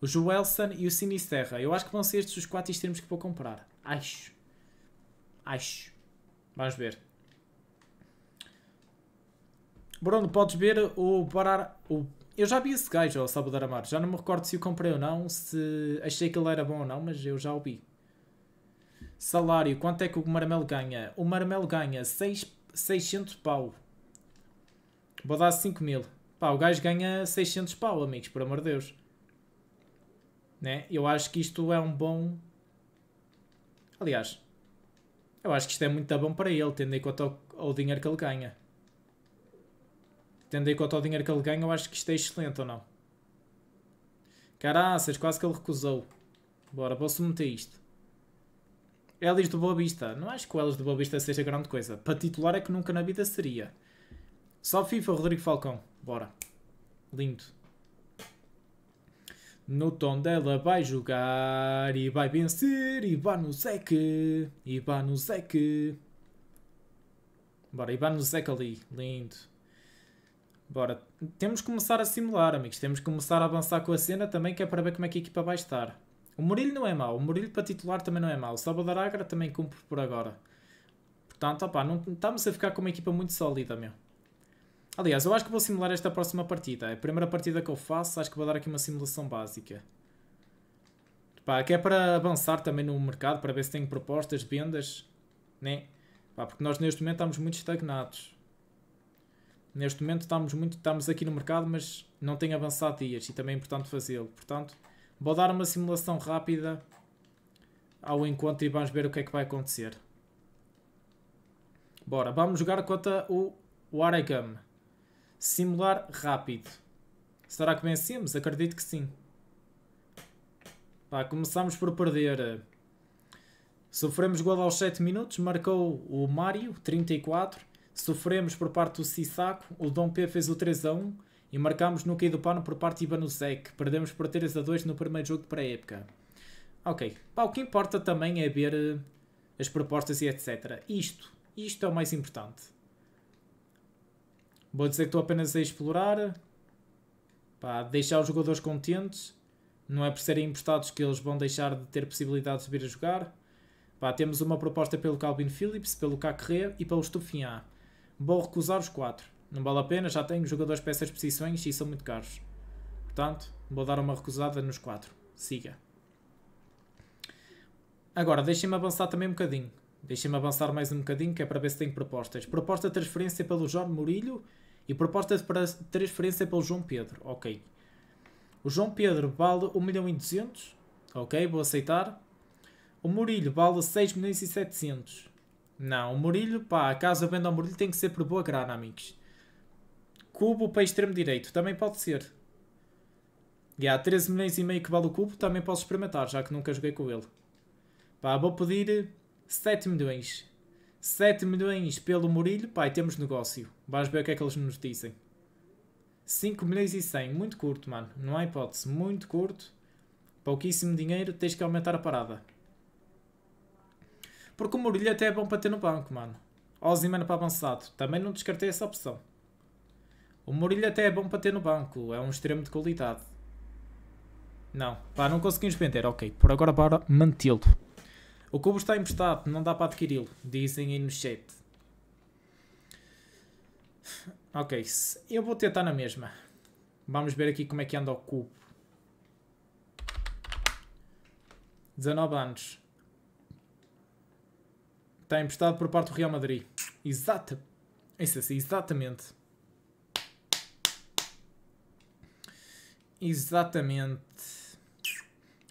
o Joelson e o Sinisterra. Eu acho que vão ser estes os quatro extremos que vou comprar. Acho. Acho. Vamos ver. Bruno, podes ver o Parar... O eu já vi esse gajo, o Salvador Amaro. Já não me recordo se o comprei ou não, se achei que ele era bom ou não, mas eu já o vi. Salário, quanto é que o Marmelo ganha? O Marmelo ganha 6, 600 pau. Vou dar 5 mil. Pá, o gajo ganha 600 pau, amigos, por amor de Deus. Né? Eu acho que isto é um bom... Aliás, eu acho que isto é muito bom para ele, tendo em conta o, o dinheiro que ele ganha tendo aí quanto o dinheiro que ele ganha, eu acho que isto é excelente ou não? Caraças, quase que ele recusou. Bora, vou submeter isto. Elis do Boa Vista. Não acho que o Elis do Boa Vista seja grande coisa. Para titular é que nunca na vida seria. Só FIFA, Rodrigo Falcão. Bora. Lindo. No tom dela vai jogar e vai vencer Ivan Uzek. Ivan Uzek. Bora, Ivan Uzek ali. Lindo. Bora, temos que começar a simular, amigos. Temos que começar a avançar com a cena também, que é para ver como é que a equipa vai estar. O Murilo não é mau, o Murilo para titular também não é mau. O Salvador Agra também cumpre por agora. Portanto, opa, não estamos a ficar com uma equipa muito sólida, meu. Aliás, eu acho que vou simular esta próxima partida. É a primeira partida que eu faço, acho que vou dar aqui uma simulação básica. Pá, que é para avançar também no mercado, para ver se tem propostas, vendas, né? Pá, porque nós neste momento estamos muito estagnados. Neste momento estamos, muito, estamos aqui no mercado, mas não tem avançado dias e também é importante fazê-lo. Portanto, vou dar uma simulação rápida ao encontro e vamos ver o que é que vai acontecer. Bora, vamos jogar contra o Waragam. Simular rápido. Será que vencemos? Acredito que sim. Pá, começamos por perder. Sofremos gol aos 7 minutos, marcou o Mário, 34. Sofremos por parte do Sissaco, o Dom P fez o 3 a 1 e marcámos no caído do pano por parte de Ibanuzek. Perdemos por 3 a 2 no primeiro jogo para a época. Ok, Pá, o que importa também é ver eh, as propostas e etc. Isto, isto é o mais importante. Vou dizer que estou apenas a explorar, Pá, deixar os jogadores contentes, não é por serem emprestados que eles vão deixar de ter possibilidade de vir a jogar. Pá, temos uma proposta pelo Calvin Phillips, pelo Cacré e pelo Stufinha. Vou recusar os 4. Não vale a pena, já tenho jogadores para essas posições e são muito caros. Portanto, vou dar uma recusada nos 4. Siga. Agora, deixem-me avançar também um bocadinho. Deixem-me avançar mais um bocadinho, que é para ver se tem propostas. Proposta de transferência pelo Jorge Murilo e proposta de transferência pelo João Pedro. Ok. O João Pedro vale 1 milhão e 200. Ok, vou aceitar. O Murilo vale 6 milhões e 700. Não, o Murilo, pá, a casa venda o Murilo tem que ser por boa grana, amigos. Cubo para extremo direito, também pode ser. E há 13 milhões e meio que vale o cubo, também posso experimentar, já que nunca joguei com ele. Pá, vou pedir 7 milhões. 7 milhões pelo Murilo, pá, e temos negócio. Vais ver o que é que eles nos dizem. 5 milhões e 100, muito curto, mano. Não há hipótese, muito curto. Pouquíssimo dinheiro, tens que aumentar a parada. Porque o Murilho até é bom para ter no banco, mano. Osimhen para avançado. Também não descartei essa opção. O Murilho até é bom para ter no banco. É um extremo de qualidade. Não. Pá, não conseguimos vender. Ok, por agora para mantê-lo. O cubo está emprestado. Não dá para adquiri-lo. Dizem aí no chat. Ok, eu vou tentar na mesma. Vamos ver aqui como é que anda o cubo. 19 anos. Está emprestado por parte do Real Madrid. Exata. É isso é assim, exatamente. Exatamente.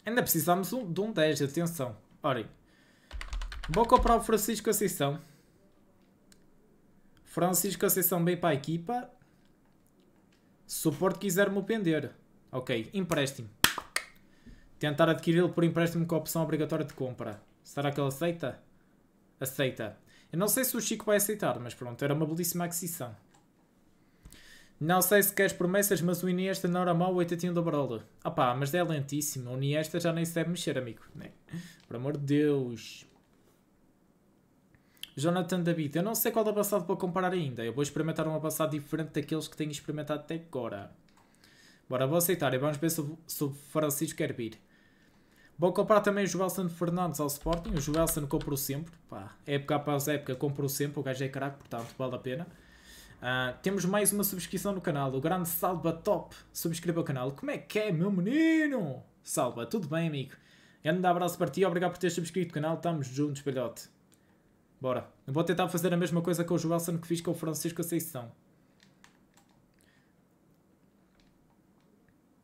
Ainda precisamos de um 10, atenção. Olhem. Vou comprar o Francisco Ascensão. Francisco Ascensão bem para a equipa. Suporte quiser-me pender. Ok, empréstimo. Tentar adquiri-lo por empréstimo com a opção obrigatória de compra. Será que ele aceita? aceita. Eu não sei se o Chico vai aceitar, mas pronto, era uma belíssima aquisição. Não sei se queres promessas, mas o Iniesta não era mau, o da Brolo Ah pá, mas é lentíssimo. O Iniesta já nem se deve mexer, amigo. Né? Por amor de Deus. Jonathan David, eu não sei qual é o passado para comparar ainda. Eu vou experimentar um passado diferente daqueles que tenho experimentado até agora. Bora, vou aceitar e vamos ver se o, se o Francisco quer vir. Vou comprar também o Joelson Fernandes ao Sporting. O Joelson comprou sempre. Pá, época após época comprou sempre. O gajo é craque, portanto vale a pena. Uh, temos mais uma subscrição no canal. O grande Salva Top. Subscreva o canal. Como é que é, meu menino? Salva, tudo bem, amigo? Grande abraço para ti. Obrigado por teres subscrito o canal. Estamos juntos, pelote Bora. Eu vou tentar fazer a mesma coisa com o Joelson que fiz com o Francisco Aceição.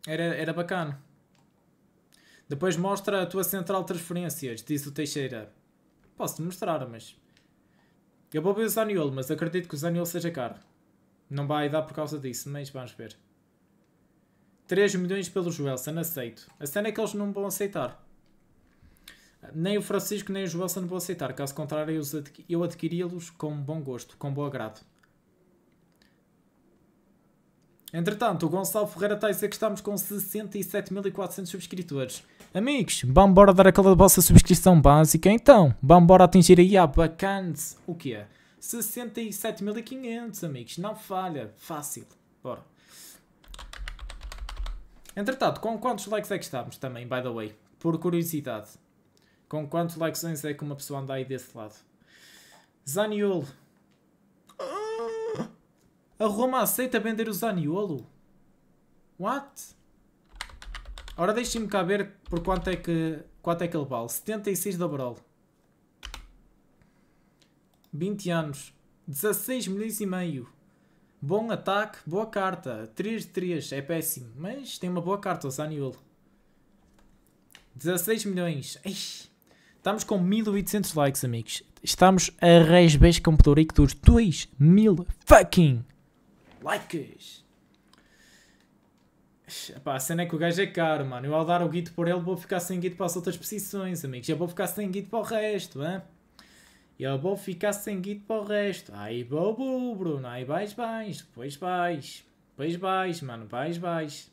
Era, era bacana. Depois mostra a tua central de transferências, disse o Teixeira. Posso-te mostrar, mas. Eu vou ver o Zaniolo, mas acredito que o Zaniolo seja caro. Não vai dar por causa disso, mas vamos ver. 3 milhões pelo Joelson, aceito. A cena é que eles não vão aceitar. Nem o Francisco nem o Joelson vão aceitar, caso contrário eu adquiri-los com bom gosto, com bom agrado. Entretanto, o Gonçalo Ferreira está a dizer que estamos com 67.400 subscritores. Amigos, vambora embora dar aquela vossa subscrição básica, então, Vambora embora atingir aí a bacana. o que é? 67.500, amigos, não falha, fácil, bora. Entretanto, com quantos likes é que estamos também, by the way? Por curiosidade. Com quantos likes é que uma pessoa anda aí desse lado? Zaniolo. A ah! Roma aceita vender o Zaniolo? What? Ora, deixem-me cá ver por quanto é que, quanto é que ele vale. 76 da Brawl. 20 anos. 16 milhões e meio. Bom ataque, boa carta. 3 de 3, é péssimo. Mas tem uma boa carta, o Saniolo. 16 milhões. Ei. Estamos com 1800 likes, amigos. Estamos a resbescar com o dos 2000 fucking likes. Epá, a cena é que o gajo é caro, mano. Eu ao dar o guito por ele vou ficar sem guito para as outras posições, amigos. Já vou ficar sem guito para o resto, hein? Eu vou ficar sem guito para o resto. Aí bobo Bruno. Aí vais, vais. Depois vais. Depois vais, mano. Vais, vais.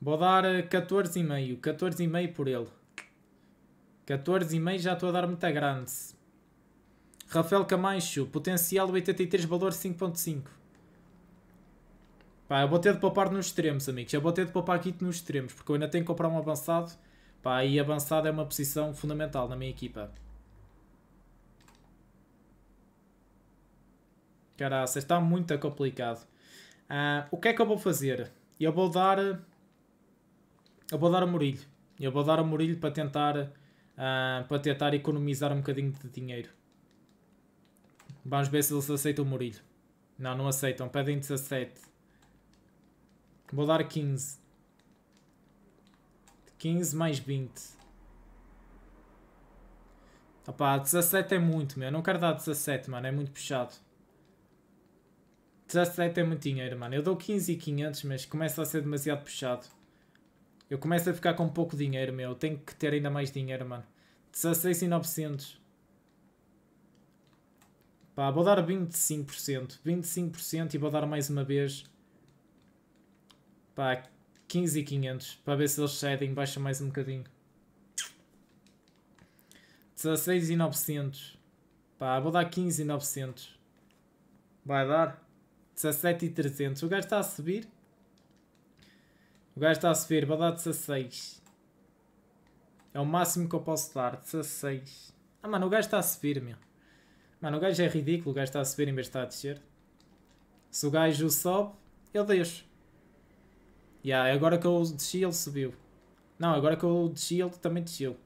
Vou dar 14,5. Eh, 14,5 por ele. 14,5 já estou a dar muito grande. Rafael Camacho, potencial 83, valor 5.5. Pá, eu vou ter de poupar nos extremos, amigos. Eu vou ter de poupar aqui nos extremos, porque eu ainda tenho que comprar um avançado. Pá, e avançado é uma posição fundamental na minha equipa. Caraca, está muito complicado. Uh, o que é que eu vou fazer? Eu vou dar... Eu vou dar o Murilho. Eu vou dar o Murilho para tentar... Uh, para tentar economizar um bocadinho de dinheiro. Vamos ver se eles aceitam o Murilho. Não, não aceitam. Pedem 17. Vou dar 15. 15 mais 20. Opá, 17 é muito, meu. não quero dar 17, mano. É muito puxado. 17 é muito dinheiro, mano. Eu dou 15 e 500, mas começa a ser demasiado puxado. Eu começo a ficar com pouco dinheiro, meu. Eu tenho que ter ainda mais dinheiro, mano. 16 e 900. Pá, vou dar 25%. 25% e vou dar mais uma vez Pá, 15,500 para ver se eles cedem, baixa mais um bocadinho. 16,900. Pá, vou dar 15,900. Vai dar? 17,300. O gajo está a subir. O gajo está a subir. Vou dar 16. É o máximo que eu posso dar. 16. Ah, mano, o gajo está a subir, meu. Mano, o gajo é ridículo. O gajo está a subir em vez de estar a descer. Se o gajo sobe, eu deixo. Yeah, agora que eu desci ele subiu. Não, agora que eu desci ele também desceu.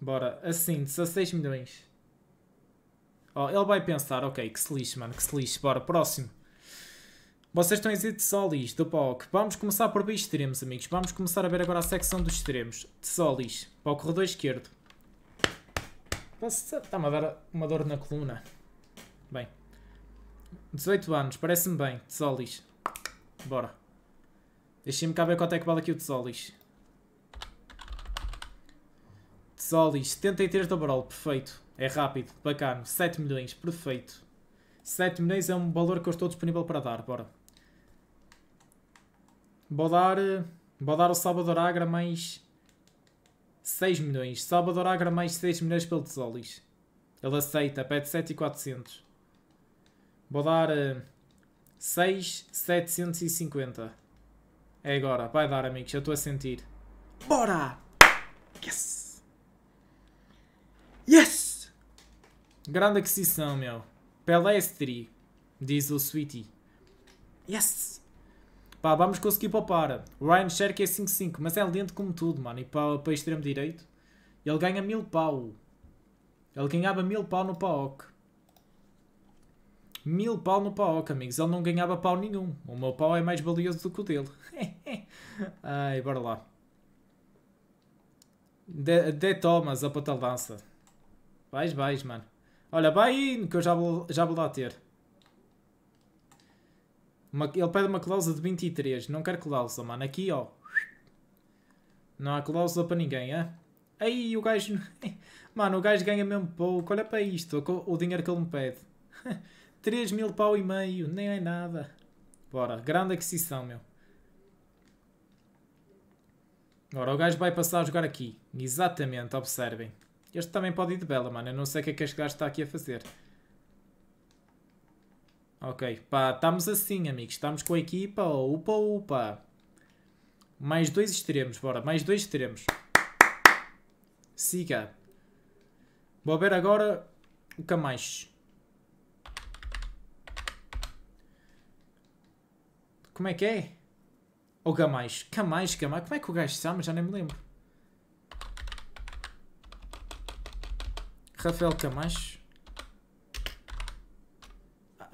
Bora, assim, 16 milhões. Oh, ele vai pensar, ok, que se lixe, mano, que se lixe. Bora, próximo. Vocês estão em de solis, do POC. Vamos começar por bem extremos, amigos. Vamos começar a ver agora a secção dos extremos. De solis, para o corredor esquerdo. Está-me a dar uma dor na coluna. Bem. 18 anos, parece-me bem, de solis. Bora. Deixem-me cá ver quanto é que vale aqui o Tessolis. Tessolis, 73 de overall, perfeito. É rápido, bacana. 7 milhões, perfeito. 7 milhões é um valor que eu estou disponível para dar, bora. Vou dar, vou dar o Salvador Agra mais 6 milhões. Salvador Agra mais 6 milhões pelo Tessolis. Ele aceita, pede 7 e 400. Vou dar eh, 6,750. É agora, vai dar, amigos, eu estou a sentir. Bora! Yes! Yes! Grande aquisição, meu. Pelestri, diz o Sweetie. Yes! Pá, vamos conseguir poupar. Ryan Sherk é 5-5, mas é lento como tudo, mano. E para, para extremo direito, ele ganha mil pau. Ele ganhava mil pau no PAOC. Mil pau no pau amigos. Ele não ganhava pau nenhum. O meu pau é mais valioso do que o dele. Ai, bora lá. De, de Thomas, a patalança. Vais, vais, mano. Olha, vai que eu já vou, já vou lá ter. Uma, ele pede uma cláusula de 23. Não quero cláusula, mano. Aqui, ó. Não há cláusula para ninguém, é? Aí, o gajo... Mano, o gajo ganha mesmo pouco. Olha para isto. O dinheiro que ele me pede. 3 mil pau e meio, nem é nada. Bora, grande aquisição, meu. agora o gajo vai passar a jogar aqui. Exatamente, observem. Este também pode ir de bela, mano. Eu não sei o que é que este gajo está aqui a fazer. Ok, pá, estamos assim, amigos. Estamos com a equipa. Upa, upa. Mais dois extremos, bora. Mais dois extremos. Siga. Vou ver agora o Camacho. Como é que é? Ou Gamais? Camais, Gamais. Como é que o gajo se chama? Já nem me lembro. Rafael Camacho.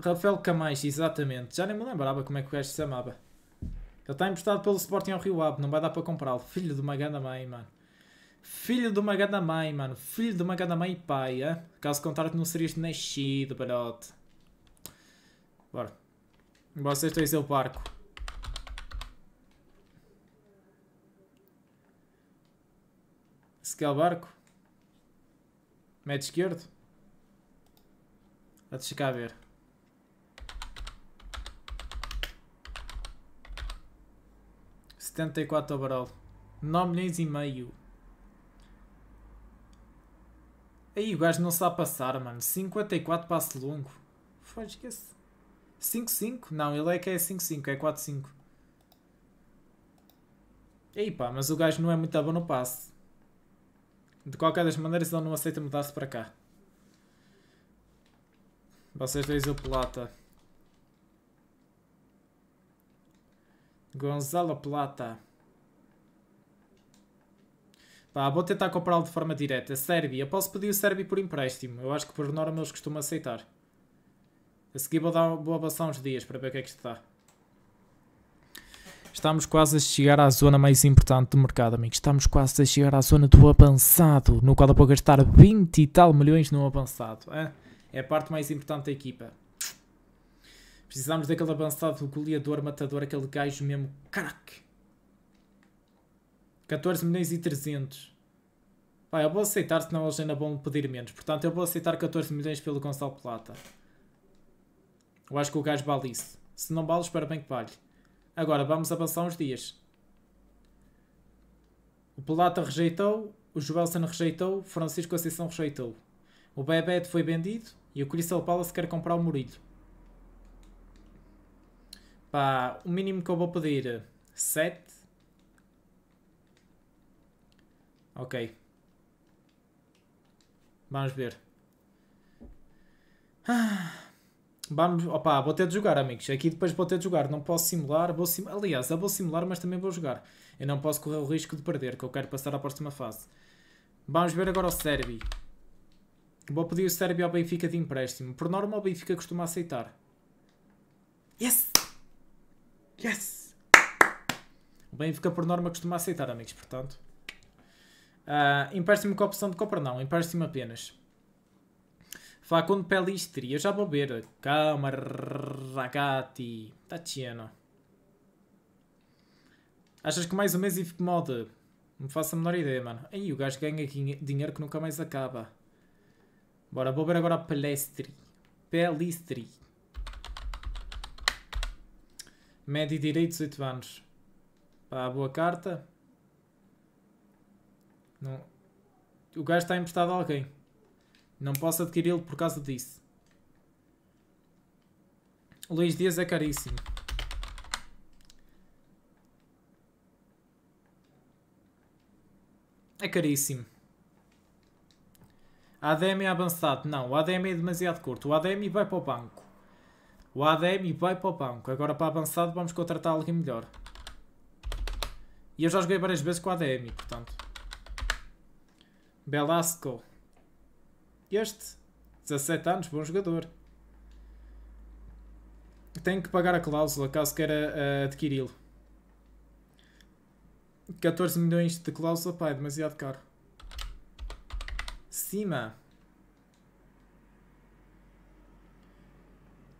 Rafael Camacho, exatamente. Já nem me lembrava como é que o gajo se chamava. Ele está emprestado pelo Sporting ao Rio Ave, não vai dar para comprá-lo. Filho de uma ganda mãe, mano. Filho de uma ganda mãe, mano. Filho de uma ganda mãe e pai, é? Caso contrário, não serias nascido, barote. Bora. Vocês dois, o barco. Sequel barco. Médio esquerdo. A deixa cá ver. Setenta e quatro overall. Nove milhões e meio. Aí o gajo não sabe passar, mano. 54 passo longo. Foi, esquece. 5-5? Não, ele é que é 5-5, é 4-5. Aí pá, mas o gajo não é muito bom no passe. De qualquer das maneiras, ele não aceita mudar-se para cá. Vocês dois o Plata. Gonzalo Plata. Pá, vou tentar comprá-lo de forma direta. Sérvia. Posso pedir o Sérvia por empréstimo. Eu acho que por norma eles costumam aceitar. A seguir vou, dar, uma boa avançar uns dias para ver o que é que está. Estamos quase a chegar à zona mais importante do mercado, amigos. Estamos quase a chegar à zona do avançado, no qual eu vou gastar 20 e tal milhões no avançado. É, é a parte mais importante da equipa. Precisamos daquele avançado goleador, matador, aquele gajo mesmo. Caraca! 14 milhões e 300. eu vou aceitar, senão eles ainda vão pedir menos. Portanto, eu vou aceitar 14 milhões pelo Gonçalo Plata. Eu acho que o gajo vale isso. Se não vale, espero bem que vale. Agora vamos avançar uns dias. O Pelata rejeitou, o Joelson rejeitou, Francisco Assunção rejeitou. O Bebeto foi vendido e o Crystal Palace quer comprar o Murilo. Pá, o mínimo que eu vou pedir 7. Ok. Vamos ver. Ah. Vamos, opa vou ter de jogar, amigos. Aqui depois vou ter de jogar. Não posso simular. Vou sim... Aliás, eu vou simular, mas também vou jogar. Eu não posso correr o risco de perder, que eu quero passar à próxima fase. Vamos ver agora o Sérbi. Vou pedir o Sérbi ao Benfica de empréstimo. Por norma, o Benfica costuma aceitar. Yes! Yes! O Benfica, por norma, costuma aceitar, amigos, portanto. Uh, empréstimo com opção de compra, não. Empréstimo apenas. Facundo Pelistri, eu já vou ver. Calma, ragati. Tatiana. Tá Achas que mais um mês e fico moda? Não faço a menor ideia, mano. Aí o gajo ganha dinheiro que nunca mais acaba. Bora, vou ver agora Pelestri. Pelistri. Médio direito, 18 anos. Pá, boa carta. Não. O gajo está emprestado a alguém. Não posso adquiri-lo por causa disso. Luís Dias é caríssimo. É caríssimo. A ADM é avançado. Não, o ADM é demasiado curto. O ADM vai para o banco. O ADM vai para o banco. Agora para avançado vamos contratar alguém melhor. E eu já joguei várias vezes com o ADM, portanto. Belasco. Este, 17 anos, bom jogador. Tem que pagar a cláusula caso queira eh, adquiri-lo. 14 milhões de cláusula, pá, é demasiado caro. Cima.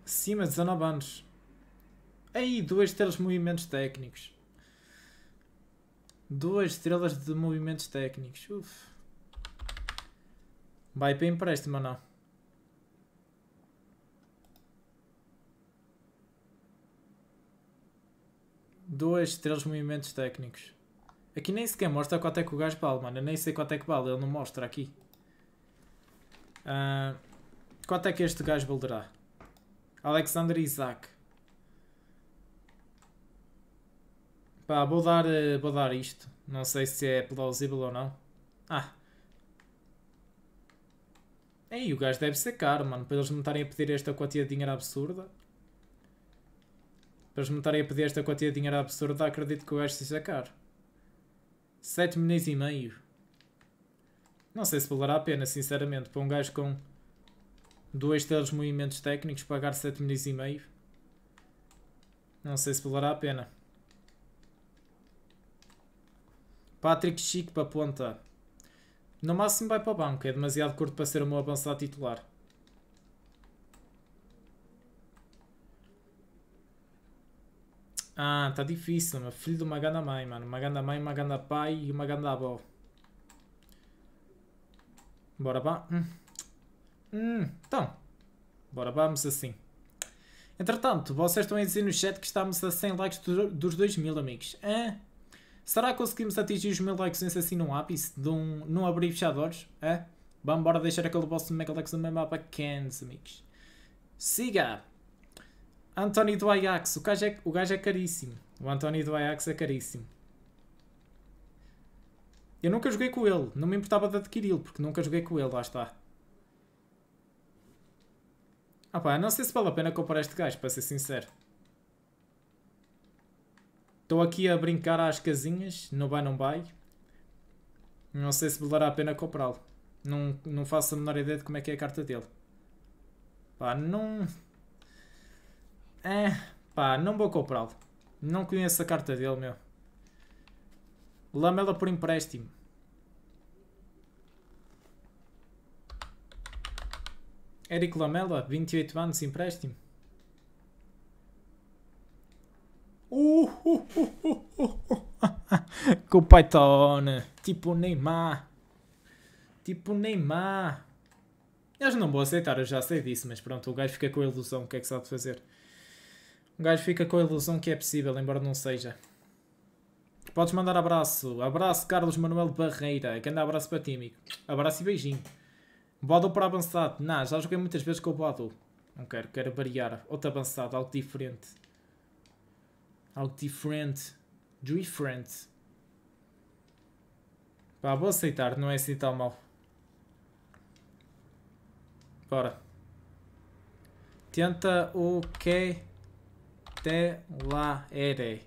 Cima, 19 anos. Aí, duas estrelas de movimentos técnicos. Duas estrelas de movimentos técnicos. Ufa. Vai para empréstimo ou não? Dois, três movimentos técnicos. Aqui nem sequer mostra quanto é que o gajo vale, mano. Eu nem sei quanto é que vale, ele não mostra aqui. Uh, quanto é que este gajo valerá? Alexander Isaac. Pá, vou dar, eh, vou dar isto. Não sei se é plausível ou não. Ah, é, Ei, o gajo deve ser caro, mano, para eles me estarem a pedir esta quantia de dinheiro absurda. Para eles me estarem a pedir esta quantia de dinheiro absurda, acredito que o gajo seja caro. 7 milhões e meio. Não sei se valerá a pena, sinceramente, para um gajo com dois telos movimentos técnicos pagar 7 milhões e meio. Não sei se valerá a pena. Patrick Chico para a ponta. No máximo vai para o banco, é demasiado curto para ser o meu avançado titular. Ah, tá difícil, meu filho de uma ganda mãe, mano. Uma ganda mãe, uma ganda pai e uma ganda avó. Bora bá Hum. Hum. Então, bora vamos assim. Entretanto, vocês estão a dizer no chat que estamos a 100 likes dos 2000, amigos. Hã? Ah. Será que conseguimos atingir os mil likes nesse assim num ápice? De num abrir fechadores? É? Vamos embora deixar aquele boss do Megalex no meu mapa Kens, amigos. Siga! António do Ajax. O gajo, é, o gajo é caríssimo. O António do Ajax é caríssimo. Eu nunca joguei com ele. Não me importava de adquiri-lo, porque nunca joguei com ele. Lá está. Ah pá, não sei se vale a pena comprar este gajo, para ser sincero. Estou aqui a brincar às casinhas, não vai, não vai. Não sei se valerá a pena comprá-lo. Não, não faço a menor ideia de como é que é a carta dele. Pá, não... É, pá, não vou comprá-lo. Não conheço a carta dele, meu. Lamela por empréstimo. Eric Lamela, 28 anos, empréstimo. Com o Python, tipo Neymar, tipo Neymar. Eles não vão aceitar, eu já sei disso, mas pronto, o gajo fica com a ilusão, o que é que sabe fazer? O gajo fica com a ilusão que é possível, embora não seja. Podes mandar abraço. Abraço, Carlos Manuel Barreira. anda abraço para ti, amigo. Abraço e beijinho. Bottle para avançado. Não, já joguei muitas vezes com o Bottle. Não quero, quero variar. Outro avançado, algo diferente. Algo diferente. Different. Pá, vou aceitar, não é assim tão mal. Bora. Tenta o que te lá erei.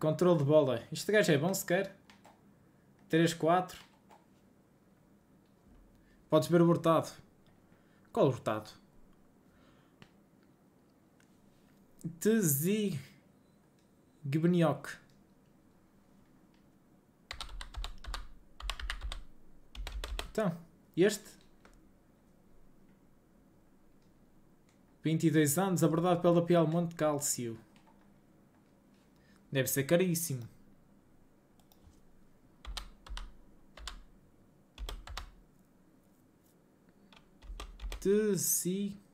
Controle de bola. Este gajo é bom sequer. 3, 4. Podes ver o Hurtado. Qual o Hurtado? Tzigniok. Então, este? 22 anos, abordado pela Pialmonte Calcio. Deve ser caríssimo. Tzigniok.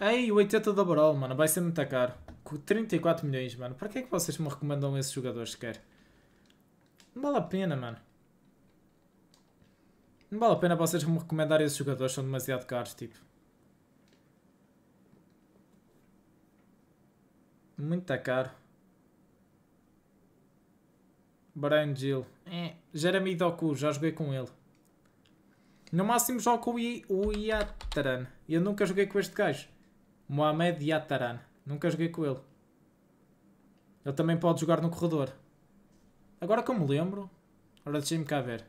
Ei, o 80 de overall, mano, vai ser muito caro. Com 34 milhões, mano. Para que é que vocês me recomendam esses jogadores sequer? Não vale a pena, mano. Não vale a pena vocês me recomendarem esses jogadores, são demasiado caros, tipo. Muito caro. Brian Gill. É. Jeremy Doku, já joguei com ele. No máximo jogo com o Iatran. Eu nunca joguei com este gajo. Mohamed Yataran. Nunca joguei com ele. Ele também pode jogar no corredor. Agora que eu me lembro... Ora, deixem-me cá ver.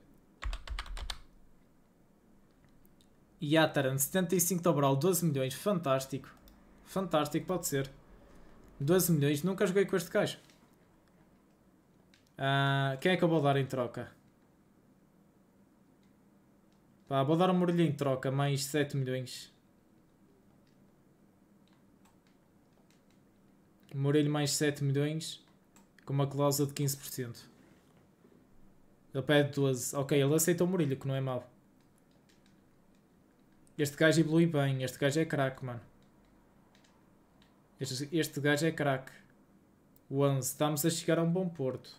Yataran, 75 de overall, 12 milhões. Fantástico. Fantástico, pode ser. 12 milhões, nunca joguei com este gajo. Ah, quem é que eu vou dar em troca? Pá, vou dar o um Muralha em troca, mais 7 milhões. morei mais 7 milhões com uma cláusula de 15%. Ele pede 12. Ok, ele aceita o Murilo, que não é mau. Este gajo evolui bem. Este gajo é craque, mano. Este, este gajo é craque. O 11. Estamos a chegar a um bom porto.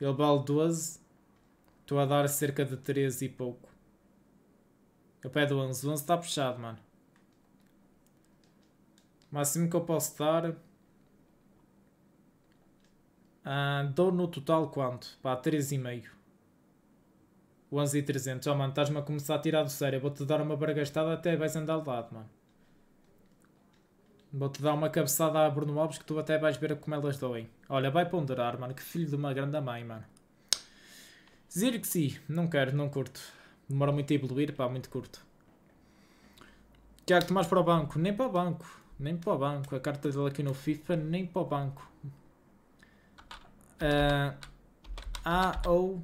Ele vale 12. Estou a dar cerca de 13 e pouco. Ele pede 11. O 11 está puxado, mano máximo que eu posso dar. Ah, dou no total quanto? Pá, 3,5. 11,300. Oh, mano, estás-me a começar a tirar do sério. Vou-te dar uma bargastada até vais andar de lado, mano. Vou-te dar uma cabeçada a Bruno Alves que tu até vais ver como elas doem. Olha, vai ponderar, mano. Que filho de uma grande mãe, mano. Dizer que sim. Não quero, não curto. Demora muito a evoluir, pá, muito curto. que Tomás para o banco. Nem para o banco. Nem para o banco. A carta dele aqui no FIFA, nem para o banco. Uh, a ou.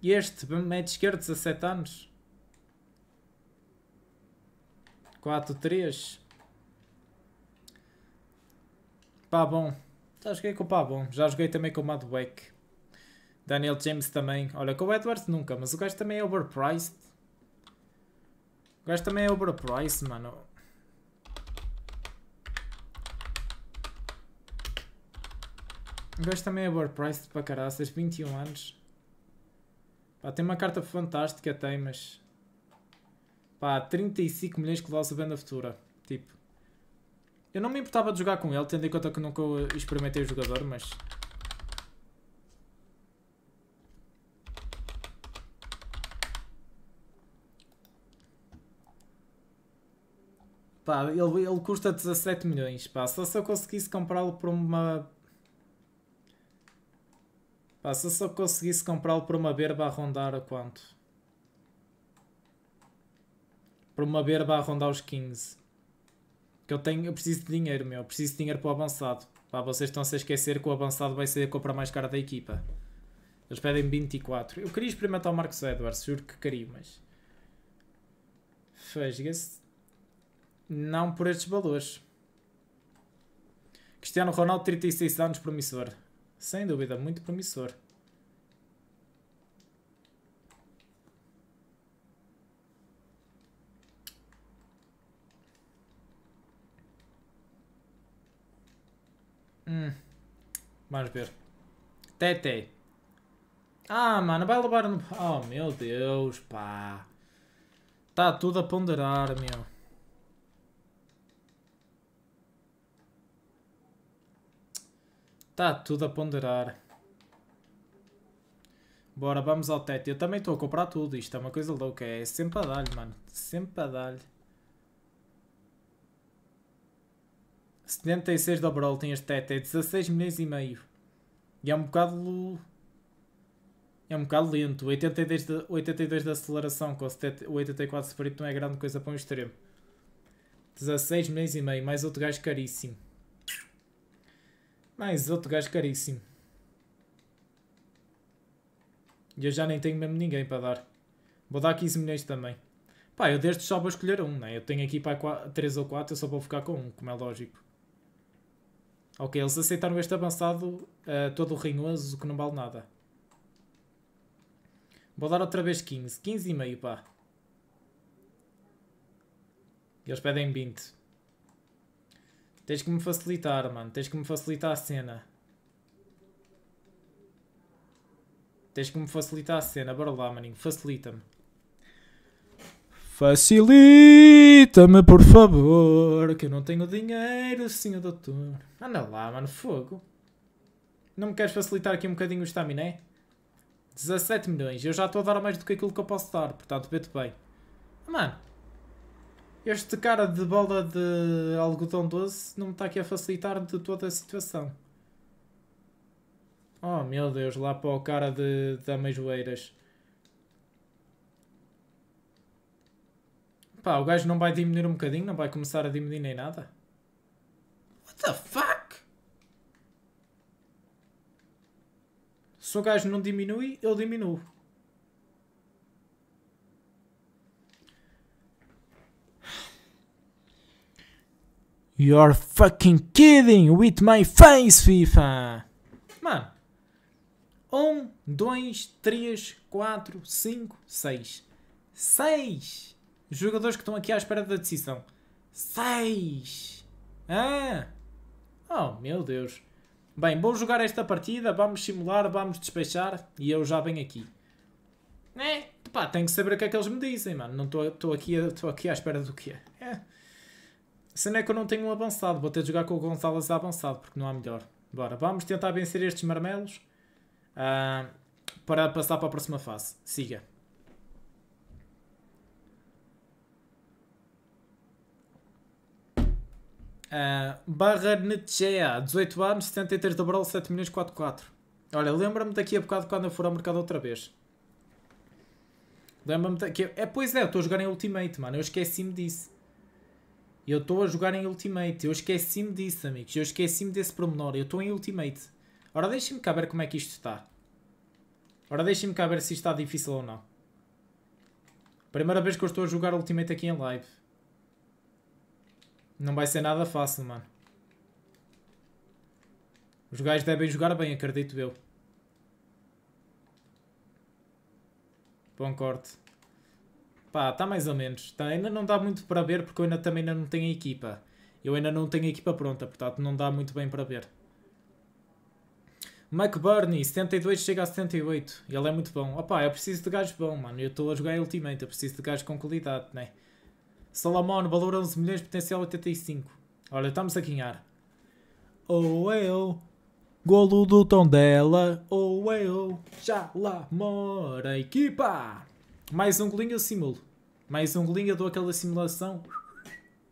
Este, médio esquerdo, 17 anos. 4, 3. Pá bom. Já joguei com o Pá bom. Já joguei também com o Madweck. Daniel James também. Olha, com o Edwards nunca, mas o gajo também é overpriced. O gajo também é overpriced, mano. O gajo também é overpriced para caraças, 21 anos. Pá, tem uma carta fantástica, tem, mas... Pá, 35 milhões que valsa venda futura. Tipo... Eu não me importava de jogar com ele, tendo em conta que nunca experimentei o jogador, mas... Pá, ele, ele custa 17 milhões. Pá, só se eu conseguisse comprá-lo por uma. Pá, se eu só conseguisse comprá-lo por uma berba a rondar a quanto? Por uma berba a rondar os 15. Que eu tenho. Eu preciso de dinheiro, meu. Eu preciso de dinheiro para o avançado. Pá, vocês estão a se esquecer que o avançado vai ser a compra mais cara da equipa. Eles pedem 24. Eu queria experimentar o Marcos Edwards, juro que queria, mas. Fez, se não por estes valores. Cristiano Ronaldo, 36 anos, promissor. Sem dúvida, muito promissor. Hum. Vamos ver. Tete. Ah, mano, vai levar no... Oh, meu Deus, pá. Está tudo a ponderar, meu. Está tudo a ponderar. Bora, vamos ao teto. Eu também estou a comprar tudo. Isto é uma coisa louca. É sempre a dar-lhe, mano. Sempre a dar-lhe. 76 de overall tem este teto. É 16 milhões e meio. E é um bocado... É um bocado lento. 82 de, 82 de aceleração com 70, 84 de sprint não é grande coisa para um extremo. 16 milhões e meio. Mais outro gajo caríssimo. Mais outro gajo caríssimo. E eu já nem tenho mesmo ninguém para dar. Vou dar 15 milhões também. Pá, eu destes só vou escolher um, né? Eu tenho aqui para 3 ou 4, eu só vou ficar com um, como é lógico. Ok, eles aceitaram este avançado uh, todo rinhoso, que não vale nada. Vou dar outra vez 15. 15 e meio, pá. E eles pedem 20. Tens que me facilitar, mano. Tens que me facilitar a cena. Tens que me facilitar a cena. Bora lá, maninho. Facilita-me. Facilita-me, por favor, que eu não tenho dinheiro, senhor doutor. Anda lá, mano. Fogo. Não me queres facilitar aqui um bocadinho o estaminé? 17 milhões. Eu já estou a dar mais do que aquilo que eu posso dar. Portanto, vê-te bem. Mano este cara de bola de algodão doce não me está aqui a facilitar de toda a situação. Oh meu Deus, lá para o cara de, de ameijoeiras. Pá, o gajo não vai diminuir um bocadinho? Não vai começar a diminuir nem nada? What the fuck? Se o gajo não diminui, eu diminuo. You're fucking kidding with my face, FIFA! Mano, 1, 2, 3, 4, 5, 6. 6 jogadores que estão aqui à espera da decisão. 6! Ah! Oh, meu Deus. Bem, vou jogar esta partida, vamos simular, vamos despechar e eu já venho aqui. É, pá, tenho que saber o que é que eles me dizem, mano. Não estou aqui, aqui à espera do que é. é. Sendo é que eu não tenho um avançado, vou ter de jogar com o Gonçalves avançado, porque não há melhor. Bora, vamos tentar vencer estes marmelos uh, para passar para a próxima fase. Siga. Uh, barra Nechea, 18 anos, 73 de brawl, 7 milhões 44. Olha, lembra-me daqui a bocado quando eu for ao mercado outra vez. Lembra-me daqui. É, pois é, eu estou a jogar em Ultimate, mano. Eu esqueci-me disso. E eu estou a jogar em Ultimate. Eu esqueci-me disso, amigos. Eu esqueci-me desse promenor. Eu estou em Ultimate. Ora, deixem-me cá ver como é que isto está. Ora, deixem-me cá ver se isto está difícil ou não. Primeira vez que eu estou a jogar Ultimate aqui em live. Não vai ser nada fácil, mano. Os gajos devem jogar bem, acredito eu. Bom corte. Pá, está mais ou menos. Tá, ainda não dá muito para ver porque eu ainda também ainda não tenho a equipa. Eu ainda não tenho a equipa pronta, portanto não dá muito bem para ver. McBurney, 72 chega a 78. Ele é muito bom. Opá, eu preciso de gajos bom, mano. Eu estou a jogar Ultimate, eu preciso de gajos com qualidade, né? Salomão, valor 11 milhões, potencial 85. Olha, estamos a quinhar. Oh, eu. É, oh. Golo do Tondela. Oh, eu. Já lá mora a equipa. Mais um golinho eu simulo. Mais um golinho eu dou aquela simulação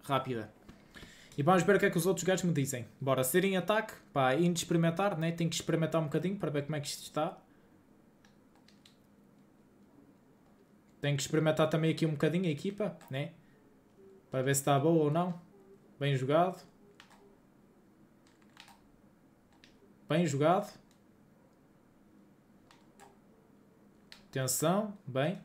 rápida. E vamos ver o que é que os outros gajos me dizem. Bora, ser em ataque, pá, indo experimentar, né? Tenho que experimentar um bocadinho para ver como é que isto está. Tenho que experimentar também aqui um bocadinho a equipa, né? Para ver se está boa ou não. Bem jogado. Bem jogado. Atenção, bem.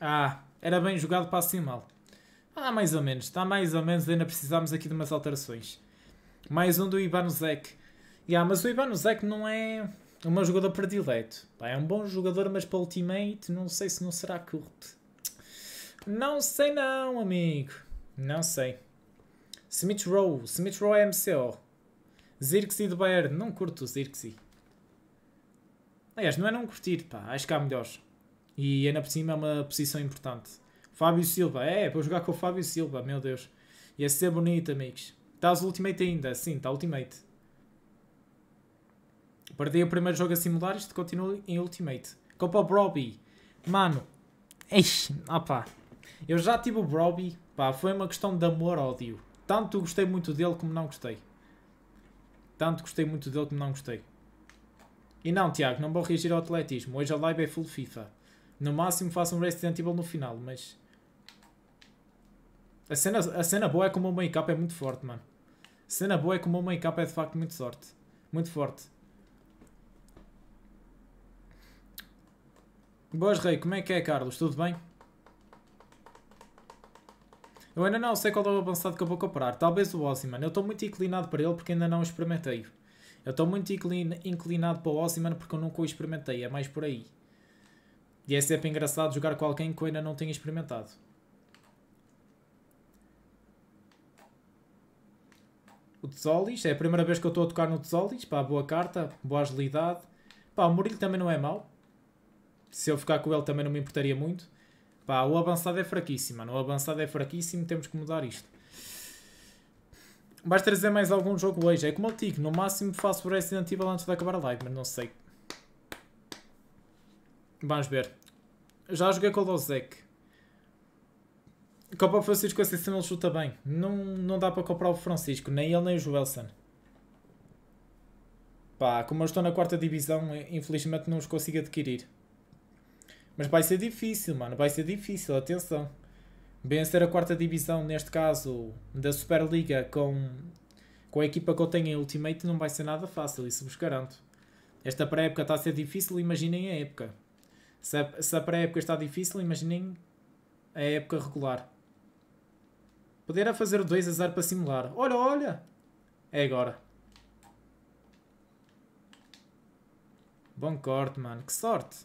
Ah, era bem jogado para assim mal. Ah, mais ou menos. Está mais ou menos. Ainda precisamos aqui de umas alterações. Mais um do Ivan Zek. Yeah, mas o Ivan Zek não é um meu jogador predileto. É um bom jogador, mas para ultimate não sei se não será curto. Não sei não, amigo. Não sei. Smith Rowe. Smith Rowe é MCO. Zirxi do Bayern. Não curto o Zirxi. Aliás, não é não curtir, pá. Acho que há melhores. E ainda por cima é uma posição importante. Fábio Silva, é, para jogar com o Fábio Silva, meu Deus. Ia ser é bonito, amigos. Estás Ultimate ainda? Sim, está Ultimate. Perdi o primeiro jogo a simular, isto continua em Ultimate. Copa Broby. Mano, eixe, opá. Eu já tive o Broby, pá, foi uma questão de amor-ódio. Tanto gostei muito dele como não gostei. Tanto gostei muito dele como não gostei. E não, Tiago, não vou reagir ao atletismo. Hoje a live é full FIFA. No máximo faço um Resident Evil no final, mas... A cena, a cena boa é que o meu make-up é muito forte, mano. A cena boa é que o meu make-up é de facto muito sorte. Muito forte. Boas, Rei. Como é que é, Carlos? Tudo bem? Eu ainda não sei qual é o avançado que eu vou comprar. Talvez o Ossiman. Eu estou muito inclinado para ele porque ainda não experimentei. Eu estou muito inclinado para o Ossiman porque eu nunca o experimentei. É mais por aí. E é sempre engraçado jogar com alguém que eu ainda não tenha experimentado. O Tzolis, é a primeira vez que eu estou a tocar no Tzolis, pá, boa carta, boa agilidade. Pá, o Murilo também não é mau. Se eu ficar com ele também não me importaria muito. Pá, o avançado é fraquíssimo, mano. O avançado é fraquíssimo, temos que mudar isto. Vais trazer mais algum jogo hoje? É como eu digo, no máximo faço o Resident Evil antes de acabar a live, mas não sei Vamos ver. Já joguei com o Lozek. Copa o Francisco esse ele chuta bem. Não, não dá para comprar o Francisco, nem ele nem o Joelson. Pá, como eu estou na quarta divisão, eh, infelizmente não os consigo adquirir. Mas vai ser difícil, mano. Vai ser difícil, atenção. Vencer a quarta divisão, neste caso, da Superliga com, com a equipa que eu tenho em Ultimate não vai ser nada fácil, isso vos garanto. Esta pré-época está a ser difícil, imaginem a época. Se a, se a pré-época está difícil, imaginem a época regular. Poderá fazer 2 a 0 para simular. Olha, olha! É agora. Bom corte, mano. Que sorte.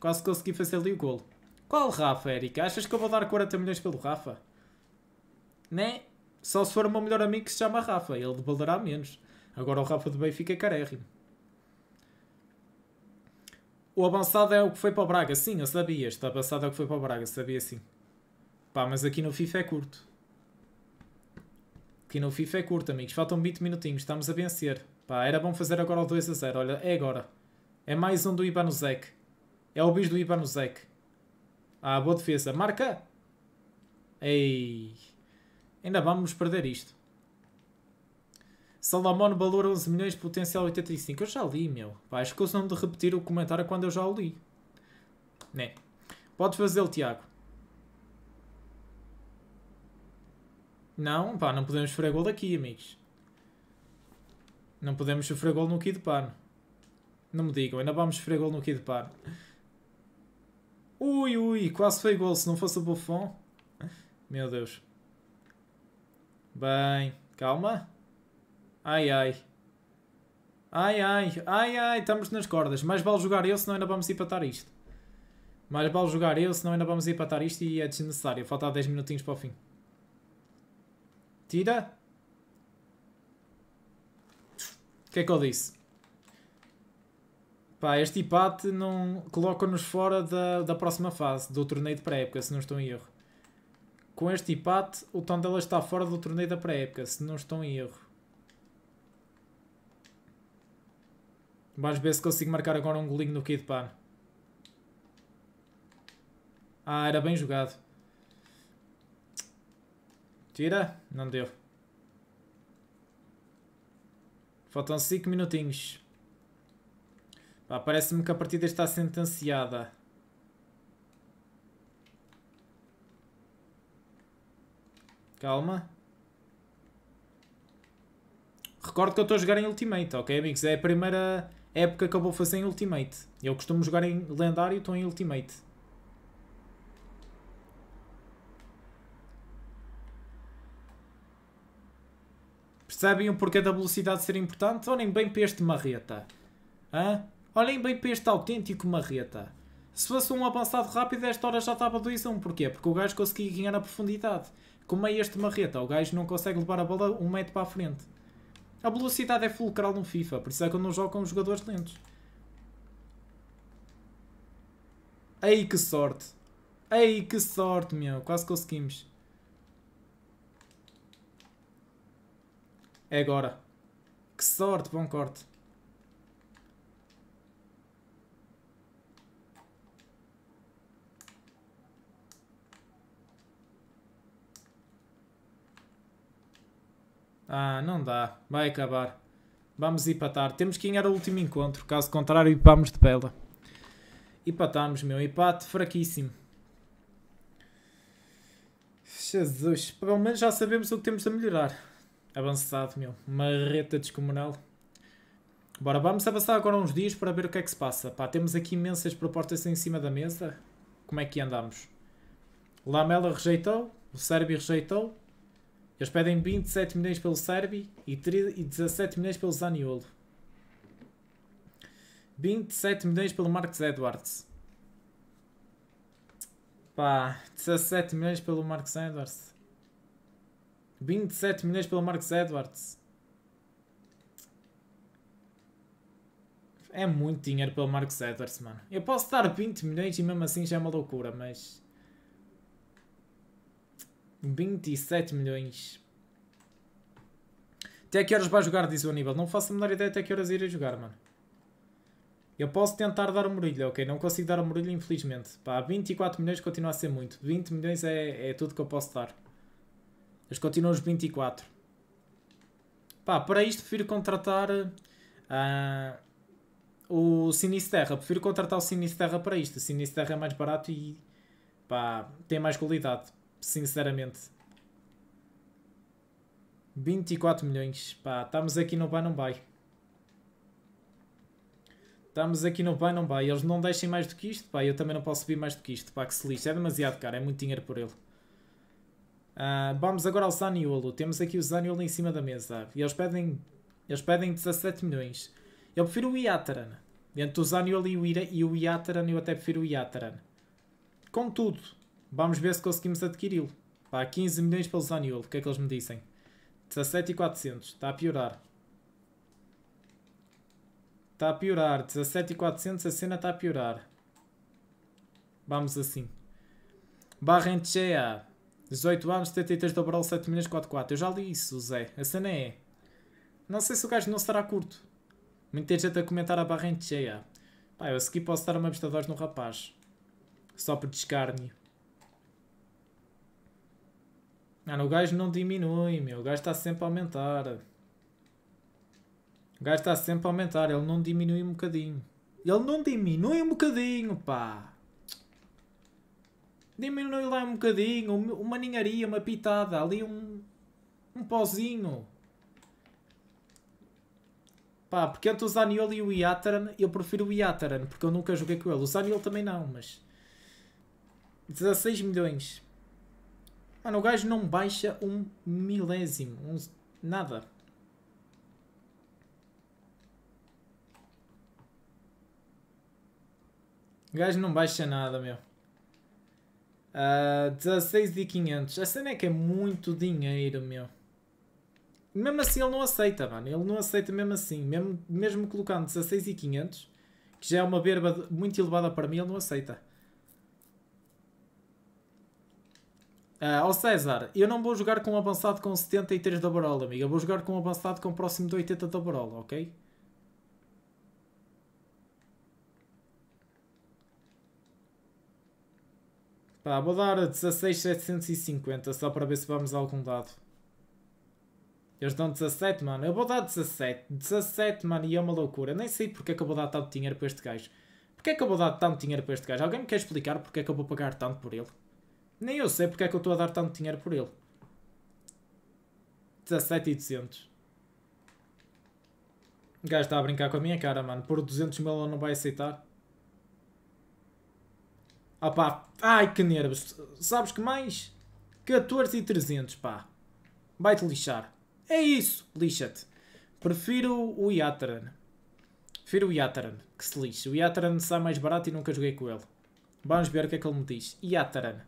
Quase consegui fazer ali o golo. Qual Rafa, Erika? Achas que eu vou dar 40 milhões pelo Rafa? Né? Só se for o meu melhor amigo que se chama Rafa. Ele debaldará menos. Agora o Rafa do bem fica é carérrimo. O avançado é o que foi para o Braga, sim, eu sabia. Este avançado é o que foi para o Braga, sabia sim. Pá, mas aqui no FIFA é curto. Aqui no FIFA é curto, amigos. Faltam 20 minutinhos, estamos a vencer. Pá, era bom fazer agora o 2 a 0. Olha, é agora. É mais um do Ibanuzek. É o bis do Ibanuzek. Ah, boa defesa. Marca! Ei! Ainda vamos perder isto. Salomão valor 11 milhões, potencial 85. Eu já li, meu. Pá, escusam de repetir o comentário quando eu já o li. Né? Podes fazê-lo, Tiago. Não, pá, não podemos sofrer gol daqui, amigos. Não podemos sofrer gol no Kid par Não me digam, ainda vamos sofrer gol no Kid par Ui, ui, quase foi gol, se não fosse o Buffon. Meu Deus. Bem, calma. Ai ai. Ai ai, ai ai, estamos nas cordas. Mais vale jogar eu, senão ainda vamos empatar isto. Mais vale jogar eu, senão ainda vamos empatar isto e é desnecessário. Falta 10 minutinhos para o fim. Tira. O que é que eu disse? Pá, este empate não... coloca-nos fora da, da próxima fase, do torneio de pré-época, se não estou em erro. Com este empate, o Tondela está fora do torneio da pré-época, se não estou em erro. Vamos ver se consigo marcar agora um golinho no Kid Pan. Ah, era bem jogado. Tira. Não deu. Faltam 5 minutinhos. Parece-me que a partida está sentenciada. Calma. Recordo que eu estou a jogar em Ultimate, ok amigos? É a primeira época acabou fazer em Ultimate. Eu costumo jogar em lendário, estou em Ultimate. Percebem o porquê da velocidade ser importante? Olhem bem para este marreta. Hã? Olhem bem para este autêntico marreta. Se fosse um avançado rápido, esta hora já estava 2 a 1. Porquê? Porque o gajo conseguia ganhar a profundidade. Como é este marreta, o gajo não consegue levar a bola um metro para a frente. A velocidade é fulcral no FIFA, por isso é que eu não jogo com jogadores lentos. Ei, que sorte! Ei, que sorte, meu! Quase conseguimos. É agora. Que sorte, bom corte. Ah, não dá. Vai acabar. Vamos empatar. Temos que ganhar o último encontro. Caso contrário, vamos de pela. Empatamos, meu. Empate fraquíssimo. Jesus. Pelo menos já sabemos o que temos a melhorar. Avançado, meu. Marreta descomunal. Bora, vamos avançar agora uns dias para ver o que é que se passa. Pá, temos aqui imensas propostas em cima da mesa. Como é que andamos? Lamela rejeitou, o Sérvio rejeitou, eles pedem 27 milhões pelo Serbi e 17 milhões pelo Zaniolo. 27 milhões pelo Marcos Edwards. Pá, 17 milhões pelo Marcos Edwards. 27 milhões pelo Marcos Edwards. É muito dinheiro pelo Marcos Edwards, mano. Eu posso dar 20 milhões e mesmo assim já é uma loucura, mas... 27 milhões. Até que horas vai jogar, diz o Aníbal. Não faço a menor ideia até que horas irei jogar, mano. Eu posso tentar dar o Murilo, ok? Não consigo dar o Murilo, infelizmente. Pá, 24 milhões continua a ser muito. 20 milhões é, é tudo que eu posso dar. Mas continuam os 24. Pá, para isto prefiro contratar uh, o Sinisterra. Prefiro contratar o Sinisterra para isto. O Sinisterra é mais barato e pá, tem mais qualidade. Sinceramente. 24 milhões. Pá, estamos aqui no vai não vai. Estamos aqui no vai não vai. Eles não deixem mais do que isto. Pá, eu também não posso subir mais do que isto. Pá, que se lixe. É demasiado caro. É muito dinheiro por ele. Uh, vamos agora ao Zaniolo. Temos aqui o Zaniolo em cima da mesa. E eles pedem, eles pedem 17 milhões. Eu prefiro o Iataran. Entre o Zaniolo e o, Ira, e o Iataran, eu até prefiro o Iataran. Contudo, Vamos ver se conseguimos adquiri-lo. Pá, 15 milhões pelo Zaniolo, o que é que eles me dizem? 17,400, está a piorar. Está a piorar, 17,400, a cena está a piorar. Vamos assim. Barrenchea, 18 anos, 73 dobrou 7 milhões, 44. Eu já li isso, Zé. A cena é... Não sei se o gajo não será curto. Muita gente a comentar a cheia. Pá, eu a seguir posso dar uma vista de olhos no rapaz. Só por descarne. Mano, o gajo não diminui, meu. O gajo está sempre a aumentar. O gajo está sempre a aumentar. Ele não diminui um bocadinho. Ele não diminui um bocadinho, pá. Diminui lá um bocadinho. Uma ninharia, uma pitada. Ali um... Um pozinho. Pá, porque entre o Zaniolo e o Iataran, eu prefiro o Iataran, porque eu nunca joguei com ele. O Zaniolo também não, mas... 16 milhões. Mano, o gajo não baixa um milésimo. Um... Nada. O gajo não baixa nada, meu. Uh, 16 de 500. A cena é que é muito dinheiro, meu. Mesmo assim ele não aceita, mano. Ele não aceita mesmo assim. Mesmo, mesmo colocando 16 e 500, que já é uma verba muito elevada para mim, ele não aceita. Uh, César, eu não vou jogar com um avançado com 73 da barola, amigo. vou jogar com um avançado com próximo de 80 da barola, ok? Pá, vou dar 16,750 só para ver se vamos a algum dado. Eles dão 17, mano. Eu vou dar 17. 17, mano, e é uma loucura. Nem sei porque é que eu vou dar tanto dinheiro para este gajo. Porque é que eu vou dar tanto dinheiro para este gajo? Alguém me quer explicar porque é que eu vou pagar tanto por ele? Nem eu sei porque é que eu estou a dar tanto dinheiro por ele. 17,200. O gajo está a brincar com a minha cara, mano. Por 200 mil ele não vai aceitar. Ah pá, ai que nervos. Sabes que mais? 14,300, pá. Vai-te lixar. É isso, lixa-te. Prefiro o Yataran. Prefiro o Yataran, que se lixe. O Yataran sai mais barato e nunca joguei com ele. Vamos ver o que é que ele me diz. Yataran.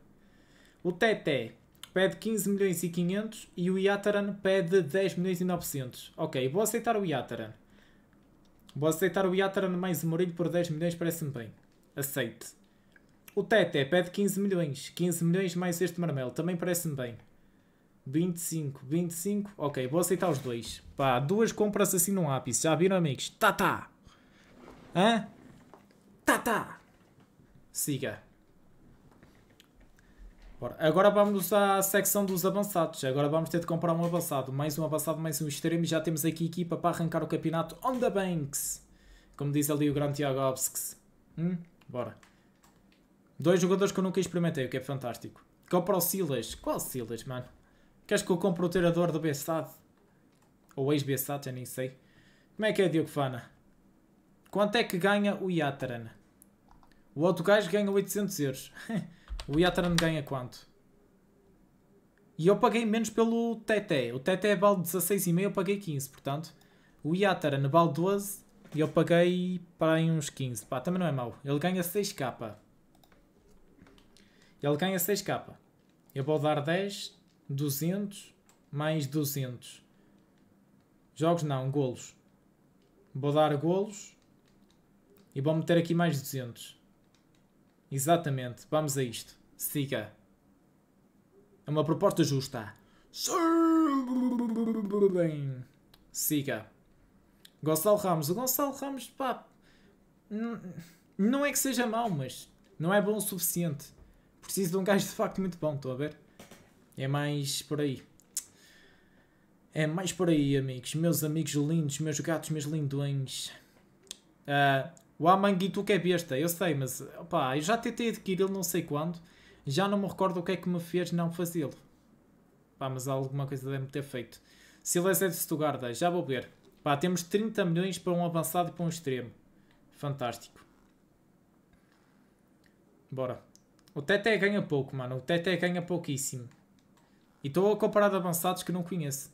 O Tete pede 15 milhões e 500 e o Yataran pede 10 milhões e 900. Ok, vou aceitar o Yataran. Vou aceitar o Yataran mais o Mourinho por 10 milhões, parece-me bem. Aceite. O Tete pede 15 milhões. 15 milhões mais este Marmelo, também parece-me bem. 25, 25, ok, vou aceitar os dois. Pá, duas compras assim num ápice, já viram, amigos? Tá, tá. Hã? Tá, tá. Siga. Bora. Agora vamos à secção dos avançados. Agora vamos ter de comprar um avançado, mais um avançado, mais um extremo. Já temos aqui equipa para arrancar o campeonato on the banks. Como diz ali o grande Tiago Hum? Bora. Dois jogadores que eu nunca experimentei, o que é fantástico. Compra é o Silas. Qual Silas, mano? Queres que eu compre o terador do Bessade? Ou ex-Bessade, já nem sei. Como é que é, Diogo Fana? Quanto é que ganha o Yataran? O outro gajo ganha 800 euros. O Yataran ganha quanto? E eu paguei menos pelo TT. O TT vale 16,5, eu paguei 15. Portanto, o Yataran vale 12 e eu paguei para aí uns 15. Pá, também não é mau. Ele ganha 6k. Ele ganha 6k. Eu vou dar 10, 200, mais 200. Jogos não, golos. Vou dar golos. E vou meter aqui mais 200. Exatamente, vamos a isto. Siga. É uma proposta justa. Siga. Gonçalo Ramos. O Gonçalo Ramos, pá. Não é que seja mau, mas não é bom o suficiente. Preciso de um gajo de facto muito bom, estou a ver? É mais por aí. É mais por aí, amigos. Meus amigos lindos, meus gatos, meus lindões. Uh, o Amanguito que é besta, eu sei, mas opá, eu já tentei adquiri-lo não sei quando, já não me recordo o que é que me fez não fazê-lo. Pá, mas alguma coisa deve-me ter feito. Silas é de Stuttgart, já vou ver. Pá, temos 30 milhões para um avançado e para um extremo. Fantástico. Bora. O Tete ganha pouco, mano. O Tete ganha pouquíssimo. E estou a comparar de avançados que não conheço.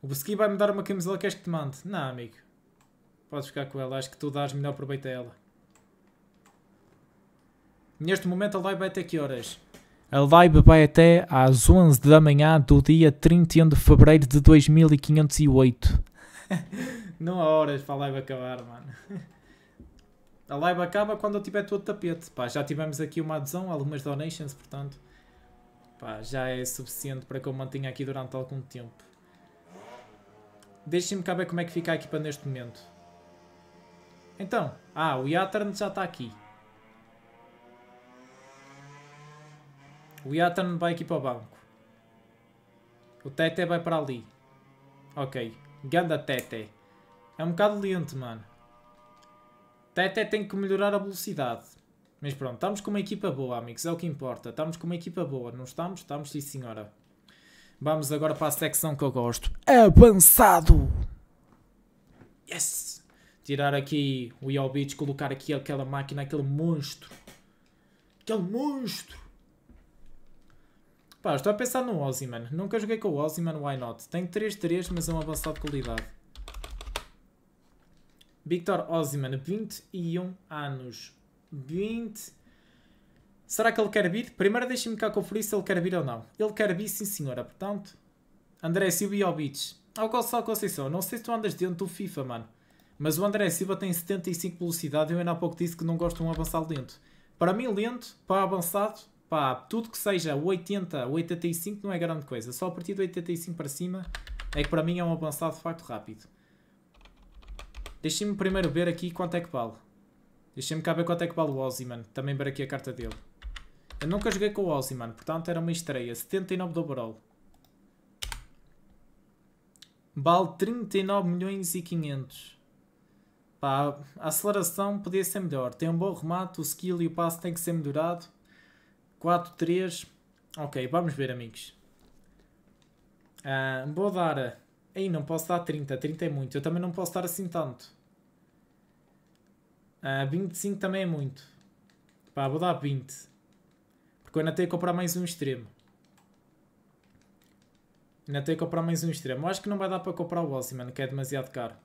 O Busqui vai me dar uma camisola que este que te mande. Não, amigo. Podes ficar com ela, acho que tu dás melhor proveito a ela. Neste momento a live vai é até que horas? A live vai até às 11 da manhã do dia 31 de fevereiro de 2508. Não há horas para a live acabar, mano. A live acaba quando eu tiver todo o tapete. Pá, já tivemos aqui uma adesão, algumas donations, portanto, pá, já é suficiente para que eu mantenha aqui durante algum tempo. Deixem-me cá ver como é que fica a equipa neste momento. Então, ah, o Yattern já está aqui. O Yattern vai aqui para o banco. O Tete vai para ali. Ok. Ganda Tete. É um bocado lento, mano. Tete tem que melhorar a velocidade. Mas pronto, estamos com uma equipa boa, amigos. É o que importa. Estamos com uma equipa boa. Não estamos? Estamos, sim senhora. Vamos agora para a secção que eu gosto. Avançado! Yes! tirar aqui o Jovic, colocar aqui aquela máquina, aquele monstro. Aquele monstro! Pá, estou a pensar no Ozyman. Nunca joguei com o Ozyman, why not? Tenho 3-3, mas é um avançado de qualidade. Victor Ozyman, 21 anos. 20... Será que ele quer vir? Primeiro deixem-me cá conferir se ele quer vir ou não. Ele quer vir, sim senhora, portanto... André Silva e Jovic. Ao só Conceição, não sei se tu andas dentro do FIFA, mano. Mas o André Silva tem 75 velocidade eu ainda há pouco disse que não gosto de um avançado lento. Para mim, lento, para avançado, pá, tudo que seja 80, 85 não é grande coisa. Só a partir do 85 para cima é que para mim é um avançado de facto rápido. Deixem-me primeiro ver aqui quanto é que vale. Deixem-me cá ver quanto é que vale o Ozzy, mano. Também ver aqui a carta dele. Eu nunca joguei com o Ozzy, mano. Portanto, era uma estreia. 79 de overall. Vale 39 milhões e 500. Pá, a aceleração podia ser melhor. Tem um bom remate, o skill e o passe tem que ser melhorado. 4-3. Ok, vamos ver, amigos. Uh, ah, vou dar... Aí não posso dar 30, 30 é muito. Eu também não posso dar assim tanto. Uh, ah, 25 também é muito. Pá, vou dar 20. Porque eu ainda tenho que comprar mais um extremo. Ainda tenho que comprar mais um extremo. Eu acho que não vai dar para comprar o Ossie, mano, que é demasiado caro.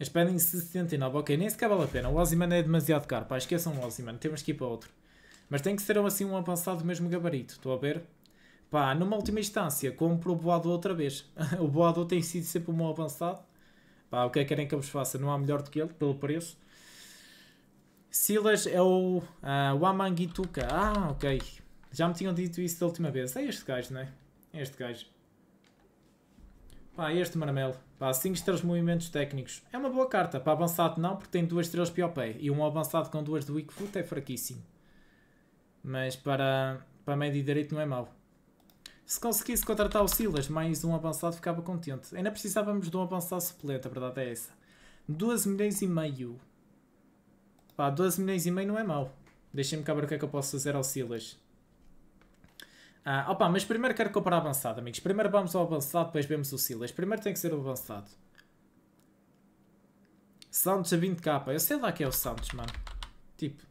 Eles pedem 69, ok, nem sequer vale a pena. O Ozyman é demasiado caro, pá, esqueçam o Ozyman, temos que ir para outro. Mas tem que ser assim um avançado do mesmo gabarito, estou a ver? Pá, numa última instância, compro o Boado outra vez. o Boado tem sido sempre um bom avançado. Pá, o que é que querem que eu vos faça? Não há melhor do que ele, pelo preço. Silas é o uh, ah, Wamangituka. Ah, ok. Já me tinham dito isso da última vez. É este gajo, não é? É este gajo. Pá, este Marmelo. Pá, 5 estrelas movimentos técnicos. É uma boa carta. Para avançado não, porque tem 2 estrelas POP. E um avançado com 2 de weak foot é fraquíssimo. Mas para, para médio direito não é mau. Se conseguisse contratar o Silas, mais um avançado ficava contente. Ainda precisávamos de um avançado suplente, a verdade é essa. 12 milhões e meio. Pá, 12 milhões e meio não é mau. Deixem-me cá ver o que é que eu posso fazer ao Silas. Ah, opa, mas primeiro quero comprar avançado, amigos. Primeiro vamos ao avançado, depois vemos o Silas. Primeiro tem que ser o avançado. Santos a 20k. Eu sei lá que é o Santos, mano. Tipo,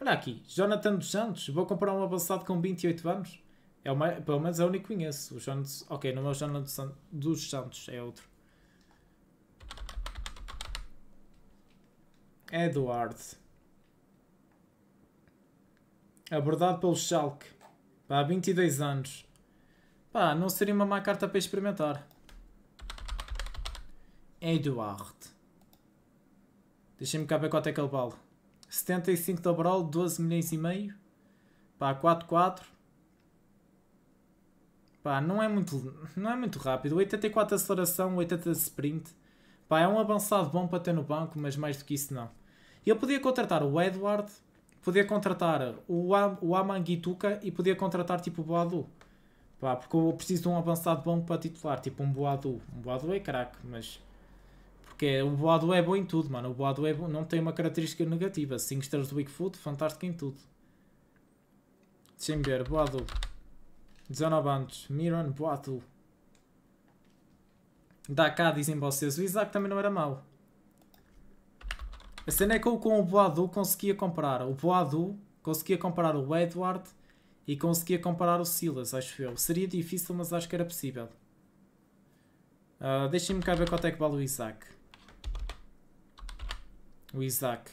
olha aqui. Jonathan dos Santos. Vou comprar um avançado com 28 anos. É uma, pelo menos é o único que conheço. O Jonathan, ok, não é o Jonathan dos Santos, é outro. Edward. Abordado pelo Schalke. Pá, 22 anos. Pá, não seria uma má carta para experimentar. Eduard. deixem me cá ver quanto é que ele vale. 75 de overall, 12 milhões e meio. Pá, 4-4. Pá, não é muito, não é muito rápido. 84 de aceleração, 80 de sprint. Pá, é um avançado bom para ter no banco, mas mais do que isso não. Eu podia contratar o Edward poder contratar o, Am o Amanguituca e poder contratar tipo o Boadu. Pá, porque eu preciso de um avançado bom para titular, tipo um Boadu. Um Boadu é craque, mas. Porque o Boadu é bom em tudo, mano. O Boadu é bom, não tem uma característica negativa. 5 estrelas do bigfoot fantástico em tudo. timber Boadu. 19 anos, Miran Boadu. Dá cá, dizem vocês. O Isaac também não era mau. A cena é que eu com o Boadu conseguia comprar O Boadu conseguia comprar o Edward e conseguia comprar o Silas, acho eu. Seria difícil, mas acho que era possível. Uh, Deixem-me cá ver quanto é que vale o Isaac. O Isaac.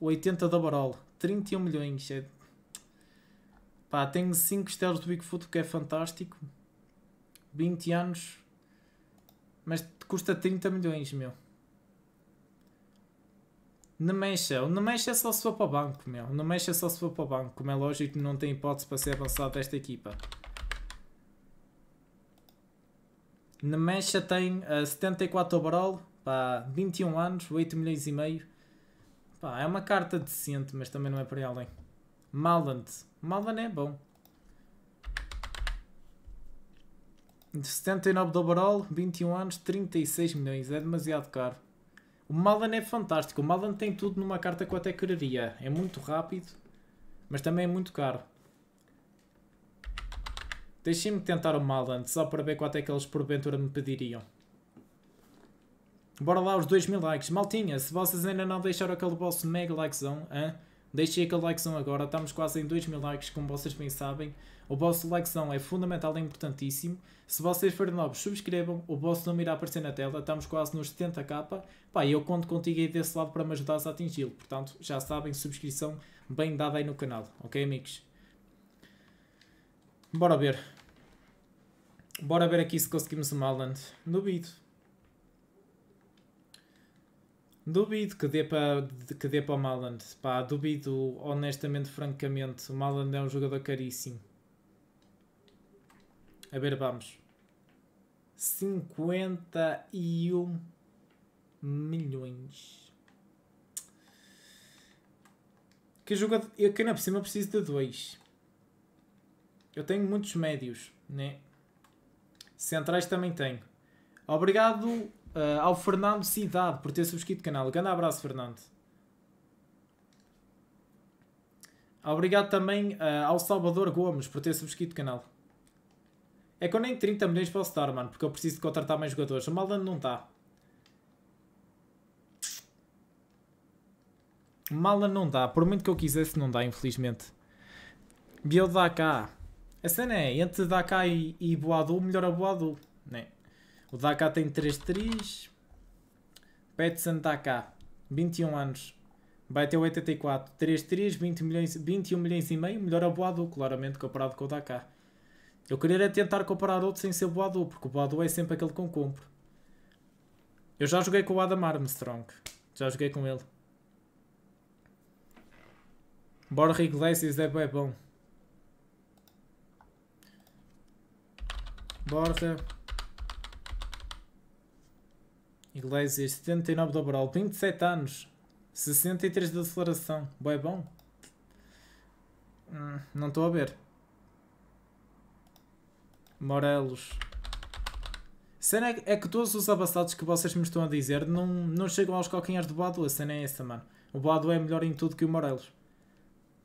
80 da Barol. 31 milhões. É... Pá, tenho 5 estrelas do Bigfoot, que é fantástico. 20 anos. Mas custa 30 milhões, meu. Não mexa, não mexa é só se for para o banco, meu. Não mexa é só se for para o banco. Como é lógico, não tem hipótese para ser avançado desta equipa. Nemecha tem uh, eh, 74 overall, pá, 21 anos, 8 milhões e meio. Pá, é uma carta decente, mas também não é para além. Maland. Maland é bom. De 79 de overall, 21 anos, 36 milhões. É demasiado caro. O Malan é fantástico. O Malan tem tudo numa carta que eu até quereria. É muito rápido, mas também é muito caro. Deixem-me tentar o Malan, só para ver quanto é que eles porventura me pediriam. Bora lá os 2 mil likes. Maltinha, se vocês ainda não deixaram aquele vosso mega likezão, hein? Deixem aquele likezão agora, estamos quase em 2 mil likes, como vocês bem sabem. O vosso likezão é fundamental e é importantíssimo. Se vocês forem novos, subscrevam, o vosso nome irá aparecer na tela, estamos quase nos 70k. Pá, eu conto contigo aí desse lado para me ajudares a atingi-lo. Portanto, já sabem, subscrição bem dada aí no canal, ok amigos? Bora ver. Bora ver aqui se conseguimos o Maland. Duvido. Duvido que dê para que dê para o Maland. Pá, duvido honestamente, francamente. O Maland é um jogador caríssimo. A ver, vamos. 51 milhões. Que jogador... Eu que não é por cima preciso de dois. Eu tenho muitos médios, né? Centrais também tenho. Obrigado Uh, ao Fernando Cidade por ter subscrito o canal. Grande abraço, Fernando. Obrigado também uh, ao Salvador Gomes por ter subscrito o canal. É que eu nem 30 milhões posso dar, mano, porque eu preciso de contratar mais jogadores. O Maldan não está. Mala não dá, por muito que eu quisesse não dá, infelizmente. Biel dá cá. A cena é, entre dá cá e, e Boadu, melhor a é Boadu, né? O Dakar tem 3 3 Petson Dakar, 21 anos. Vai ter 84. 3 3 20 milhões, 21 milhões e meio. Melhor a Boadu, claramente, comparado com o Dakar. Eu queria tentar comparar outro sem ser Boadu, porque o Boadu é sempre aquele que eu compro. Eu já joguei com o Adam Armstrong. Já joguei com ele. Borja Iglesias é bem bom. Borja Iglesias, 79 de overall, 27 anos, 63 de aceleração. Bem bom. Hum, não estou a ver. Morelos. A cena é, é que todos os abastados que vocês me estão a dizer não, não chegam aos coquinhas do Badu. A cena é essa, mano. O Badu é melhor em tudo que o Morelos.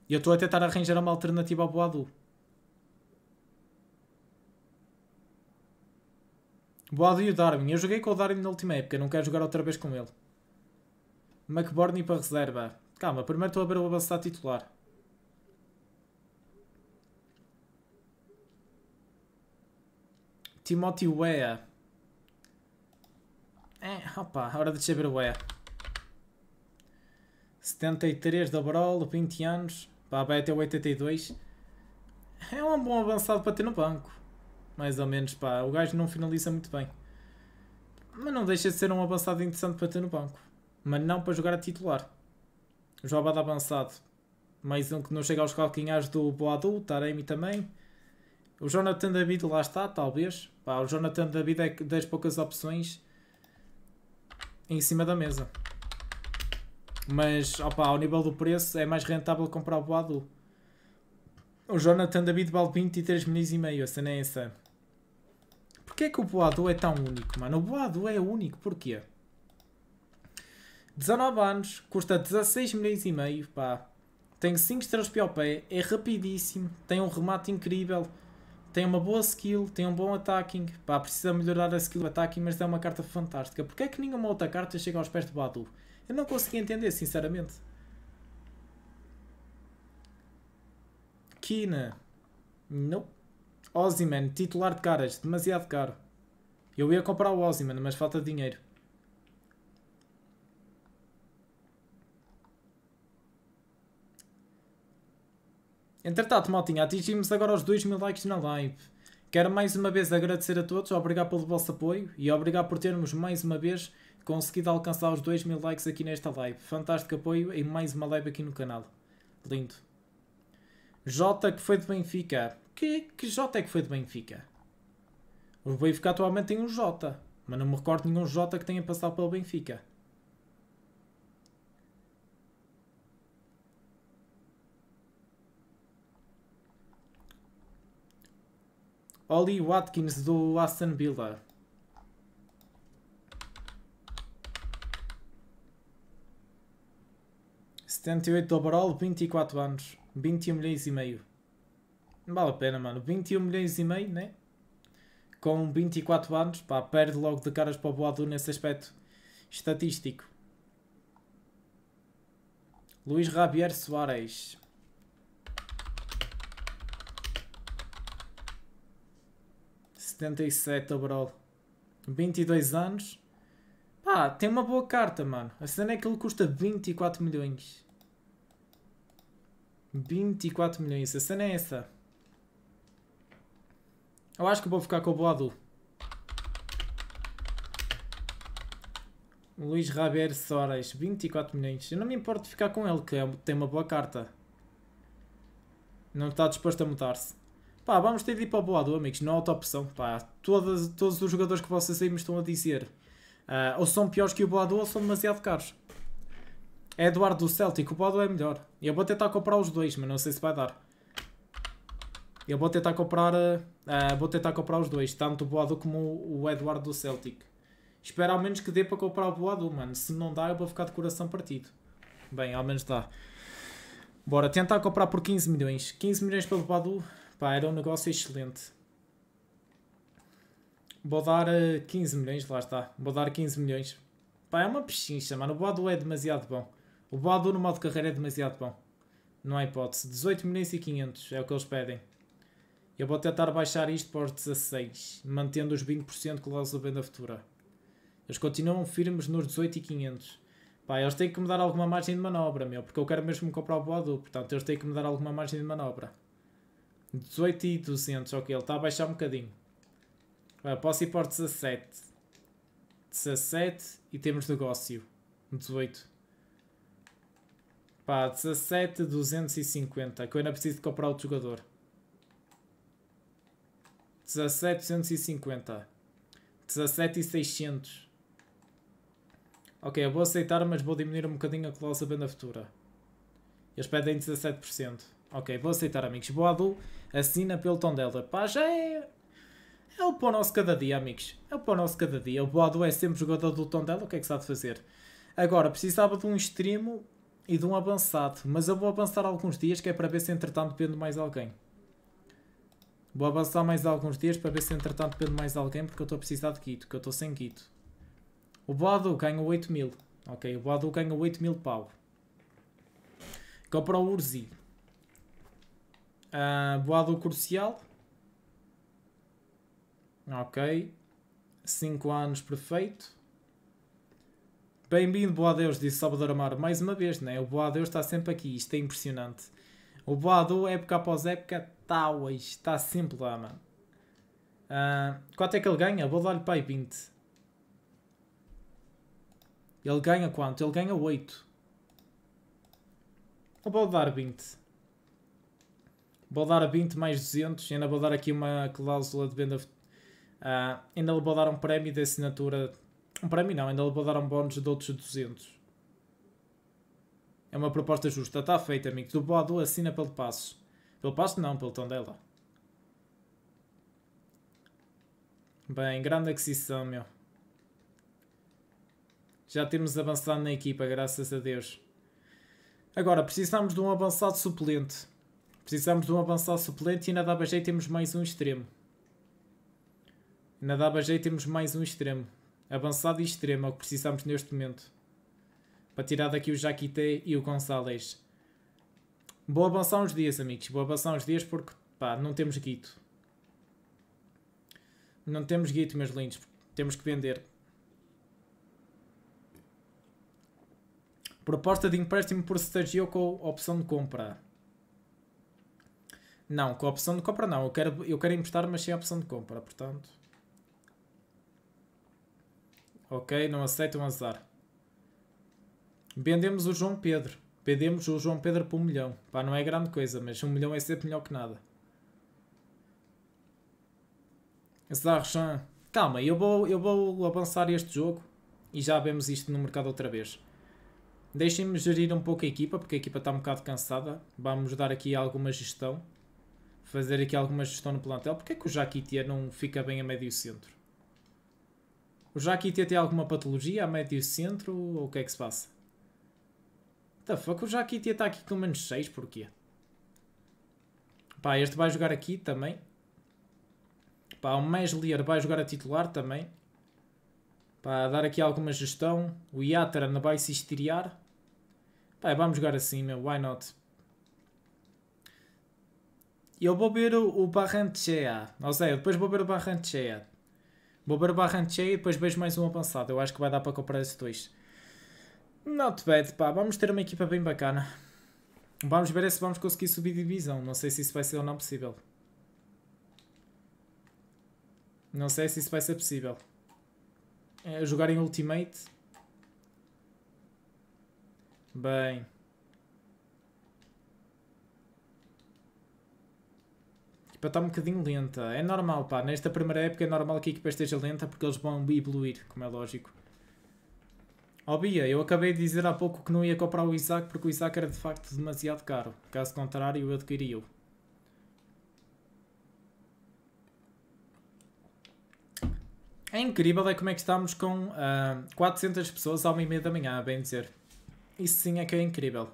E eu estou a tentar arranjar uma alternativa ao Badu. Boado e o Darwin. Eu joguei com o Darwin na última época, não quero jogar outra vez com ele. McBurney para reserva. Calma, primeiro estou a ver o avançado titular. Timothy Wea. É, opa, hora de saber Wea. o Weah. 73 de overall, 20 anos. Pá, vai até o 82. É um bom avançado para ter no banco mais ou menos, pá. O gajo não finaliza muito bem. Mas não deixa de ser um avançado interessante para ter no banco. Mas não para jogar a titular. Joaba de avançado. Mais um que não chega aos calquinhares do Boadu, Taremi também. O Jonathan David lá está, talvez. Pá, o Jonathan David é das poucas opções em cima da mesa. Mas, opa, ao nível do preço é mais rentável comprar o Boadu. O Jonathan David vale 23 milhões e meio, a cena é essa. Porquê que o Boadu é tão único, mano? O Boadu é único, porquê? 19 anos, custa 16 milhões e meio, pá. Tem 5 estrelas o pé, é rapidíssimo, tem um remate incrível, tem uma boa skill, tem um bom attacking. Pá, precisa melhorar a skill do attacking, mas é uma carta fantástica. Porquê é que nenhuma outra carta chega aos pés do Boado? Eu não consegui entender, sinceramente. Kina. Nope. Ozyman, titular de caras, demasiado caro. Eu ia comprar o Ozyman, mas falta dinheiro. Entretanto, maltinha, atingimos agora os 2 mil likes na live. Quero mais uma vez agradecer a todos, obrigado pelo vosso apoio e obrigado por termos mais uma vez conseguido alcançar os 2 mil likes aqui nesta live. Fantástico apoio em mais uma live aqui no canal. Lindo. Jota que foi de Benfica. Que, que é que foi de Benfica? O Benfica atualmente tem um J, mas não me recordo nenhum J que tenha passado pelo Benfica. Oli Watkins do Aston Villa. Setenta e oito overall, vinte e quatro anos, vinte milhões e meio vale a pena, mano. 21 milhões e meio, né? Com 24 anos, pá, perde logo de caras para o Boadu nesse aspecto estatístico. Luís Javier Soares. Setenta e overall. 22 anos. Pá, tem uma boa carta, mano. A cena é que ele custa 24 milhões. 24 milhões. A cena é essa. Eu acho que vou ficar com o Boadu. Luís Raber Soares, 24 milhões. Eu não me importo de ficar com ele, que é, tem uma boa carta. Não está disposto a mudar-se. Pá, vamos ter de ir para o Boado, amigos. Não há outra opção. Pá, todos os jogadores que vocês aí me estão a dizer uh, ou são piores que o Boado ou são demasiado caros. É Eduardo do Celtic, o Boado é melhor. Eu vou tentar comprar os dois, mas não sei se vai dar. Eu vou tentar comprar, uh, vou tentar comprar os dois, tanto o Boadu como o Eduardo do Celtic. Espero ao menos que dê para comprar o Boadu, mano. Se não dá, eu vou ficar de coração partido. Bem, ao menos dá. Bora, tentar comprar por 15 milhões. 15 milhões pelo Boadu, pá, era um negócio excelente. Vou dar 15 eh, milhões, lá está. Vou dar 15 milhões. Pá, é uma pechincha, mano. O Boadu é demasiado bom. O Boadu no modo de carreira é demasiado bom. Não há hipótese. 18 milhões e 500 é o que eles pedem. Eu vou tentar baixar isto para os 16, mantendo os 20% que lanço venda futura. Eles continuam firmes nos 18,500. Pá, eles têm que me dar alguma margem de manobra, meu, porque eu quero mesmo comprar o Boadu, portanto eles têm que me dar alguma margem de manobra. 18,200, ok, ele está a baixar um bocadinho. Eu posso ir para 17. 17 e temos negócio. 18. Pá, 17, que eu ainda preciso de comprar outro jogador. 1750. 17,600. Ok, eu vou aceitar, mas vou diminuir um bocadinho a cláusula venda futura. Eles pedem 17%. Ok, vou aceitar, amigos. Boa Boadu assina pelo tom dela. Pá, já é... É o pão nosso cada dia, amigos. É o pão nosso cada dia. O Boadu é sempre jogador do tom dela. O que é que sabe fazer? Agora, precisava de um extremo e de um avançado. Mas eu vou avançar alguns dias, que é para ver se entretanto depende mais alguém. Vou avançar mais alguns dias para ver se entretanto pede mais alguém porque eu estou a precisar de quito, que eu estou sem quito. O Boadu ganha 8 mil. Ok, o Boadu ganha 8 mil pau. Compra o Urzi. Uh, ah, Boadu Crucial. Ok. 5 anos, perfeito. Bem-vindo, Boadeus Deus, disse Salvador Amaro. Mais uma vez, né? O Boadeus está sempre aqui. Isto é impressionante. O Boadu, época após época, está hoje, está sempre lá, mano. Uh, quanto é que ele ganha? Vou dar-lhe para aí 20. Ele ganha quanto? Ele ganha 8. Eu vou dar 20. Vou dar 20 mais 200. Ainda vou dar aqui uma cláusula de venda. Uh, ainda lhe vou dar um prémio de assinatura. Um prémio não, ainda lhe vou dar um bónus de outros 200. É uma proposta justa. Está feita, amigo. Do Boadu assina pelo passo. Pelo passo não, pelo tom dela. Bem, grande aquisição, meu. Já temos avançado na equipa, graças a Deus. Agora, precisamos de um avançado suplente. Precisamos de um avançado suplente e na Dabajei temos mais um extremo. Na Dabajei temos mais um extremo. Avançado e extremo é o que precisamos neste momento para tirar daqui o Jaquité e o Gonçalves. Boa avançar uns dias, amigos. boa avançar uns dias porque pá, não temos guito. Não temos guito, meus lindos. Temos que vender. Proposta de empréstimo por Sergio com opção de compra. Não, com a opção de compra não. Eu quero, eu quero emprestar, mas sem a opção de compra, portanto. Ok, não aceitam é um azar. Vendemos o João Pedro. Vendemos o João Pedro por um milhão. Pá, não é grande coisa, mas um milhão é sempre melhor que nada. Zarchan, calma, eu vou, eu vou avançar este jogo e já vemos isto no mercado outra vez. Deixem-me gerir um pouco a equipa, porque a equipa está um bocado cansada. Vamos dar aqui alguma gestão. Fazer aqui alguma gestão no plantel. Porquê que o Jaquitia não fica bem a médio centro? O Jaquitia tem alguma patologia a médio centro? Ou o que é que se passa? the fuck? O Jaquitia está aqui com menos 6, porquê? Pá, este vai jogar aqui também. Pá, o Meslier vai jogar a titular também. Pá, dar aqui alguma gestão. O não vai se estiriar. Pá, vamos jogar assim, meu. Why not? Eu vou ver o, o Barranchea. Ou seja, depois vou ver o Barranchea. Vou ver o Barranchea e depois vejo mais uma avançado. Eu acho que vai dar para comprar esses dois. Not bad, pá. Vamos ter uma equipa bem bacana. Vamos ver se vamos conseguir subir divisão. Não sei se isso vai ser ou não possível. Não sei se isso vai ser possível. É, jogar em Ultimate. Bem. A equipa está um bocadinho lenta. É normal, pá. Nesta primeira época é normal que a equipa esteja lenta porque eles vão evoluir, como é lógico. Oh Bia, eu acabei de dizer há pouco que não ia comprar o Isaac porque o Isaac era de facto demasiado caro. Caso contrário, eu adquiri o É incrível é como é que estamos com uh, ah, 400 pessoas à 1 e meia da manhã, a bem dizer. Isso sim é que é incrível.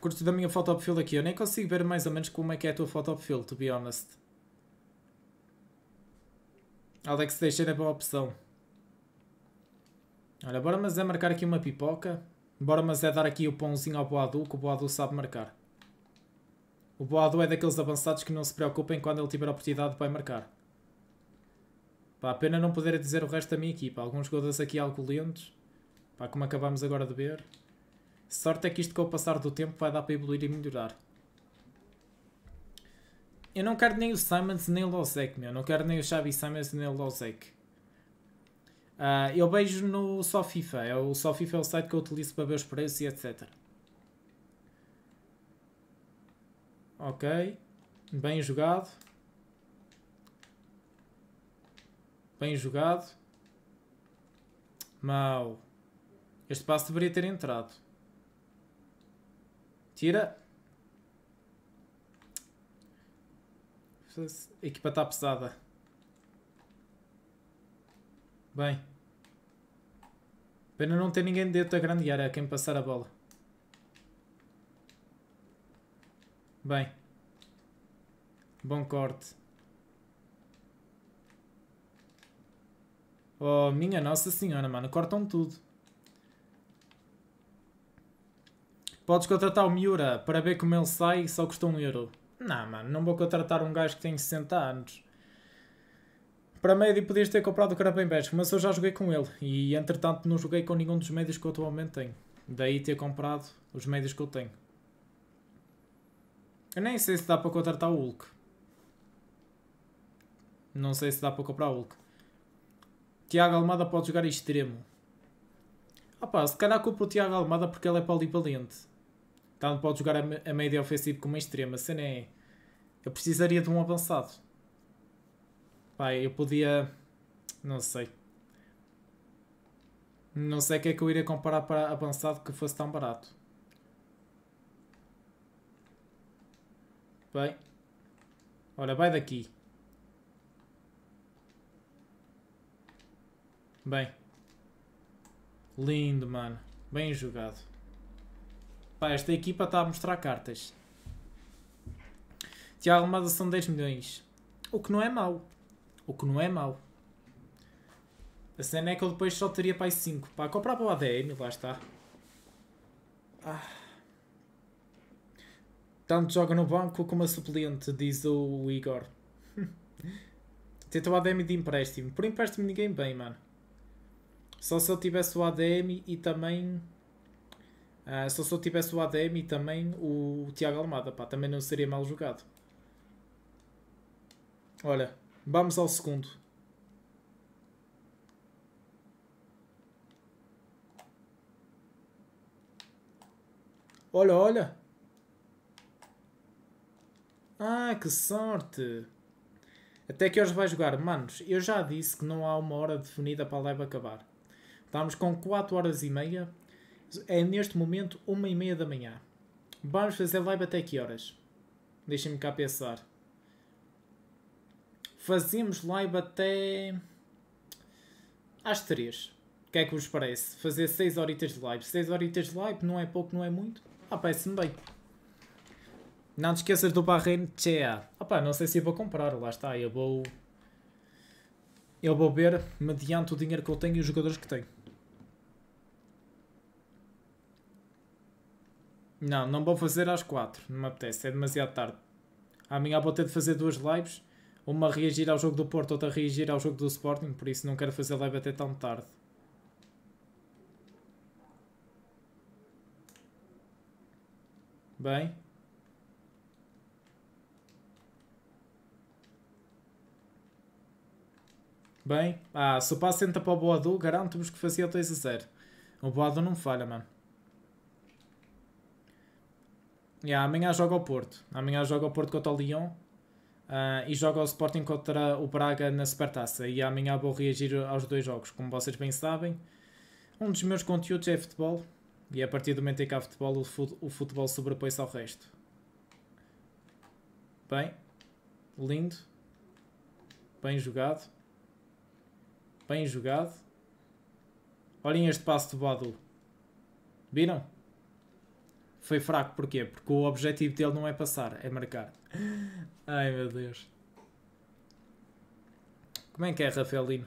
Curto da minha foto perfil aqui. Eu nem consigo ver mais ou menos como é que é a tua foto perfil, to be honest. Alex Teixeira é boa opção. Olha, bora mas é marcar aqui uma pipoca. Bora mas é dar aqui o pãozinho ao Boadu, que o Boadu sabe marcar. O Boadu é daqueles avançados que não se preocupem quando ele tiver a oportunidade para marcar. Pá, pena não poder dizer o resto da minha equipa. Alguns godas aqui algo lentos. Pá, como acabamos agora de ver. Sorte é que isto com o passar do tempo vai dar para evoluir e melhorar. Eu não quero nem o Simons nem o Lozek, meu. Não quero nem o Xavi Simons nem o Lozek. Uh, eu vejo no Só FIFA. É o Só FIFA é o site que eu utilizo para ver os preços e etc. Ok. Bem jogado. Bem jogado. Mau. Este passo deveria ter entrado. Tira. A equipa está pesada. Bem. Pena não ter ninguém dentro da grande área a quem passar a bola. Bem. Bom corte. Oh, minha Nossa Senhora, mano. Cortam tudo. Podes contratar o Miura para ver como ele sai e só custou um euro. Não, mano. Não vou contratar um gajo que tem 60 anos. Para médio podias ter comprado o Krabbenberg, mas eu já joguei com ele e entretanto não joguei com nenhum dos médios que eu atualmente tenho. Daí ter comprado os médios que eu tenho. Eu nem sei se dá para contratar o Hulk. Não sei se dá para comprar o Hulk. Tiago Almada pode jogar extremo. Ah se calhar compro o Tiago Almada porque ele é polivalente. Tanto pode jogar a, média ofensiva como a extrema. A é... Eu precisaria de um avançado. Pá, eu podia. Não sei. Não sei o que é que eu iria comparar para avançado que fosse tão barato. Bem. Olha, vai daqui. Bem. Lindo, mano. Bem jogado. Pá, esta equipa está a mostrar cartas. Tiago Almada são 10 milhões. O que não é mau. O que não é mau. A cena é que eu depois só teria para aí 5. Para comprar para o ADM, lá está. Ah. Tanto joga no banco como a suplente, diz o Igor. Tenta o ADM de empréstimo. Por empréstimo ninguém bem, mano. Só se eu tivesse o ADM e também... Ah, só se eu tivesse o ADM e também o Tiago Almada, pá. Também não seria mal jogado. Olha, Vamos ao segundo. Olha, olha. Ah, que sorte. Até que hoje vai jogar. Manos, eu já disse que não há uma hora definida para a live acabar. Estamos com 4 horas e meia. É neste momento 1 e meia da manhã. Vamos fazer live até que horas? Deixem-me cá pensar. Fazemos live até às 3. O que é que vos parece? Fazer 6 horitas de live. 6 horitas de live não é pouco, não é muito? Ah, parece-me bem. Não te esqueças do Bahrein Chea. Ah pá, não sei se eu vou comprar, lá está, eu vou... Eu vou ver mediante o dinheiro que eu tenho e os jogadores que tenho. Não, não vou fazer às 4, não me apetece, é demasiado tarde. Amanhã vou ter de fazer duas lives uma a reagir ao jogo do Porto, outra a reagir ao jogo do Sporting, por isso não quero fazer live até tão tarde. Bem. Bem, ah, se o passo entra para o Boadu, garanto-vos que fazia 2 a 0. O Boadu não falha, mano. Yeah, amanhã joga ao Porto. Amanhã joga ao Porto contra o Lyon. Uh, e joga o Sporting contra o Braga na Supertaça. E amanhã vou reagir aos dois jogos, como vocês bem sabem. Um dos meus conteúdos é futebol, e a partir do momento em que há futebol, o futebol sobrepõe-se ao resto. Bem, lindo, bem jogado, bem jogado. Olhem este passo do Badu. Viram? Foi fraco, porquê? Porque o objetivo dele não é passar, é marcar. Ai meu Deus. Como é que é, Rafaelino?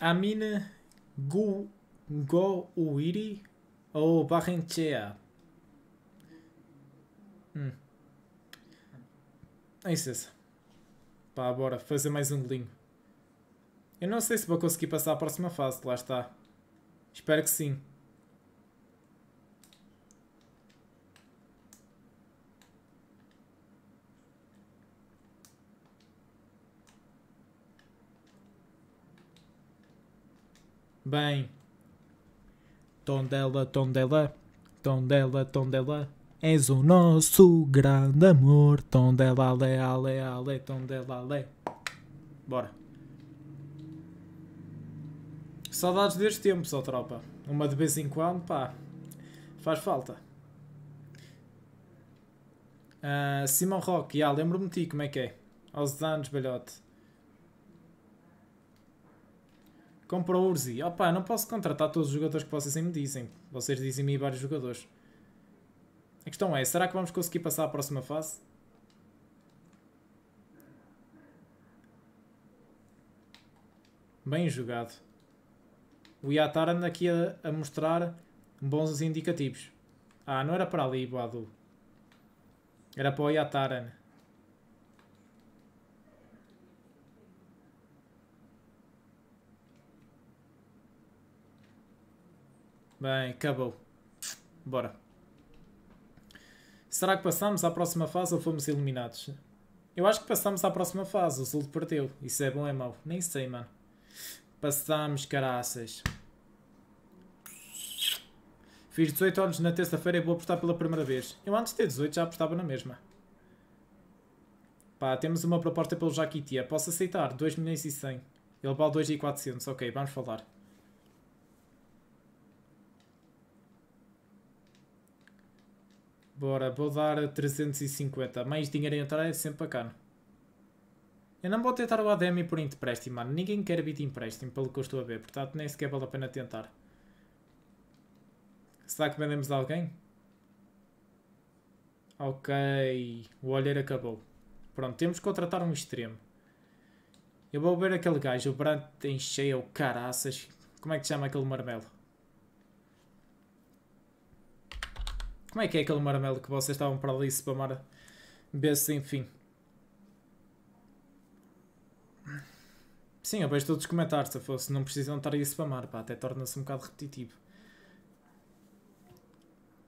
Amina Gu Uiri ou Barrenchea? Hum. É isso. Essa. Pá, bora fazer mais um golinho. Eu não sei se vou conseguir passar a próxima fase, lá está. Espero que sim. bem. Tondela, Tondela, Tondela, Tondela, és o nosso grande amor. Tondela, ale, ale, ale, Tondela, ale. Bora. Saudades deste tempo só tropa. Uma de vez em quando, pá, faz falta. Uh, Simão Rock, já, lembro-me de ti, como é que é? Aos anos, belhote. compra o Urzi. Opá, ah, não posso contratar todos os jogadores que vocês me dizem. Vocês dizem-me vários jogadores. A questão é, será que vamos conseguir passar à próxima fase? Bem jogado. O Yataran aqui a, a, mostrar bons indicativos. Ah, não era para ali, Boadu. Era para o Yataran. Bem, acabou. Bora. Será que passamos à próxima fase ou fomos eliminados? Eu acho que passamos à próxima fase. O Zulu perdeu. Isso é bom ou é mau? Nem sei, mano. Passamos, caraças. Fiz 18 anos na terça-feira e vou apostar pela primeira vez. Eu antes de ter 18 já apostava na mesma. Pá, temos uma proposta pelo Jaquitia. É, posso aceitar? 2 milhões e 100. Ele vale 2 e 400. Ok, vamos falar. Bora, vou dar 350. Mais dinheiro a entrar é sempre bacana. Eu não vou tentar o ADM por empréstimo, mano. Ninguém quer bit empréstimo, pelo que eu estou a ver. Portanto, nem sequer vale a pena tentar. Será que vendemos a alguém? Ok. O olheiro acabou. Pronto, temos que contratar um extremo. Eu vou ver aquele gajo, o Brant em cheio, caraças. Como é que chama aquele marmelo? Como é que é aquele marmelo que vocês estavam para ali spamar vezes sem fim? Sim, eu vejo todos os comentários, se fosse. Não precisam estar aí a spamar, pá, até torna-se um bocado repetitivo.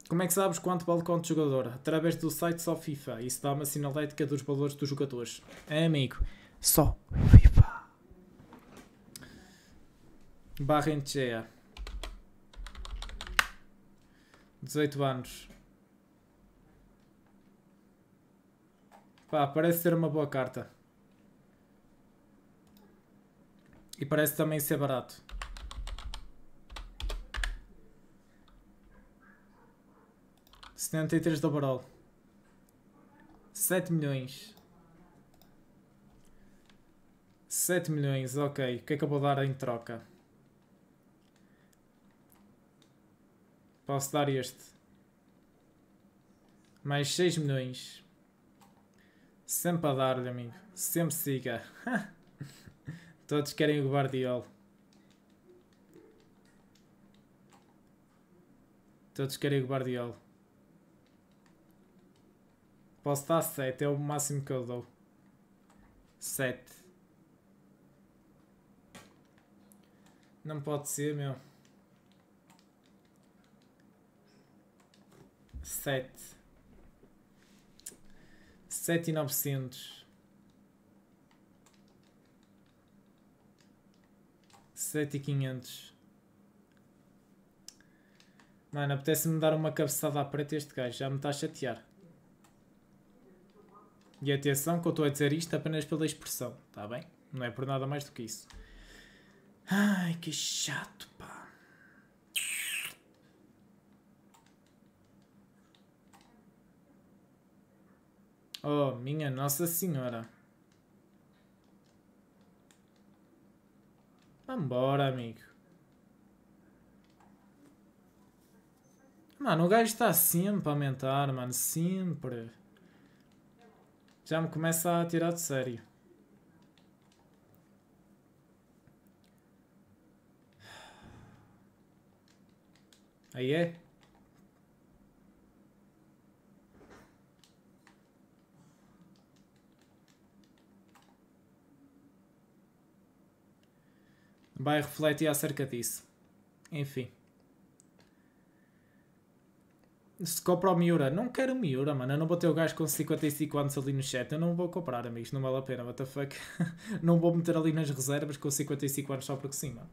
Como é que sabes quanto vale quanto jogador? Através do site só FIFA. Isso dá uma sinalética dos valores dos jogadores. É, amigo. Só FIFA. Barrenchea. 18 anos. Pá, parece ser uma boa carta. E parece também ser barato. Setenta e três do overall. Sete milhões. Sete milhões, ok. O que é que eu vou dar em troca? Posso dar este. Mais seis milhões. Sempre a dar-lhe, amigo. Sempre siga. Todos querem o Guardiol. Todos querem o Guardiol. Posso dar 7, é o máximo que eu dou. 7. Não pode ser, meu. 7. 7900. 7500. Mano, apetece-me dar uma cabeçada à preta este gajo. Já me está a chatear. E atenção que eu estou a dizer isto apenas pela expressão, está bem? Não é por nada mais do que isso. Ai, que chato, pá. Oh, minha Nossa Senhora. Vambora, amigo. Mano, o gajo está sempre assim a aumentar, mano. Sempre. Já me começa a tirar de sério. Aí é? vai refletir acerca disso. Enfim. Se compra o Miura, não quero o Miura, mano. Eu não vou ter o gajo com 55 anos ali no chat. Eu não vou comprar, amigos. Não vale a pena, what the fuck. não vou meter ali nas reservas com 55 anos só porque sim, mano.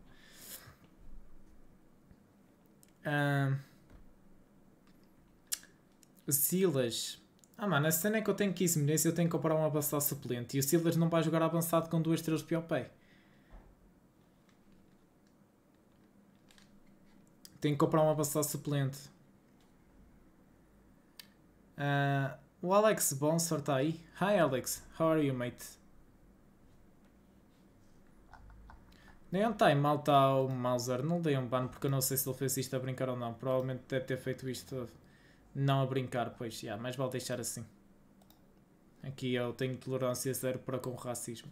Uh... Silas. Ah, mano, a cena é que eu tenho 15 milhões e eu tenho que comprar um avançado suplente. E o Silas não vai jogar avançado com duas estrelas pior pé. Tenho que comprar uma passada suplente. Uh, o Alex Bonsor está aí. Hi Alex, how are you mate? Nem um tá mal está o Mauser. Não dei um ban porque eu não sei se ele fez isto a brincar ou não. Provavelmente deve ter feito isto não a brincar, pois. já yeah, mas vale deixar assim. Aqui eu tenho tolerância zero para com racismo.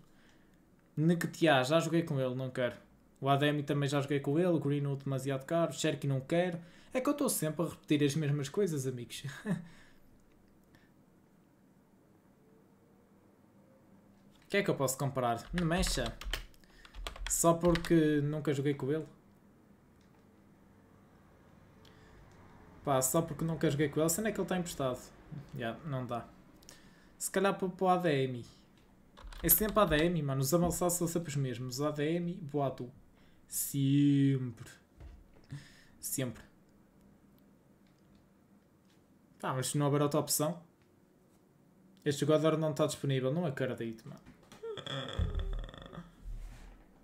Nequetiá, já joguei com ele, não quero. O Ademi também já joguei com ele, o Greenwood demasiado caro, Cherky não quero. É que eu estou sempre a repetir as mesmas coisas, amigos. O que é que eu posso comprar? Não mexa. Só porque nunca joguei com ele. Pá, só porque nunca joguei com ele. Sendo é que ele está emprestado. Já, yeah, não dá. Se calhar para o ADM. É sempre ADM, mano. Os avançados são sempre os mesmos. ADM, Boadu. Sempre. Sempre. Tá, mas se não houver outra opção. Este jogador não está disponível. Não acredito, mano.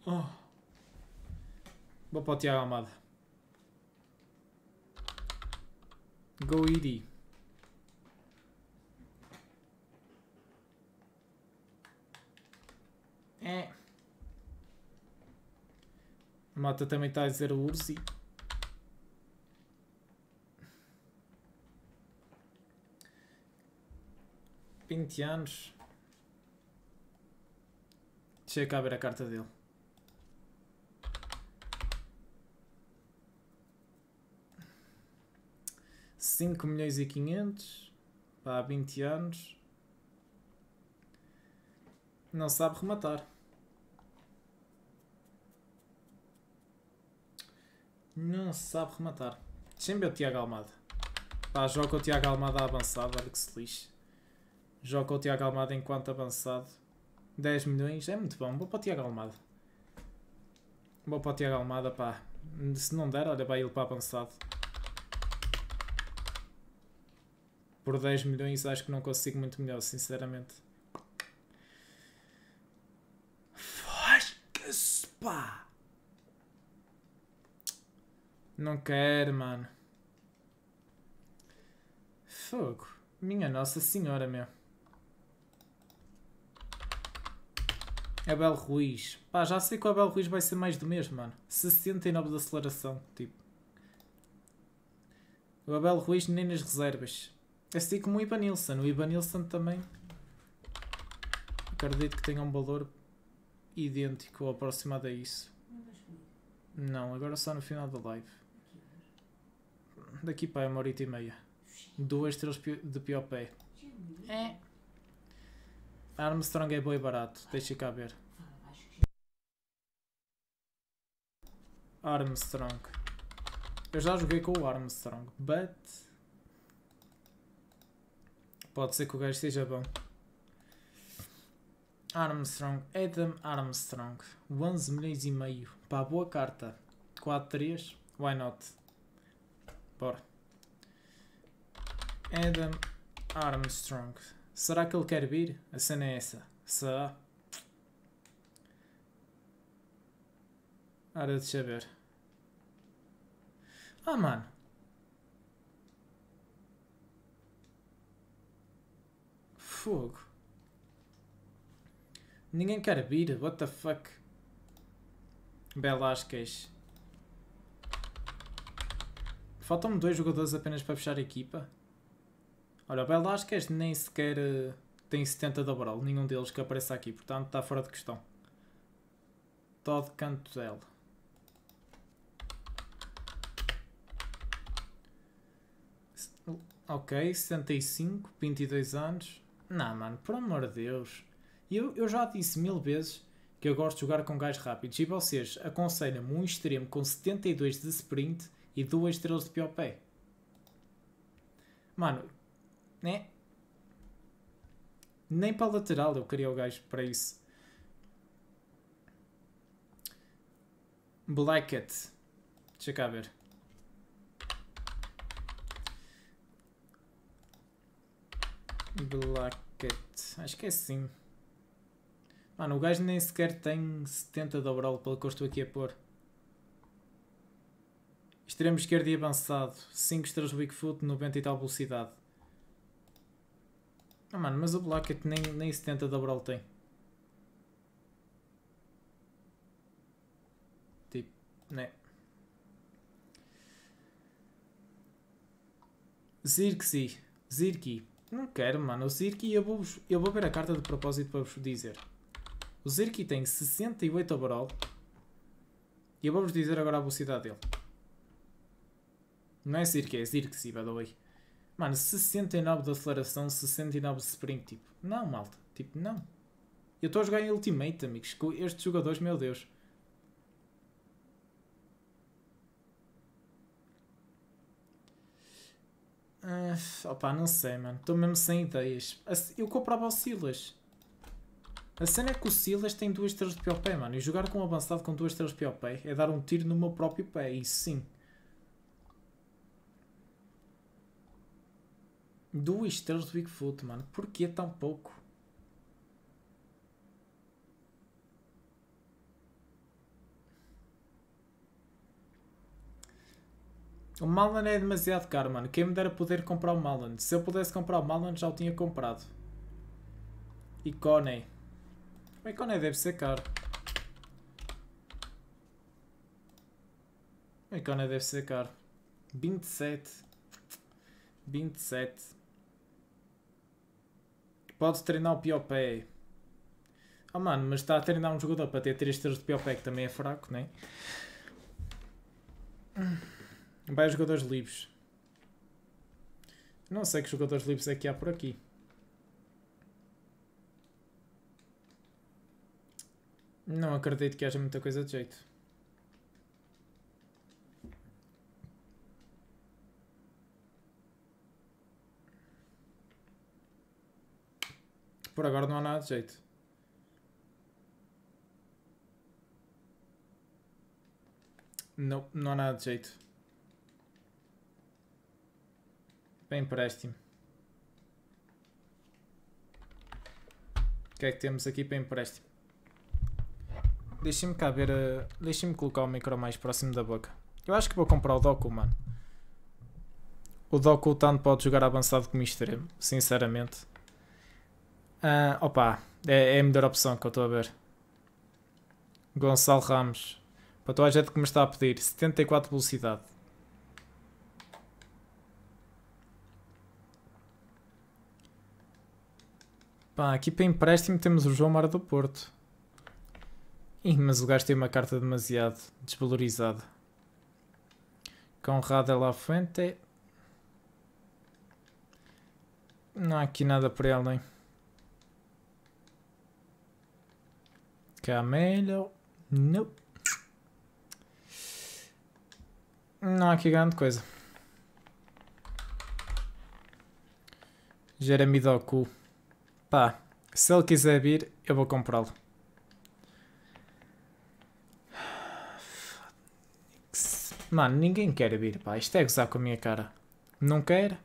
Oh. Vou para o Tiago Almada. Go ED. É. A também está a dizer o Ursi. Vinte anos. Deixa eu cá ver a carta dele. Cinco milhões e quinhentos. Há vinte anos. Não sabe rematar. Não sabe rematar. Sempre é o Tiago Almada. Pá, joga o Tiago Almada avançado, olha que se lixe. Joga o Tiago Almada enquanto avançado. 10 milhões, é muito bom. Vou para o Tiago Almada. Vou para o Tiago Almada, pá. Se não der, olha, vai ele para avançado. Por 10 milhões acho que não consigo muito melhor, sinceramente. Fosca-se, pá! Não quero, mano. Fogo. Minha Nossa Senhora, meu. Abel é Ruiz. Pá, já sei que o Abel Ruiz vai ser mais do mesmo, mano. 69 de aceleração, tipo. O Abel Ruiz nem nas reservas. É assim como o Ibanilson. O Ibanilson também. Acredito que tenha um valor idêntico ou aproximado a isso. Não, agora só no final da live daqui para uma horita e meia. Duas estrelas de pior pé. É. Armstrong é boi barato, deixa cá ver. Armstrong. Eu já joguei com o Armstrong, but... Pode ser que o gajo esteja bom. Armstrong, Adam Armstrong. 11 milhões e meio. para boa carta. 4-3, why not? Bora. Adam Armstrong. Será que ele quer vir? A cena é essa. Sa. Hora de saber. Ah, mano. Fogo. Ninguém quer vir. What the fuck? Belasquez. Faltam-me dois jogadores apenas para fechar a equipa. Olha, o Belasquez nem sequer eh, tem 70 de overall, nenhum deles que apareça aqui, portanto está fora de questão. Todd Cantel. Ok, 65, 22 anos. Não, mano, por amor de Deus. Eu, eu já disse mil vezes que eu gosto de jogar com gajos rápidos e vocês aconselham-me um extremo com 72 de sprint e duas estrelas de pior pé. Mano, né? Nem para a lateral eu queria o gajo para isso. Blackett. Deixa cá ver. Blackett. Acho que é assim. Mano, o gajo nem sequer tem 70 de overall pelo que eu estou aqui a pôr. Extremo esquerdo e avançado. 5 estrelas Bigfoot, 90 e tal velocidade. Ah, mano, mas o Blackett nem, nem 70 de overall tem. Tipo, né? Zirksi. Zirki. Não quero, mano. O Zirki, eu vou, eu vou ver a carta de propósito para vos dizer. O Zirki tem 68 overall. E eu vou-vos dizer agora a velocidade dele. Não é Zirk, é Zirk, se by the way. Mano, 69 de aceleração, 69 de sprint, tipo. Não, malta. Tipo, não. Eu estou a jogar em Ultimate, amigos. Com estes jogadores, meu Deus. Uh, opa, não sei, mano. Estou mesmo sem ideias. Eu comprava o Silas. A cena é que o Silas tem duas estrelas de pé, mano. E jogar com um avançado com duas estrelas de pé é dar um tiro no meu próprio pé. Isso sim. Duas estrelas do Bigfoot, mano. Por que tão pouco? O Malan é demasiado caro, mano. Quem me dera poder comprar o Malan. Se eu pudesse comprar o Malan, já o tinha comprado. E O Coney deve ser caro. O Coney deve ser caro. 27. 27 pode treinar o pior pé. Ah, oh, mano, mas está a treinar um jogador para ter 3 tiros de pior pé, que também é fraco, não é? Vai aos jogadores livres. Não sei que jogadores livres é que há por aqui. Não acredito que haja muita coisa de jeito. Por agora não há nada de jeito. Não, não há nada de jeito. Bem empréstimo. O que é que temos aqui para empréstimo? Deixem-me cá ver. A... Eh, Deixem-me colocar o micro mais próximo da boca. Eu acho que vou comprar o Doku, mano. O Doku tanto pode jogar avançado como extremo, sinceramente. Uh, opa, é, é a melhor opção que eu estou a ver. Gonçalo Ramos. Para toda a gente que me está a pedir. 74 velocidade. Pá, aqui para empréstimo temos o João Mar do Porto. Ih, mas o gajo tem uma carta demasiado desvalorizada. Conrado de é La Fuente. É- Não há aqui nada por ele, nem. melhor Não. Não há aqui grande coisa. Jeremy Doku. Pá, se ele quiser vir, eu vou comprá-lo. Mano, ninguém quer vir, pá. Isto é gozar com a minha cara. Não quer?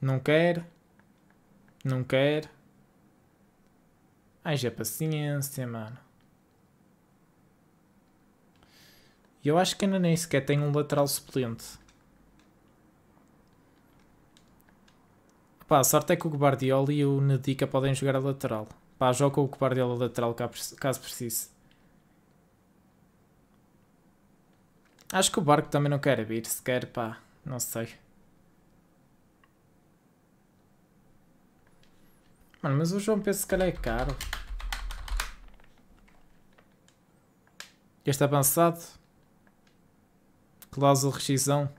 Não quer? Não quer? Haja paciência, mano. E eu acho que ainda nem sequer tem um lateral suplente. Pá, a sorte é que o Guardioli e o Nedica podem jogar a lateral. Pá, joga o Guardiola lateral caso precise. Acho que o Barco também não quer vir, sequer, pá, não sei. Mano, mas o João Pedro se calhar é caro. Este avançado. Cláusula de rescisão.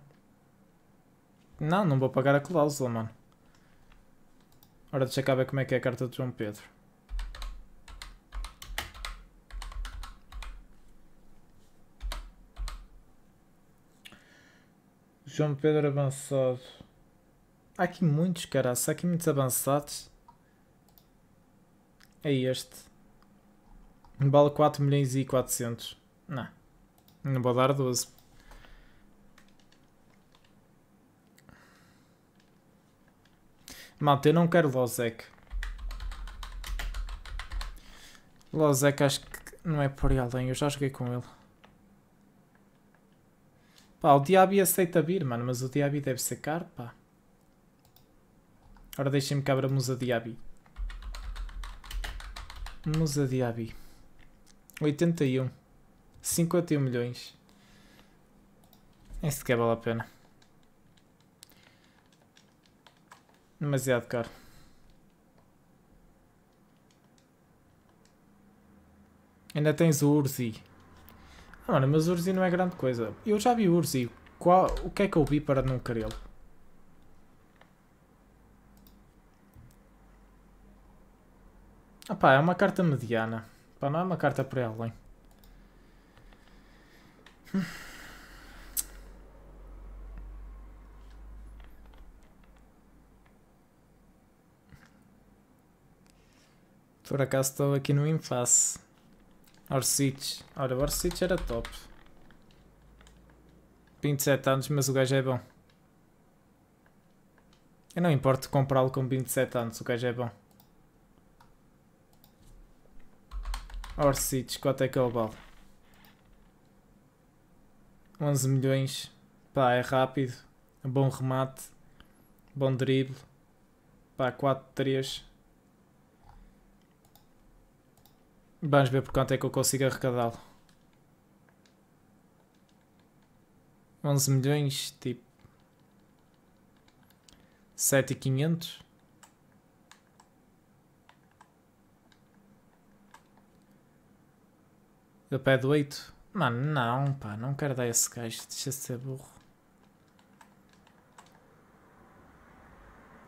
Não, não vou pagar a cláusula, mano. Ora, deixa cá ver como é que é a carta do João Pedro. João Pedro avançado. Há aqui muitos, caras. Há aqui muitos avançados. É este. Vale 4 milhões e 400. Não. Não vou dar 12. Malta, eu não quero Lozec. Lozec acho que não é por aí além. Eu já joguei com ele. Pá, o Diaby aceita vir, mano. Mas o Diaby deve ser caro, pá. agora deixem-me que abramos a Diaby. Musa Diaby. 81. 51 milhões. Nem sequer vale a pena. Demasiado caro. Ainda tens o Urzi. Ah, mano, mas o Urzi não é grande coisa. Eu já vi o Urzi. Qual, o que é que eu vi para não querê-lo? Ah pá, é uma carta mediana. Pá, não é uma carta para aí além. Por acaso estou aqui no impasse. Orsic. Ora, o Orsic era top. 27 anos, mas o gajo é bom. Eu não importo comprá-lo com 27 anos, o gajo é bom. Orsites, quanto é que é o vale? 11 milhões. Pá, é rápido. Bom remate. Bom drible. Pá, 4-3. Vamos ver por quanto é que eu consigo arrecadá-lo. 11 milhões, tipo... 7,500. Eu pede 8. Mano, não, pá, não quero dar esse gajo, deixa de ser burro.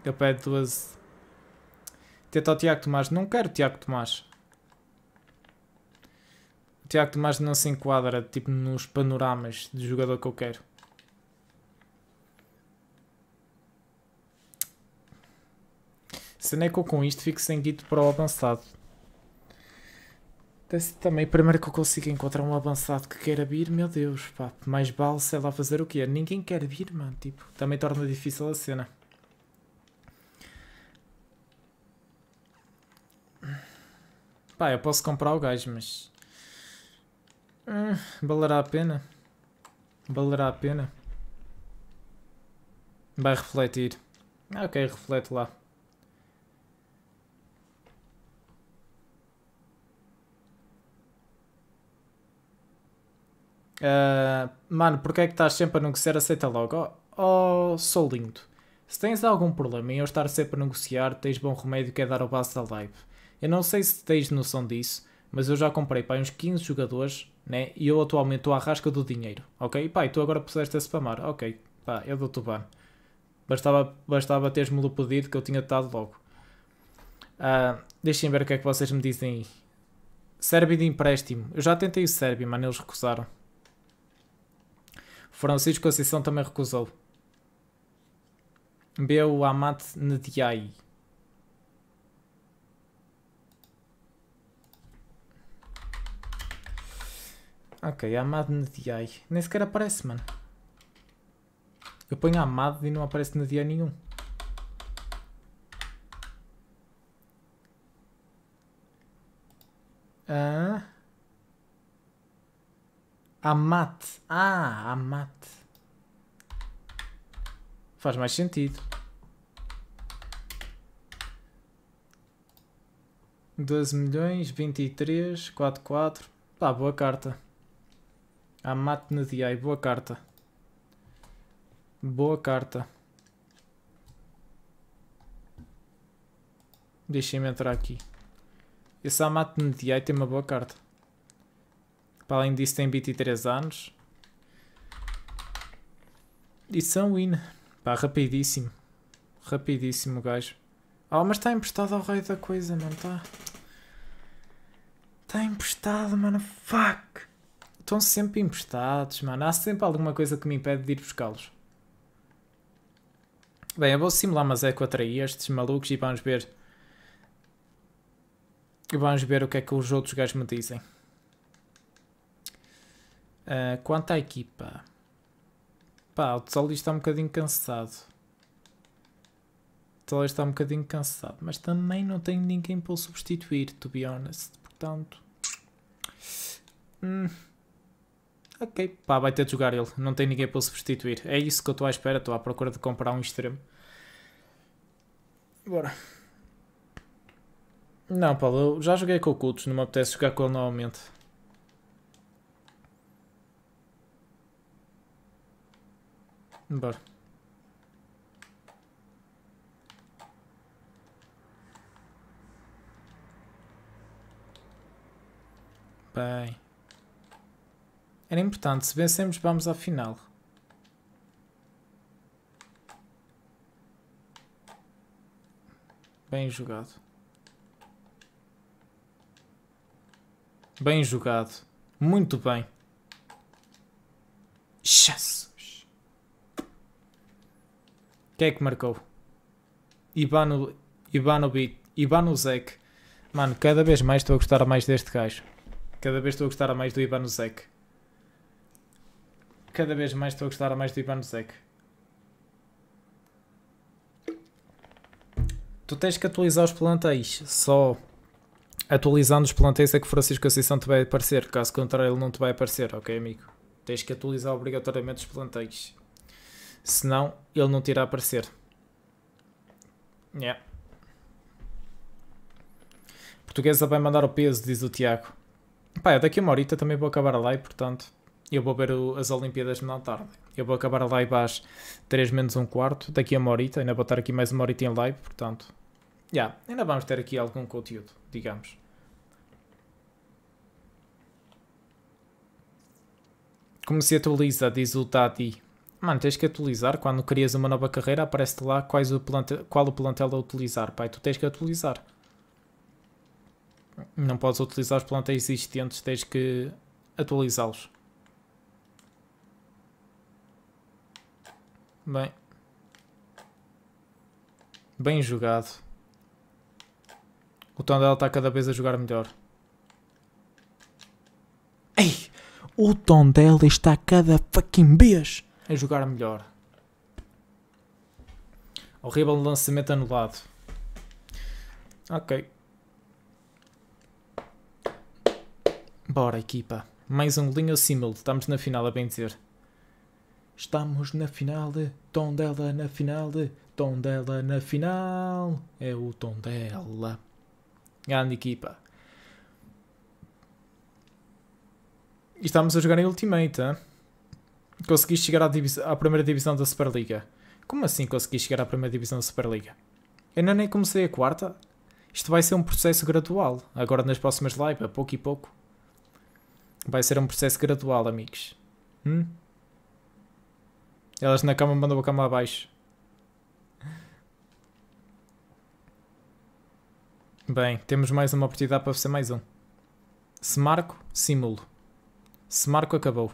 Eu pede 12. Tenta o Tiago Tomás. Não quero Tiago Tomás. O Tiago Tomás não se enquadra, tipo, nos panoramas de jogador que eu quero. Se nem que eu com isto fico sem guito para o avançado também, primeiro que eu consiga encontrar um avançado que queira vir, meu Deus, pá, mais vale sei lá fazer o quê? Ninguém quer vir, mano, tipo, também torna difícil a cena. Pá, eu posso comprar o gás, mas... Hum, valerá a pena? Valerá a pena? Vai refletir. Ah, ok, reflete lá. Uh, mano, porque é que estás sempre a negociar? Aceita logo. Oh, oh, sou lindo. Se tens algum problema em eu estar sempre a negociar, tens bom remédio que é dar o base da live. Eu não sei se tens noção disso, mas eu já comprei para uns 15 jogadores, né? E eu atualmente estou à rasca do dinheiro, ok? Pá, e tu agora puseste a spamar, ok? Pá, eu dou-te o ban. Bastava, bastava teres-me o pedido que eu tinha dado logo. Uh, deixem ver o que é que vocês me dizem aí. Serve de empréstimo. Eu já tentei o Serbi, mano, eles recusaram. Francisco Conceição também recusou. Beu Amate Ndiaye. Ok, Amado Ndiaye. Nem sequer aparece, mano. Eu ponho Amado e não aparece Ndiaye nenhum. Ah... Amate. Ah, amate. Faz mais sentido. doze milhões, vinte e três, quatro, quatro. Pá, boa carta. Amate no DI, boa carta. Boa carta. Deixem-me entrar aqui. Esse Amate no DI tem uma boa carta. Para além disso tem 23 anos. E são win. Pá, rapidíssimo. Rapidíssimo gajo. Ah, oh, mas está emprestado ao rei da coisa, não está? Está emprestado, mano. Fuck. Estão sempre emprestados, mano. Há sempre alguma coisa que me impede de ir buscá-los. Bem, eu vou simular mas é que atraí estes malucos e vamos ver. Vamos ver o que é que os outros gajos me dizem. Uh, quanto à equipa, pá, o Tozzoli está um bocadinho cansado. O Tozzoli está um bocadinho cansado, mas também não tenho ninguém para o substituir, to be honest. Portanto, hum, ok, pá, vai ter de jogar ele. Não tem ninguém para o substituir. É isso que eu estou à espera. Estou à procura de comprar um extremo. Bora. Não, Paulo, eu já joguei com o Cultos, não me apetece jogar com ele novamente. Bora. Bem. Era importante, se vencemos vamos ao final. Bem jogado. Bem jogado. Muito bem. Chance. Quem é que marcou? Ivano, Ivanovic, Ivanuzek. Mano, cada vez mais estou a gostar mais deste gajo. Cada vez estou a gostar mais do Ivanuzek. Cada vez mais estou a gostar mais do Ivanuzek. Tu tens que atualizar os plantéis. Só atualizando os plantéis é que Francisco Assunção te vai aparecer. Caso contrário, ele não te vai aparecer, ok, amigo? Tens que atualizar obrigatoriamente os plantéis senão ele não te irá aparecer. Yeah. Portuguesa vai mandar o peso, diz o Tiago. Pá, daqui daqui uma horita também vou acabar lá e portanto eu vou ver o, as Olimpíadas na tarde. Eu vou acabar a live às 3 menos um quarto, daqui a uma horita, ainda vou estar aqui mais uma horita em live, portanto. Já, yeah, ainda vamos ter aqui algum conteúdo, digamos. Como se atualiza, diz o Tati. Mano, tens que atualizar. Quando crias uma nova carreira, aparece-te lá quais o plantel, qual o plantel a utilizar, pai. Tu tens que atualizar. Não podes utilizar os plantéis existentes, tens que atualizá-los. Bem. Bem jogado. O Tondela está cada vez a jogar melhor. Ei! O Tondela está cada fucking vez a jogar melhor. Horrível lançamento anulado. Ok. Bora, equipa. Mais um golinho simul. Estamos na final, a bem dizer. Estamos na final. Tom dela na final. Tom dela na final. É o tom dela. Grande equipa. E estamos a jogar em Ultimate, hein? conseguiste chegar à, à, primeira divisão da Superliga. Como assim conseguiste chegar à primeira divisão da Superliga? Eu ainda nem comecei a quarta. Isto vai ser um processo gradual, agora nas próximas lives, a pouco e pouco. Vai ser um processo gradual, amigos. Hum? Elas na cama mandam a cama abaixo. Bem, temos mais uma oportunidade para fazer mais um. Se marco, simulo. Se marco, acabou.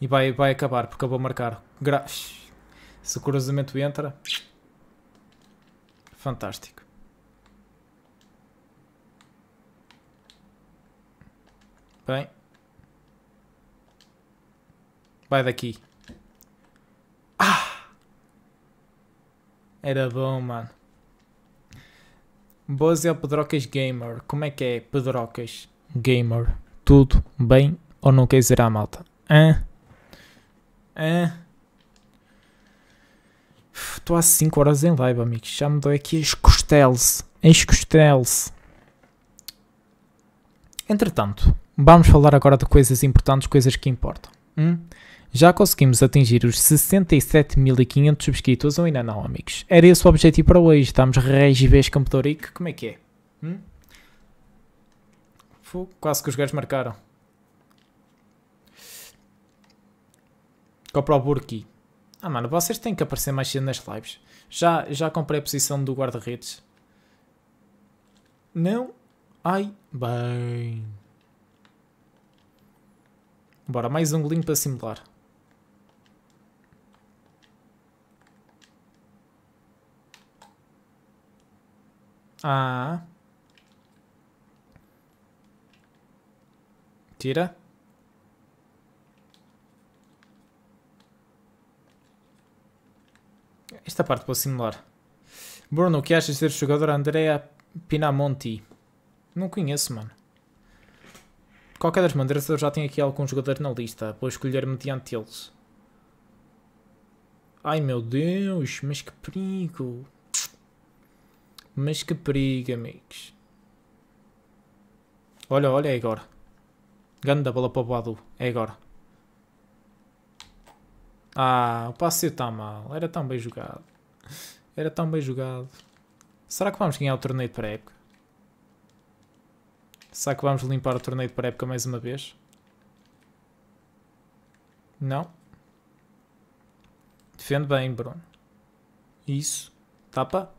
E vai, vai acabar, porque eu vou marcar. Gra Se o cruzamento entra... Fantástico. Bem. Vai daqui. Ah! Era bom, mano. Boas é o Pedrocas Gamer. Como é que é, Pedrocas Gamer? Tudo bem ou não quer dizer à malta? Hã? É. Estou há 5 horas em live, amigos. Já me dou aqui as costelas. As costelas. Entretanto, vamos falar agora de coisas importantes, coisas que importam. Hum? Já conseguimos atingir os 67.500 subscritos ou ainda não, amigos? Era esse o objetivo para hoje. Estamos regivês Campo Como é que é? Hum? Quase que os gajos marcaram. que o procuro Ah, mano, vocês têm que aparecer mais cedo nas lives. Já, já comprei a posição do guarda-redes. Não? Ai, bem. Bora, mais um golinho para simular. Ah. Tira. Esta parte vou simular. Bruno, o que achas de ser jogador Andrea Pinamonti? Não conheço, mano. De qualquer das maneiras, eu já tenho aqui algum jogador na lista. Vou escolher mediante eles. Ai meu Deus, mas que perigo. Mas que perigo, amigos. Olha, olha, é agora. Ganda bola para o Badu. É agora. Ah, o passeio está mal. Era tão bem jogado. Era tão bem jogado. Será que vamos ganhar o torneio de pré-época? Será que vamos limpar o torneio de pré-época mais uma vez? Não. Defende bem, Bruno. Isso. Tapa.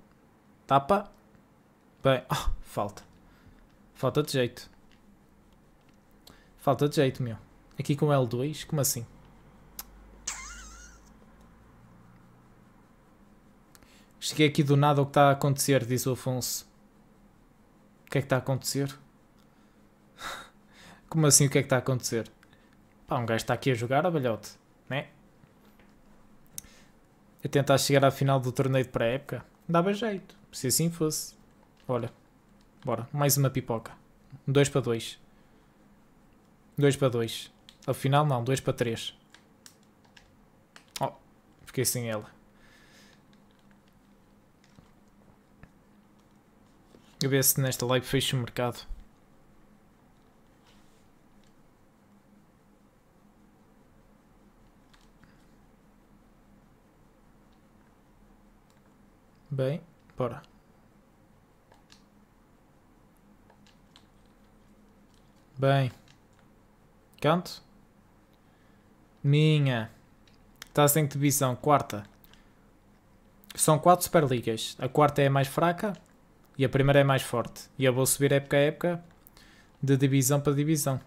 Tapa. Bem. Oh, falta. Falta de jeito. Falta de jeito, meu. Aqui com L2? Como assim? Cheguei aqui do nada, o que está a acontecer? Diz o Afonso. O que é que está a acontecer? Como assim o que é que está a acontecer? Pá, um gajo está aqui a jogar abalhote. né? A tentar chegar à final do torneio de pré-época. Dava jeito, se assim fosse. Olha, bora, mais uma pipoca. 2 para 2. 2 para 2. Afinal não, 2 para 3. Oh, fiquei sem ela. Eu ver se nesta live fecho o mercado. Bem, bora. Bem. Canto. Minha. Está sem divisão. Quarta. São quatro Superligas. A quarta é a mais fraca. E a primeira é mais forte. E eu vou subir época a época, de divisão para divisão.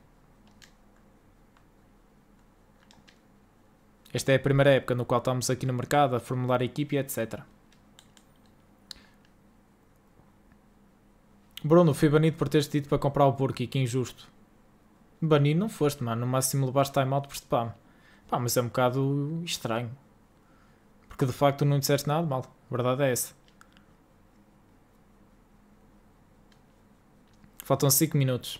Esta é a primeira época no qual estamos aqui no mercado a formular a equipe, etc. Bruno, fui banido por teres dito para comprar o porquê que injusto. Banido não foste, mano. No máximo levaste timeout por spam. Pá, mas é um bocado estranho. Porque de facto não disseste nada mal. A verdade é essa. Faltam 5 minutos.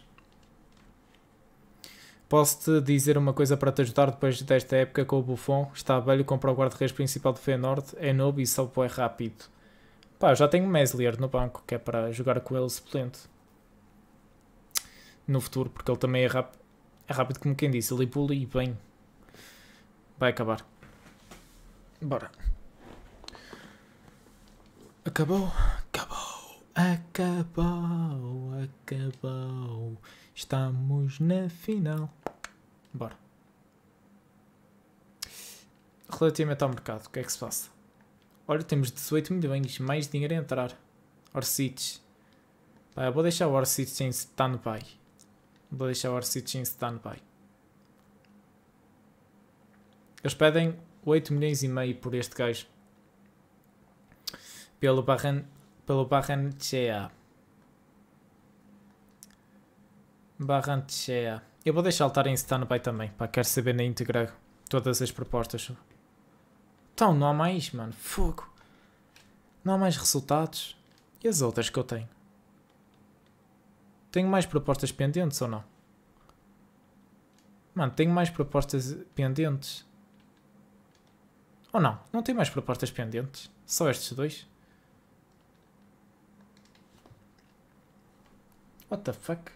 Posso-te dizer uma coisa para te ajudar depois desta época com o Buffon? Está velho, compra o guarda-redes principal do Feyenoord, é novo e salvo é rápido. Pá, já tenho Meslier no banco, que é para jogar com ele suplente. No futuro, porque ele também é, rápido, é rápido como quem disse, ele pula e bem. Vai acabar. Bora. Acabou? Acabou. Acabou, acabou. Estamos na final. Bora. Relativamente ao mercado, o que é que se passa? Olha, temos 18 milhões, mais dinheiro a entrar. Orsites. Pá, vou deixar o Orcites em stand-by. Vou deixar o Orcites em stand-by. Eles pedem 8 milhões e meio por este gajo. Pelo Barran pelo Barranchea. Barranchea. Eu vou deixar ele estar em stand-by também, para quero saber na íntegra todas as propostas. Então, não há mais, mano, fogo. Não há mais resultados. E as outras que eu tenho? Tenho mais propostas pendentes ou não? Mano, tenho mais propostas pendentes. Ou não? Não tenho mais propostas pendentes? Só estes dois? What the fuck?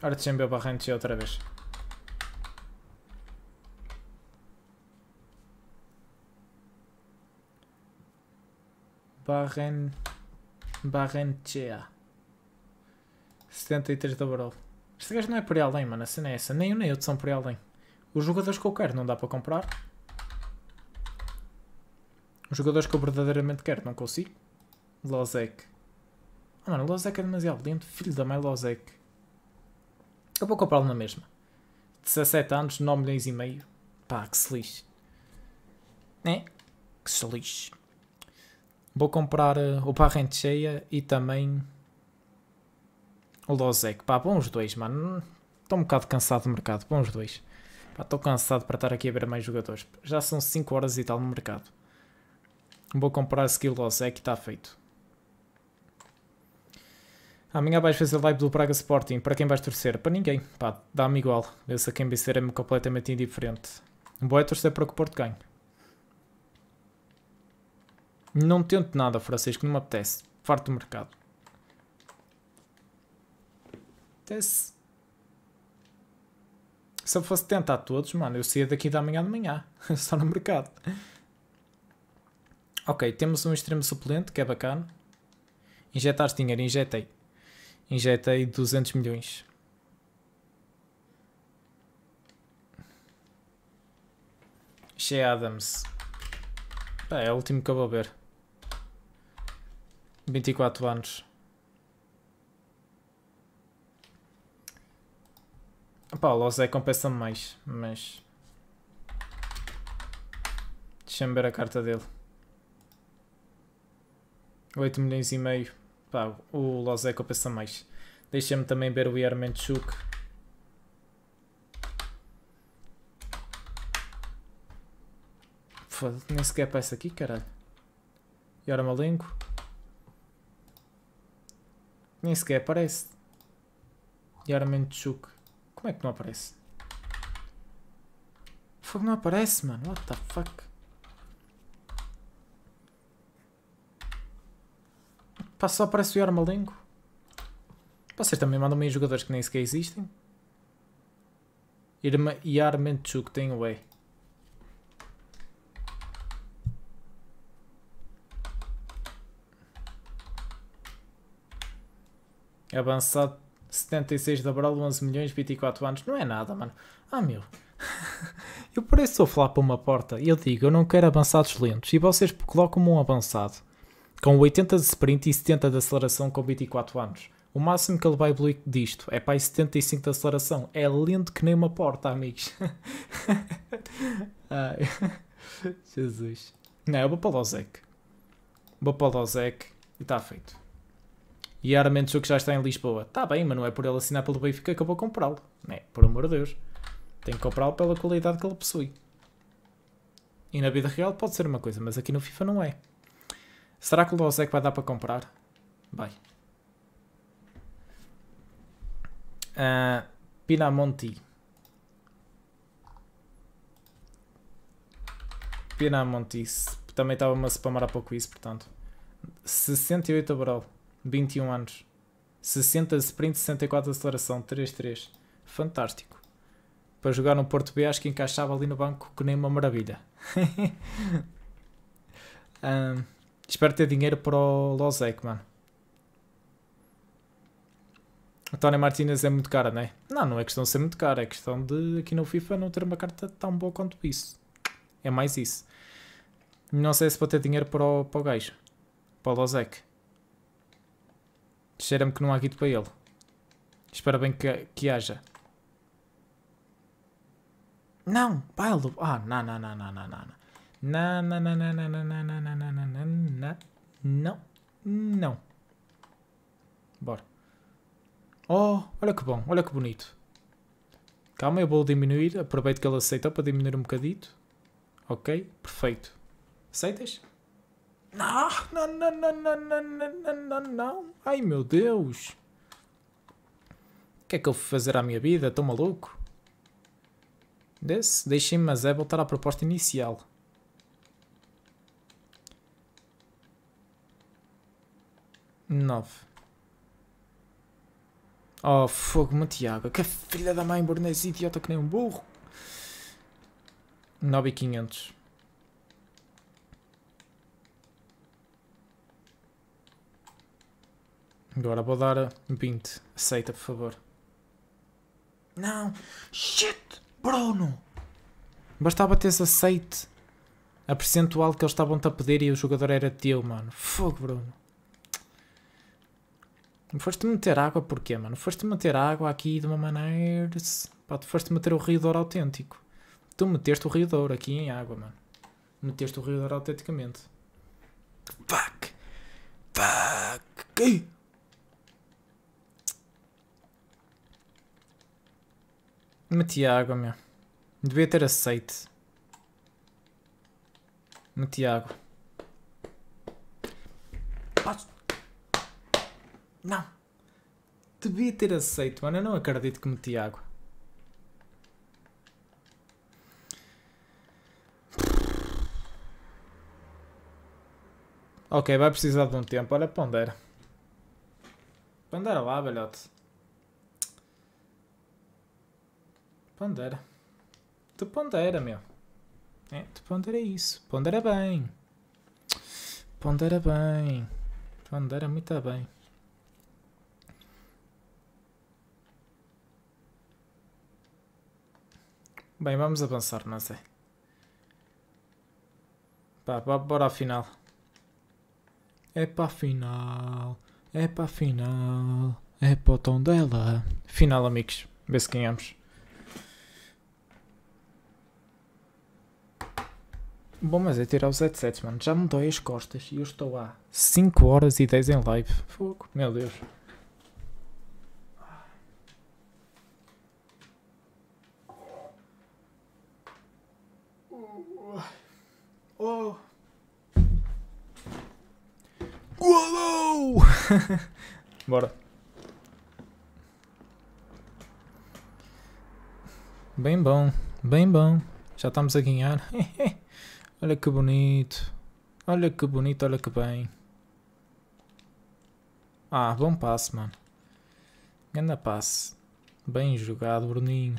Ahora siempre baja vez. Barren... Barrenchea. 73 da overall. Este gajo não é por além, mano. A cena é essa. Nem o nem outro são por além. Os jogadores que eu quero não dá para comprar. Os jogadores que eu verdadeiramente quero não consigo. Lozek. Ah, mano, Lozek é demasiado lento. Filho da mãe Lozek. Eu vou comprá-lo na mesma. 17 anos, 9 milhões e meio. Pá, que se lixe. É? Que se lixe. Vou comprar uh, o Parrente Cheia e também o Lozek. Pá, bons dois, mano. Estou um bocado cansado do mercado. Bons dois. Estou cansado para estar aqui a ver mais jogadores. Já são 5 horas e tal no mercado. Vou comprar a skill Lozek e está feito. Amanhã vais fazer live do Praga Sporting. Para quem vais torcer? Para ninguém. Pá, dá-me igual. Eu sei quem vencer é-me completamente indiferente. Boa é torcer para que o Porto ganhe. Não tento nada, Francisco. Não me apetece. Farto do mercado. Apetece. Se eu fosse tentar todos, mano, eu saía daqui da manhã de manhã. Só no mercado. Ok, temos um extremo suplente, que é bacana. Injetaste dinheiro, injetei injetei 200 milhões. Shea Adams. Pá, é o último que eu vou ver. 24 anos. Pá, o Zé compensa-me mais, mas... Deixa-me ver a carta dele. 8 milhões e meio. Pá, o Lozé compensa mais. Deixa-me também ver o Yarmenchuk. Foda-se, nem sequer peça aqui, caralho. Yarmalenko. Nem sequer aparece. Yarmenchuk. Como é que não aparece? Fogo não aparece, mano. What the fuck? Pá, só parece o Yarmolenko. Vocês também mandam-me aí jogadores que nem sequer existem. Yarmenchuk tem o E. Avançado 76 de abril, 11 milhões, 24 anos. Não é nada, mano. Ah, meu. eu pareço falar para uma porta. Eu digo, eu não quero avançados lentos. E vocês colocam-me um avançado com 80 de sprint e 70 de aceleração com 24 anos. O máximo que ele vai evoluir disto é para 75 de aceleração. É lento que nem uma porta, amigos. Ai, Jesus. Não, eu vou para o Lozek. Vou para o Lozek e está feito. E Armando que já está em Lisboa. Está bem, mas não é por ele assinar pelo Benfica que eu vou comprá-lo. Né, por amor de Deus. Tenho que comprá-lo pela qualidade que ele possui. E na vida real pode ser uma coisa, mas aqui no FIFA não é. Será que o Losec vai dar para comprar? Vai. Uh, Pinamonti. Pinamonti. Também estava-me a spamar há pouco isso, portanto. 68 overall. 21 anos. 60 sprint, 64 aceleração. 3-3. Fantástico. Para jogar no Porto B, acho que encaixava ali no banco que nem uma maravilha. um, ah, Espero ter dinheiro para o Losec, mano. A Tony Martinez é muito cara, não é? Não, não é questão de ser muito cara, é questão de aqui no FIFA não ter uma carta tão boa quanto isso. É mais isso. Não sei se vou ter dinheiro para o, para o gajo. Para o Losec. Cheira-me que não há guito para ele. Espero bem que, que haja. Não, Paulo. Ah, não, não, não, não, não, não. Na, na, na, na, na, na, na, na, na, na, na, na, não, não. Bora. Oh, olha que bom, olha que bonito. Calma, eu vou diminuir. Aproveito que ele aceitou para diminuir um bocadito. Ok, perfeito. Aceitas? Não, não, não, não, não, não, não, não. não Ai meu Deus. O que é que eu vou fazer à minha vida? Estou maluco? Desse, deixem-me mas é voltar à proposta inicial. 9. Oh, fogo Matiaga. Que filha da mãe, Bornez, idiota que nem um burro. 9 e 500. Agora vou dar 20. Aceita, por favor. Não! Shit! Bruno! Bastava teres aceite a percentual que eles estavam-te a pedir e o jogador era teu, mano. Fogo, Bruno. Não foste meter água porquê, mano? Foste meter água aqui de uma maneira. Pá, tu foste meter o Rio autêntico. Tu meteste o Rio aqui em água, mano. Meteste o Rio autenticamente. Fuck! Fuck! Meti água, meu. Devia ter aceite. Meti água. Não. Devia ter aceito, mano. Eu não acredito que meti água. Ok, vai precisar de um tempo. Olha, pondera. Pondera lá, velhote. Pondera. Tu pondera, meu. É, tu pondera é isso. Pondera é bem. Pondera é bem. Pondera muito bem. Bem, vamos avançar, não sei. Pá, bora à final. É para a final, é para a final, é para o tom dela. Final, amigos. Vê se ganhamos. Bom, mas é tirar os headsets, mano. Já me dói as costas e eu estou há 5 horas e 10 em live. Fogo, meu Deus. Oh! Uou! Bora. Bem bom, bem bom. Já estamos a ganhar. olha que bonito. Olha que bonito, olha que bem. Ah, bom passe, mano. Ganda passe. Bem jogado, Bruninho.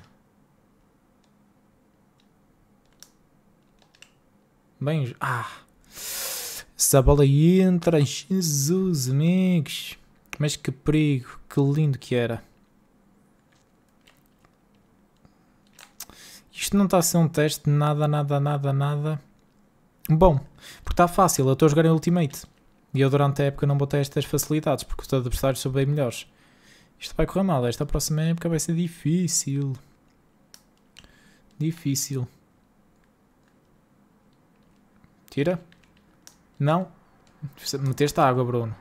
Bem, ah, essa bola entra, Jesus, amigos. Mas que perigo, que lindo que era. Isto não está a ser um teste, nada, nada, nada, nada. Bom, porque está fácil, eu estou a jogar em Ultimate. E eu durante a época não botei estas facilidades, porque os adversários são bem melhores. Isto vai correr mal, esta próxima época vai ser difícil. Difícil. Tira. Não. Meteste água, Bruno.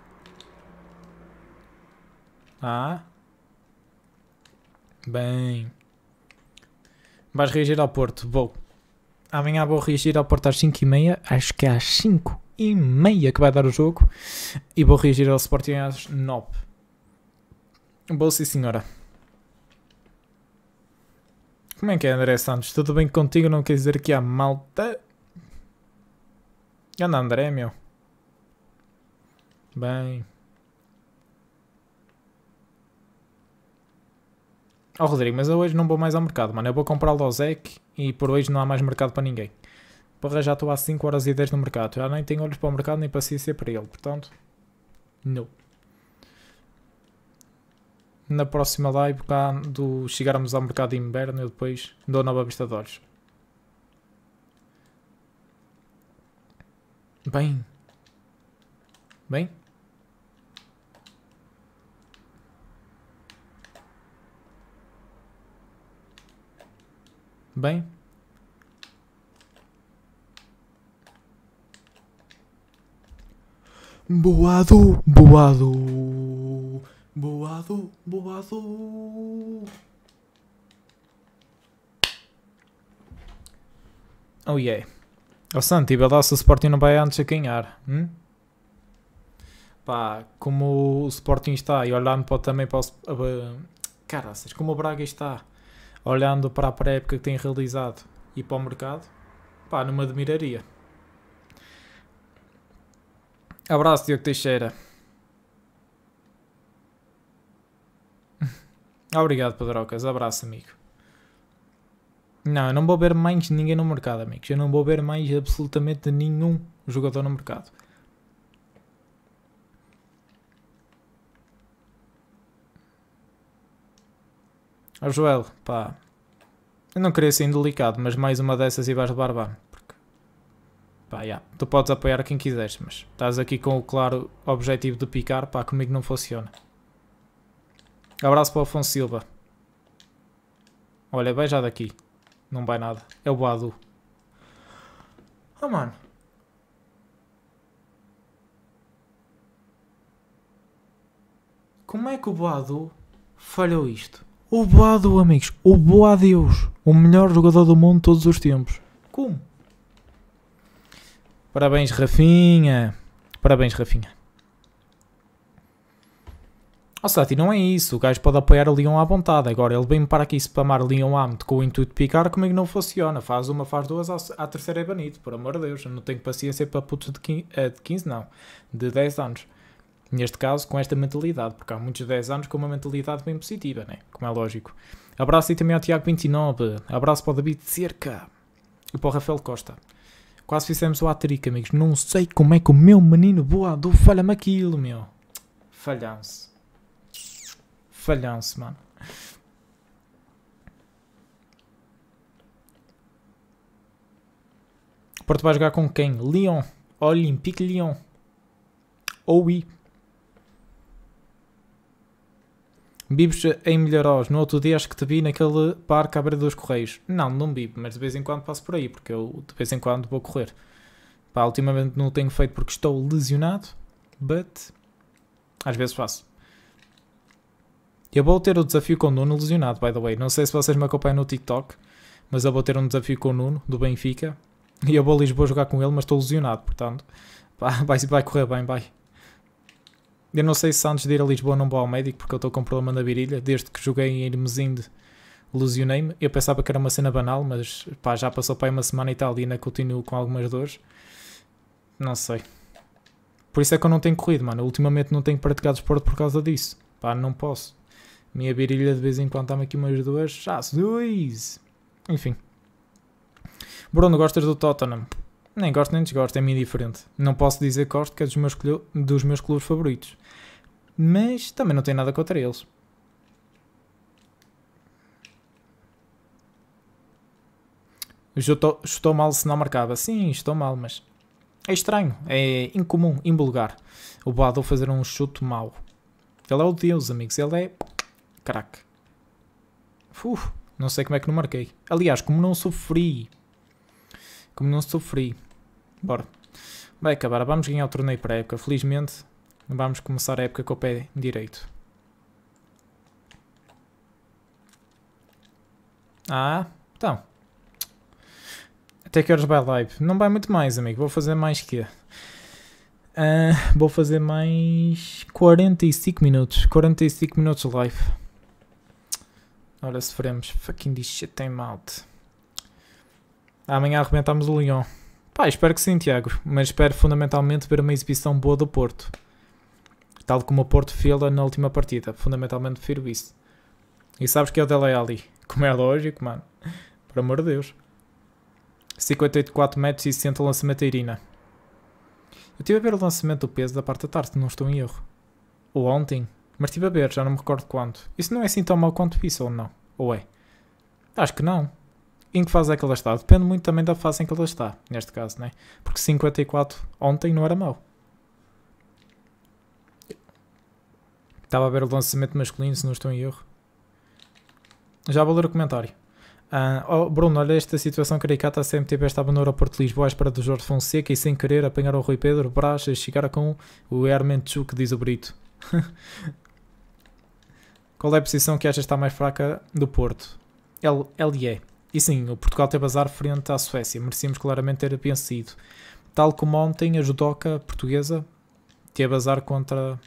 Ah. Bem. Vais reagir ao Porto. Vou. Amanhã vou reagir ao Porto às 5h30. Acho que é às 5 e meia que vai dar o jogo e vou reagir ao Sporting às 9. Boa sim senhora. Como é que é André Santos? Tudo bem contigo? Não quer dizer que há malta? Ana André, meu. Bem. Ó oh, Rodrigo, mas eu hoje não vou mais ao mercado, mano. Eu vou comprar o Zec e por hoje não há mais mercado para ninguém. Porra, já estou há 5 horas e 10 no mercado. Já nem tenho olhos para o mercado nem paciência para ele. Portanto, não. Na próxima live, quando do chegarmos ao mercado de inverno, eu depois dou nova vista de olhos. Bem. Bem. Bem. Boado, boado, boado, boado. Oh yeah. Oh Santi, se o Sporting não vai antes a ganhar. Hum? Pá, como o Sporting está e olhando para, também para o. Uh, caraças, como o Braga está olhando para a pré-época que tem realizado e para o mercado, pá, não me admiraria. Abraço, Diogo Teixeira. Obrigado, Pedrocas. Abraço, amigo. Não, eu não vou ver mais ninguém no mercado, amigos. Eu não vou ver mais absolutamente nenhum jogador no mercado. Ó oh, ah, Joel, pá. Eu não queria ser indelicado, mas mais uma dessas e vais barbar. Porque. Pá, yeah. Tu podes apoiar quem quiseres, mas estás aqui com o claro objetivo de picar, pá, comigo não funciona. Abraço para o Afonso Silva. Olha, beijado aqui. Não vai nada. É o Badu. Oh, mano. Como é que o Boadu falhou isto? O Boadu, amigos. O Boadeus. O melhor jogador do mundo de todos os tempos. Como? Parabéns, Rafinha. Parabéns, Rafinha. Ou e não é isso. O gajo pode apoiar a Leon à vontade. Agora, ele vem para aqui spamar Leon Amt com o intuito de picar, como é que não funciona? Faz uma, faz duas, a terceira é banido. Por amor de Deus, eu não tenho paciência para putos de 15, eh, de 15 não. De 10 anos. Neste caso, com esta mentalidade, porque há muitos 10 anos com uma mentalidade bem positiva, né? Como é lógico. Abraço aí também ao Tiago29. Abraço para o David Cerca. E para o Rafael Costa. Quase fizemos o atrico, amigos. Não sei como é que o meu menino boa do falha-me aquilo, meu. Falhamos falhanço, mano. Porto vai jogar com quem? Lyon. Olympique Lyon. Oui. Bibes em Milharóis. No outro dia acho que te vi naquele parque à beira dos Correios. Não, não bibo, mas de vez em quando passo por aí, porque eu de vez em quando vou correr. Pá, ultimamente não tenho feito porque estou lesionado, but às vezes faço. Eu vou ter o desafio com o Nuno lesionado, by the way. Não sei se vocês me acompanham no TikTok, mas eu vou ter um desafio com o Nuno, do Benfica. E eu vou a Lisboa jogar com ele, mas estou lesionado, portanto. vai, vai correr bem, vai. Eu não sei se antes de ir a Lisboa não vou ao médico, porque eu estou com problema na virilha. Desde que joguei em Irmesinde, lesionei-me. Eu pensava que era uma cena banal, mas pá, já passou para uma semana e tal e ainda continuo com algumas dores. Não sei. Por isso é que eu não tenho corrido, mano. ultimamente não tenho praticado desporto por causa disso. Pá, não posso minha virilha de vez em quando está me aqui umas duas. Ah, dois Enfim. Bruno, gostas do Tottenham? Nem gosto nem desgosto, é meio diferente. Não posso dizer que gosto, que é dos meus, dos meus clubes favoritos. Mas também não tenho nada contra eles. Estou, mal se não marcava. Sim, estou mal, mas é estranho, é incomum, invulgar. O Bado fazer um chute mau. Ele é o Deus, amigos, ele é Caraca. Uf, não sei como é que não marquei. Aliás, como não sofri. Como não sofri. Bora. Vai acabar. Vamos ganhar o torneio para a época. Felizmente, vamos começar a época com o pé direito. Ah, então. Até que horas vai live? Não vai muito mais, amigo. Vou fazer mais que. Uh, vou fazer mais 45 minutos. 45 minutos live. Olha, sofremos. Fucking this shit time out. Amanhã arrebentamos o Lyon. Pá, espero que sim, Tiago. Mas espero fundamentalmente ver uma exibição boa do Porto. Tal como o Porto fez na última partida. Fundamentalmente prefiro isso. E sabes que é o Dele Ali? Como é lógico, mano. Por amor de Deus. 58,4 metros e 60 lançamento da Irina. Eu estive a ver o lançamento do peso da parte da tarde, não estou em erro. Ou ontem, mas estive a ver, já não me recordo quanto. Isso não é assim tão mau quanto isso, ou não? Ou é? Acho que não. Em que fase é que ela está? Depende muito também da fase em que ela está, neste caso, né? Porque 54 ontem não era mau. Estava a ver o lançamento masculino, se não estou em erro. Já vou ler o comentário. Uh, oh, Bruno, olha esta situação caricata. A CMTP estava no aeroporto de Lisboa à espera do Jorge Fonseca e sem querer apanhar o Rui Pedro Brás e chegaram com o Herman que diz o Brito. Qual é a posição que achas estar está mais fraca do Porto? LE. E sim, o Portugal teve azar frente à Suécia. Merecíamos claramente ter vencido. Tal como ontem, a judoca portuguesa teve azar contra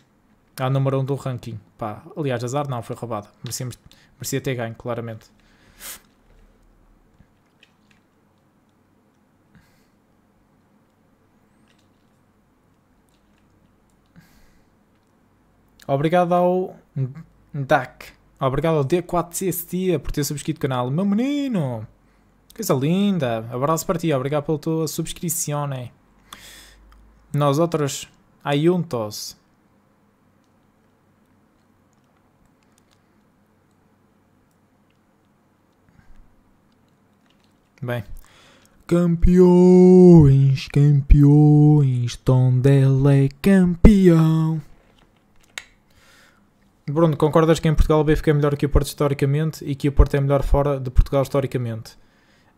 a número 1 um do ranking. Pá, aliás, azar não, foi roubada. Merecíamos, merecia ter ganho, claramente. Obrigado ao Dak, Obrigado ao D4C por ter subscrito o canal. Meu menino! Coisa linda! Abraço para ti, obrigado pela tua subscrição. Né? Nós outros ayuntos. Bem. Campeões, campeões, Tondela é campeão. Bruno, concordas que em Portugal o Benfica é melhor que o Porto historicamente e que o Porto é melhor fora de Portugal historicamente?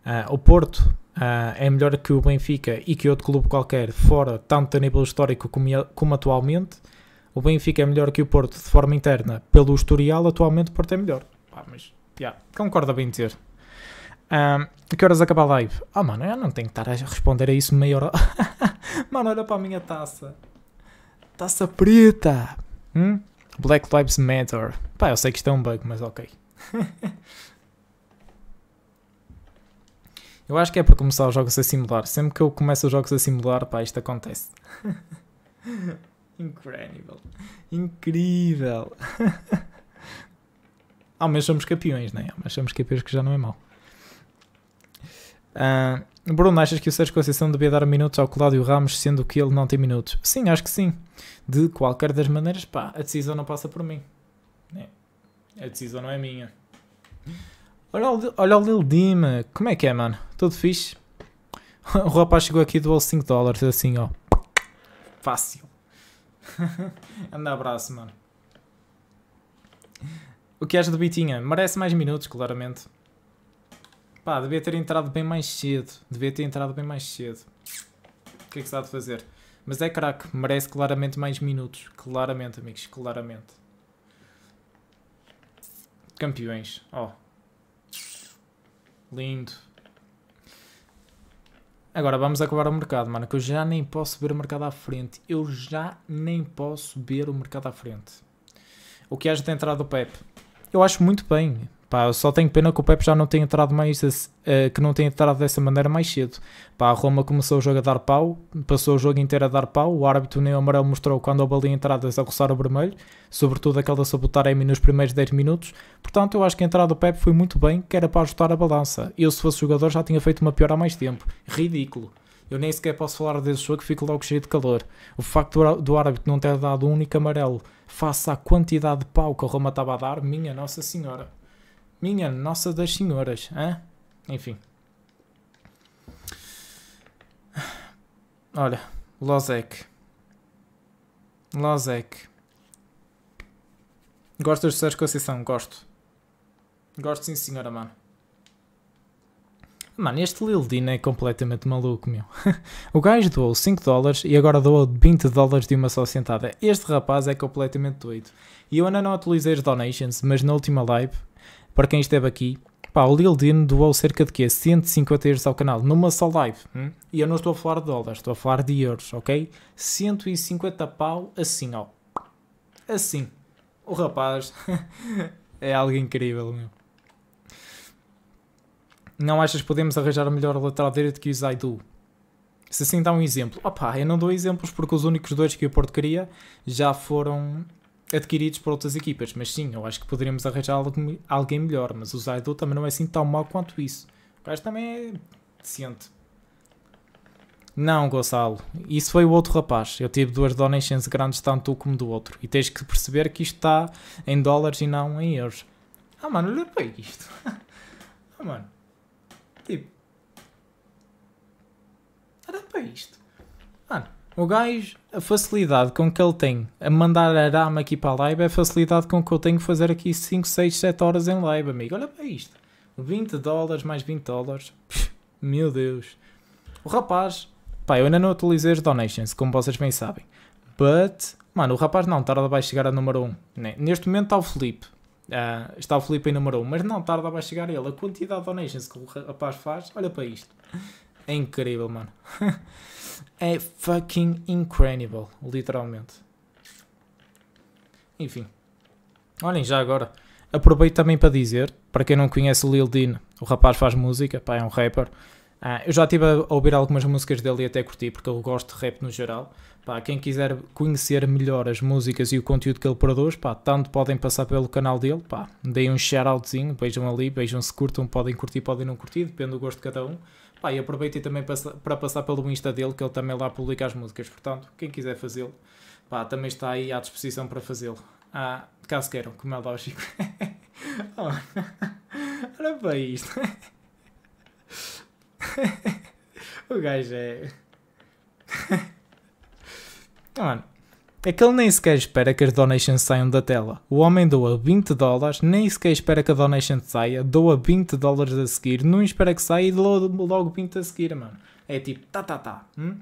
Uh, o Porto uh, é melhor que o Benfica e que outro clube qualquer fora, tanto a nível histórico como, como atualmente. O Benfica é melhor que o Porto de forma interna pelo historial, atualmente o Porto é melhor. Pá, mas, yeah, concorda bem dizer. Um, ah, que horas acaba a live? Ah, oh, mano, eu não tenho que estar a responder a isso meia hora. mano, olha para a minha taça. Taça preta. Hum? Black Lives Matter. Pá, eu sei que isto é um bug, mas ok. eu acho que é para começar os jogos a simular. Sempre que eu começo os jogos a simular, pá, isto acontece. Incrível. Incrível. Ao menos somos campeões, não né? é? Mas somos campeões que já não é mau. Uh, Bruno, achas que o Sérgio Conceição devia dar minutos ao Cláudio Ramos, sendo que ele não tem minutos? Sim, acho que sim. De qualquer das maneiras, pá, a decisão não passa por mim. É. A decisão não é minha. Olha, olha o Lil Dima, como é que é, mano? Tudo fixe? O rapaz chegou aqui e doou 5 dólares, assim, ó. Fácil. Anda abraço, mano. O que acha do Bitinha? Merece mais minutos, claramente. Pá, devia ter entrado bem mais cedo. Devia ter entrado bem mais cedo. O que é que se há de fazer? Mas é craque, merece claramente mais minutos. Claramente, amigos, claramente. Campeões, ó. Oh. Lindo. Agora vamos acabar o mercado, mano, que eu já nem posso ver o mercado à frente. Eu já nem posso ver o mercado à frente. O que haja de entrada do Pep? Eu acho muito bem. Pá, só tenho pena que o Pep já não tenha entrado mais uh, que não tenha entrado dessa maneira mais cedo. Pá, a Roma começou o jogo a dar pau, passou o jogo inteiro a dar pau, o árbitro nem amarelo mostrou quando a bolinha entradas é a roçar o vermelho, sobretudo aquela sabotar Emi nos primeiros 10 minutos. Portanto, eu acho que a entrada do Pep foi muito bem, que era para ajustar a balança. Eu, se fosse jogador, já tinha feito uma pior há mais tempo. Ridículo. Eu nem sequer posso falar desse jogo, fico logo cheio de calor. O facto do árbitro não ter dado um único amarelo face à quantidade de pau que a Roma estava a dar, minha Nossa Senhora. Minha Nossa das Senhoras, hein Enfim. Olha, Lozek. Lozek. Gostas de Sérgio Conceição? Gosto. Gosto sim, senhora, mano. Mano, este Lil Dino é completamente maluco, meu. o gajo doou 5 dólares e agora doou 20 dólares de uma só sentada. Este rapaz é completamente doido. E eu ainda não utilizei as donations, mas na última live para quem esteve aqui, pá, o Lil Dean doou cerca de quê? 150 euros ao canal, numa só live. Hum? E eu não estou a falar de dólares, estou a falar de euros, ok? 150 pau, assim, ó. Assim. O rapaz é algo incrível, meu. Não achas que podemos arranjar melhor lateral direito que o Zaidu? Se assim dá um exemplo. Opá, eu não dou exemplos porque os únicos dois que o Porto queria já foram adquiridos por outras equipas. Mas sim, eu acho que poderíamos arranjar alguém melhor. Mas o Zaidu também não é assim tão mau quanto isso. O gajo também é decente. Não, Gonçalo. Isso foi o outro rapaz. Eu tive duas donations grandes, tanto um como do outro. E tens que perceber que isto está em dólares e não em euros. Ah, mano, olha para isto. ah, mano. Tipo. Olha para isto. Mano. O gajo, a facilidade com que ele tem a mandar arame aqui para a live é a facilidade com que eu tenho que fazer aqui 5, 6, 7 horas em live, amigo. Olha para isto. 20 dólares mais 20 dólares. meu Deus. O rapaz, pá, eu ainda não utilizei as donations, como vocês bem sabem. But, mano, o rapaz não tarda vai chegar a número 1. Né? Neste momento está o Felipe. Uh, está o Felipe em número 1, mas não tarda vai chegar a ele. A quantidade de donations que o rapaz faz, olha para isto. É incrível, mano. é fucking incredible, literalmente. Enfim. Olhem já agora. Aproveito também para dizer, para quem não conhece Lil Dean, o rapaz faz música, pá, é um rapper. Ah, eu já estive a ouvir algumas músicas dele e até curti, porque eu gosto de rap no geral. Pá, quem quiser conhecer melhor as músicas e o conteúdo que ele produz, pá, tanto podem passar pelo canal dele, pá, deem um shout-outzinho, beijam ali, beijam se curtam, podem curtir, podem não curtir, depende do gosto de cada um. Pá, e aproveitei também para passar pelo Insta dele, que ele também lá publica as músicas. Portanto, quem quiser fazê-lo, pá, também está aí à disposição para fazê-lo. Ah, caso queiram, como é lógico. Ora olha para isto. o gajo é. Mano, é que ele nem sequer espera que as donations saiam da tela. O homem doa 20 dólares, nem sequer espera que a donation saia, doa 20 dólares a seguir, não espera que saia e logo, logo 20 a seguir, mano. É tipo, tá, tá, tá. Hum?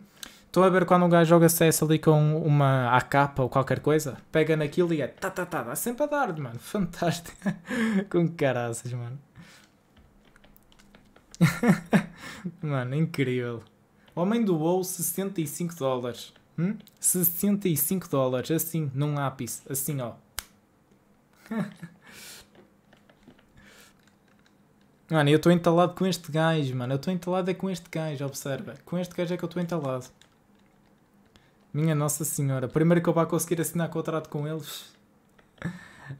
Estão a ver quando um gajo joga CS ali com uma a capa ou qualquer coisa? Pega naquilo e é tá, tá, tá, dá sempre a dar, mano. Fantástico. com caraças, mano. mano, incrível. O homem doou 65 dólares. Hum? 65 dólares, assim, num lápis, assim, ó. mano, eu estou entalado com este gajo, mano. Eu estou entalado é com este gajo, observa. Com este gajo é que eu estou entalado. Minha Nossa Senhora. Primeiro que eu vá conseguir assinar contrato com eles.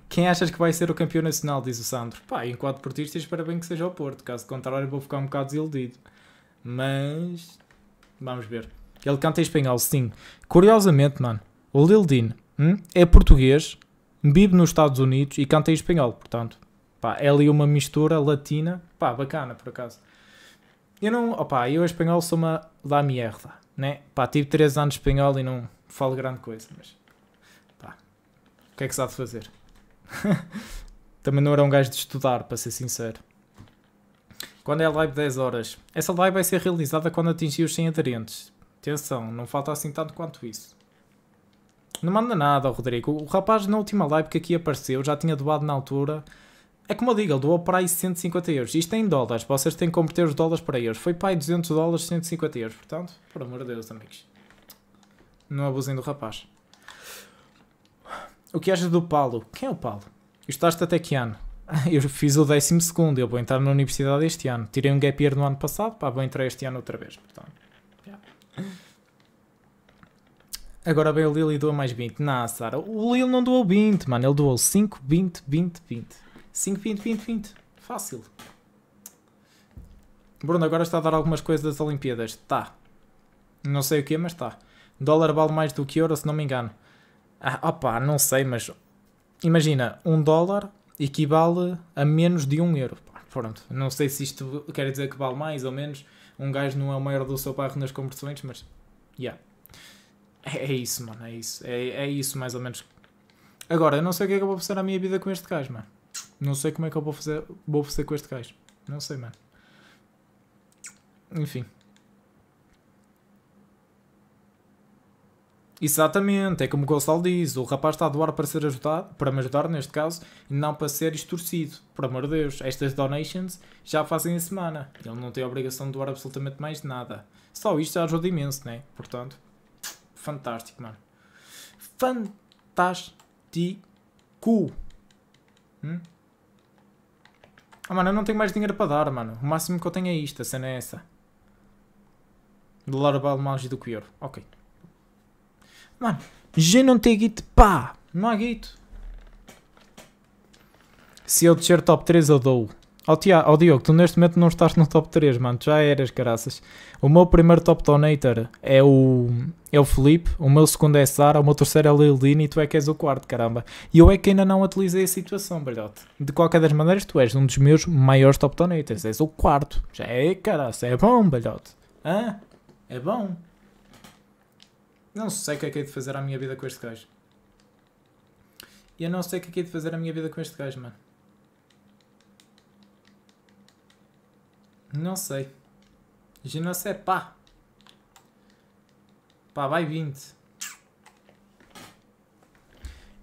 Quem achas que vai ser o campeão nacional? Diz o Sandro. Pá, enquanto portista, espero bem que seja o Porto. Caso contrário, vou ficar um bocado desiludido. Mas. Vamos ver. Ele canta em espanhol, sim. Curiosamente, mano, o Lil Dean hum, é português, vive nos Estados Unidos e canta em espanhol, portanto. Pá, é ali uma mistura latina. Pá, bacana, por acaso. Eu não... Opá, eu em espanhol sou uma la mierda, né? Pá, tive 3 anos de espanhol e não falo grande coisa, mas... Pá, o que é que se há de fazer? Também não era um gajo de estudar, para ser sincero. Quando é a live 10 horas? Essa live vai ser realizada quando atingir os 100 aderentes. Atenção, não falta assim tanto quanto isso. Não manda nada, Rodrigo. O rapaz na última live que aqui apareceu já tinha doado na altura. É como eu digo, ele doou para aí 150 euros. Isto é em dólares, vocês têm que converter os dólares para euros. Foi para aí 200 dólares, 150 euros. Portanto, por amor de Deus, amigos. Não abusem do rapaz. O que achas do Paulo? Quem é o Paulo? Estudaste até que ano? Eu fiz o 12 segundo, eu vou entrar na universidade este ano. Tirei um gap year no ano passado, pá, vou entrar este ano outra vez. Portanto. Agora vem o Lilo e doa mais 20. Não, Sara. O Lilo não doou 20, mano. Ele doou 5, 20, 20, 20. 5, 20, 20, 20. Fácil. Bruno, agora está a dar algumas coisas das Olimpíadas. Tá. Não sei o que, mas tá. Dólar vale mais do que euro, se não me engano. Ah, opá, não sei, mas... Imagina, um dólar equivale a menos de um euro. Pronto, não sei se isto quer dizer que vale mais ou menos um gajo não é o maior do seu bairro nas conversões, mas. Yeah. É, é, isso, mano, é isso. É, é isso, mais ou menos. Agora, eu não sei o que é que eu vou fazer na minha vida com este gajo, mano. Não sei como é que eu vou fazer, vou fazer com este gajo. Não sei, mano. Enfim. Exatamente, é como o Gonçalo diz: o rapaz está a doar para ser ajudado, para me ajudar neste caso, e não para ser extorcido. Por amor de Deus, estas donations já fazem a semana. Ele não tem a obrigação de doar absolutamente mais nada. Só isto já ajuda imenso, né? Portanto, fantástico, mano. Fantástico. Hum? Ah, mano, eu não tenho mais dinheiro para dar, mano. O máximo que eu tenho é isto, a cena é essa. Dólar Larval mais do que Ok. Mano, já não tem guito, pá, não há guito. Se eu descer top 3 eu dou. Ó oh, oh, Diogo, tu neste momento não estás no top 3, mano, já eras, caraças. O meu primeiro top donator é o, é o Felipe, o meu segundo é Sara, o meu terceiro é Lilini e tu é que és o quarto, caramba. E eu é que ainda não utilizei a situação, brilhote. De qualquer das maneiras, tu és um dos meus maiores top donators, és o quarto. Já é, caraças. é bom, brilhote. Hã? É bom. Não sei o que é que hei é de fazer à minha vida com este gajo. Eu não sei o que é que hei é de fazer à minha vida com este gajo, mano. Não sei. já não sei, pá. Pá, vai 20.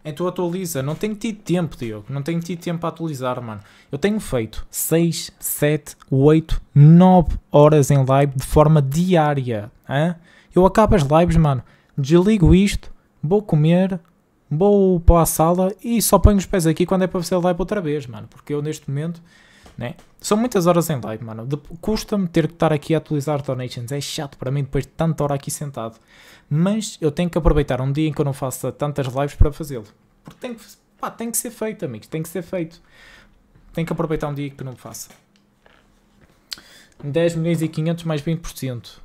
Então atualiza. Não tenho tido tempo, Diogo. Não tenho tido tempo para atualizar, mano. Eu tenho feito 6, 7, 8, 9 horas em live de forma diária. Hein? Eu acabo as lives, mano desligo isto, vou comer, vou para a sala e só ponho os pés aqui quando é para fazer live outra vez, mano. Porque eu neste momento, né? São muitas horas em live, mano. Custa-me ter que estar aqui a atualizar donations. É chato para mim depois de tanta hora aqui sentado. Mas eu tenho que aproveitar um dia em que eu não faça tantas lives para fazê-lo. Porque tem que, pá, tem que ser feito, amigos. Tem que ser feito. Tem que aproveitar um dia que não faça. 10 milhões e 500 mais 20%.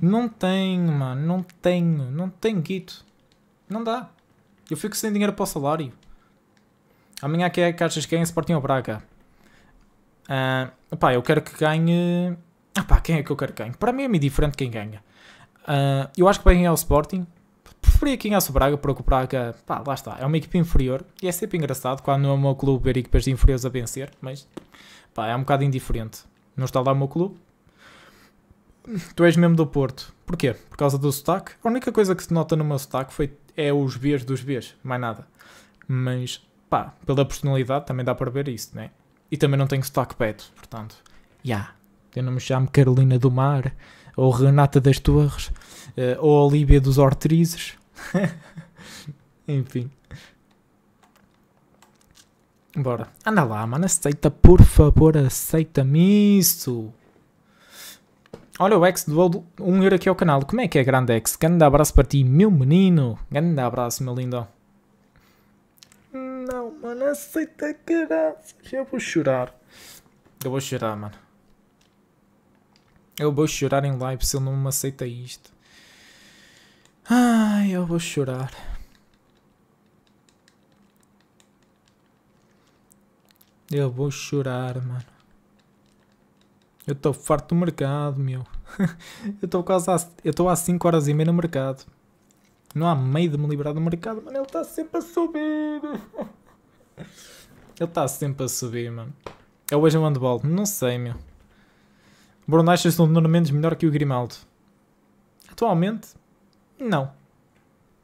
Não tenho, mano. Não tenho. Não tenho guito. Não dá. Eu fico sem dinheiro para o salário. Amanhã que é que achas que ganha é Sporting ou Braga? Uh, ah, pá, eu quero que ganhe... Ah pá, quem é que eu quero que ganhe? Para mim é meio diferente quem ganha. Uh, eu acho que vai ganhar é o Sporting. Preferia que ganhasse o Braga, porque o Braga, pá, lá está, é uma equipa inferior. E é sempre engraçado quando é o meu clube ver equipas inferiores a vencer, mas, pá, é um bocado indiferente. Não está lá o meu clube, tu és mesmo do Porto. Porquê? Por causa do sotaque? A única coisa que se nota no meu sotaque foi, é os Bs dos Bs, mais nada. Mas, pá, pela personalidade também dá para ver isso, né? E também não tenho sotaque peto, portanto, já. Yeah. Eu não me chamo Carolina do Mar, ou Renata das Torres, eh, ou Olívia dos Hortrizes. Enfim. Bora. Anda lá, mano. Aceita, por favor, aceita-me isso. Olha o X doou um euro aqui ao canal. Como é que é, grande X? Grande abraço para ti, meu menino. Grande abraço, meu lindo. Não, mano, aceita graças. Eu vou chorar. Eu vou chorar, mano. Eu vou chorar em live se ele não me aceita isto. Ai, eu vou chorar. Eu vou chorar, mano. Eu estou farto do mercado, meu. eu estou quase às, eu estou 5 horas e meia no mercado. Não há meio de me livrar do mercado, mano. Ele está sempre a subir. ele está sempre a subir, mano. É hoje um handball. Não sei, meu. Bruno, achas um Nuno Mendes melhor que o Grimaldo? Atualmente, não.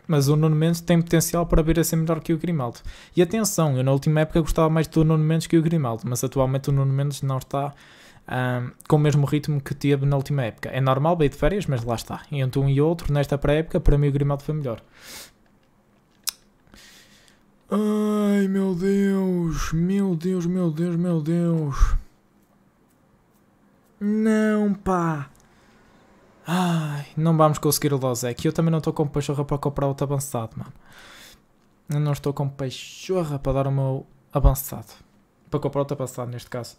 Mas o Nuno Mendes tem potencial para vir a ser melhor que o Grimaldo. E atenção, eu na última época gostava mais do Nuno Mendes que o Grimaldo, mas atualmente o Nuno Mendes não está um, com o mesmo ritmo que teve na última época. É normal, veio de férias, mas lá está. Entre um e outro, nesta pré-época, para mim o Grimaldo foi melhor. Ai meu Deus, meu Deus, meu Deus, meu Deus. Não, pá. Ai, não vamos conseguir o Lozek. Eu também não estou com peixorra para comprar outro avançado, mano. Eu não estou com peixorra para dar o meu avançado. Para comprar outro avançado, neste caso.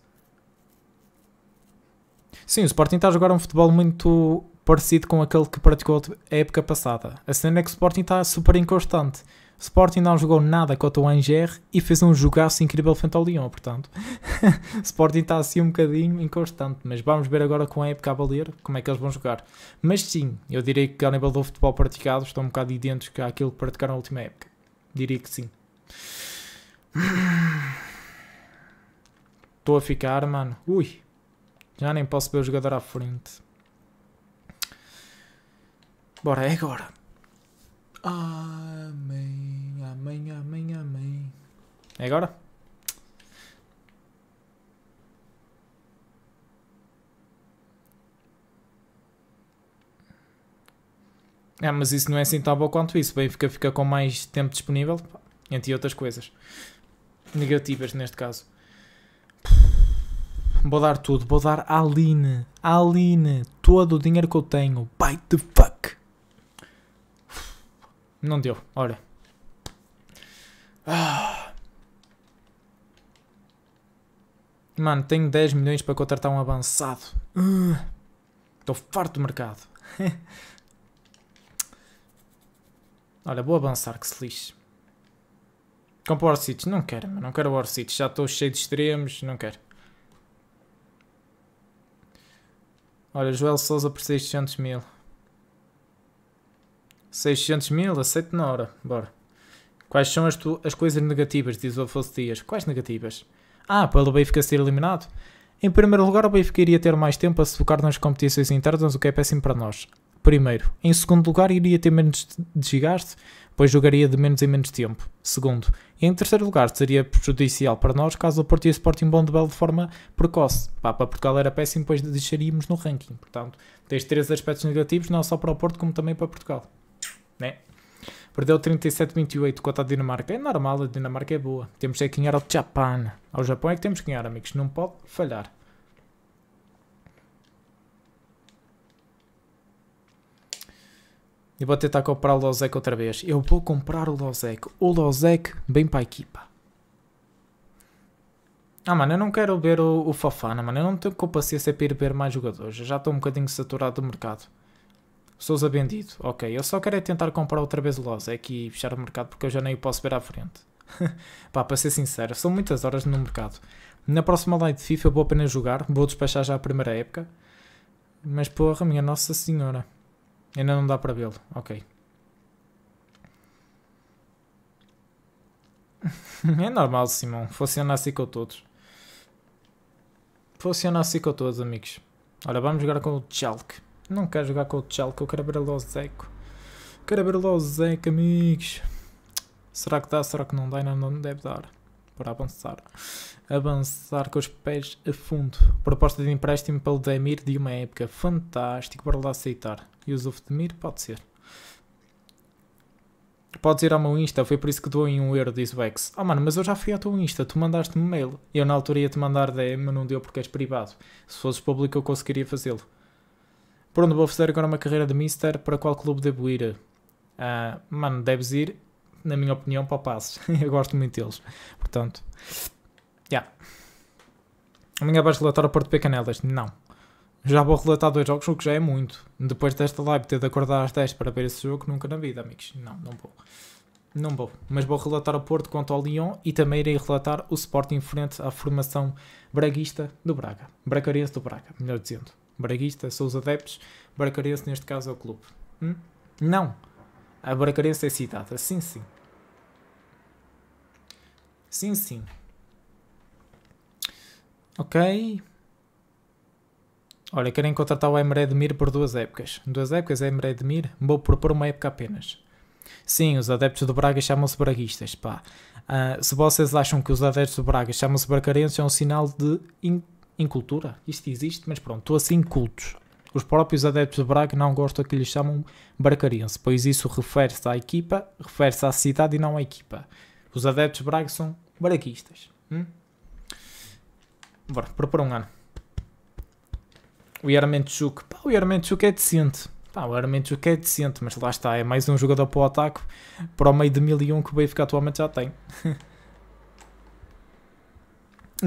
Sim, o Sporting está a jogar um futebol muito parecido com aquele que praticou a época passada. A cena é que o Sporting está super inconstante. O Sporting não jogou nada contra o Anger e fez um jogaço incrível frente ao Lyon, portanto. o Sporting está assim um bocadinho inconstante, mas vamos ver agora com a época a valer como é que eles vão jogar. Mas sim, eu diria que ao nível do futebol praticado estão um bocado idênticos àquilo que praticaram na última época. Diria que sim. Estou a ficar, mano. Ui. Já nem posso ver o jogador à frente. Bora, é agora. Amém, amém, amém, amém. É agora? É, mas isso não é assim tão bom quanto isso. O Benfica fica com mais tempo disponível, entre outras coisas. Negativas, neste caso vou dar tudo, vou dar Aline, Aline, todo o dinheiro que eu tenho, by the fuck. Não deu, olha. Ah. Mano, tenho 10 milhões para contratar um avançado. Estou uh. Ah. farto do mercado. olha, vou avançar, que se lixe. Compro Orsites, não quero, não quero Orsites, já estou cheio de extremos, não quero. Olha, Joel Souza por 600 mil. 600 mil, aceito na hora. Bora. Quais são as, tu, as coisas negativas, diz o Afonso Dias. Quais negativas? Ah, pelo Benfica ser eliminado? Em primeiro lugar, o Benfica iria ter mais tempo a se focar nas competições internas, o que é péssimo para nós. Primeiro. Em segundo lugar, iria ter menos desgaste, pois jogaria de menos em menos tempo. Segundo, e em terceiro lugar, seria prejudicial para nós caso o Porto e o Sporting Bom de Belo de forma precoce. Pá, para Portugal era péssimo, pois deixaríamos no ranking. Portanto, tens três aspectos negativos, não só para o Porto, como também para Portugal. Né? Perdeu 37-28 contra a Dinamarca. É normal, a Dinamarca é boa. Temos é que ganhar ao Japão. Ao Japão é que temos que ganhar, amigos. Não pode falhar. E vou tentar comprar o Lozek outra vez. Eu vou comprar o Lozek. O Lozek bem para a equipa. Ah, mano, eu não quero ver o, o Fafana, mano. Eu não tenho com paciência para ir ver mais jogadores. Eu já estou um bocadinho saturado do mercado. Souza vendido. Ok, eu só quero é tentar comprar outra vez o Lozek e fechar o mercado porque eu já nem o posso ver à frente. Pá, para ser sincero, são muitas horas no mercado. Na próxima live de FIFA eu vou apenas jogar. Vou despachar já a primeira época. Mas porra, minha Nossa Senhora. Ainda não dá para vê-lo. Ok. é normal, Simão. Funciona assim com todos. Funciona assim com todos, amigos. Ora, vamos jogar com o Chalk. Não quero jogar com o Chalk, eu quero ver o Zeco. Quero ver o Zeco, amigos. Será que dá? Será que não dá? Ainda não deve dar. Para avançar avançar com os pés a fundo. Proposta de empréstimo pelo Demir de uma época. Fantástico, para lá aceitar. E o Demir pode ser. Podes ir ao meu Insta, foi por isso que doei um euro, diz o X. Ah oh, mano, mas eu já fui ao teu Insta, tu mandaste-me mail. Eu na altura ia-te mandar DM, mas não deu porque és privado. Se fosses público eu conseguiria fazê-lo. Por onde vou fazer agora uma carreira de Mister? Para qual clube devo ir? Ah, mano, deves ir, na minha opinião, para o Passos. eu gosto muito deles. Portanto... Já. Yeah. Amanhã vais relatar o Porto P Canelas? Não. Já vou relatar dois jogos, o que já é muito. Depois desta live, ter de acordar às 10 para ver esse jogo, nunca na vida, amigos. Não, não vou. Não vou. Mas vou relatar o Porto quanto ao Lyon e também irei relatar o Sporting frente à formação braguista do Braga. Bracarense do Braga, melhor dizendo. Braguista são os adeptos, Bracarense neste caso é o clube. Hum? Não. A Bracarense é cidade. Sim, sim. Sim, sim. Ok. Olha, querem contratar o Emre Edmir por duas épocas. Duas épocas, Emre Edmir. Vou propor uma época apenas. Sim, os adeptos do Braga chamam-se braguistas, pá. Uh, se vocês acham que os adeptos do Braga chamam-se bracarenses, é um sinal de in incultura. Isto existe, mas pronto, estou assim cultos. Os próprios adeptos do Braga não gostam que lhes chamam bracarense, pois isso refere-se à equipa, refere-se à cidade e não à equipa. Os adeptos do Braga são braguistas. Hum? Bora, propor um ano. O Yarmenchuk. Pá, o Yarmenchuk é decente. Pá, o Yarmenchuk é decente, mas lá está. É mais um jogador para o ataque, para o meio de 1001 que o Benfica atualmente já tem.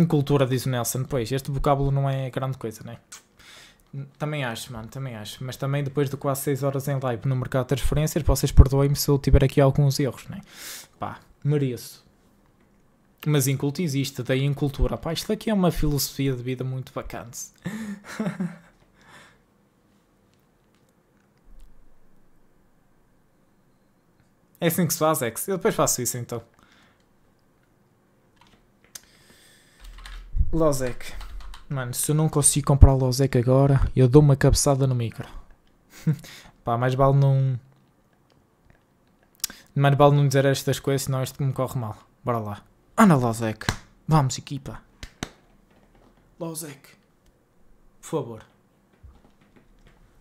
cultura diz o Nelson. Pois, este vocábulo não é grande coisa, não é? Também acho, mano, também acho. Mas também depois de quase 6 horas em live no mercado de transferências, vocês perdoem-me se eu tiver aqui alguns erros, não é? Pá, mereço. Mas inculto existe, daí incultura. Pá, isto aqui é uma filosofia de vida muito bacana. é assim que se faz, Ex. Eu depois faço isso então. Lozek. Mano, se eu não consigo comprar Lozek agora, eu dou uma cabeçada no micro. Pá, mais vale não. Mais vale não dizer estas coisas, senão isto me corre mal. Bora lá. Ana Lozek, vamos equipa. Lozek, por favor.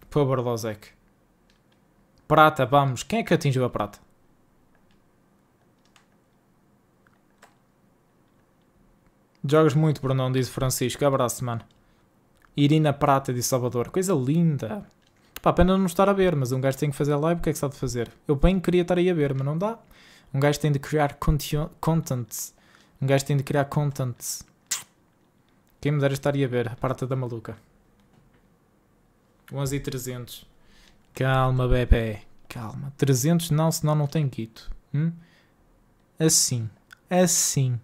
Por favor, Lozek. Prata, vamos. Quem é que atingiu a prata? Jogas muito, Brunão, diz Francisco. Abraço, mano. Irina Prata, de Salvador. Coisa linda. Ah. Pá, pena não estar a ver, mas um gajo tem que fazer live, o que é que sabe fazer? Eu bem queria estar aí a ver, mas não dá. Um gajo tem de criar content um gajo tem de criar content. Quem me dera estaria a ver a parte da maluca. 11 e 300. Calma, bebê. Calma. 300 não, senão não tem quito. Hum? Assim. Assim.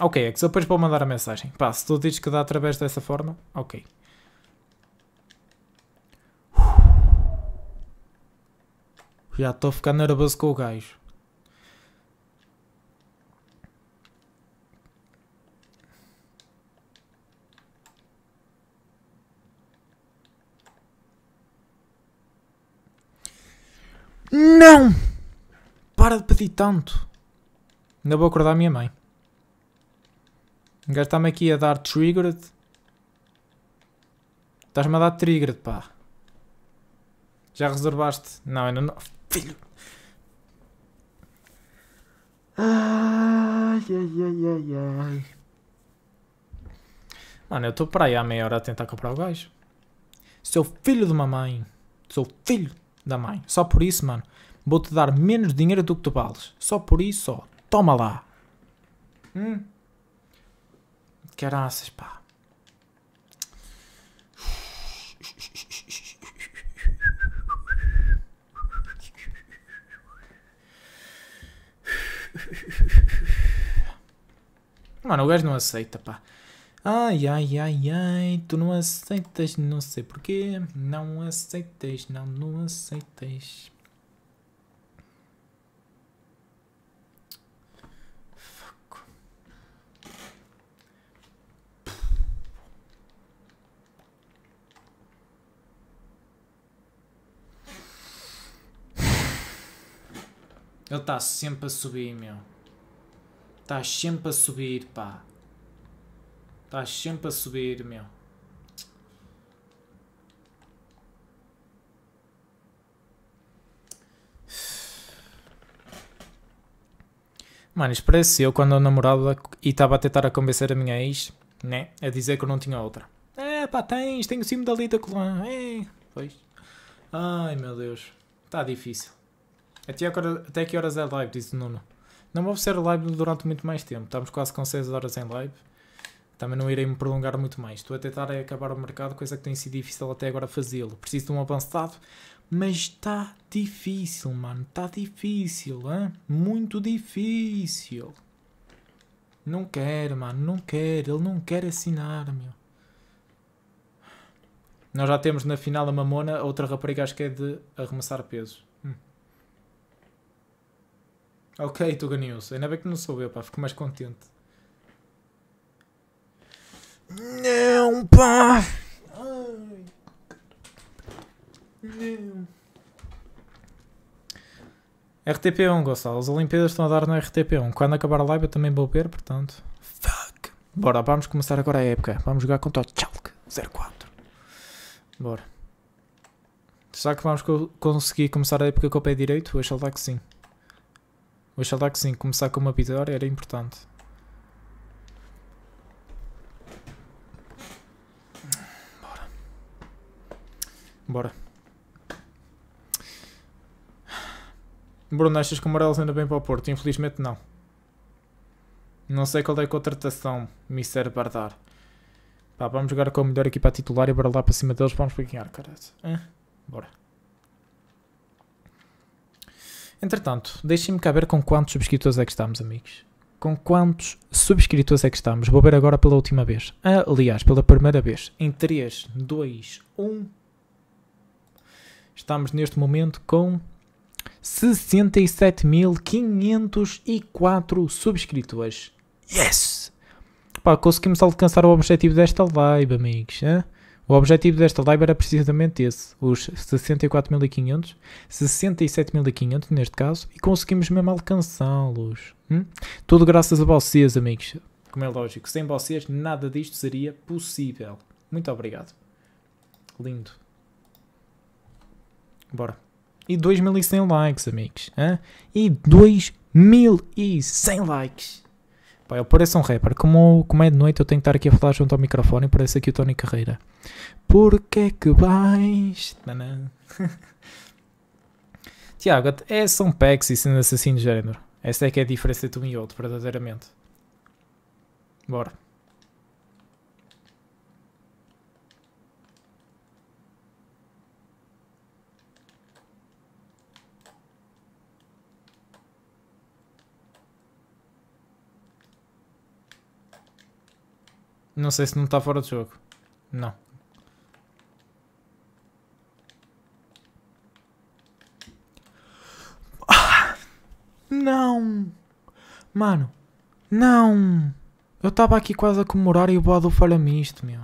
Ok, é que depois vou mandar a mensagem. Pá, se tu dizes que dá através dessa forma, ok. Já estou a ficar nervoso com o gajo. Não! Para de pedir tanto. Ainda vou acordar a minha mãe. O gajo está-me aqui a dar triggered. Estás-me a dar triggered, pá. Já reservaste? Não, ainda não filho. Ai, ai, ai, ai, ai. Mano, eu estou para aí há meia hora a tentar comprar o gajo. Sou filho de mamãe. Sou filho da mãe. Só por isso, mano. Vou-te dar menos dinheiro do que tu vales. Só por isso, ó. Toma lá. Hum. Caraças, pá. Mano, o gajo não aceita, pá. Ai, ai, ai, ai, tu não aceitas, não sei porquê. Não aceitas, não, não aceitas. Ele está sempre a subir, meu. Está sempre a subir, pá. Está sempre a subir, meu. Mano, isto parece eu quando eu namorava e estava a tentar a convencer a minha ex, né? A dizer que eu não tinha outra. É pá, tens, tenho o cimo da Lita Colã. É, pois. Ai meu Deus, está difícil. Até, agora, até que horas é live? Disse Nuno. Não vou ser live durante muito mais tempo. Estamos quase com 6 horas em live. Também não irei me prolongar muito mais. Estou a tentar acabar o mercado, coisa que tem sido difícil até agora fazê-lo. Preciso de um avançado, mas está difícil, mano. Está difícil, hein? muito difícil. Não quer, mano, não quer. Ele não quer assinar, meu. Nós já temos na final a Mamona, outra rapariga acho que é de arremessar peso. Ok, Tuga News. Ainda bem que não sou eu, pá. Fico mais contente. Não, pá! Ai. Não. RTP1, Gonçalo. As Olimpíadas estão a dar na RTP1. Quando acabar a live eu também vou ver, portanto... Fuck! Bora, vamos começar agora a época. Vamos jogar contra o Chalk 04. Bora. Será que vamos conseguir começar a época com o pé direito? Oxalá que sim. Oxalá que sim, começar com uma vitória era importante. Bora. Bora. Bruno, achas que o Morelos ainda bem para o Porto? Infelizmente não. Não sei qual é a contratação, Mister Bardar. Pá, vamos jogar com a melhor equipa titular e bora lá para cima deles, vamos para ganhar, Bora. Entretanto, deixem-me caber com quantos subscritores é que estamos, amigos. Com quantos subscritores é que estamos? Vou ver agora pela última vez. Aliás, pela primeira vez. Em 3, 2, 1. Estamos neste momento com 67.504 subscritores. Yes! Pá, conseguimos alcançar o objetivo desta live, amigos. Hein? O objetivo desta live era precisamente esse, os 64.500, 67.500 neste caso, e conseguimos mesmo alcançá-los. Hum? Tudo graças a vocês, amigos. Como é lógico, sem vocês nada disto seria possível. Muito obrigado. Lindo. Bora. E 2100 likes, amigos. Hã? E 2100 likes. Pá, eu pareço um rapper. Como, como é de noite, eu tenho que estar aqui a falar junto ao microfone e parece aqui o Tony Carreira. Porque é que vais. Tiago, é, são packs e sendo assassino de género. Essa é que é a diferença entre um e outro, verdadeiramente. Bora. Não sei se não está fora de jogo. Não. Ah, não! Mano, não! Eu estava aqui quase a comemorar e o Bado falha-me isto, meu.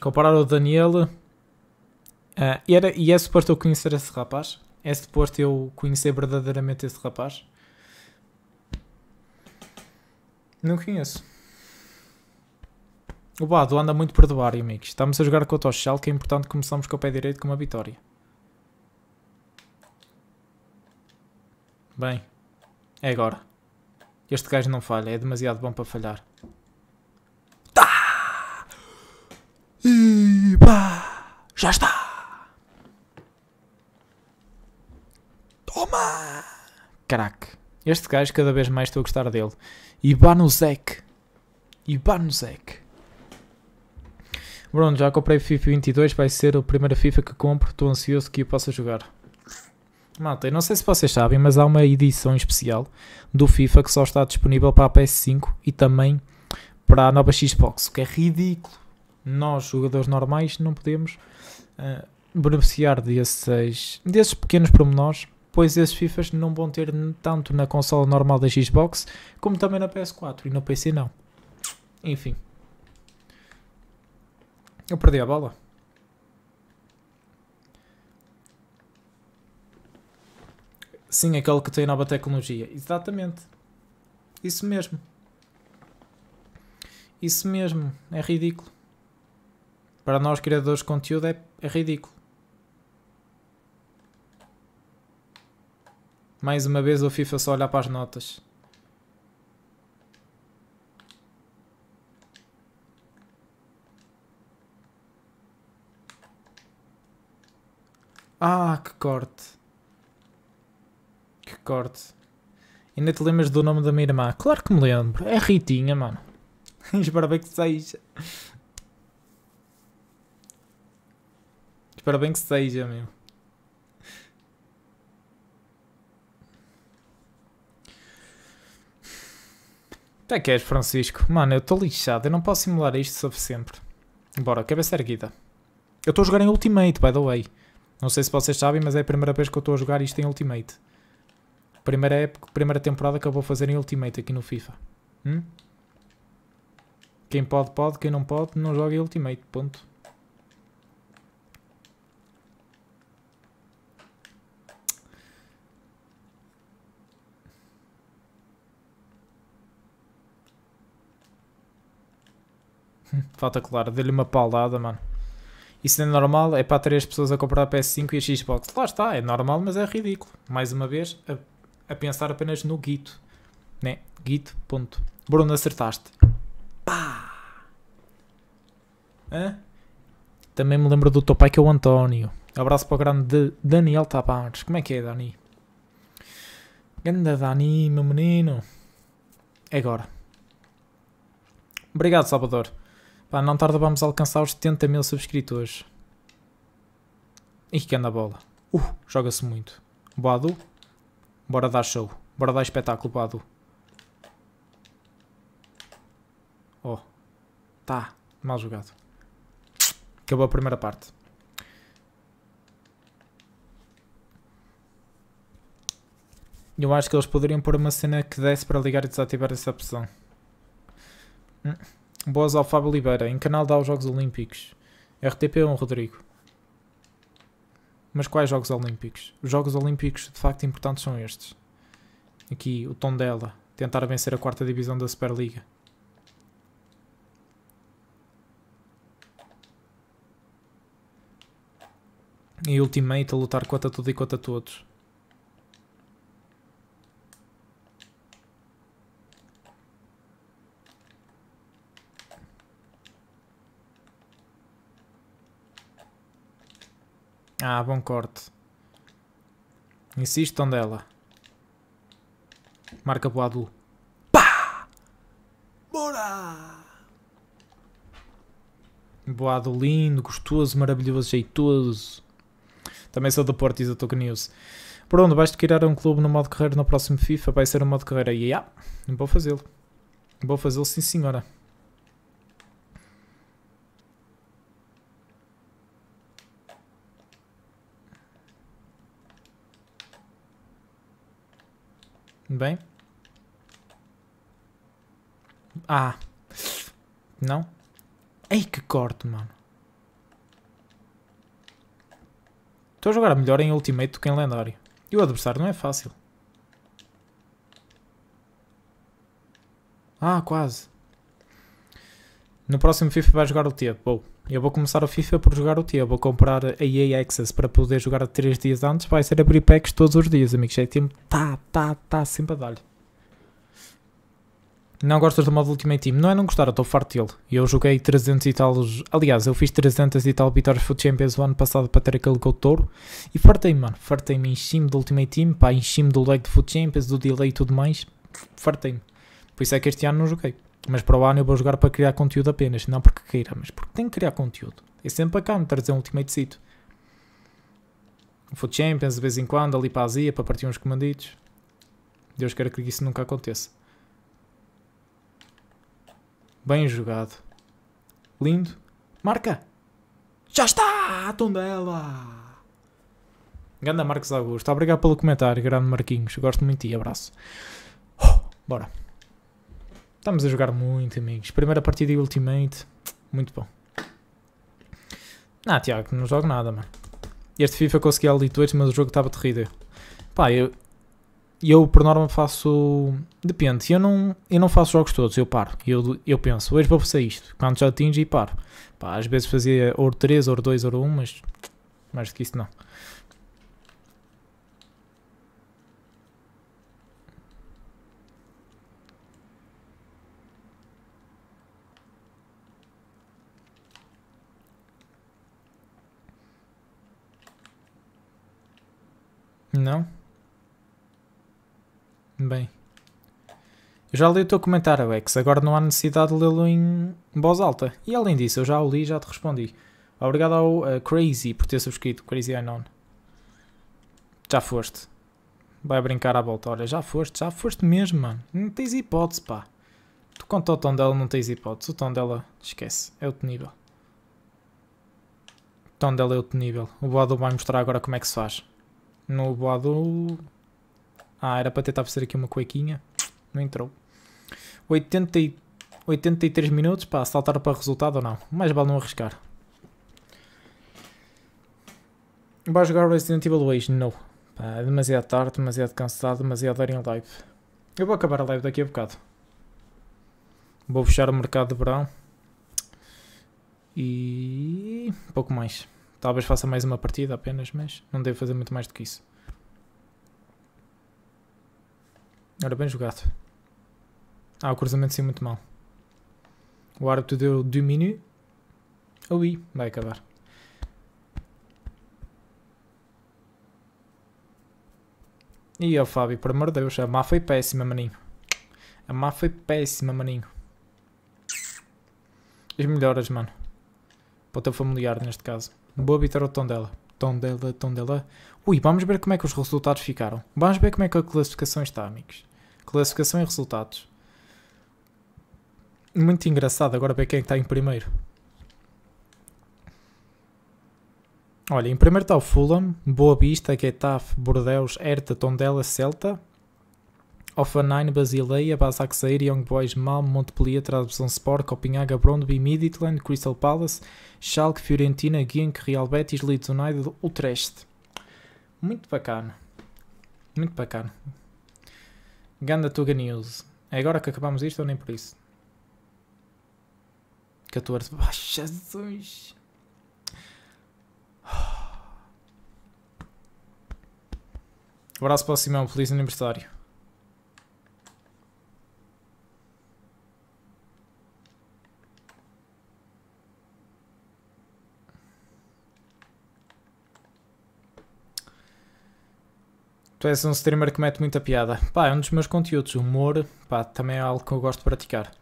Comparar o Daniel. Uh, era, e é suposto eu conhecer esse rapaz? É suposto eu conhecer verdadeiramente esse rapaz? Não conheço. O Bado anda muito perdoar, debaixo, amigos. Estamos a jogar com o Tochal, que é importante começamos com o pé direito com uma vitória. Bem, é agora. Este gajo não falha, é demasiado bom para falhar. Tá! E pá! Já está! Toma! Caraca. Este gajo, cada vez mais estou a gostar dele. Ibanuzek. Ibanuzek. Bruno, já comprei FIFA 22, vai ser a primeira FIFA que compro. Estou ansioso que eu possa jogar. Malta, eu não sei se vocês sabem, mas há uma edição especial do FIFA que só está disponível para a PS5 e também para a nova Xbox, o que é ridículo. Nós, jogadores normais, não podemos uh, beneficiar desses, desses pequenos pormenores pois esses FIFAs não vão ter tanto na consola normal da Xbox como também na PS4 e no PC não. Enfim. Eu perdi a bola. Sim, aquele que tem nova tecnologia. Exatamente. Isso mesmo. Isso mesmo. É ridículo. Para nós, criadores de conteúdo, é, é ridículo. Mais uma vez o FIFA só olhar para as notas. Ah, que corte. Que corte. Ainda te lembras do nome da minha irmã? Claro que me lembro. É Ritinha, mano. Espero bem que seja. Espero bem que seja, meu. Até és, Francisco. Mano, eu estou lixado. Eu não posso simular isto sobre sempre. Bora, cabeça erguida. Eu estou a jogar em Ultimate, by the way. Não sei se vocês sabem, mas é a primeira vez que eu estou a jogar isto em Ultimate. Primeira época, primeira temporada que eu vou fazer em Ultimate aqui no FIFA. Hum? Quem pode, pode. Quem não pode, não joga em Ultimate. Ponto. Falta claro, dei-lhe uma paulada, mano. Isso é normal, é para três pessoas a comprar a PS5 e a Xbox. Lá está, é normal, mas é ridículo. Mais uma vez, a, a pensar apenas no Guito. Né? Guito, ponto. Bruno, acertaste. Pá! Hã? Também me lembro do teu pai que é o António. Abraço para o grande Daniel Tavares. Como é que é, Dani? Ganda Dani, meu menino. É agora. Obrigado, Salvador. Pá, não tarda vamos alcançar os 70 mil subscritores. Ih, que anda a bola. Uh, joga-se muito. Badu, bora dar show. Bora dar espetáculo, Badu. Oh, tá, mal jogado. Acabou a primeira parte. Eu acho que eles poderiam pôr uma cena que desse para ligar e desativar essa opção. Hum. Boas ao Fábio Oliveira. Em canal dá os Jogos Olímpicos. RTP1, Rodrigo. Mas quais Jogos Olímpicos? Os Jogos Olímpicos de facto importantes são estes. Aqui, o tom dela. Tentar vencer a quarta divisão da Superliga. E Ultimate a lutar contra tudo e contra todos. Ah, bom corte. Insistam dela. Marca para o lado. Pá! Bora! Boado lindo, gostoso, maravilhoso, jeitoso. Também sou do Porto e da Token News. Pronto, vais-te criar um clube no modo carreira no próximo FIFA. Vai ser um modo carreira. E yeah, vou fazê-lo. Vou fazê-lo, sim senhora. Bem. Ah. Não? Ei, que corte, mano. Estou a jogar melhor em Ultimate do que em Lendário. E o adversário não é fácil. Ah, quase. No próximo FIFA vai jogar o T. Boa. Eu vou começar o FIFA por jogar o teu. Vou comprar a EA Access para poder jogar 3 dias antes. Vai ser abrir packs todos os dias, amigos. É tempo. Tá, tá, tá, sempre a dar-lhe. Não gostas do modo Ultimate Team? Não é não gostar, eu estou farto dele. Eu joguei 300 e tal. Aliás, eu fiz 300 e tal vitórias Foot Champions o ano passado para ter aquele gol de touro. E fartei-me, mano. Fartei-me. Enchi-me do Ultimate Team, pá, enchi-me do lag de Foot Champions, do delay e tudo mais. Fartei-me. Por isso é que este ano não joguei. Mas para o ano eu vou jogar para criar conteúdo apenas, não porque queira, mas porque tem que criar conteúdo. É sempre bacana trazer um Ultimate Sito. Vou Champions de vez em quando, ali para a Zia, para partir uns comanditos. Deus queira que isso nunca aconteça. Bem jogado. Lindo. Marca! Já está! A tondela! Ganda Marcos Augusto. Obrigado pelo comentário, grande Marquinhos. Gosto muito de ti. Abraço. Oh, bora. Estamos a jogar muito, amigos. Primeira partida e Ultimate. Muito bom. Ah, Tiago, não jogo nada, mano. Este FIFA consegui a dois mas o jogo estava terrível. Pá, eu, eu por norma faço. Depende, eu não, eu não faço jogos todos, eu paro. Eu, eu penso, hoje vou fazer isto. Quando já atinge, e paro. Pá, às vezes fazia ouro 3, ouro 2, ouro 1, mas mais do que isso não. Não? Bem. Eu já li o teu comentário, Alex. Agora não há necessidade de lê-lo em voz alta. E além disso, eu já o li e já te respondi. Obrigado ao uh, Crazy por ter subscrito. Crazy I Já foste. Vai brincar à volta. Olha, já foste, já foste mesmo, mano. Não tens hipótese, pá. Tu quanto ao tom dela não tens hipótese. O tom dela, esquece. É outro nível. O tom dela é outro nível. O Bodo vai mostrar agora como é que se faz no Boadu. Ah, era para tentar fazer aqui uma cuequinha. Não entrou. 80 e... 83 minutos, para saltar para resultado ou não. Mais vale não arriscar. Vai jogar Resident Evil 2? Não. Pá, é demasiado tarde, demasiado cansado, demasiado hora em live. Eu vou acabar a live daqui a bocado. Vou fechar o mercado de verão. E... pouco mais. Talvez faça mais uma partida apenas, mas não devo fazer muito mais do que isso. era bem jogado. Ah, o cruzamento sim muito mal. O árbitro deu domínio. Ui, vai acabar. E ó Fábio, por amor de Deus, a má foi péssima, maninho. A má foi péssima, maninho. As melhoras, mano. Para o teu familiar, neste caso. Boa habitar o Tondela. Tondela, Tondela. Ui, vamos ver como é que os resultados ficaram. Vamos ver como é que a classificação está, amigos. Classificação e resultados. Muito engraçado agora ver quem é está em primeiro. Olha, em primeiro está o Fulham, Boa Vista, Getafe, Bordeus, Herta, Tondela, Celta. Offenheim, Basileia, Basaksehir, Young Boys, Malmo, Montpellier, Trabzonspor, Copenhaga, Brondby, Midtjylland, Crystal Palace, Schalke, Fiorentina, Genk, Real Betis, Leeds United, Utrecht. Muito bacana. Muito bacana. Ganda Tuga News. É agora que acabamos isto ou nem por isso? 14. Oh, ah, Jesus! Abraço para o Simão, feliz aniversário. Tu és um streamer que mete muita piada. Pá, é um dos meus conteúdos. Humor, pá, também é algo que eu gosto de praticar.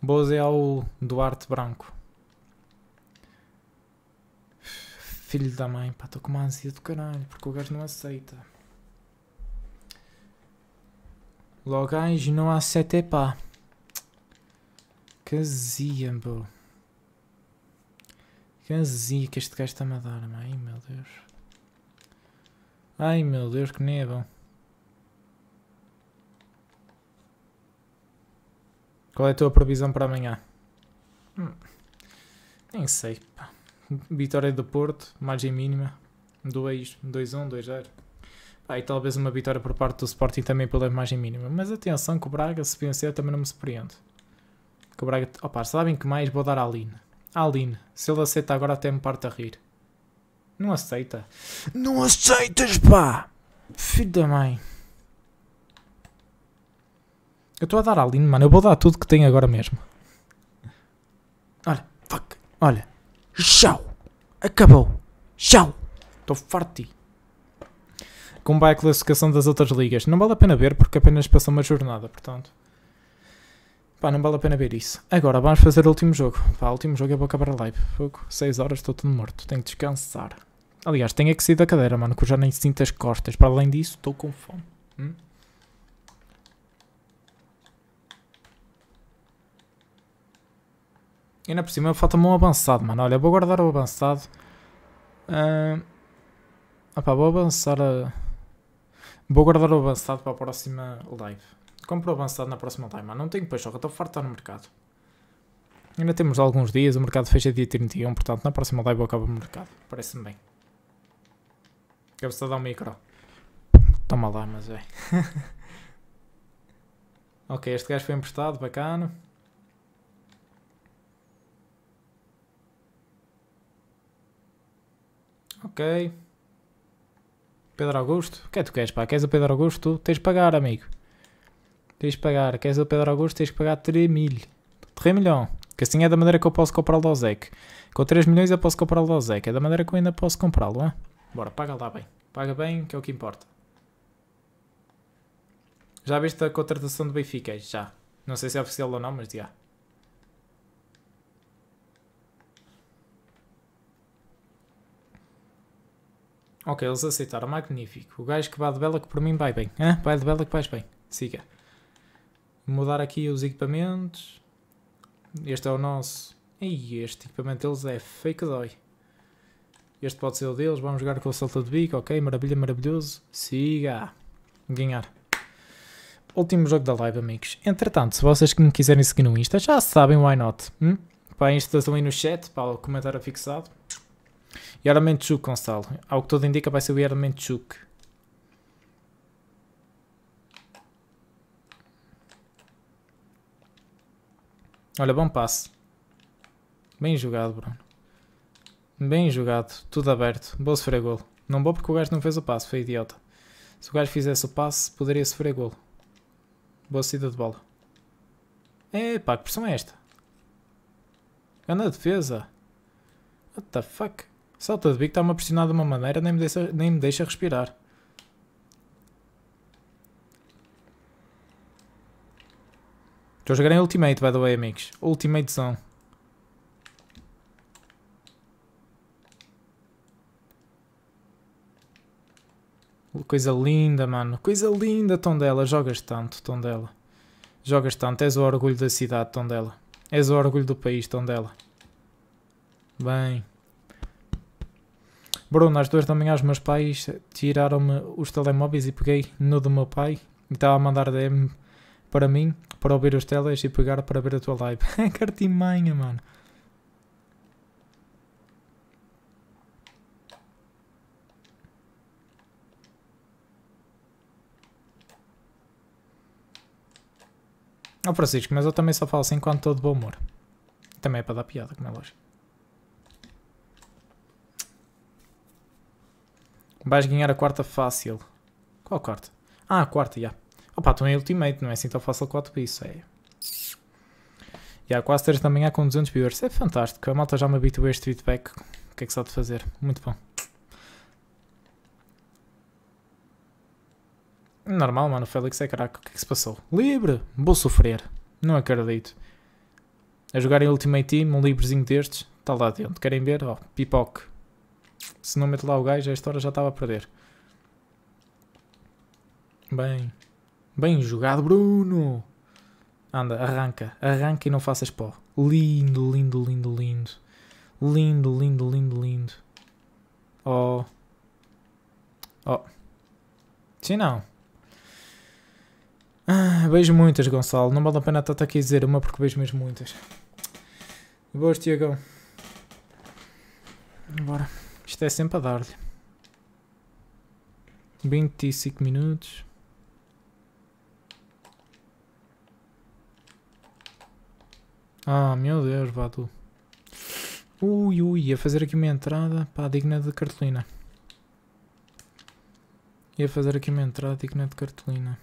Boas é ao Duarte Branco. Filho da mãe, pá, estou com uma ansia do caralho, porque o gajo não aceita. Logais não aceita, pá. Casia, bro. Casia que este gajo está-me a dar, mãe, meu Deus. Ai meu Deus, que nevam. Qual é a tua previsão para amanhã? Hum, nem sei. Pá. Vitória do Porto, margem mínima. 2, 2-1, 2-0. Ah, e talvez uma vitória por parte do Sporting também pela margem mínima. Mas atenção que o Braga, se vencer, também não me surpreende. Que o Braga... Opa, sabem que mais? Vou dar a Aline. Aline, se ele aceita agora até me parte a rir. Não aceita. Não aceitas, pá! Filho da mãe. Eu estou a dar a Aline, mano. Eu vou dar tudo que tenho agora mesmo. Olha, fuck. Olha. Tchau. Acabou. Tchau. Estou farto de ti. Como vai a classificação das outras ligas? Não vale a pena ver porque apenas passou uma jornada, portanto. Pá, não vale a pena ver isso. Agora vamos fazer o último jogo. Pá, o último jogo eu vou acabar a live. Pouco, 6 horas estou tudo morto. Tenho que descansar. Aliás, tenho é que sair da cadeira, mano, que eu já nem sinto as costas. Para além disso, estou com fome. Hum? E ainda por cima falta-me um avançado, mano. Olha, vou guardar o avançado. Uh... Ah, Opa, vou avançar a... Vou guardar o avançado para a próxima live compro avançado na próxima time. Não tenho peixoca, estou farto de estar no mercado. Ainda temos alguns dias, o mercado fecha dia 31, portanto na próxima live eu acabo o mercado. Parece-me bem. Acabo-se de dar um micro. Toma lá, mas é. ok, este gajo foi emprestado, bacana. Ok. Pedro Augusto? O que é que tu queres, pá? Queres o Pedro Augusto? Tens de pagar, amigo. Tens de pagar, queres o Pedro Augusto, tens de pagar 3 mil. 3 milhão. Que assim é da maneira que eu posso comprá-lo ao Zeke. Com 3 milhões eu posso comprá-lo ao Zeke. É da maneira que eu ainda posso comprá-lo, é? Bora, paga lá bem. Paga bem, que é o que importa. Já viste a contratação do Benfica? Já. Não sei se é oficial ou não, mas já. Ok, eles aceitaram. Magnífico. O gajo que vai de bela que por mim vai bem. Hã? Vai de bela que vais bem. Siga mudar aqui os equipamentos. Este é o nosso. E este equipamento deles é feio que dói. Este pode ser o deles. Vamos jogar com a salto de bico. Ok, maravilha, maravilhoso. Siga. Ganhar. Último jogo da live, amigos. Entretanto, se vocês que me quiserem seguir no Insta, já sabem why not. Hum? Para a Insta ali no chat, para o comentário fixado. Yaramenchuk, Gonçalo. Ao que todo indica, vai ser o Yaramenchuk. Olha, bom passe. Bem jogado, Bruno. Bem jogado. Tudo aberto. Vou sofrer golo. Não vou porque o gajo não fez o passe. Foi idiota. Se o gajo fizesse o passe, poderia sofrer golo. Boa saída de bola. Epá, que pressão é esta? Ganda defesa. What the fuck? Salta de bico está-me a pressionar de uma maneira nem me deixa, nem me deixa respirar. Estou a jogar em Ultimate, by the way, amigos. Ultimatezão. Coisa linda, mano. Coisa linda, Tondela. Jogas tanto, Tondela. Jogas tanto. És o orgulho da cidade, Tondela. És o orgulho do país, Tondela. Bem. Bruno, às duas da manhã os meus pais tiraram-me os telemóveis e peguei no do meu pai. E estava a mandar DM para mim para ouvir os teles e pegar para ver a tua live. que é artimanha, mano. Ó oh, Francisco, mas eu também só falo assim quando estou de bom humor. Também é para dar piada, como é lógico. Vais ganhar a quarta fácil. Qual quarta? Ah, a quarta, já. Yeah. Opa, estou em é Ultimate, não é assim tão fácil 4 isso, é. E há quase 3 da manhã com 200 viewers, é fantástico, a malta já me habituou a este feedback, o que é que se há de fazer? Muito bom. Normal, mano, o Félix é caraca, o que é que se passou? Livre! Vou sofrer, não acredito. A jogar em Ultimate Team, um livrezinho destes, está lá dentro, querem ver? Ó, oh, pipoque. Se não meto lá o gajo, a história já estava a perder. Bem, Bem jogado, Bruno! Anda, arranca, arranca e não faças pó. Lindo, lindo, lindo, lindo. Lindo, lindo, lindo, lindo. Oh. Oh. Sim, não. Ah, vejo muitas, Gonçalo. Não vale a pena estar aqui a dizer uma porque beijo mesmo muitas. Boas, Tiagão. Bora. Isto é sempre a dar-lhe. 25 minutos. Ah, meu Deus, Badu. Ui, ui, ia fazer aqui uma entrada, pá, digna de cartolina. Ia fazer aqui uma entrada digna de cartolina.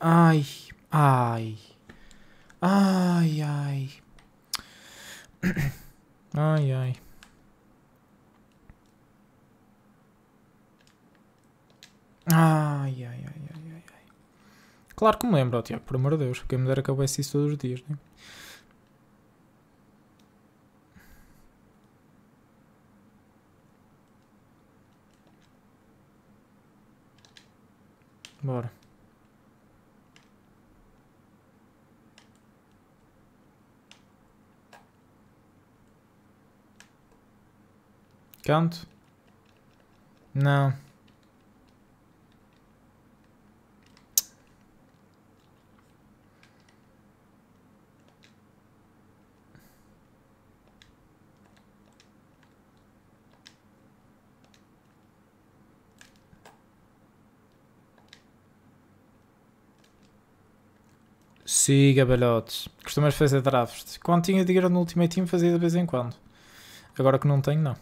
Ai, ai, ai, ai, ai, ai. Ai, ai, ai, ai, ai. Claro que me lembro, oh, Tiago, por amor de Deus. Quem me dera que houvesse isso todos os dias, né? Bora. Canto? Não. Siga, balhotes. Costumas fazer drafts. Quando tinha dinheiro no Ultimate Team, fazia de vez em quando. Agora que não tenho, não.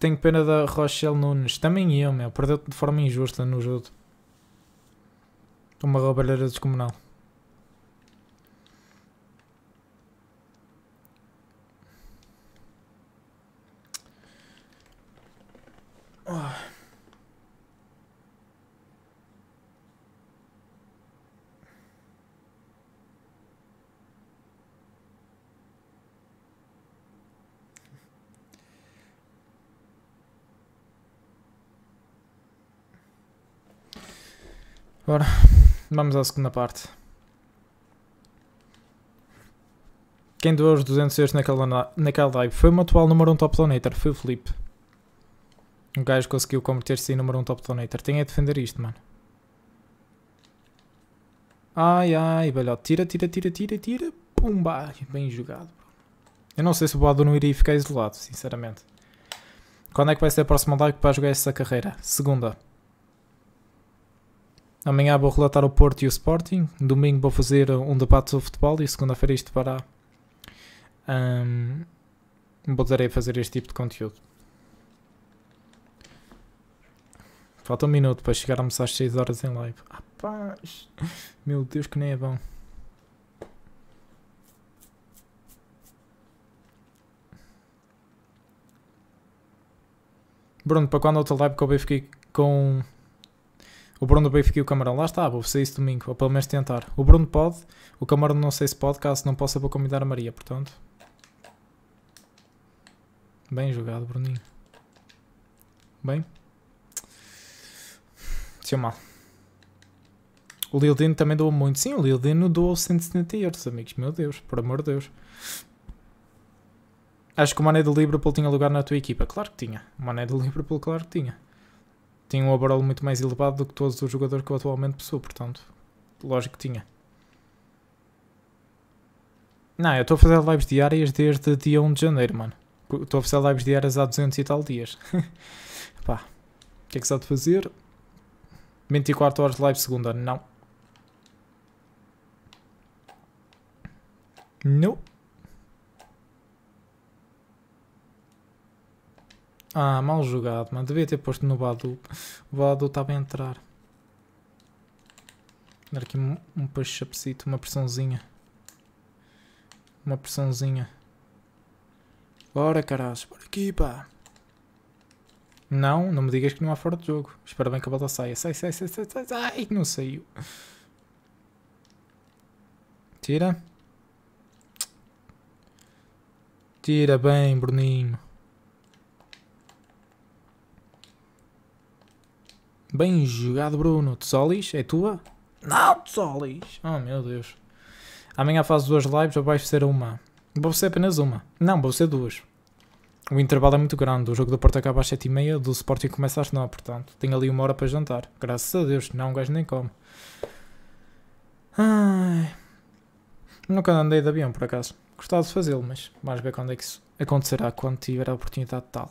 Tenho pena da Rochelle Nunes. Também eu, meu. Perdeu de forma injusta no jogo. Uma roubalheira descomunal. Agora, vamos à segunda parte. Quem deu os 200 euros naquela, naquela live foi o meu atual número 1 um top donator, foi o Felipe. Um gajo conseguiu converter-se em número 1 um top donator. Tem a é defender isto, mano. Ai, ai, velho. Tira, tira, tira, tira, tira. Pumba. Bem jogado. Eu não sei se o Bado não iria ficar isolado, sinceramente. Quando é que vai ser a próxima live para jogar essa carreira? Segunda. Amanhã vou relatar o Porto e o Sporting. Domingo vou fazer um debate sobre futebol e segunda-feira isto para. Um, voltarei a é fazer este tipo de conteúdo. Falta um minuto para chegarmos às 6 horas em live. Rapaz, meu Deus, que nem é bom. Bruno, para quando outra live que eu fiquei com o Bruno do Benfica e o Camarão, lá está, vou sair isso domingo, ou pelo menos tentar. O Bruno pode, o Camarão não sei se pode, caso não possa, vou convidar a Maria, portanto. Bem jogado, Bruninho. Bem. Seu mal. O Dino também doou muito. Sim, o Dino doou 170 euros, amigos. Meu Deus, por amor de Deus. Acho que o Mané do Liverpool tinha lugar na tua equipa. Claro que tinha. O Mané do Liverpool, claro que tinha tinha um overall muito mais elevado do que todos os jogadores que eu atualmente possuo, portanto, lógico que tinha. Não, eu estou a fazer lives diárias desde dia 1 de janeiro, mano. Estou a fazer lives diárias há 200 e tal dias. Pá, o que é que se há de fazer? 24 horas de live segunda, não. Não. Ah, mal jogado, mano. Devia ter posto no Badu. O Badu estava a entrar. Dar aqui um, um push-upcito, uma pressãozinha. Uma pressãozinha. Bora, caralho. Bora aqui, pá. Não, não me digas que não há fora de jogo. Espera bem que a bola saia. Sai, sai, sai, sai, sai, sai. Não saiu. Tira. Tira bem, Bruninho. Bem jogado, Bruno. Tessolis, é tua? Não, Tessolis! Oh, meu Deus. Amanhã fazes duas lives ou vais ser uma? Vou ser apenas uma. Não, vou ser duas. O intervalo é muito grande. O jogo do Porto acaba às 7h30, do Sporting começa às 9 portanto. Tenho ali uma hora para jantar. Graças a Deus, não, gosto gajo nem como. Ai... Nunca andei de avião, por acaso. Gostava de fazê-lo, mas mais ver quando é que isso acontecerá, quando tiver a oportunidade de tal.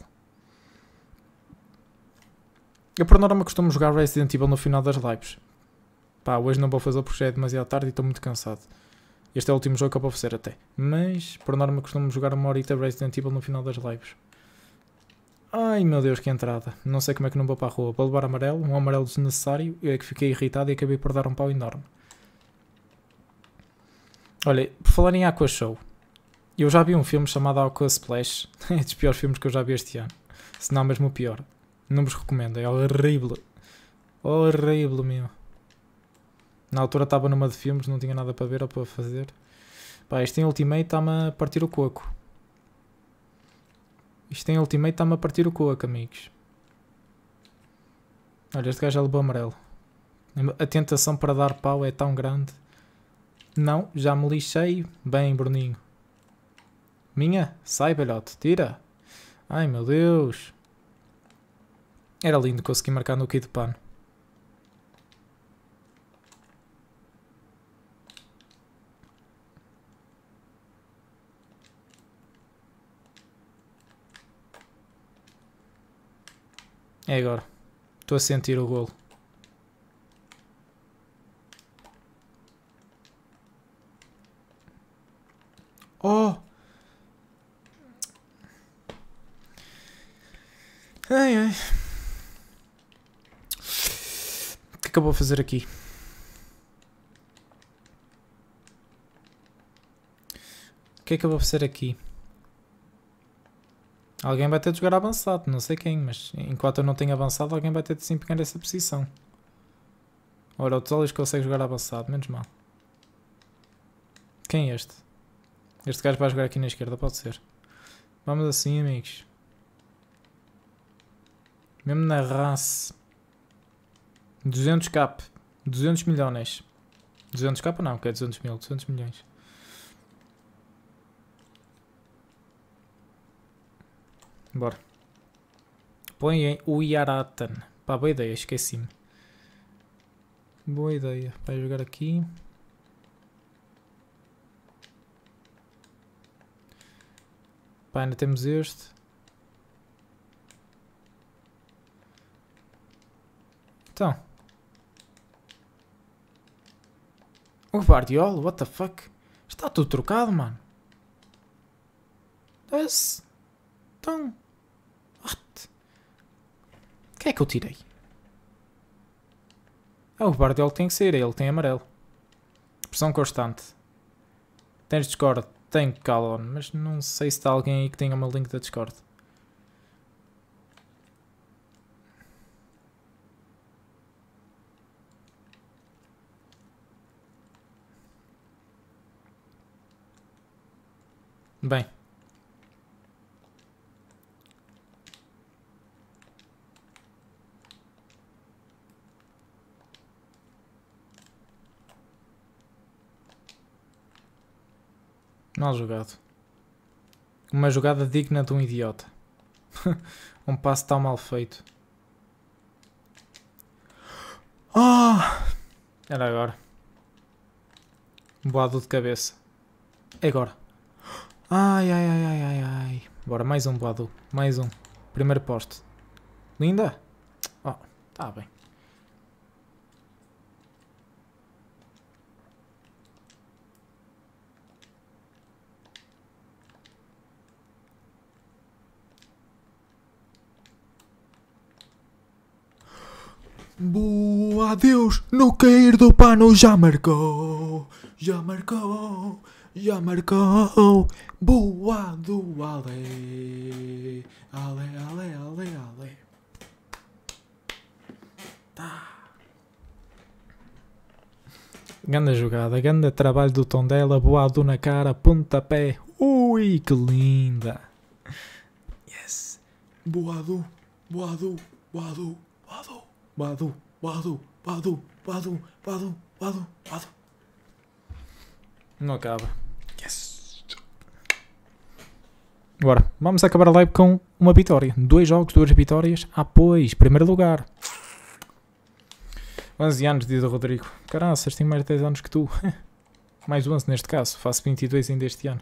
Eu, por norma, costumo jogar Resident Evil no final das lives. Pá, hoje não vou fazer o já é demasiado tarde e estou muito cansado. Este é o último jogo que eu vou fazer até. Mas, por norma, costumo jogar uma horita Resident Evil no final das lives. Ai meu Deus, que entrada. Não sei como é que não vou para a rua. Vou levar amarelo, um amarelo desnecessário. Eu é que fiquei irritado e acabei por dar um pau enorme. Olha, por falar em Aqua Show, eu já vi um filme chamado Aqua Splash. é dos piores filmes que eu já vi este ano. Se não mesmo o pior. Não vos recomendo, é horrível. Horrível mesmo. Na altura estava numa de filmes, não tinha nada para ver ou para fazer. Pá, isto em Ultimate está-me a partir o coco. Isto em Ultimate está-me a partir o coco, amigos. Olha, este gajo é levou amarelo. A tentação para dar pau é tão grande. Não, já me lixei. Bem, Bruninho. Minha? Sai, velhote. Tira. Ai, meu Deus. Era lindo conseguir marcar no Kid pano. É agora. Estou a sentir o golo. Oh! Ai ai. que eu vou fazer aqui? O que é que eu vou fazer aqui? Alguém vai ter de jogar avançado, não sei quem, mas enquanto eu não tenho avançado, alguém vai ter de desempenhar essa posição. Ora, o Tolis consegue jogar avançado, menos mal. Quem é este? Este gajo vai jogar aqui na esquerda, pode ser. Vamos assim, amigos. Mesmo na raça. 200 cap. 200 milhões. 200 cap não, que é 200 mil. 200 milhões. Bora. Põe o Yaratan Pá, boa ideia, esqueci-me. Boa ideia. Vai jogar aqui. Pá, ainda temos este. Então. O Guardiola, what the fuck? Está tudo trocado, mano. Esse... Então... What? O que é que eu tirei? Ah, o Guardiola tem que ser, ele tem amarelo. Pressão constante. Tens Discord? Tenho, Calon, mas não sei se está alguém aí que tenha uma link da Discord. Bem. Mal jogado. Uma jogada digna de um idiota. um passo tão mal feito. Oh! Era agora. Um boado de cabeça. É agora. Ai, ai, ai, ai, ai, ai. Bora, mais um Badu. Mais um. Primeiro poste. Linda? Oh, tá bem. Boa, Deus, no cair do pano já marcou, já marcou, já marcou, boa do Ale, Ale, Ale, Ale, Ale. Tá. Ganda jogada, ganda trabalho do Tondela, boado na cara, pontapé. Ui, que linda! Yes! Boado, boado, boado, boado, boado, boado, boado, boado, boado, boado, boado. Não acaba. Agora, vamos acabar a live com uma vitória. Dois jogos, duas vitórias. Ah, pois, primeiro lugar. 11 anos, diz o Rodrigo. Caraças, tenho mais de 10 anos que tu. mais 11 neste caso, faço 22 ainda este ano.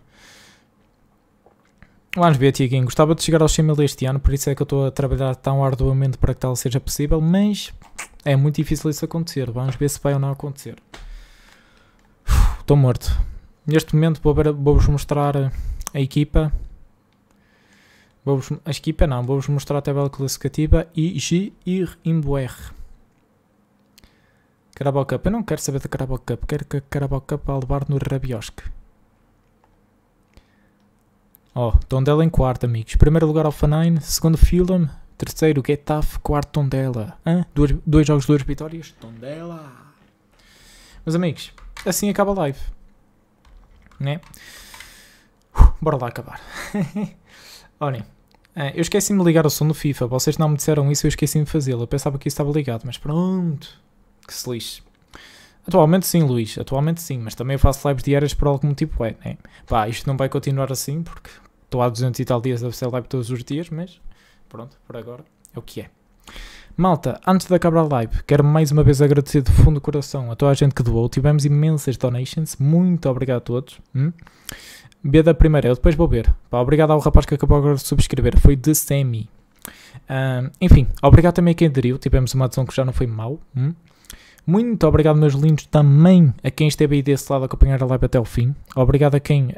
Vamos ver, Tiaguinho. Gostava de chegar aos 100 mil este ano, por isso é que eu estou a trabalhar tão arduamente para que tal seja possível, mas é muito difícil isso acontecer. Vamos ver se vai ou não acontecer. Estou morto. Neste momento vou-vos mostrar a equipa Vamos a equipa não, vou-vos mostrar a tabela classificativa e G, ir Imbuer. Carabao Cup, eu não quero saber da Carabao Cup, quero que a Carabao Cup vá levar no Rabiosque. Ó, oh, Tondela em quarto, amigos. Primeiro lugar Alphanine, segundo Fulham, terceiro Getafe, quarto Tondela. Hã? Dois, dois jogos, duas vitórias, Tondela. Mas amigos, assim acaba a live. Né? Uh, bora lá acabar. Olhem, eh, eu esqueci-me de ligar o som do FIFA. Vocês não me disseram isso, eu esqueci-me de fazê-lo. Eu pensava que isso estava ligado, mas pronto. Que se lixe. Atualmente sim, Luís. Atualmente sim, mas também eu faço lives diárias por algum tipo. É, né? Pá, isto não vai continuar assim, porque estou há 200 e tal dias a fazer live todos os dias, mas pronto, por agora é o que é. Malta, antes da cabra live, quero mais uma vez agradecer de fundo do coração a toda a gente que doou. Tivemos imensas donations, muito obrigado a todos. Hum? da primeira, eu depois vou ver. Pá, obrigado ao rapaz que acabou agora de subscrever, foi de Semi. Um, enfim, obrigado também a quem aderiu, tivemos uma adesão que já não foi mal. Hum? Muito obrigado, meus lindos, também a quem esteve aí desse lado a acompanhar a live até o fim. Obrigado a quem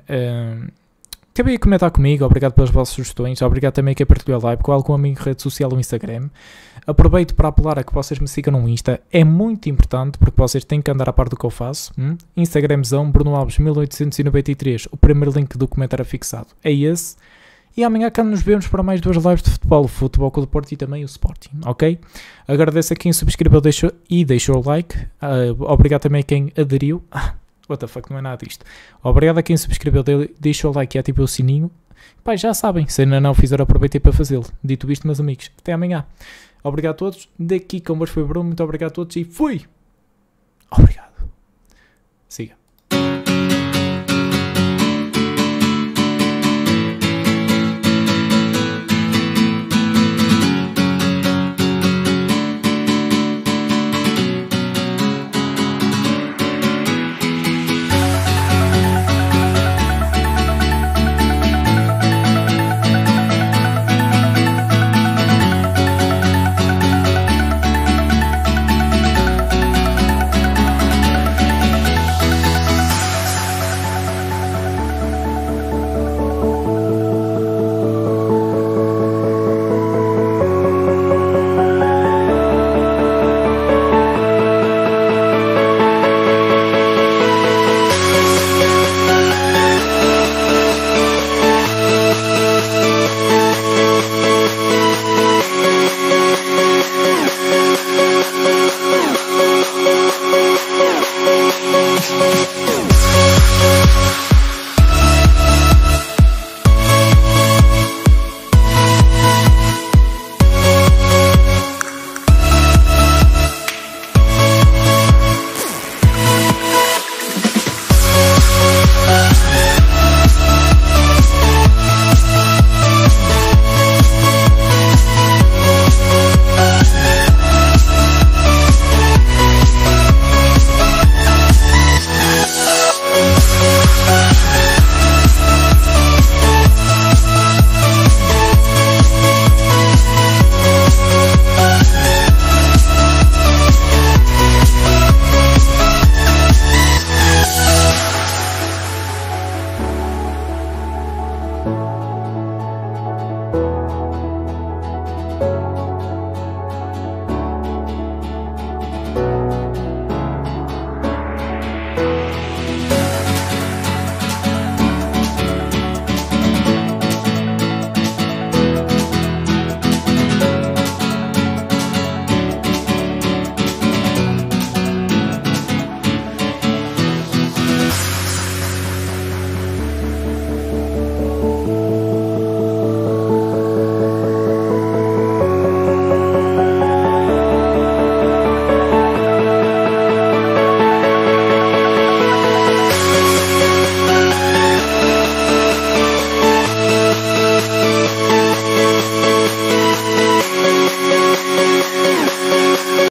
acabei de comentar comigo, obrigado pelas vossas sugestões, obrigado também que partilhou a live com algum amigo rede social ou Instagram. Aproveito para apelar a que vocês me sigam no Insta, é muito importante porque vocês têm que andar a par do que eu faço. Hum? Instagramzão Bruno Alves 1893, o primeiro link do comentário é fixado é esse. E amanhã cá nos vemos para mais duas lives de futebol, futebol com o Porto e também o Sporting, ok? Agradeço a quem subscreveu deixou, e deixou o like. Uh, obrigado também a quem aderiu. What the fuck, não é nada isto. Obrigado a quem subscreveu, deixa o like e é ativa tipo o sininho. Pai, já sabem, se ainda não fizeram, aproveitei para fazê-lo. Dito isto, meus amigos, até amanhã. Obrigado a todos. Daqui, como hoje foi Bruno, muito obrigado a todos e fui! Obrigado. Siga.